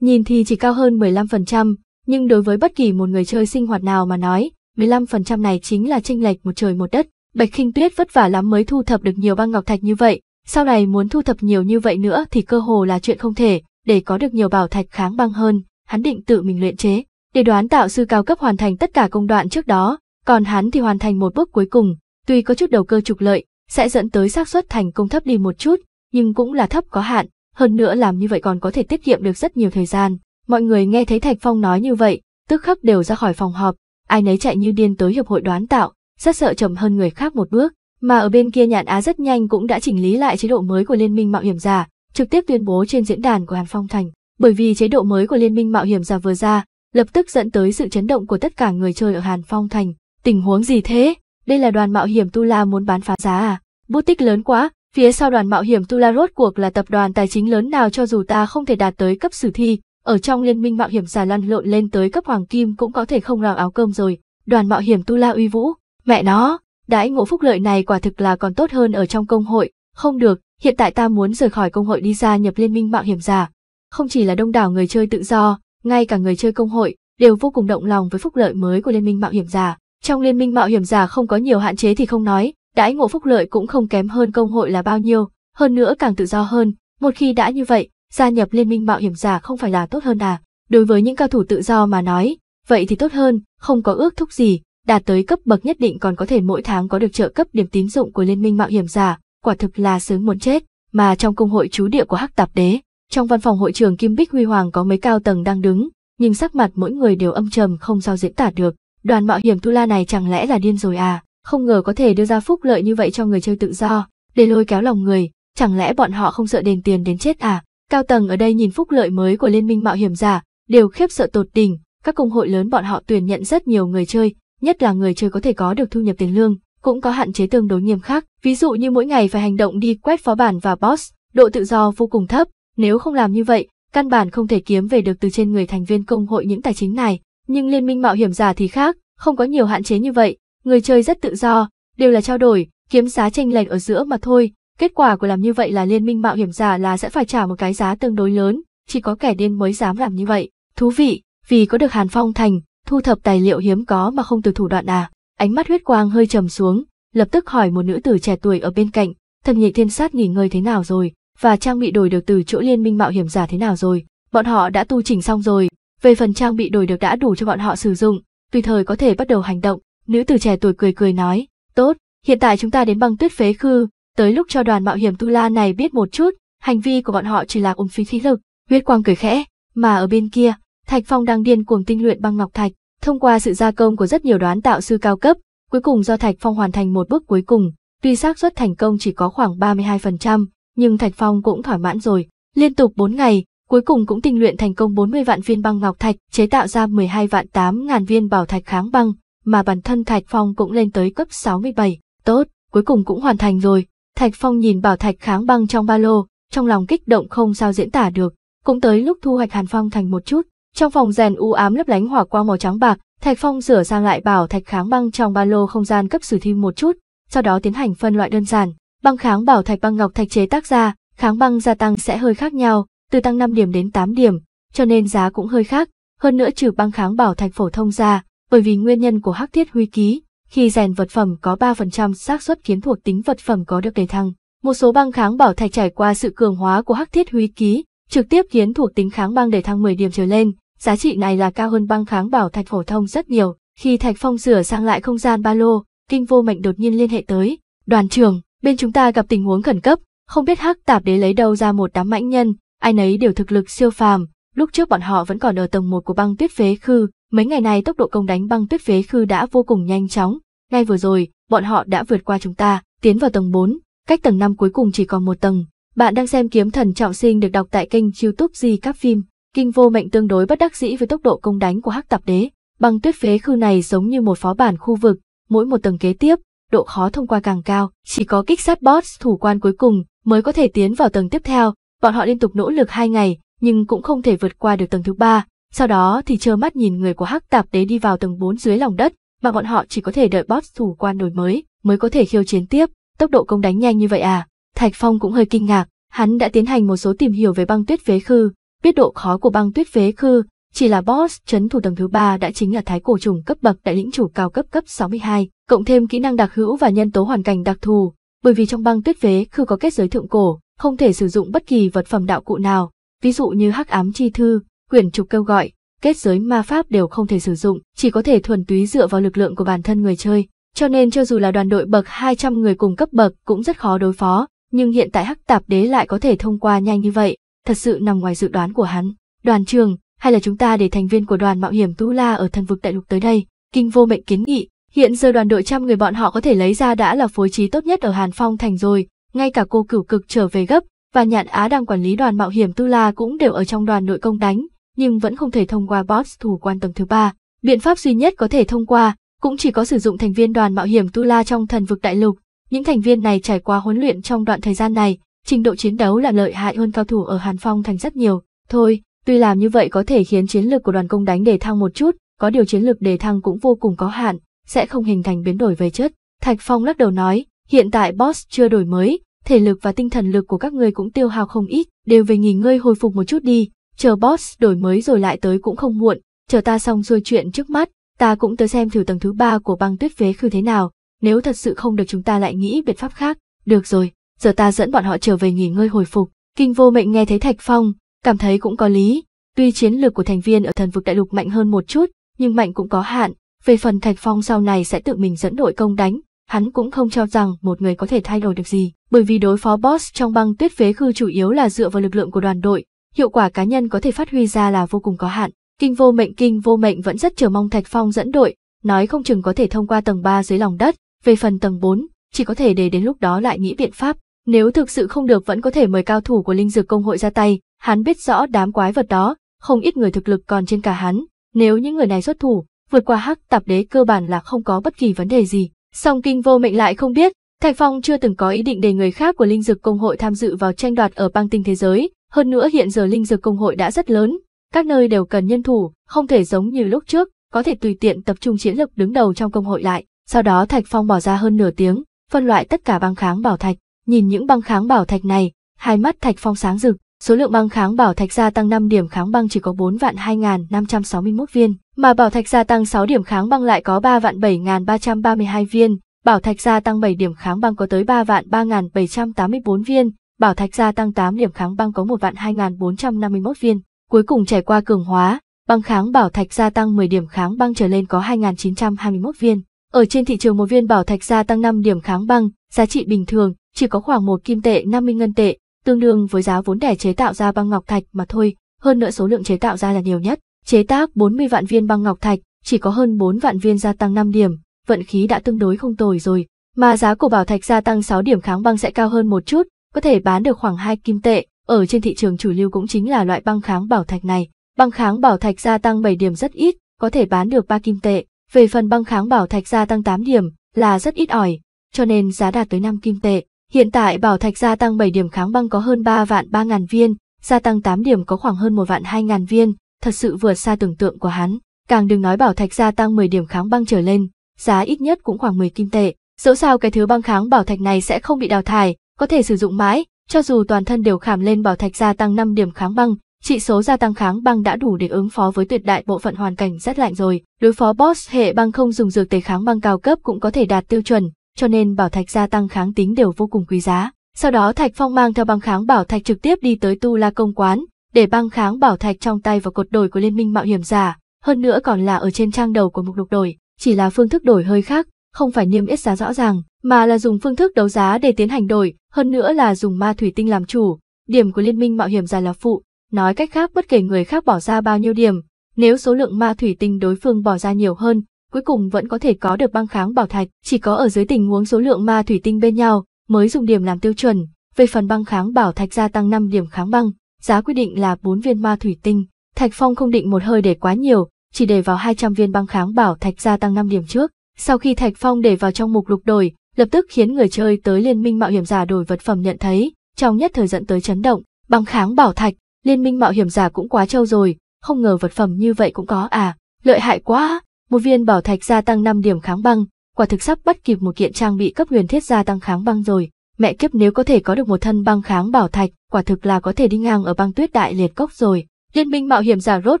Nhìn thì chỉ cao hơn 15%, nhưng đối với bất kỳ một người chơi sinh hoạt nào mà nói, 15% này chính là chênh lệch một trời một đất. Bạch Kinh Tuyết vất vả lắm mới thu thập được nhiều băng ngọc thạch như vậy, sau này muốn thu thập nhiều như vậy nữa thì cơ hồ là chuyện không thể, để có được nhiều bảo thạch kháng băng hơn, hắn định tự mình luyện chế, để đoán tạo sư cao cấp hoàn thành tất cả công đoạn trước đó, còn hắn thì hoàn thành một bước cuối cùng, tuy có chút đầu cơ trục lợi, sẽ dẫn tới xác suất thành công thấp đi một chút, nhưng cũng là thấp có hạn, hơn nữa làm như vậy còn có thể tiết kiệm được rất nhiều thời gian. Mọi người nghe thấy Thạch Phong nói như vậy, tức khắc đều ra khỏi phòng họp, ai nấy chạy như điên tới hiệp hội đoán tạo, rất sợ chậm hơn người khác một bước. Mà ở bên kia nhạn Á rất nhanh cũng đã chỉnh lý lại chế độ mới của Liên minh Mạo hiểm giả, trực tiếp tuyên bố trên diễn đàn của Hàn Phong Thành. Bởi vì chế độ mới của Liên minh Mạo hiểm giả vừa ra, lập tức dẫn tới sự chấn động của tất cả người chơi ở Hàn Phong Thành. Tình huống gì thế? đây là đoàn mạo hiểm Tula muốn bán phá giá à? Bút tích lớn quá, phía sau đoàn mạo hiểm Tula rốt cuộc là tập đoàn tài chính lớn nào cho dù ta không thể đạt tới cấp sử thi, ở trong liên minh mạo hiểm giả lăn lộn lên tới cấp hoàng kim cũng có thể không làm áo cơm rồi. Đoàn mạo hiểm Tula uy vũ, mẹ nó, đãi ngộ phúc lợi này quả thực là còn tốt hơn ở trong công hội, không được, hiện tại ta muốn rời khỏi công hội đi ra nhập liên minh mạo hiểm giả. Không chỉ là đông đảo người chơi tự do, ngay cả người chơi công hội đều vô cùng động lòng với phúc lợi mới của liên minh mạo hiểm giả. Trong liên minh mạo hiểm giả không có nhiều hạn chế thì không nói, đãi ngộ phúc lợi cũng không kém hơn công hội là bao nhiêu, hơn nữa càng tự do hơn, một khi đã như vậy, gia nhập liên minh mạo hiểm giả không phải là tốt hơn à? Đối với những cao thủ tự do mà nói, vậy thì tốt hơn, không có ước thúc gì, đạt tới cấp bậc nhất định còn có thể mỗi tháng có được trợ cấp điểm tín dụng của liên minh mạo hiểm giả, quả thực là sướng muốn chết, mà trong công hội chú địa của Hắc Tạp Đế, trong văn phòng hội trường Kim Bích Huy Hoàng có mấy cao tầng đang đứng, nhưng sắc mặt mỗi người đều âm trầm không sao diễn tả được, Đoàn mạo hiểm Tula này chẳng lẽ là điên rồi à, không ngờ có thể đưa ra phúc lợi như vậy cho người chơi tự do, để lôi kéo lòng người, chẳng lẽ bọn họ không sợ đền tiền đến chết à? Cao tầng ở đây nhìn phúc lợi mới của Liên minh mạo hiểm giả, đều khiếp sợ tột đỉnh, các công hội lớn bọn họ tuyển nhận rất nhiều người chơi, nhất là người chơi có thể có được thu nhập tiền lương, cũng có hạn chế tương đối nghiêm khắc, ví dụ như mỗi ngày phải hành động đi quét phó bản và boss, độ tự do vô cùng thấp, nếu không làm như vậy, căn bản không thể kiếm về được từ trên người thành viên công hội những tài chính này, nhưng liên minh mạo hiểm giả thì khác, không có nhiều hạn chế như vậy, người chơi rất tự do, đều là trao đổi, kiếm giá tranh lệch ở giữa mà thôi. Kết quả của làm như vậy là liên minh mạo hiểm giả là sẽ phải trả một cái giá tương đối lớn, chỉ có kẻ điên mới dám làm như vậy. Thú vị, vì có được Hàn Phong Thành, thu thập tài liệu hiếm có mà không từ thủ đoạn à. Ánh mắt huyết quang hơi trầm xuống, lập tức hỏi một nữ tử trẻ tuổi ở bên cạnh, thần nhị thiên sát nghỉ ngơi thế nào rồi, và trang bị đổi được từ chỗ liên minh mạo hiểm giả thế nào rồi. Bọn họ đã tu chỉnh xong rồi, về phần trang bị đổi được đã đủ cho bọn họ sử dụng, tùy thời có thể bắt đầu hành động, nữ tử trẻ tuổi cười cười nói, tốt, hiện tại chúng ta đến băng tuyết phế khư, tới lúc cho đoàn mạo hiểm Tu La này biết một chút, hành vi của bọn họ chỉ là ủng phí khí lực, huyết quang cười khẽ, mà ở bên kia, Thạch Phong đang điên cuồng tinh luyện băng ngọc thạch, thông qua sự gia công của rất nhiều đoán tạo sư cao cấp, cuối cùng do Thạch Phong hoàn thành một bước cuối cùng, tuy xác suất thành công chỉ có khoảng 32%, nhưng Thạch Phong cũng thỏa mãn rồi, liên tục 4 ngày, cuối cùng cũng tinh luyện thành công 40 vạn viên băng ngọc thạch, chế tạo ra 12 vạn 8 ngàn viên bảo thạch kháng băng, mà bản thân Thạch Phong cũng lên tới cấp 67. Tốt, cuối cùng cũng hoàn thành rồi. Thạch Phong nhìn bảo thạch kháng băng trong ba lô, trong lòng kích động không sao diễn tả được. Cũng tới lúc thu hoạch Hàn Phong thành một chút, trong phòng rèn u ám lấp lánh hỏa quang màu trắng bạc, Thạch Phong rửa sang lại bảo thạch kháng băng trong ba lô không gian cấp sử thi một chút, sau đó tiến hành phân loại đơn giản, băng kháng bảo thạch băng ngọc thạch chế tác ra, kháng băng gia tăng sẽ hơi khác nhau, từ tăng 5 điểm đến 8 điểm, cho nên giá cũng hơi khác, hơn nữa trừ băng kháng bảo thạch phổ thông ra, bởi vì nguyên nhân của hắc thiết huy ký, khi rèn vật phẩm có 3% xác suất khiến thuộc tính vật phẩm có được đề thăng. Một số băng kháng bảo thạch trải qua sự cường hóa của hắc thiết huy ký, trực tiếp khiến thuộc tính kháng băng đề thăng 10 điểm trở lên, giá trị này là cao hơn băng kháng bảo thạch phổ thông rất nhiều. Khi Thạch Phong sửa sang lại không gian ba lô, Kinh Vô Mệnh đột nhiên liên hệ tới, "Đoàn trưởng, bên chúng ta gặp tình huống khẩn cấp, không biết Hắc Tạp Đế lấy đâu ra một đám mãnh nhân, ai nấy đều thực lực siêu phàm, lúc trước bọn họ vẫn còn ở tầng một của băng tuyết phế khư, mấy ngày nay tốc độ công đánh băng tuyết phế khư đã vô cùng nhanh chóng, ngay vừa rồi, bọn họ đã vượt qua chúng ta, tiến vào tầng 4, cách tầng 5 cuối cùng chỉ còn một tầng. Bạn đang xem Kiếm Thần Trọng Sinh được đọc tại kênh YouTube Di các phim. Kinh vô mệnh tương đối bất đắc dĩ với tốc độ công đánh của Hắc Tạp Đế, băng tuyết phế khư này giống như một phó bản khu vực, mỗi một tầng kế tiếp, độ khó thông qua càng cao, chỉ có kích sát boss thủ quan cuối cùng mới có thể tiến vào tầng tiếp theo, Bọn họ liên tục nỗ lực hai ngày, nhưng cũng không thể vượt qua được tầng thứ ba, sau đó thì trơ mắt nhìn người của hắc tạp đế đi vào tầng bốn dưới lòng đất, mà bọn họ chỉ có thể đợi boss thủ quan đổi mới, mới có thể khiêu chiến tiếp, tốc độ công đánh nhanh như vậy à. Thạch Phong cũng hơi kinh ngạc, hắn đã tiến hành một số tìm hiểu về băng tuyết phế khư, biết độ khó của băng tuyết phế khư, chỉ là boss chấn thủ tầng thứ ba đã chính là thái cổ trùng cấp bậc đại lĩnh chủ cao cấp cấp 62, cộng thêm kỹ năng đặc hữu và nhân tố hoàn cảnh đặc thù, bởi vì trong băng tuyết phế khư có kết giới thượng cổ, không thể sử dụng bất kỳ vật phẩm đạo cụ nào, ví dụ như hắc ám chi thư, quyển trục kêu gọi, kết giới ma pháp đều không thể sử dụng, chỉ có thể thuần túy dựa vào lực lượng của bản thân người chơi. Cho nên cho dù là đoàn đội bậc 200 người cùng cấp bậc cũng rất khó đối phó, nhưng hiện tại hắc tạp đế lại có thể thông qua nhanh như vậy, thật sự nằm ngoài dự đoán của hắn. Đoàn trường, hay là chúng ta để thành viên của đoàn mạo hiểm Tu La ở thần vực đại lục tới đây, kinh vô mệnh kiến nghị, hiện giờ đoàn đội trăm người bọn họ có thể lấy ra đã là phối trí tốt nhất ở Hàn Phong thành rồi, ngay cả cô cửu cực trở về gấp và nhạn á đang quản lý đoàn mạo hiểm tu la cũng đều ở trong đoàn nội công đánh nhưng vẫn không thể thông qua boss thủ quan tầng thứ ba biện pháp duy nhất có thể thông qua cũng chỉ có sử dụng thành viên đoàn mạo hiểm tu la trong thần vực đại lục những thành viên này trải qua huấn luyện trong đoạn thời gian này trình độ chiến đấu là lợi hại hơn cao thủ ở hàn phong thành rất nhiều thôi tuy làm như vậy có thể khiến chiến lược của đoàn công đánh đề thăng một chút có điều chiến lược đề thăng cũng vô cùng có hạn sẽ không hình thành biến đổi về chất thạch phong lắc đầu nói Hiện tại boss chưa đổi mới, thể lực và tinh thần lực của các người cũng tiêu hao không ít, đều về nghỉ ngơi hồi phục một chút đi, chờ boss đổi mới rồi lại tới cũng không muộn, chờ ta xong xuôi chuyện trước mắt, ta cũng tới xem thử tầng thứ ba của băng tuyết phế khư thế nào, nếu thật sự không được chúng ta lại nghĩ biện pháp khác, được rồi, giờ ta dẫn bọn họ trở về nghỉ ngơi hồi phục. Kinh vô mệnh nghe thấy Thạch Phong, cảm thấy cũng có lý, tuy chiến lược của thành viên ở thần vực đại lục mạnh hơn một chút, nhưng mạnh cũng có hạn, về phần Thạch Phong sau này sẽ tự mình dẫn đội công đánh, hắn cũng không cho rằng một người có thể thay đổi được gì, bởi vì đối phó boss trong băng tuyết phế khư chủ yếu là dựa vào lực lượng của đoàn đội, hiệu quả cá nhân có thể phát huy ra là vô cùng có hạn. Kinh vô mệnh kinh vô mệnh vẫn rất chờ mong Thạch Phong dẫn đội, nói không chừng có thể thông qua tầng 3 dưới lòng đất, về phần tầng 4, chỉ có thể để đến lúc đó lại nghĩ biện pháp, nếu thực sự không được vẫn có thể mời cao thủ của linh dược công hội ra tay, hắn biết rõ đám quái vật đó, không ít người thực lực còn trên cả hắn, nếu những người này xuất thủ, vượt qua hắc tạp đế cơ bản là không có bất kỳ vấn đề gì, Song Kinh Vô Mệnh lại không biết, Thạch Phong chưa từng có ý định để người khác của Linh Dực Công Hội tham dự vào tranh đoạt ở băng tinh thế giới, hơn nữa hiện giờ Linh Dực Công Hội đã rất lớn, các nơi đều cần nhân thủ, không thể giống như lúc trước, có thể tùy tiện tập trung chiến lực đứng đầu trong công hội lại. Sau đó Thạch Phong bỏ ra hơn nửa tiếng, phân loại tất cả băng kháng bảo thạch, nhìn những băng kháng bảo thạch này, hai mắt Thạch Phong sáng rực, số lượng băng kháng bảo thạch gia tăng 5 điểm kháng băng chỉ có 4 vạn 2561 viên, mà bảo thạch gia tăng 6 điểm kháng băng lại có 3 vạn 7.332 viên, bảo thạch gia tăng 7 điểm kháng băng có tới 3 vạn 3.784 viên, bảo thạch gia tăng 8 điểm kháng băng có 1 vạn 2.451 viên. Cuối cùng trải qua cường hóa, băng kháng bảo thạch gia tăng 10 điểm kháng băng trở lên có 2.921 viên. Ở trên thị trường một viên bảo thạch gia tăng 5 điểm kháng băng, giá trị bình thường chỉ có khoảng một kim tệ 50 ngân tệ, tương đương với giá vốn đẻ chế tạo ra băng ngọc thạch mà thôi, hơn nữa số lượng chế tạo ra là nhiều nhất. Chế tác 40 vạn viên băng ngọc thạch, chỉ có hơn 4 vạn viên gia tăng 5 điểm, vận khí đã tương đối không tồi rồi, mà giá của bảo thạch gia tăng 6 điểm kháng băng sẽ cao hơn một chút, có thể bán được khoảng 2 kim tệ, ở trên thị trường chủ lưu cũng chính là loại băng kháng bảo thạch này. Băng kháng bảo thạch gia tăng 7 điểm rất ít, có thể bán được 3 kim tệ, về phần băng kháng bảo thạch gia tăng 8 điểm là rất ít ỏi, cho nên giá đạt tới 5 kim tệ. Hiện tại bảo thạch gia tăng 7 điểm kháng băng có hơn 3 vạn 3 ngàn viên, gia tăng 8 điểm có khoảng hơn 1 vạn 2 ngàn viên, thật sự vượt xa tưởng tượng của hắn. Càng đừng nói bảo thạch gia tăng 10 điểm kháng băng trở lên, giá ít nhất cũng khoảng 10 kim tệ. Dẫu sao cái thứ băng kháng bảo thạch này sẽ không bị đào thải, có thể sử dụng mãi, cho dù toàn thân đều khảm lên bảo thạch gia tăng 5 điểm kháng băng, trị số gia tăng kháng băng đã đủ để ứng phó với tuyệt đại bộ phận hoàn cảnh rất lạnh rồi. Đối phó boss hệ băng không dùng dược tề kháng băng cao cấp cũng có thể đạt tiêu chuẩn, cho nên bảo thạch gia tăng kháng tính đều vô cùng quý giá. Sau đó Thạch Phong mang theo băng kháng bảo thạch trực tiếp đi tới Tu La công quán, để băng kháng bảo thạch trong tay và cột đổi của liên minh mạo hiểm giả, hơn nữa còn là ở trên trang đầu của mục lục đổi, chỉ là phương thức đổi hơi khác, không phải niêm yết giá rõ ràng, mà là dùng phương thức đấu giá để tiến hành đổi, hơn nữa là dùng ma thủy tinh làm chủ, điểm của liên minh mạo hiểm giả là phụ, nói cách khác bất kể người khác bỏ ra bao nhiêu điểm, nếu số lượng ma thủy tinh đối phương bỏ ra nhiều hơn, cuối cùng vẫn có thể có được băng kháng bảo thạch, chỉ có ở dưới tình huống số lượng ma thủy tinh bên nhau mới dùng điểm làm tiêu chuẩn, về phần băng kháng bảo thạch gia tăng 5 điểm kháng băng, giá quy định là 4 viên ma thủy tinh. Thạch Phong không định một hơi để quá nhiều, chỉ để vào 200 viên băng kháng bảo thạch gia tăng 5 điểm trước. Sau khi Thạch Phong để vào trong mục lục đổi, lập tức khiến người chơi tới liên minh mạo hiểm giả đổi vật phẩm nhận thấy, trong nhất thời dẫn tới chấn động, băng kháng bảo thạch, liên minh mạo hiểm giả cũng quá trâu rồi, không ngờ vật phẩm như vậy cũng có à, lợi hại quá, một viên bảo thạch gia tăng 5 điểm kháng băng, quả thực sắp bắt kịp một kiện trang bị cấp huyền thiết gia tăng kháng băng rồi. Mẹ kiếp nếu có thể có được một thân băng kháng bảo thạch, quả thực là có thể đi ngang ở băng tuyết đại liệt cốc rồi. Liên minh mạo hiểm giả rốt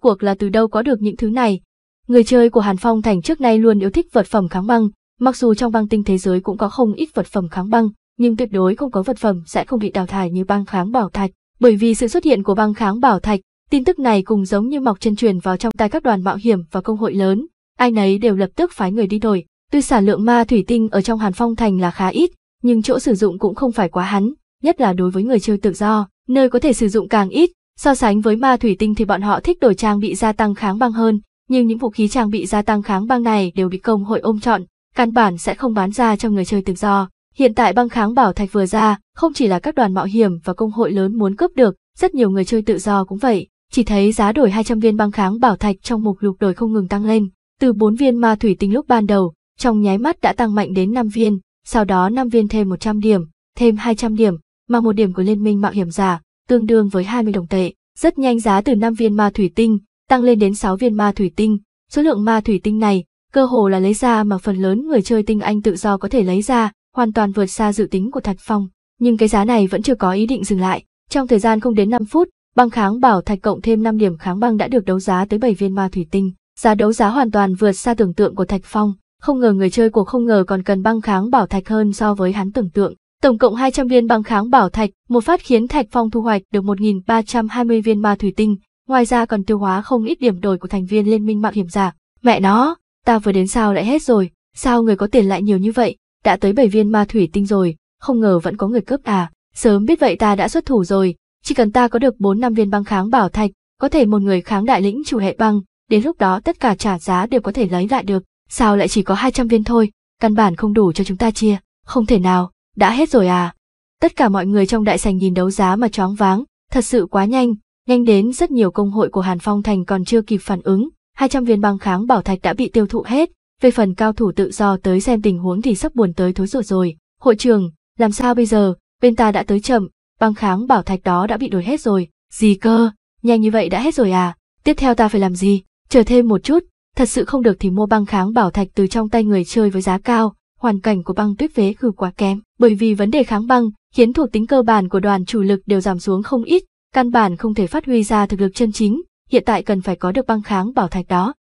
cuộc là từ đâu có được những thứ này. Người chơi của Hàn Phong Thành trước nay luôn yêu thích vật phẩm kháng băng, mặc dù trong băng tinh thế giới cũng có không ít vật phẩm kháng băng, nhưng tuyệt đối không có vật phẩm sẽ không bị đào thải như băng kháng bảo thạch, bởi vì sự xuất hiện của băng kháng bảo thạch, tin tức này cùng giống như mọc chân truyền vào trong tay các đoàn mạo hiểm và công hội lớn, ai nấy đều lập tức phái người đi đổi. Tuy sản lượng ma thủy tinh ở trong Hàn Phong Thành là khá ít, nhưng chỗ sử dụng cũng không phải quá hắn, nhất là đối với người chơi tự do, nơi có thể sử dụng càng ít, so sánh với ma thủy tinh thì bọn họ thích đổi trang bị gia tăng kháng băng hơn, nhưng những vũ khí trang bị gia tăng kháng băng này đều bị công hội ôm chọn, căn bản sẽ không bán ra cho người chơi tự do. Hiện tại băng kháng bảo thạch vừa ra, không chỉ là các đoàn mạo hiểm và công hội lớn muốn cướp được, rất nhiều người chơi tự do cũng vậy, chỉ thấy giá đổi 200 viên băng kháng bảo thạch trong mục lục đổi không ngừng tăng lên, từ 4 viên ma thủy tinh lúc ban đầu, trong nháy mắt đã tăng mạnh đến 5 viên, sau đó năm viên thêm 100 điểm, thêm 200 điểm, mà một điểm của liên minh mạo hiểm giả, tương đương với 20 đồng tệ. Rất nhanh giá từ 5 viên ma thủy tinh, tăng lên đến 6 viên ma thủy tinh. Số lượng ma thủy tinh này, cơ hồ là lấy ra mà phần lớn người chơi tinh anh tự do có thể lấy ra, hoàn toàn vượt xa dự tính của Thạch Phong. Nhưng cái giá này vẫn chưa có ý định dừng lại. Trong thời gian không đến 5 phút, băng kháng bảo thạch cộng thêm 5 điểm kháng băng đã được đấu giá tới 7 viên ma thủy tinh. Giá đấu giá hoàn toàn vượt xa tưởng tượng của Thạch Phong không ngờ người chơi cuộc không ngờ còn cần băng kháng bảo thạch hơn so với hắn tưởng tượng. Tổng cộng 200 viên băng kháng bảo thạch, một phát khiến Thạch Phong thu hoạch được 1.320 viên ma thủy tinh, ngoài ra còn tiêu hóa không ít điểm đổi của thành viên liên minh mạo hiểm giả. Mẹ nó, ta vừa đến sao lại hết rồi, sao người có tiền lại nhiều như vậy, đã tới 7 viên ma thủy tinh rồi, không ngờ vẫn có người cướp à, sớm biết vậy ta đã xuất thủ rồi, chỉ cần ta có được 4 năm viên băng kháng bảo thạch, có thể một người kháng đại lĩnh chủ hệ băng, đến lúc đó tất cả trả giá đều có thể lấy lại được. Sao lại chỉ có 200 viên thôi, căn bản không đủ cho chúng ta chia, không thể nào, đã hết rồi à. Tất cả mọi người trong đại sành nhìn đấu giá mà choáng váng, thật sự quá nhanh, nhanh đến rất nhiều công hội của Hàn Phong Thành còn chưa kịp phản ứng, 200 viên băng kháng bảo thạch đã bị tiêu thụ hết, về phần cao thủ tự do tới xem tình huống thì sắp buồn tới thối ruột rồi. Hội trường, làm sao bây giờ, bên ta đã tới chậm, băng kháng bảo thạch đó đã bị đổi hết rồi, gì cơ, nhanh như vậy đã hết rồi à, tiếp theo ta phải làm gì, chờ thêm một chút, Thật sự không được thì mua băng kháng bảo thạch từ trong tay người chơi với giá cao, hoàn cảnh của băng tuyết vế khử quá kém. Bởi vì vấn đề kháng băng, khiến thuộc tính cơ bản của đoàn chủ lực đều giảm xuống không ít, căn bản không thể phát huy ra thực lực chân chính, hiện tại cần phải có được băng kháng bảo thạch đó.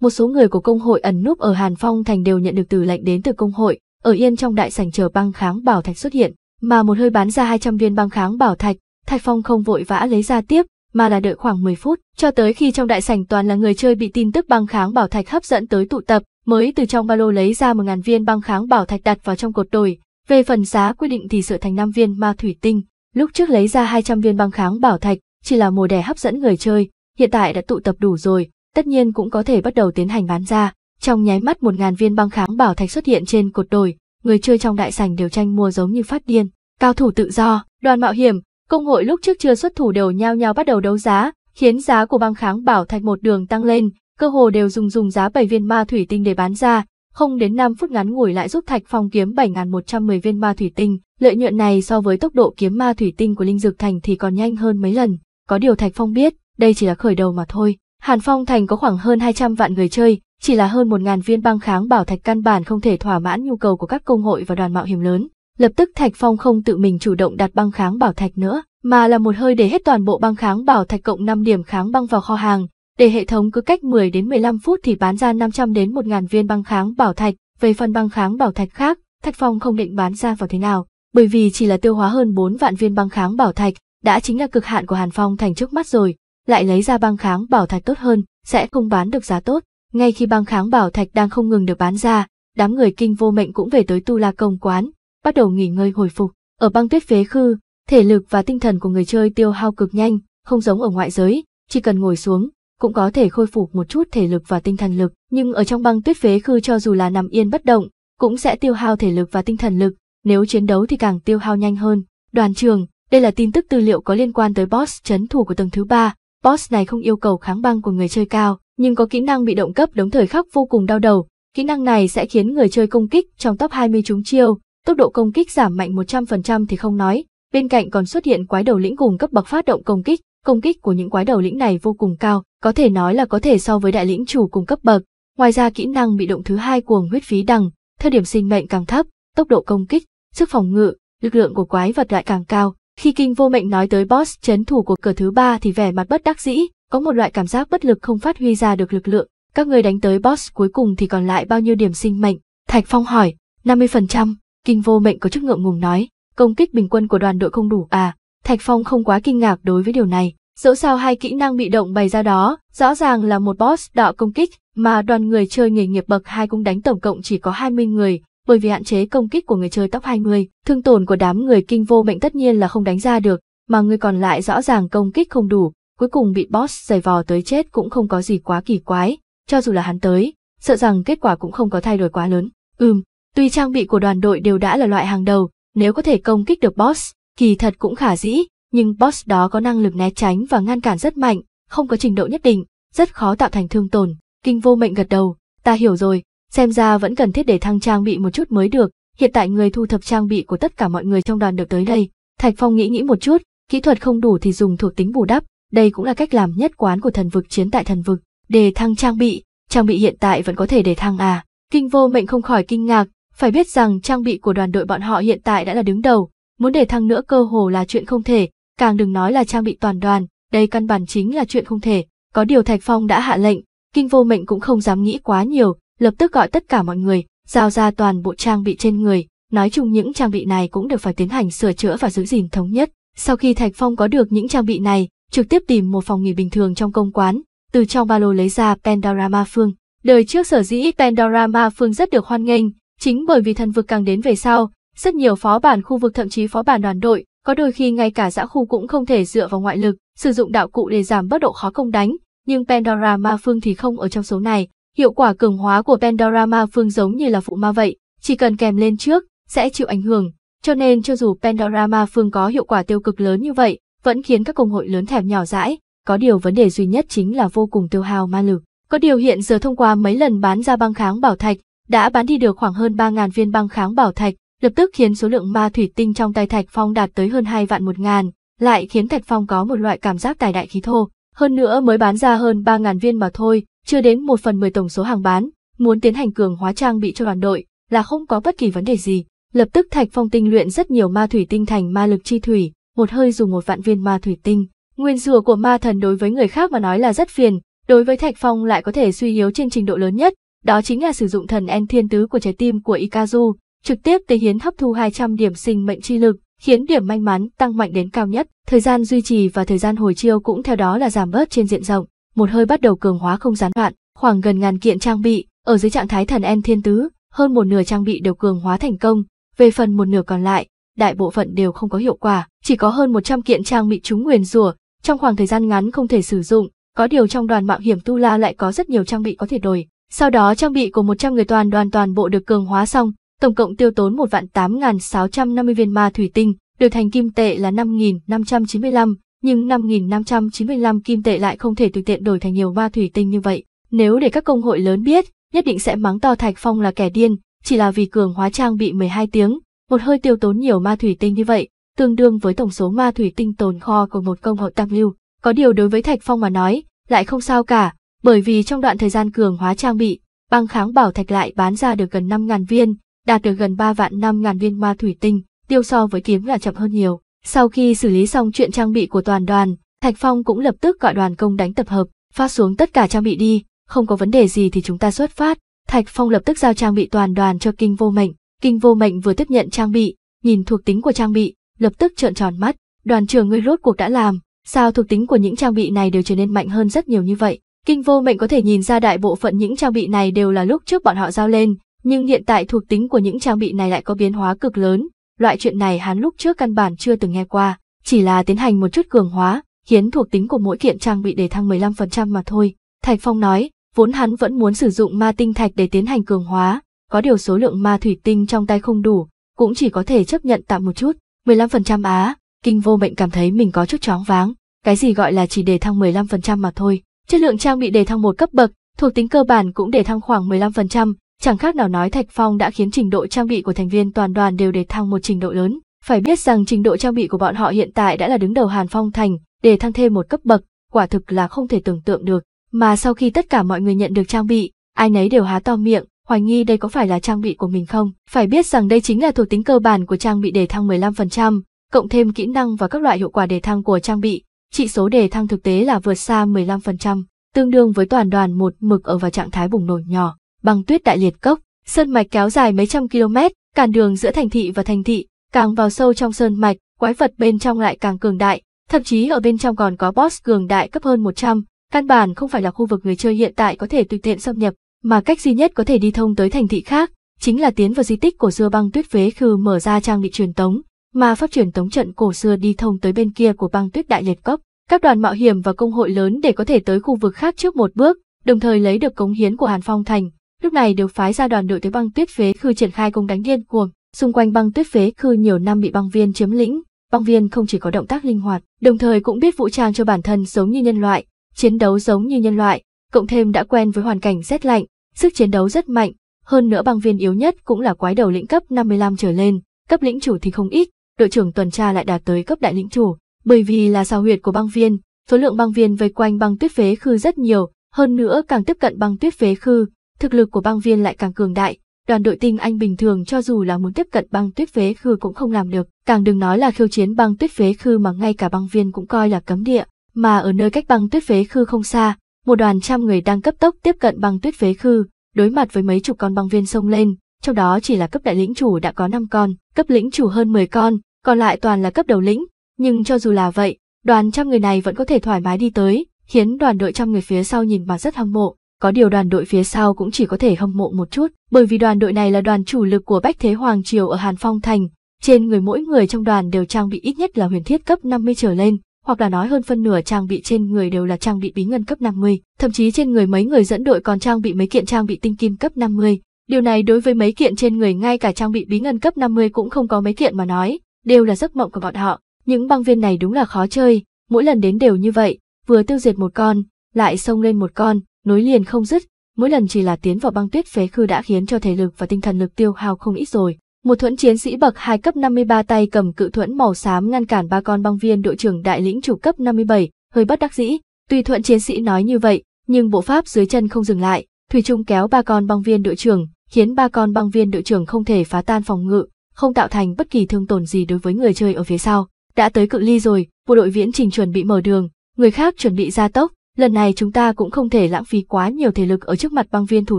Một số người của công hội ẩn núp ở Hàn Phong Thành đều nhận được từ lệnh đến từ công hội, ở yên trong đại sảnh chờ băng kháng bảo thạch xuất hiện, mà một hơi bán ra 200 viên băng kháng bảo thạch, Thạch Phong không vội vã lấy ra tiếp, mà là đợi khoảng 10 phút, cho tới khi trong đại sảnh toàn là người chơi bị tin tức băng kháng bảo thạch hấp dẫn tới tụ tập, mới từ trong ba lô lấy ra 1000 viên băng kháng bảo thạch đặt vào trong cột đồi Về phần giá quy định thì sửa thành 5 viên ma thủy tinh, lúc trước lấy ra 200 viên băng kháng bảo thạch, chỉ là mồi đẻ hấp dẫn người chơi, hiện tại đã tụ tập đủ rồi, tất nhiên cũng có thể bắt đầu tiến hành bán ra. Trong nháy mắt 1000 viên băng kháng bảo thạch xuất hiện trên cột đồi, người chơi trong đại sảnh đều tranh mua giống như phát điên. Cao thủ tự do, đoàn mạo hiểm, Công hội lúc trước chưa xuất thủ đều nhao nhao bắt đầu đấu giá, khiến giá của băng kháng bảo thạch một đường tăng lên, cơ hồ đều dùng dùng giá 7 viên ma thủy tinh để bán ra, không đến 5 phút ngắn ngủi lại giúp Thạch Phong kiếm 7110 viên ma thủy tinh, lợi nhuận này so với tốc độ kiếm ma thủy tinh của linh dược thành thì còn nhanh hơn mấy lần, có điều Thạch Phong biết, đây chỉ là khởi đầu mà thôi. Hàn Phong thành có khoảng hơn 200 vạn người chơi, chỉ là hơn 1000 viên băng kháng bảo thạch căn bản không thể thỏa mãn nhu cầu của các công hội và đoàn mạo hiểm lớn lập tức Thạch Phong không tự mình chủ động đặt băng kháng bảo thạch nữa, mà là một hơi để hết toàn bộ băng kháng bảo thạch cộng 5 điểm kháng băng vào kho hàng, để hệ thống cứ cách 10 đến 15 phút thì bán ra 500 đến 1000 viên băng kháng bảo thạch, về phần băng kháng bảo thạch khác, Thạch Phong không định bán ra vào thế nào, bởi vì chỉ là tiêu hóa hơn 4 vạn viên băng kháng bảo thạch, đã chính là cực hạn của Hàn Phong thành trước mắt rồi, lại lấy ra băng kháng bảo thạch tốt hơn, sẽ không bán được giá tốt. Ngay khi băng kháng bảo thạch đang không ngừng được bán ra, đám người kinh vô mệnh cũng về tới Tu La công quán, bắt đầu nghỉ ngơi hồi phục. Ở băng tuyết phế khư, thể lực và tinh thần của người chơi tiêu hao cực nhanh, không giống ở ngoại giới, chỉ cần ngồi xuống, cũng có thể khôi phục một chút thể lực và tinh thần lực. Nhưng ở trong băng tuyết phế khư cho dù là nằm yên bất động, cũng sẽ tiêu hao thể lực và tinh thần lực, nếu chiến đấu thì càng tiêu hao nhanh hơn. Đoàn trường, đây là tin tức tư liệu có liên quan tới boss chấn thủ của tầng thứ ba. Boss này không yêu cầu kháng băng của người chơi cao, nhưng có kỹ năng bị động cấp đống thời khắc vô cùng đau đầu. Kỹ năng này sẽ khiến người chơi công kích trong top 20 chúng chiêu, tốc độ công kích giảm mạnh 100% thì không nói, bên cạnh còn xuất hiện quái đầu lĩnh cùng cấp bậc phát động công kích, công kích của những quái đầu lĩnh này vô cùng cao, có thể nói là có thể so với đại lĩnh chủ cùng cấp bậc. Ngoài ra kỹ năng bị động thứ hai cuồng huyết phí đằng, theo điểm sinh mệnh càng thấp, tốc độ công kích, sức phòng ngự, lực lượng của quái vật lại càng cao. Khi kinh vô mệnh nói tới boss chấn thủ của cửa thứ ba thì vẻ mặt bất đắc dĩ, có một loại cảm giác bất lực không phát huy ra được lực lượng. Các người đánh tới boss cuối cùng thì còn lại bao nhiêu điểm sinh mệnh? Thạch Phong hỏi, 50%. Kinh vô mệnh có chút ngượng ngùng nói, công kích bình quân của đoàn đội không đủ à, Thạch Phong không quá kinh ngạc đối với điều này. Dẫu sao hai kỹ năng bị động bày ra đó, rõ ràng là một boss đạo công kích, mà đoàn người chơi nghề nghiệp bậc hai cũng đánh tổng cộng chỉ có 20 người, bởi vì hạn chế công kích của người chơi tóc 20, thương tổn của đám người kinh vô mệnh tất nhiên là không đánh ra được, mà người còn lại rõ ràng công kích không đủ, cuối cùng bị boss giày vò tới chết cũng không có gì quá kỳ quái, cho dù là hắn tới, sợ rằng kết quả cũng không có thay đổi quá lớn. Ừm, Tuy trang bị của đoàn đội đều đã là loại hàng đầu, nếu có thể công kích được boss, kỳ thật cũng khả dĩ, nhưng boss đó có năng lực né tránh và ngăn cản rất mạnh, không có trình độ nhất định, rất khó tạo thành thương tổn. Kinh vô mệnh gật đầu, ta hiểu rồi, xem ra vẫn cần thiết để thăng trang bị một chút mới được, hiện tại người thu thập trang bị của tất cả mọi người trong đoàn được tới đây. Thạch Phong nghĩ nghĩ một chút, kỹ thuật không đủ thì dùng thuộc tính bù đắp, đây cũng là cách làm nhất quán của thần vực chiến tại thần vực, để thăng trang bị, trang bị hiện tại vẫn có thể để thăng à. Kinh vô mệnh không khỏi kinh ngạc, phải biết rằng trang bị của đoàn đội bọn họ hiện tại đã là đứng đầu, muốn để thăng nữa cơ hồ là chuyện không thể, càng đừng nói là trang bị toàn đoàn, đây căn bản chính là chuyện không thể. Có điều Thạch Phong đã hạ lệnh, Kinh Vô Mệnh cũng không dám nghĩ quá nhiều, lập tức gọi tất cả mọi người, giao ra toàn bộ trang bị trên người, nói chung những trang bị này cũng đều phải tiến hành sửa chữa và giữ gìn thống nhất. Sau khi Thạch Phong có được những trang bị này, trực tiếp tìm một phòng nghỉ bình thường trong công quán, từ trong ba lô lấy ra Pendorama Phương. Đời trước sở dĩ Pendorama Phương rất được hoan nghênh, Chính bởi vì thần vực càng đến về sau, rất nhiều phó bản khu vực thậm chí phó bản đoàn đội, có đôi khi ngay cả dã khu cũng không thể dựa vào ngoại lực, sử dụng đạo cụ để giảm bớt độ khó công đánh, nhưng Pandora Ma Phương thì không ở trong số này. Hiệu quả cường hóa của Pandora Ma Phương giống như là phụ ma vậy, chỉ cần kèm lên trước, sẽ chịu ảnh hưởng, cho nên cho dù Pandora Ma Phương có hiệu quả tiêu cực lớn như vậy, vẫn khiến các công hội lớn thèm nhỏ dãi, có điều vấn đề duy nhất chính là vô cùng tiêu hào ma lực. Có điều hiện giờ thông qua mấy lần bán ra băng kháng bảo thạch, đã bán đi được khoảng hơn 3.000 viên băng kháng bảo thạch, lập tức khiến số lượng ma thủy tinh trong tay Thạch Phong đạt tới hơn 2 vạn một ngàn, lại khiến Thạch Phong có một loại cảm giác tài đại khí thô. Hơn nữa mới bán ra hơn 3.000 viên mà thôi, chưa đến 1 phần 10 tổng số hàng bán, muốn tiến hành cường hóa trang bị cho đoàn đội là không có bất kỳ vấn đề gì. Lập tức Thạch Phong tinh luyện rất nhiều ma thủy tinh thành ma lực chi thủy, một hơi dùng một vạn viên ma thủy tinh. Nguyên rùa của ma thần đối với người khác mà nói là rất phiền, đối với Thạch Phong lại có thể suy yếu trên trình độ lớn nhất, đó chính là sử dụng thần En Thiên Tứ của trái tim của Ikazu, trực tiếp tế hiến hấp thu 200 điểm sinh mệnh chi lực, khiến điểm may mắn tăng mạnh đến cao nhất, thời gian duy trì và thời gian hồi chiêu cũng theo đó là giảm bớt trên diện rộng, một hơi bắt đầu cường hóa không gián đoạn, khoảng gần ngàn kiện trang bị, ở dưới trạng thái thần En Thiên Tứ, hơn một nửa trang bị đều cường hóa thành công, về phần một nửa còn lại, đại bộ phận đều không có hiệu quả, chỉ có hơn 100 kiện trang bị trúng nguyền rủa, trong khoảng thời gian ngắn không thể sử dụng, có điều trong đoàn mạo hiểm Tu La lại có rất nhiều trang bị có thể đổi, sau đó trang bị của 100 người toàn đoàn toàn bộ được cường hóa xong, tổng cộng tiêu tốn 1 vạn 8.650 viên ma thủy tinh, đổi thành kim tệ là 5.595, nhưng 5.595 kim tệ lại không thể tùy tiện đổi thành nhiều ma thủy tinh như vậy. Nếu để các công hội lớn biết, nhất định sẽ mắng to Thạch Phong là kẻ điên, chỉ là vì cường hóa trang bị 12 tiếng, một hơi tiêu tốn nhiều ma thủy tinh như vậy, tương đương với tổng số ma thủy tinh tồn kho của một công hội tam lưu. Có điều đối với Thạch Phong mà nói, lại không sao cả, bởi vì trong đoạn thời gian cường hóa trang bị, băng kháng bảo thạch lại bán ra được gần 5.000 viên, đạt được gần 3 vạn 5.000 viên ma thủy tinh, tiêu so với kiếm là chậm hơn nhiều. Sau khi xử lý xong chuyện trang bị của toàn đoàn, Thạch Phong cũng lập tức gọi đoàn công đánh tập hợp, phát xuống tất cả trang bị đi, không có vấn đề gì thì chúng ta xuất phát. Thạch Phong lập tức giao trang bị toàn đoàn cho Kinh Vô Mệnh, Kinh Vô Mệnh vừa tiếp nhận trang bị, nhìn thuộc tính của trang bị, lập tức trợn tròn mắt, đoàn trưởng ngươi rốt cuộc đã làm, sao thuộc tính của những trang bị này đều trở nên mạnh hơn rất nhiều như vậy? Kinh vô mệnh có thể nhìn ra đại bộ phận những trang bị này đều là lúc trước bọn họ giao lên, nhưng hiện tại thuộc tính của những trang bị này lại có biến hóa cực lớn, loại chuyện này hắn lúc trước căn bản chưa từng nghe qua, chỉ là tiến hành một chút cường hóa, khiến thuộc tính của mỗi kiện trang bị đề thăng 15% mà thôi. Thạch Phong nói, vốn hắn vẫn muốn sử dụng ma tinh thạch để tiến hành cường hóa, có điều số lượng ma thủy tinh trong tay không đủ, cũng chỉ có thể chấp nhận tạm một chút, 15% á, kinh vô mệnh cảm thấy mình có chút chóng váng, cái gì gọi là chỉ đề thăng 15% mà thôi, Chất lượng trang bị đề thăng một cấp bậc, thuộc tính cơ bản cũng đề thăng khoảng 15%, chẳng khác nào nói Thạch Phong đã khiến trình độ trang bị của thành viên toàn đoàn đều đề thăng một trình độ lớn. Phải biết rằng trình độ trang bị của bọn họ hiện tại đã là đứng đầu Hàn Phong Thành, đề thăng thêm một cấp bậc, quả thực là không thể tưởng tượng được. Mà sau khi tất cả mọi người nhận được trang bị, ai nấy đều há to miệng, hoài nghi đây có phải là trang bị của mình không. Phải biết rằng đây chính là thuộc tính cơ bản của trang bị đề thăng 15%, cộng thêm kỹ năng và các loại hiệu quả đề thăng của trang bị, chỉ số đề thăng thực tế là vượt xa 15%, tương đương với toàn đoàn một mực ở vào trạng thái bùng nổ nhỏ, băng tuyết đại liệt cốc, sơn mạch kéo dài mấy trăm km, cản đường giữa thành thị và thành thị, càng vào sâu trong sơn mạch, quái vật bên trong lại càng cường đại, thậm chí ở bên trong còn có boss cường đại cấp hơn 100, căn bản không phải là khu vực người chơi hiện tại có thể tùy tiện xâm nhập, mà cách duy nhất có thể đi thông tới thành thị khác chính là tiến vào di tích của dưa băng tuyết phế khư mở ra trang bị truyền tống, mà pháp truyền tống trận cổ xưa đi thông tới bên kia của băng tuyết đại liệt cốc. Các đoàn mạo hiểm và công hội lớn để có thể tới khu vực khác trước một bước, đồng thời lấy được cống hiến của Hàn Phong Thành, lúc này đều phái ra đoàn đội tới băng tuyết phế khư triển khai công đánh điên cuồng. Xung quanh băng tuyết phế khư nhiều năm bị băng viên chiếm lĩnh, băng viên không chỉ có động tác linh hoạt, đồng thời cũng biết vũ trang cho bản thân giống như nhân loại, chiến đấu giống như nhân loại, cộng thêm đã quen với hoàn cảnh rét lạnh, sức chiến đấu rất mạnh, hơn nữa băng viên yếu nhất cũng là quái đầu lĩnh cấp 55 trở lên, cấp lĩnh chủ thì không ít, đội trưởng tuần tra lại đạt tới cấp đại lĩnh chủ, bởi vì là sao huyệt của băng viên, số lượng băng viên vây quanh băng tuyết phế khư rất nhiều, hơn nữa càng tiếp cận băng tuyết phế khư, thực lực của băng viên lại càng cường đại. Đoàn đội tinh anh bình thường cho dù là muốn tiếp cận băng tuyết phế khư cũng không làm được, càng đừng nói là khiêu chiến băng tuyết phế khư mà ngay cả băng viên cũng coi là cấm địa, mà ở nơi cách băng tuyết phế khư không xa, một đoàn trăm người đang cấp tốc tiếp cận băng tuyết phế khư, đối mặt với mấy chục con băng viên xông lên, trong đó chỉ là cấp đại lĩnh chủ đã có 5 con, cấp lĩnh chủ hơn 10 con, còn lại toàn là cấp đầu lĩnh, nhưng cho dù là vậy, đoàn trăm người này vẫn có thể thoải mái đi tới, khiến đoàn đội trăm người phía sau nhìn mà rất hâm mộ. Có điều đoàn đội phía sau cũng chỉ có thể hâm mộ một chút, bởi vì đoàn đội này là đoàn chủ lực của Bách Thế Hoàng Triều ở Hàn Phong Thành. Trên người mỗi người trong đoàn đều trang bị ít nhất là huyền thiết cấp 50 trở lên, hoặc là nói hơn phân nửa trang bị trên người đều là trang bị bí ngân cấp 50, thậm chí trên người mấy người dẫn đội còn trang bị mấy kiện trang bị tinh kim cấp 50, Điều này đối với mấy kiện trên người ngay cả trang bị bí ngân cấp 50 cũng không có mấy kiện mà nói, đều là giấc mộng của bọn họ. Những băng viên này đúng là khó chơi, mỗi lần đến đều như vậy, vừa tiêu diệt một con, lại xông lên một con, nối liền không dứt, mỗi lần chỉ là tiến vào băng tuyết phế khư đã khiến cho thể lực và tinh thần lực tiêu hao không ít rồi. Một thuẫn chiến sĩ bậc 2 cấp 53 tay cầm cự thuẫn màu xám ngăn cản ba con băng viên đội trưởng đại lĩnh chủ cấp 57, hơi bất đắc dĩ. Tuy thuận chiến sĩ nói như vậy, nhưng bộ pháp dưới chân không dừng lại, Thủy Trung kéo ba con băng viên đội trưởng, khiến ba con băng viên đội trưởng không thể phá tan phòng ngự, không tạo thành bất kỳ thương tổn gì đối với người chơi ở phía sau. Đã tới cự ly rồi, bộ đội viễn trình chuẩn bị mở đường, người khác chuẩn bị ra tốc, lần này chúng ta cũng không thể lãng phí quá nhiều thể lực ở trước mặt băng viên thủ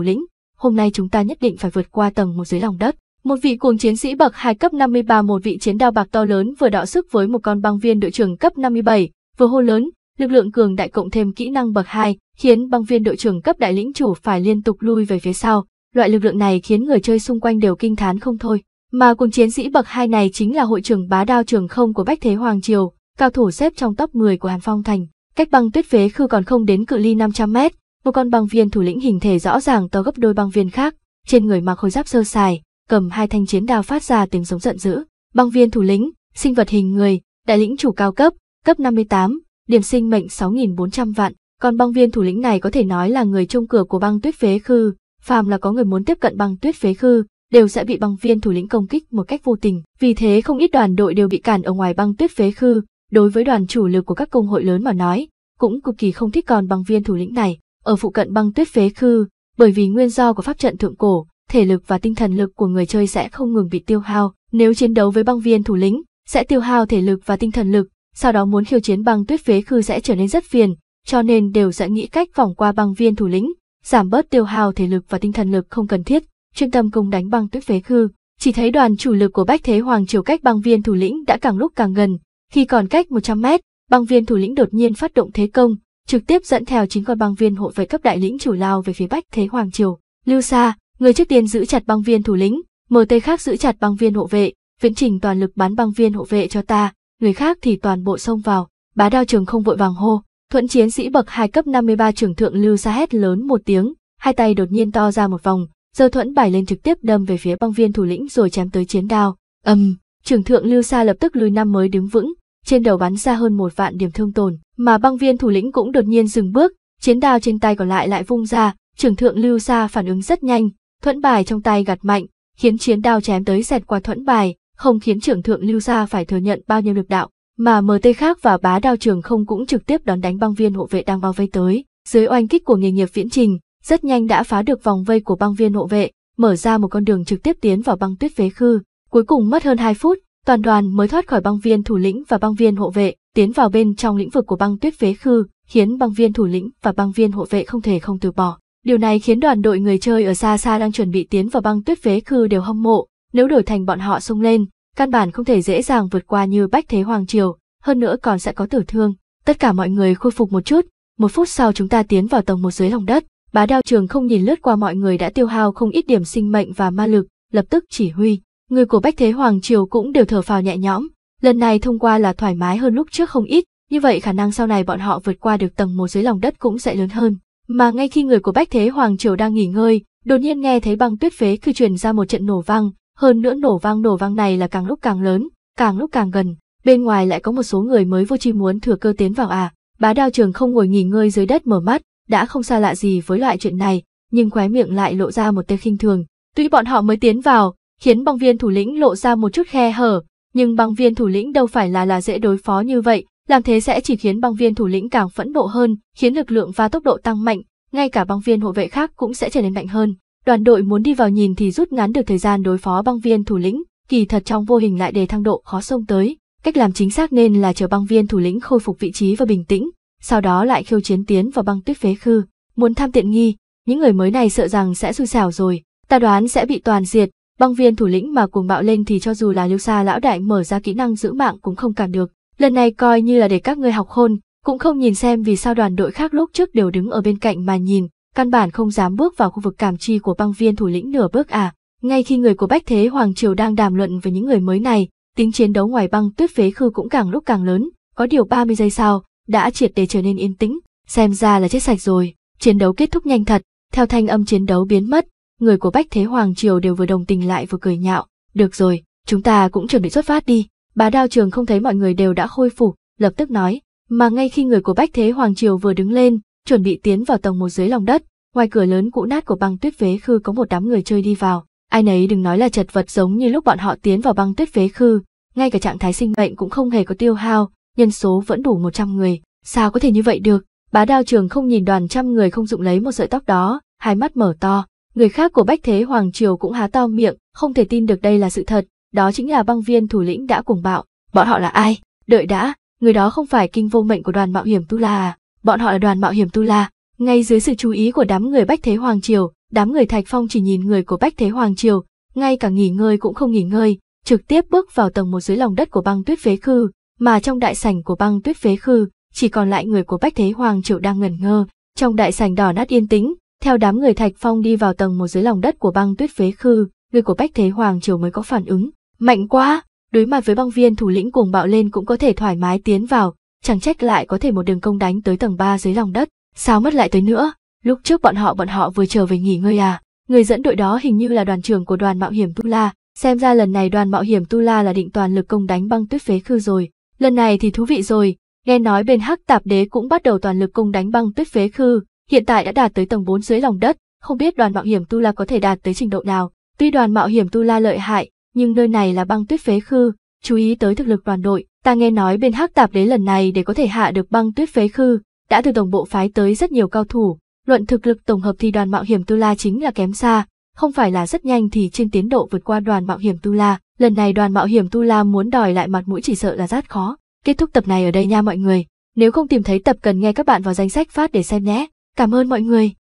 lĩnh, hôm nay chúng ta nhất định phải vượt qua tầng một dưới lòng đất. Một vị cuồng chiến sĩ bậc 2 cấp 53 một vị chiến đao bạc to lớn vừa đọ sức với một con băng viên đội trưởng cấp 57, vừa hô lớn, lực lượng cường đại cộng thêm kỹ năng bậc 2, khiến băng viên đội trưởng cấp đại lĩnh chủ phải liên tục lui về phía sau. Loại lực lượng này khiến người chơi xung quanh đều kinh thán không thôi. Mà cùng chiến sĩ bậc hai này chính là hội trưởng bá đao trường không của Bách Thế Hoàng Triều, cao thủ xếp trong top 10 của Hàn Phong Thành. Cách băng tuyết phế khư còn không đến cự ly 500 mét, một con băng viên thủ lĩnh hình thể rõ ràng to gấp đôi băng viên khác, trên người mặc khôi giáp sơ sài, cầm hai thanh chiến đao phát ra tiếng sống giận dữ. Băng viên thủ lĩnh, sinh vật hình người, đại lĩnh chủ cao cấp, cấp 58, điểm sinh mệnh 6.400 vạn, còn băng viên thủ lĩnh này có thể nói là người trông cửa của băng tuyết phế khư, phàm là có người muốn tiếp cận băng tuyết phế khư, đều sẽ bị băng viên thủ lĩnh công kích một cách vô tình. Vì thế không ít đoàn đội đều bị cản ở ngoài băng tuyết phế khư, đối với đoàn chủ lực của các công hội lớn mà nói, cũng cực kỳ không thích còn băng viên thủ lĩnh này. Ở phụ cận băng tuyết phế khư, bởi vì nguyên do của pháp trận thượng cổ, thể lực và tinh thần lực của người chơi sẽ không ngừng bị tiêu hao, nếu chiến đấu với băng viên thủ lĩnh, sẽ tiêu hao thể lực và tinh thần lực, sau đó muốn khiêu chiến băng tuyết phế khư sẽ trở nên rất phiền, cho nên đều sẽ nghĩ cách vòng qua băng viên thủ lĩnh, giảm bớt tiêu hao thể lực và tinh thần lực không cần thiết, chuyên tâm công đánh băng tuyết phế khư. Chỉ thấy đoàn chủ lực của Bách Thế Hoàng triều cách băng viên thủ lĩnh đã càng lúc càng gần, khi còn cách 100 mét, băng viên thủ lĩnh đột nhiên phát động thế công, trực tiếp dẫn theo chính con băng viên hộ vệ cấp đại lĩnh chủ lao về phía Bách Thế Hoàng triều. Lưu Sa, người trước tiên giữ chặt băng viên thủ lĩnh, mở MT khác giữ chặt băng viên hộ vệ, Viễn Trình toàn lực bắn băng viên hộ vệ cho ta, người khác thì toàn bộ xông vào. Bá Đao Trường không vội vàng hô, Thuận chiến sĩ bậc hai cấp 53 trưởng thượng lưu ra hét lớn một tiếng, hai tay đột nhiên to ra một vòng, giơ thuẫn bài lên trực tiếp đâm về phía băng viên thủ lĩnh rồi chém tới chiến đao. Ầm, um, trưởng thượng lưu xa lập tức lùi năm mới đứng vững, trên đầu bắn ra hơn một vạn điểm thương tổn, mà băng viên thủ lĩnh cũng đột nhiên dừng bước, chiến đao trên tay còn lại lại vung ra, trưởng thượng lưu xa phản ứng rất nhanh, thuẫn bài trong tay gạt mạnh, khiến chiến đao chém tới xẹt qua thuẫn bài, không khiến trưởng thượng lưu xa phải thừa nhận bao nhiêu lực đạo. Mà MT khác và bá đao trường không cũng trực tiếp đón đánh băng viên hộ vệ đang bao vây tới. Dưới oanh kích của nghề nghiệp viễn trình, rất nhanh đã phá được vòng vây của băng viên hộ vệ, mở ra một con đường trực tiếp tiến vào băng tuyết phế khư. Cuối cùng mất hơn 2 phút, toàn đoàn mới thoát khỏi băng viên thủ lĩnh và băng viên hộ vệ, tiến vào bên trong lĩnh vực của băng tuyết phế khư, khiến băng viên thủ lĩnh và băng viên hộ vệ không thể không từ bỏ. Điều này khiến đoàn đội người chơi ở xa xa đang chuẩn bị tiến vào băng tuyết phế khư đều hâm mộ, nếu đổi thành bọn họ xông lên, căn bản không thể dễ dàng vượt qua như bách thế hoàng triều, hơn nữa còn sẽ có tử thương. Tất cả mọi người khôi phục một chút, một phút sau chúng ta tiến vào tầng một dưới lòng đất, bá đao trường không nhìn lướt qua mọi người đã tiêu hao không ít điểm sinh mệnh và ma lực, lập tức chỉ huy. Người của bách thế hoàng triều cũng đều thở phào nhẹ nhõm, lần này thông qua là thoải mái hơn lúc trước không ít, như vậy khả năng sau này bọn họ vượt qua được tầng một dưới lòng đất cũng sẽ lớn hơn. Mà ngay khi người của bách thế hoàng triều đang nghỉ ngơi, đột nhiên nghe thấy băng tuyết phế cư truyền ra một trận nổ vang, hơn nữa nổ vang nổ vang này là càng lúc càng lớn, càng lúc càng gần, bên ngoài lại có một số người mới vô chi muốn thừa cơ tiến vào à. Bá đao trường không ngồi nghỉ ngơi dưới đất mở mắt, đã không xa lạ gì với loại chuyện này, nhưng khóe miệng lại lộ ra một tia khinh thường. Tuy bọn họ mới tiến vào, khiến băng viên thủ lĩnh lộ ra một chút khe hở, nhưng băng viên thủ lĩnh đâu phải là là dễ đối phó như vậy, làm thế sẽ chỉ khiến băng viên thủ lĩnh càng phẫn nộ hơn, khiến lực lượng và tốc độ tăng mạnh, ngay cả băng viên hộ vệ khác cũng sẽ trở nên mạnh hơn. Đoàn đội muốn đi vào nhìn thì rút ngắn được thời gian đối phó băng viên thủ lĩnh, kỳ thật trong vô hình lại đề thăng độ khó xông tới. Cách làm chính xác nên là chờ băng viên thủ lĩnh khôi phục vị trí và bình tĩnh, sau đó lại khiêu chiến tiến vào băng tuyết phế khư. Muốn tham tiện nghi, những người mới này sợ rằng sẽ xui xẻo rồi, ta đoán sẽ bị toàn diệt. Băng viên thủ lĩnh mà cuồng bạo lên thì cho dù là lưu xa lão đại mở ra kỹ năng giữ mạng cũng không cản được. Lần này coi như là để các ngươi học khôn, cũng không nhìn xem vì sao đoàn đội khác lúc trước đều đứng ở bên cạnh mà nhìn, căn bản không dám bước vào khu vực cảm chi của băng viên thủ lĩnh nửa bước à. Ngay khi người của Bách Thế Hoàng Triều đang đàm luận về những người mới này, tính chiến đấu ngoài băng tuyết phế khư cũng càng lúc càng lớn, có điều 30 giây sau, đã triệt để trở nên yên tĩnh, xem ra là chết sạch rồi, chiến đấu kết thúc nhanh thật, theo thanh âm chiến đấu biến mất, người của Bách Thế Hoàng Triều đều vừa đồng tình lại vừa cười nhạo, được rồi, chúng ta cũng chuẩn bị xuất phát đi, bà đao trường không thấy mọi người đều đã khôi phục, lập tức nói, mà ngay khi người của Bách Thế Hoàng Triều vừa đứng lên, chuẩn bị tiến vào tầng một dưới lòng đất ngoài cửa lớn cũ nát của băng tuyết phế khư có một đám người chơi đi vào ai nấy đừng nói là chật vật giống như lúc bọn họ tiến vào băng tuyết phế khư ngay cả trạng thái sinh mệnh cũng không hề có tiêu hao nhân số vẫn đủ 100 người sao có thể như vậy được bá đao trường không nhìn đoàn trăm người không dụng lấy một sợi tóc đó hai mắt mở to người khác của bách thế hoàng triều cũng há to miệng không thể tin được đây là sự thật đó chính là băng viên thủ lĩnh đã cuồng bạo bọn họ là ai đợi đã người đó không phải kinh vô mệnh của đoàn mạo hiểm tu la à bọn họ là đoàn mạo hiểm Tu La. Ngay dưới sự chú ý của đám người Bách Thế Hoàng Triều, đám người Thạch Phong chỉ nhìn người của Bách Thế Hoàng Triều, ngay cả nghỉ ngơi cũng không nghỉ ngơi, trực tiếp bước vào tầng một dưới lòng đất của băng tuyết phế khư, mà trong đại sảnh của băng tuyết phế khư, chỉ còn lại người của Bách Thế Hoàng Triều đang ngẩn ngơ, trong đại sảnh đỏ nát yên tĩnh, theo đám người Thạch Phong đi vào tầng một dưới lòng đất của băng tuyết phế khư, người của Bách Thế Hoàng Triều mới có phản ứng, mạnh quá, đối mặt với băng viên thủ lĩnh cuồng bạo lên cũng có thể thoải mái tiến vào, chẳng trách lại có thể một đường công đánh tới tầng 3 dưới lòng đất, sao mất lại tới nữa, lúc trước bọn họ bọn họ vừa trở về nghỉ ngơi à, người dẫn đội đó hình như là đoàn trưởng của đoàn mạo hiểm Tu La, xem ra lần này đoàn mạo hiểm Tu La là định toàn lực công đánh băng tuyết phế khư rồi, lần này thì thú vị rồi, nghe nói bên Hắc Tạp Đế cũng bắt đầu toàn lực công đánh băng tuyết phế khư, hiện tại đã đạt tới tầng 4 dưới lòng đất, không biết đoàn mạo hiểm Tu La có thể đạt tới trình độ nào, tuy đoàn mạo hiểm Tu La lợi hại, nhưng nơi này là băng tuyết phế khư, chú ý tới thực lực đoàn đội, Ta nghe nói bên hắc tạp đế lần này để có thể hạ được băng tuyết phế khư, đã từ tổng bộ phái tới rất nhiều cao thủ, luận thực lực tổng hợp thì đoàn mạo hiểm Tu La chính là kém xa, không phải là rất nhanh thì trên tiến độ vượt qua đoàn mạo hiểm Tu La, lần này đoàn mạo hiểm Tu La muốn đòi lại mặt mũi chỉ sợ là rất khó. Kết thúc tập này ở đây nha mọi người, nếu không tìm thấy tập cần nghe các bạn vào danh sách phát để xem nhé. Cảm ơn mọi người.